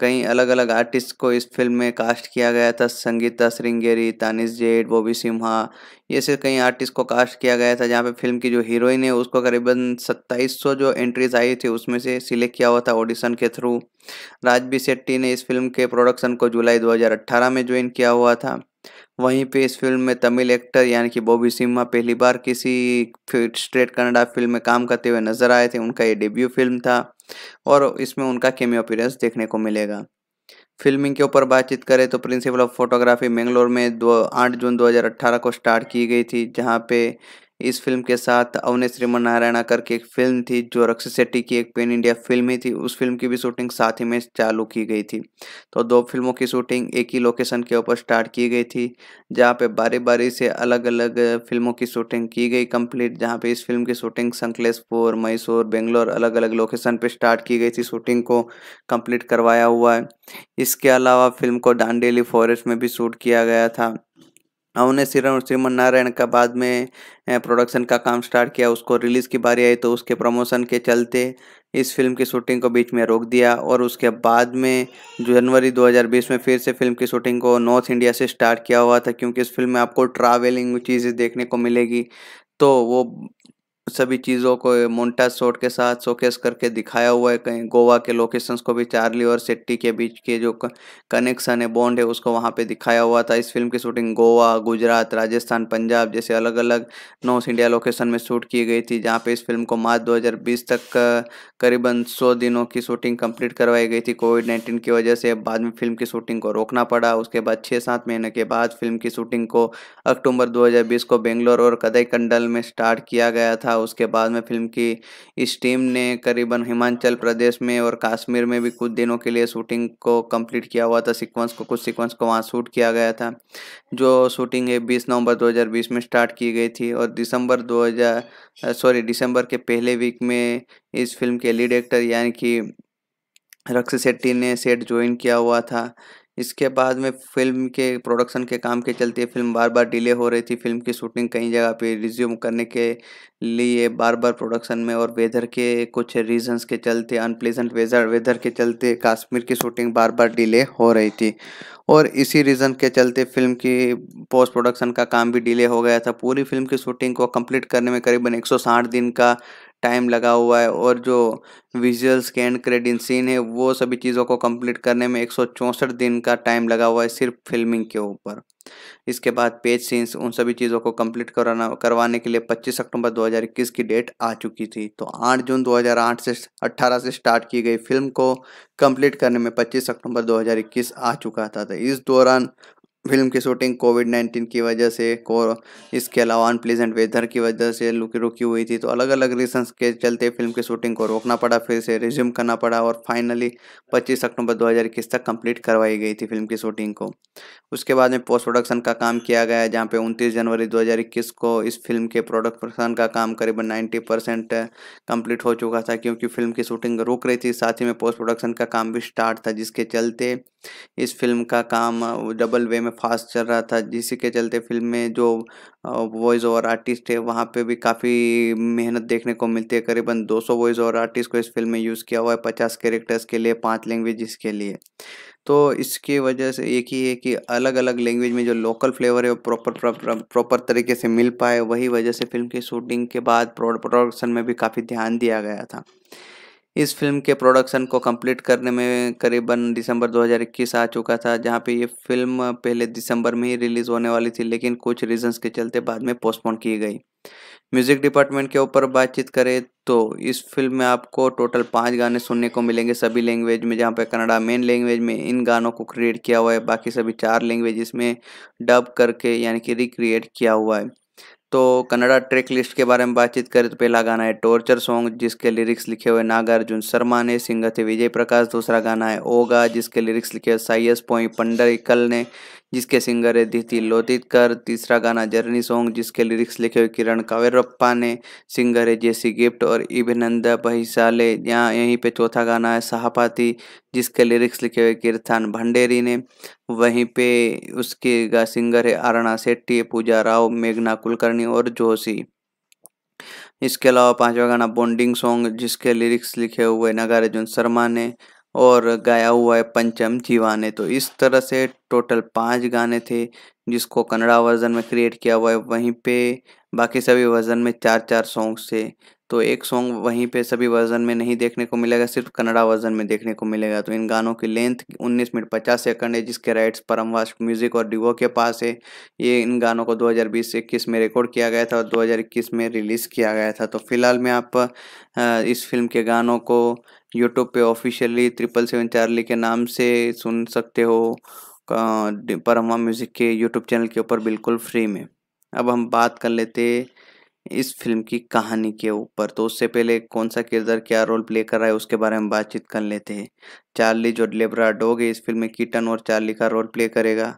कई अलग अलग आर्टिस्ट को इस फिल्म में कास्ट किया गया था संगीता श्रृंगेरी तानिश जेड बॉबी सिम्हा ये से कई आर्टिस्ट को कास्ट किया गया था जहाँ पे फिल्म की जो हीरोइन है उसको करीबन 2700 जो एंट्रीज आई थी उसमें से सिलेक्ट किया हुआ था ऑडिशन के थ्रू राजबी शेट्टी ने इस फिल्म के प्रोडक्शन को जुलाई 2018 में ज्वाइन किया हुआ था वहीं पे इस फिल्म में तमिल एक्टर यानी कि बॉबी सिम्हा पहली बार किसी स्ट्रेट कनाडा फिल्म में काम करते हुए नजर आए थे उनका ये डेब्यू फिल्म था और इसमें उनका केमियो अपीरेंस देखने को मिलेगा फिल्मिंग के ऊपर बातचीत करें तो प्रिंसिपल ऑफ फोटोग्राफी मैंगलोर में दो आठ जून 2018 को स्टार्ट की गई थी जहाँ पे इस फिल्म के साथ अवनय श्रीमन नारायणा करके एक फिल्म थी जो रक्षित शेट्टी की एक पेन इंडिया फिल्म ही थी उस फिल्म की भी शूटिंग साथ ही में चालू की गई थी तो दो फिल्मों की शूटिंग एक ही लोकेशन के ऊपर स्टार्ट की गई थी जहाँ पे बारी बारी से अलग अलग फिल्मों की शूटिंग की गई कंप्लीट जहाँ पे इस फिल्म की शूटिंग संकलेशपुर मैसूर बेंगलोर अलग अलग लोकेशन पे स्टार्ट की गई थी शूटिंग को कंप्लीट करवाया हुआ है इसके अलावा फिल्म को डांडेली फॉरेस्ट में भी शूट किया गया था उन्हें श्रीराम श्रीमन नारायण का बाद में प्रोडक्शन का काम स्टार्ट किया उसको रिलीज़ की बारी आई तो उसके प्रमोशन के चलते इस फिल्म की शूटिंग को बीच में रोक दिया और उसके बाद में जनवरी 2020 में फिर से फिल्म की शूटिंग को नॉर्थ इंडिया से स्टार्ट किया हुआ था क्योंकि इस फिल्म में आपको ट्रैवलिंग चीज़ें देखने को मिलेगी तो वो सभी चीज़ों को मोन्टा शॉट के साथ शोकेस करके दिखाया हुआ है कहीं गोवा के लोकेशंस को भी चार्ली और सिट्टी के बीच के जो कनेक्शन है बॉन्ड है उसको वहाँ पे दिखाया हुआ था इस फिल्म की शूटिंग गोवा गुजरात राजस्थान पंजाब जैसे अलग अलग नॉर्थ इंडिया लोकेशन में शूट की गई थी जहाँ पे इस फिल्म को मार्च दो तक करीबन सौ दिनों की शूटिंग कम्प्लीट करवाई गई थी कोविड नाइन्टीन की वजह से बाद में फिल्म की शूटिंग को रोकना पड़ा उसके बाद छः सात महीने के बाद फिल्म की शूटिंग को अक्टूबर दो को बेंगलोर और कदई कंडल में स्टार्ट किया गया था था उसके बाद में फिल्म की इस टीम ने करीबन हिमाचल प्रदेश में और कश्मीर में भी कुछ दिनों के लिए शूटिंग को कंप्लीट किया हुआ था सीक्वेंस को कुछ सीक्वेंस को वहाँ शूट किया गया था जो शूटिंग है बीस नवंबर 2020 में स्टार्ट की गई थी और दिसंबर 2000 सॉरी दिसंबर के पहले वीक में इस फिल्म के लीड एक्टर यानी कि रक्ष शेट्टी ने सेट ज्वाइन किया हुआ था इसके बाद में फिल्म के प्रोडक्शन के काम के चलते फिल्म बार बार डिले हो रही थी फिल्म की शूटिंग कई जगह पे रिज्यूम करने के लिए बार बार प्रोडक्शन में और वेदर के कुछ रीजंस के चलते अनप्लेजेंट वेदर वेदर के चलते कश्मीर की शूटिंग बार बार डिले हो रही थी और इसी रीज़न के चलते फिल्म की पोस्ट प्रोडक्शन का काम भी डिले हो गया था पूरी फिल्म की शूटिंग को कंप्लीट करने में करीबन 160 दिन का टाइम लगा हुआ है और जो विजुअल स्कैन क्रेडिट सीन है वो सभी चीज़ों को कंप्लीट करने में एक दिन का टाइम लगा हुआ है सिर्फ फिल्मिंग के ऊपर इसके बाद पेज सीन्स उन सभी चीज़ों को कंप्लीट कराना करवाने के लिए 25 अक्टूबर 2021 की डेट आ चुकी थी तो 8 जून 2008 से 18 से स्टार्ट की गई फिल्म को कंप्लीट करने में 25 अक्टूबर 2021 आ चुका था तो इस दौरान फिल्म की शूटिंग कोविड नाइन्टीन की वजह से और इसके अलावा अनप्लीजेंट वेदर की वजह से रुकी रुकी हुई थी तो अलग अलग रीजंस के चलते फिल्म की शूटिंग को रोकना पड़ा फिर से रिज्यूम करना पड़ा और फाइनली 25 अक्टूबर 2021 तक कंप्लीट करवाई गई थी फिल्म की शूटिंग को उसके बाद में पोस्ट प्रोडक्शन का काम किया गया जहाँ पे उनतीस जनवरी दो को इस फिल्म के प्रोडक्शन का काम करीबन नाइन्टी परसेंट कम्प्लीट हो चुका था क्योंकि फिल्म की शूटिंग रुक रही थी साथ ही में पोस्ट प्रोडक्शन का काम भी स्टार्ट था जिसके चलते इस फिल्म का काम डबल वे में फास्ट चल रहा था जिसी के चलते फिल्म में जो वॉइस ओवर आर्टिस्ट है वहाँ पे भी काफ़ी मेहनत देखने को मिलती है करीबन 200 वॉइस ओवर आर्टिस्ट को इस फिल्म में यूज़ किया हुआ है पचास कैरेक्टर्स के लिए पाँच लैंग्वेज के लिए तो इसकी वजह से एक ही है कि अलग अलग लैंग्वेज में जो लोकल फ्लेवर है वो प्रॉपर प्रॉपर तरीके से मिल पाए वही वजह से फिल्म की शूटिंग के बाद प्रोडक्शन में भी काफ़ी ध्यान दिया गया था इस फिल्म के प्रोडक्शन को कंप्लीट करने में करीबन दिसंबर 2021 आ चुका था जहां पे ये फिल्म पहले दिसंबर में ही रिलीज़ होने वाली थी लेकिन कुछ रीजंस के चलते बाद में पोस्टपोन की गई म्यूज़िक डिपार्टमेंट के ऊपर बातचीत करें तो इस फिल्म में आपको टोटल पाँच गाने सुनने को मिलेंगे सभी लैंग्वेज में जहाँ पे कनाडा मेन लैंग्वेज में इन गानों को क्रिएट किया हुआ है बाकी सभी चार लैंग्वेज इसमें डब करके यानी कि रिक्रिएट किया हुआ है तो कन्नड़ा ट्रैक लिस्ट के बारे में बातचीत करें तो पहला गाना है टॉर्चर सॉन्ग जिसके लिरिक्स लिखे हुए नागार्जुन शर्मा ने सिंगर थे विजय प्रकाश दूसरा गाना है ओगा जिसके लिरिक्स लिखे हुए साइयस पोई पंडरिकल ने जिसके सिंगर है दिति लोतिकर तीसरा गाना जर्नी सॉन्ग जिसके लिरिक्स लिखे हुए किरण कावेरप्पा ने सिंगर है जेसी गिफ्ट और इभिनंद बहिशाले यहाँ यहीं पे चौथा गाना है सहापाती जिसके लिरिक्स लिखे हुए कीर्थान भंडेरी ने वहीं पे उसके गा सिंगर है अरणा सेट्टी पूजा राव मेघना कुलकर्णी और जोशी इसके अलावा पांचवा गाना बॉन्डिंग सॉन्ग जिसके लिरिक्स लिखे हुए नगार्जुन शर्मा ने और गाया हुआ है पंचम जीवाने तो इस तरह से टोटल पांच गाने थे जिसको कन्नड़ा वर्जन में क्रिएट किया हुआ है वहीं पे बाकी सभी वर्जन में चार चार सॉन्ग्स थे तो एक सॉन्ग वहीं पे सभी वर्जन में नहीं देखने को मिलेगा सिर्फ कन्नड़ा वर्जन में देखने को मिलेगा तो इन गानों की लेंथ 19 मिनट 50 सेकंड है जिसके राइट्स परमवास म्यूजिक और डिवो के पास है ये इन गानों को 2020-21 में रिकॉर्ड किया गया था और 2021 में रिलीज़ किया गया था तो फिलहाल मैं आप इस फिल्म के गानों को यूट्यूब पे ऑफिशियली ट्रिपल सेवन चार्ली के नाम से सुन सकते हो परमा म्यूज़िक के यूट्यूब चैनल के ऊपर बिल्कुल फ्री में अब हम बात कर लेते इस फिल्म की कहानी के ऊपर तो उससे पहले कौन सा किरदार क्या रोल प्ले कर रहा है उसके बारे में बातचीत कर लेते हैं चार्ली जो लेबरा डोग है इस फिल्म में कीटन और चार्ली का रोल प्ले करेगा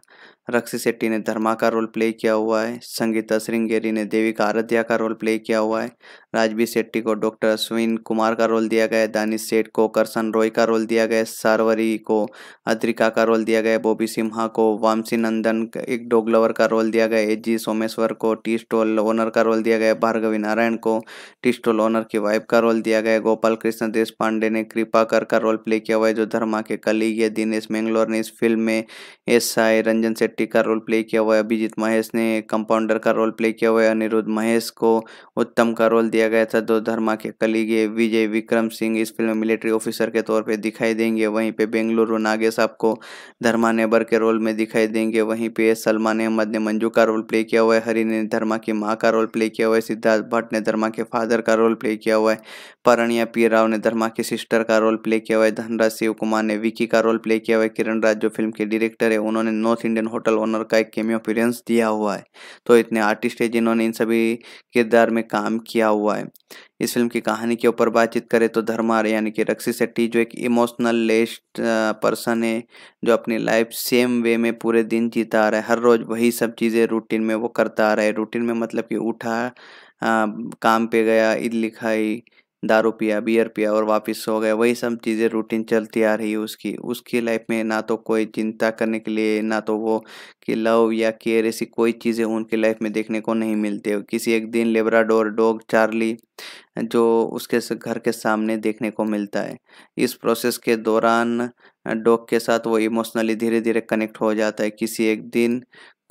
रक्षी शेट्टी ने धर्मा का रोल प्ले किया हुआ है संगीता श्रृंगेरी ने देवी का आराध्या का रोल प्ले किया हुआ है राजवीर शेट्टी को डॉक्टर अश्विन कुमार का रोल दिया गया दानिश सेठ को करसन रॉय का रोल दिया गया सारवरी को अद्रिका का रोल दिया गया बॉबी सिम्हा को वामसी नंदन एक डोगलवर का रोल दिया गया एच जी सोमेश्वर को टी स्टॉल ओनर का रोल दिया गया भार्गवी नारायण को टी स्टॉल ओनर की वाइफ का रोल दिया गया गोपाल कृष्ण देश पांडे ने कृपा कर का रोल प्ले किया हुआ है जो धर्मा के कलीग है दिनेश मैंगलोर ने इस फिल्म में एस आई रंजन सेठ शेट्टी का रोल प्ले किया हुआ है अभिजीत महेश ने कंपाउंडर का रोल प्ले किया हुआ है अनिरुद्ध महेश को उत्तम का रोल दिया गया था दो धर्मा के कलीगे विजय विक्रम सिंह इस फिल्म में मिलिट्री ऑफिसर के तौर पर दिखाई देंगे वहीं पे बेंगलुरु नागेश आपको धर्मा नेबर के रोल में दिखाई देंगे वहीं पे सलमान अहमद ने मंजू का रोल प्ले किया हुआ है हरी ने धर्मा की माँ का रोल प्ले किया हुआ है सिद्धार्थ भट्ट ने धर्मा के फादर का रोल प्ले किया हुआ है परणिया पी राव ने धर्मा की सिस्टर का रोल प्ले किया हुआ है धनराज शिव कुमार ने विकी का रोल प्ले किया हुआ है किरण राज जो फिल्म के डायरेक्टर है उन्होंने north Indian hotel hotel owner का एक केमियो अपीरेंस दिया हुआ है तो इतने आर्टिस्ट है जिन्होंने इन सभी किरदार में काम किया हुआ है इस फिल्म की कहानी के ऊपर बातचीत करें तो धर्मार यानी कि रक्षी शेट्टी जो एक इमोशनल लेस्ट पर्सन है जो अपनी लाइफ सेम वे में पूरे दिन जीता आ रहा है हर रोज़ वही सब चीज़ें रूटीन में वो करता आ रहा है रूटीन में मतलब कि उठा आ, काम पे गया ईद लिखाई दारू पिया बियर पिया और वापस सो गए वही सब चीज़ें रूटीन चलती आ रही है उसकी उसकी लाइफ में ना तो कोई चिंता करने के लिए ना तो वो कि लव या केयर ऐसी कोई चीज़ें उनकी लाइफ में देखने को नहीं मिलती किसी एक दिन लेबराडोर डॉग चार्ली जो उसके घर के सामने देखने को मिलता है इस प्रोसेस के दौरान डॉग के साथ वो इमोशनली धीरे धीरे कनेक्ट हो जाता है किसी एक दिन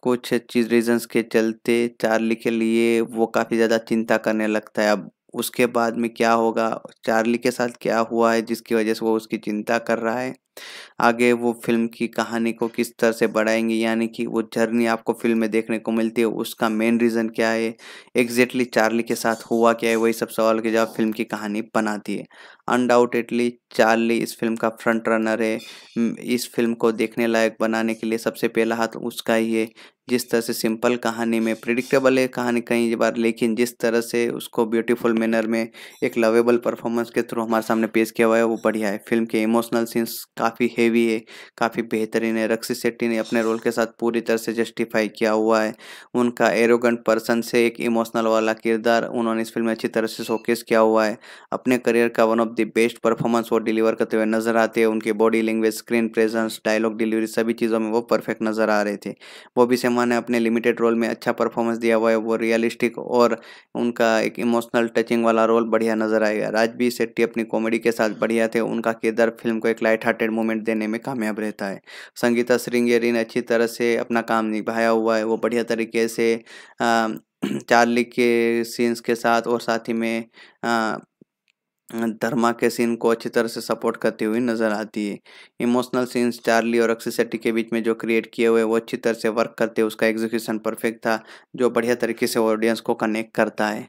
कुछ चीज रीजंस के चलते चार्ली के लिए वो काफ़ी ज़्यादा चिंता करने लगता है अब उसके बाद में क्या होगा चार्ली के साथ क्या हुआ है जिसकी वजह से वो उसकी चिंता कर रहा है आगे वो फिल्म की कहानी को किस तरह से बढ़ाएंगे यानी कि वो जर्नी आपको फिल्म में देखने को मिलती है उसका मेन रीज़न क्या है एग्जैक्टली चार्ली के साथ हुआ क्या है वही सब सवाल के जवाब फिल्म की कहानी बनाती है अनडाउटेडली चार्ली इस फिल्म का फ्रंट रनर है इस फिल्म को देखने लायक बनाने के लिए सबसे पहला हाथ उसका ही है जिस तरह से सिंपल कहानी में प्रिडिक्टेबल है कहानी कई बार लेकिन जिस तरह से उसको ब्यूटीफुल मैनर में एक लवेबल परफॉर्मेंस के थ्रू हमारे सामने पेश किया हुआ है वो बढ़िया है फिल्म के इमोशनल सीन्स काफ़ी हेवी है काफ़ी बेहतरीन है रक्षित शेट्टी ने अपने रोल के साथ पूरी तरह से जस्टिफाई किया हुआ है उनका एरोगेंट पर्सन से एक इमोशनल वाला किरदार उन्होंने इस फिल्म में अच्छी तरह से शोकेस किया हुआ है अपने करियर का one of the best performance वो डिलीवर करते हुए नजर आते हैं उनकी body language screen presence dialogue delivery सभी चीज़ों में वो परफेक्ट नजर आ रहे थे वो भी सेम शर्मा ने अपने लिमिटेड रोल में अच्छा परफॉर्मेंस दिया हुआ है वो रियलिस्टिक और उनका एक इमोशनल टचिंग वाला रोल बढ़िया नजर आएगा राजबीर शेट्टी अपनी कॉमेडी के साथ बढ़िया थे उनका किरदार फिल्म को एक लाइट हार्टेड मोमेंट देने में कामयाब रहता है संगीता श्रृंगेरी ने अच्छी तरह से अपना काम निभाया हुआ है वो बढ़िया तरीके से चार्ली के सीन्स के साथ और साथ ही में धर्मा के सीन को अच्छी तरह से सपोर्ट करती हुई नज़र आती है इमोशनल सीन्स चार्ली और अक्षय सेट्टी के बीच में जो क्रिएट किए हुए वो अच्छी तरह से वर्क करते उसका एग्जीक्यूशन परफेक्ट था जो बढ़िया तरीके से ऑडियंस को कनेक्ट करता है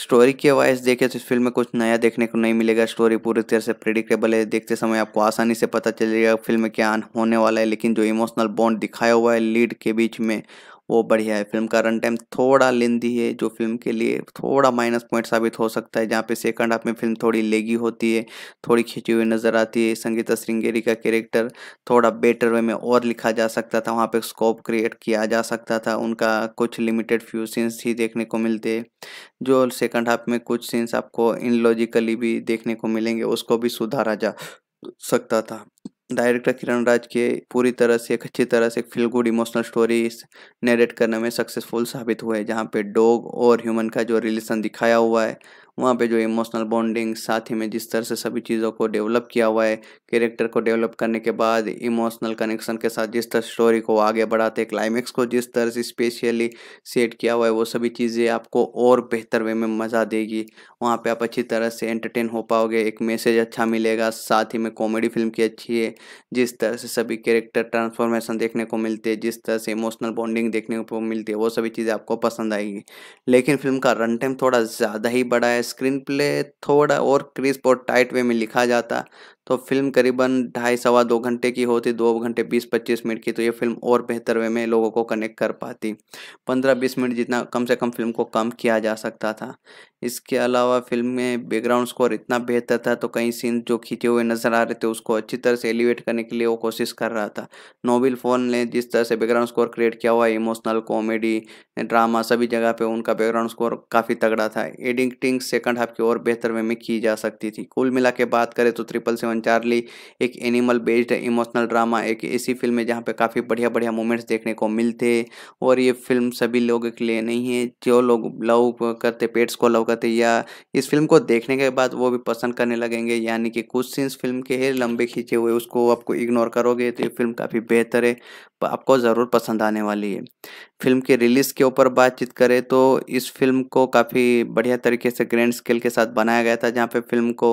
स्टोरी के वाइज देखें तो इस फिल्म में कुछ नया देखने को नहीं मिलेगा स्टोरी पूरी तरह से प्रिडिक्टेबल है देखते समय आपको आसानी से पता चलेगा फिल्म क्या होने वाला है लेकिन जो इमोशनल बॉन्ड दिखाया हुआ है लीड के बीच में वो बढ़िया है फिल्म का रन टाइम थोड़ा लेंदी है जो फिल्म के लिए थोड़ा माइनस पॉइंट साबित हो सकता है जहाँ पे सेकंड हाफ में फिल्म थोड़ी लेगी होती है थोड़ी खिंची हुई नज़र आती है संगीता श्रृंगेरी का कैरेक्टर थोड़ा बेटर वे में और लिखा जा सकता था वहाँ पे स्कोप क्रिएट किया जा सकता था उनका कुछ लिमिटेड फ्यू सीन्स ही देखने को मिलते जो सेकंड हाफ में कुछ सीन्स आपको इनलॉजिकली भी देखने को मिलेंगे उसको भी सुधारा जा सकता था डायरेक्टर किरण राज के पूरी तरह से एक अच्छी तरह से feel good emotional story narrate करने में सक्सेसफुल साबित हुए जहाँ पे डॉग और ह्यूमन का जो रिलेशन दिखाया हुआ है वहाँ पे जो इमोशनल बॉन्डिंग साथ ही में जिस तरह से सभी चीज़ों को डेवलप किया हुआ है कैरेक्टर को डेवलप करने के बाद इमोशनल कनेक्शन के साथ जिस तरह स्टोरी को आगे बढ़ाते क्लाइमेक्स को जिस तरह से स्पेशली सेट किया हुआ है वो सभी चीज़ें आपको और बेहतर वे में मज़ा देगी वहाँ पे आप अच्छी तरह से एंटरटेन हो पाओगे एक मैसेज अच्छा मिलेगा साथ ही में कॉमेडी फिल्म की अच्छी है जिस तरह से सभी कैरेक्टर ट्रांसफॉर्मेशन देखने को मिलते हैं जिस तरह से इमोशनल बॉन्डिंग देखने को मिलती है वो सभी चीज़ें आपको पसंद आएगी लेकिन फिल्म का रन टाइम थोड़ा ज़्यादा ही बड़ा है स्क्रीन प्ले थोड़ा और क्रिस्प और टाइट वे में लिखा जाता तो फिल्म करीबन ढाई सवा दो घंटे की होती दो घंटे बीस पच्चीस मिनट की तो ये फिल्म और बेहतर वे में लोगों को कनेक्ट कर पाती पंद्रह बीस मिनट जितना कम से कम फिल्म को कम किया जा सकता था इसके अलावा फिल्म में बैकग्राउंड स्कोर इतना बेहतर था तो कई सीन जो खींचे हुए नजर आ रहे थे उसको अच्छी तरह से एलिवेट करने के लिए वो कोशिश कर रहा था नोबिल फोन ने जिस तरह से बैकग्राउंड स्कोर क्रिएट किया हुआ इमोशनल कॉमेडी ड्रामा सभी जगह पे उनका बैकग्राउंड स्कोर काफ़ी तगड़ा था एडिटिंग सेकंड हाफ की और बेहतर वे में की जा सकती थी कुल मिला के बात करें तो ट्रिपल सेवन पंचारली एक एनिमल बेस्ड इमोशनल ड्रामा एक ऐसी फिल्म है जहाँ पे काफ़ी बढ़िया बढ़िया मोमेंट्स देखने को मिलते और ये फिल्म सभी लोगों के लिए नहीं है जो लोग लव करते पेट्स को लव करते या इस फिल्म को देखने के बाद वो भी पसंद करने लगेंगे यानी कि कुछ सीन्स फिल्म के है लंबे खींचे हुए उसको आपको इग्नोर करोगे तो ये फिल्म काफ़ी बेहतर है आपको ज़रूर पसंद आने वाली है फिल्म के रिलीज़ के ऊपर बातचीत करें तो इस फिल्म को काफ़ी बढ़िया तरीके से ग्रैंड स्केल के साथ बनाया गया था जहाँ पे फिल्म को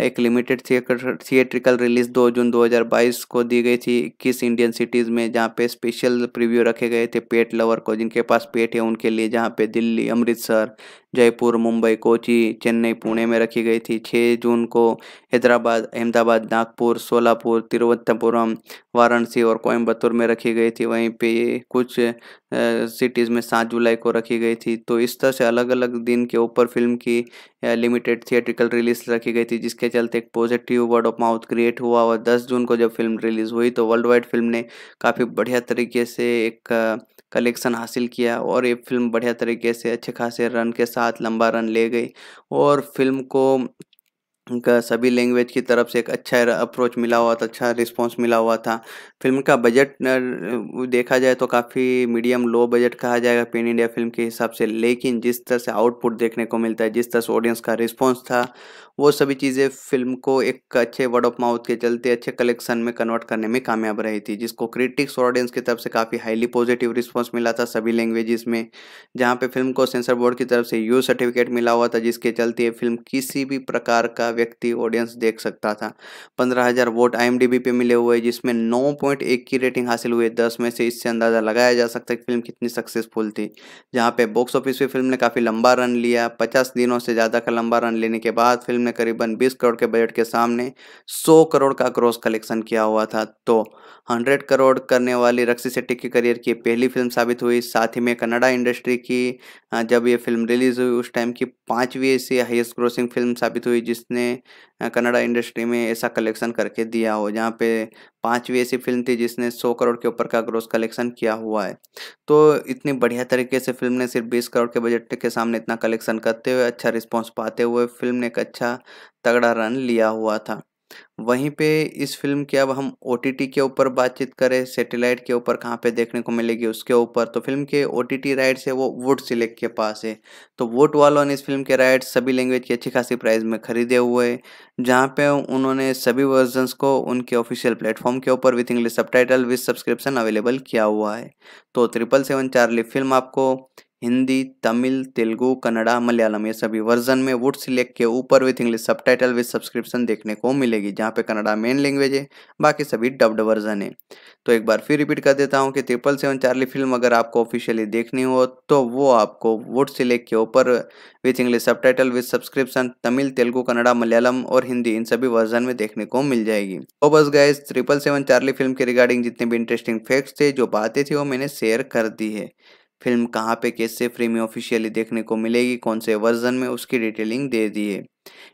एक लिमिटेड थिएटर थिएट्रिकल रिलीज़ 2 जून 2022 को दी गई थी इक्कीस इंडियन सिटीज़ में जहाँ पे स्पेशल प्रीव्यू रखे गए थे पेट लवर को जिनके पास पेट है उनके लिए जहाँ पे दिल्ली अमृतसर जयपुर मुंबई कोची चेन्नई पुणे में रखी गई थी 6 जून को हैदराबाद अहमदाबाद नागपुर सोलापुर तिरुवनंतपुरम वाराणसी और कोयम्बतूर में रखी गई थी वहीं पे कुछ सिटीज़ में सात जुलाई को रखी गई थी तो इस तरह से अलग अलग दिन के ऊपर फिल्म की लिमिटेड थिएट्रिकल रिलीज रखी गई थी जिसके चलते एक positive word of mouth create हुआ और दस जून को जब फिल्म रिलीज़ हुई तो वर्ल्ड वाइड फिल्म ने काफ़ी बढ़िया तरीके से एक कलेक्शन हासिल किया और ये फिल्म बढ़िया तरीके से अच्छे खासे रन के साथ लंबा रन ले गई और फिल्म को का सभी लैंग्वेज की तरफ से एक अच्छा अप्रोच मिला हुआ था अच्छा रिस्पांस मिला हुआ था फिल्म का बजट देखा जाए तो काफ़ी मीडियम लो बजट कहा जाएगा पेन इंडिया फिल्म के हिसाब से लेकिन जिस तरह से आउटपुट देखने को मिलता है जिस तरह से ऑडियंस का रिस्पांस था वो सभी चीज़ें फिल्म को एक अच्छे वर्ड ऑफ माउथ के चलते अच्छे कलेक्शन में कन्वर्ट करने में कामयाब रही थी जिसको क्रिटिक्स और ऑडियंस की तरफ से काफ़ी हाईली पॉजिटिव रिस्पॉन्स मिला था सभी लैंग्वेजेस में जहाँ पे फिल्म को सेंसर बोर्ड की तरफ से यू सर्टिफिकेट मिला हुआ था जिसके चलते फिल्म किसी भी प्रकार का व्यक्ति ऑडियंस देख सकता था पंद्रह हज़ार वोट आई पे मिले हुए जिसमें नौ पॉइंट एक की रेटिंग हासिल हुई दस में से इससे अंदाज़ा लगाया जा सकता है कि फिल्म कितनी सक्सेसफुल थी जहाँ पे बॉक्स ऑफिस पर फिल्म ने काफ़ी लंबा रन लिया पचास दिनों से ज़्यादा का लंबा रन लेने के बाद फिल्म ने करीबन 20 करोड़ के बजट के सामने 100 करोड़ का क्रॉस कलेक्शन किया हुआ था तो 100 करोड़ करने वाली रक्सी सेट्टी के करियर की पहली फिल्म साबित हुई साथ ही में कनाडा इंडस्ट्री की जब ये फिल्म रिलीज हुई उस टाइम की पाँचवीं ऐसी हाइस्ट ग्रोसिंग फिल्म साबित हुई जिसने कन्नड़ा इंडस्ट्री में ऐसा कलेक्शन करके दिया हो जहाँ पे पांचवी ऐसी फिल्म थी जिसने 100 करोड़ के ऊपर का ग्रोस कलेक्शन किया हुआ है तो इतनी बढ़िया तरीके से फिल्म ने सिर्फ 20 करोड़ के बजट के सामने इतना कलेक्शन करते हुए अच्छा रिस्पॉन्स पाते हुए फिल्म ने एक अच्छा तगड़ा रन लिया हुआ था वहीं पे इस फ़िल्म की अब हम ओ के ऊपर बातचीत करें सैटेलाइट के ऊपर कहाँ पे देखने को मिलेगी उसके ऊपर तो फिल्म के ओ टी टी राइट्स है वो वुड सिलेक्ट के पास है तो वोट वालों ने इस फिल्म के राइट्स सभी लैंग्वेज की अच्छी खासी प्राइस में खरीदे हुए हैं जहाँ पे उन्होंने सभी वर्जन्स को उनके ऑफिशियल प्लेटफॉर्म के ऊपर with English subtitle with subscription available किया हुआ है तो ट्रिपल सेवन चार्ली फिल्म आपको हिंदी तमिल तेलुगू कन्नड़ा मलयालम ये सभी वर्जन में वुड सिलेक्ट के ऊपर with English subtitle with subscription देखने को मिलेगी जहाँ पे कन्नड़ा मेन लैंग्वेज है बाकी सभी डब्ड वर्जन है तो एक बार फिर रिपीट कर देता हूँ कि ट्रिपल सेवन चार्ली फिल्म अगर आपको ऑफिशियली देखनी हो तो वो आपको वुड सिलेक्ट के ऊपर with English subtitle with subscription Tamil Telugu Kannada Malayalam और हिंदी इन सभी वर्जन में देखने को मिल जाएगी तो बस गए ट्रिपल सेवन चार्ली फिल्म के रिगार्डिंग जितने भी इंटरेस्टिंग फैक्ट्स थे जो बातें थी वो मैंने शेयर कर दी है फिल्म कहाँ पे कैसे फ्री में ऑफिशियली देखने को मिलेगी कौन से वर्जन में उसकी डिटेलिंग दे दी है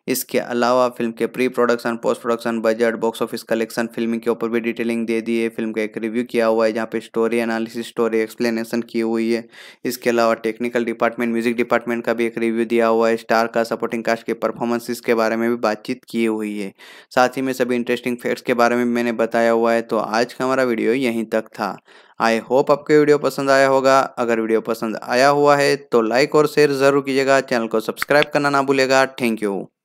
इसके अलावा फिल्म के pre production post production budget box office collection film के ऊपर भी डिटेलिंग दे दी है फिल्म का एक रिव्यू किया हुआ है जहाँ पे स्टोरी एनालिसिस स्टोरी एक्सप्लेनेशन की हुई है इसके अलावा टेक्निकल डिपार्टमेंट म्यूजिक डिपार्टमेंट का भी एक रिव्यू दिया हुआ है स्टार का सपोर्टिंग कास्ट के परफॉर्मेंसिस के बारे में भी बातचीत की हुई है साथ ही में सभी इंटरेस्टिंग फैक्ट्स के बारे में मैंने बताया हुआ है तो आज का हमारा वीडियो यहीं तक था आई होप आपको वीडियो पसंद आया होगा अगर वीडियो पसंद आया हुआ है तो लाइक और शेयर जरूर कीजिएगा चैनल को सब्सक्राइब करना ना भूलेगा थैंक यू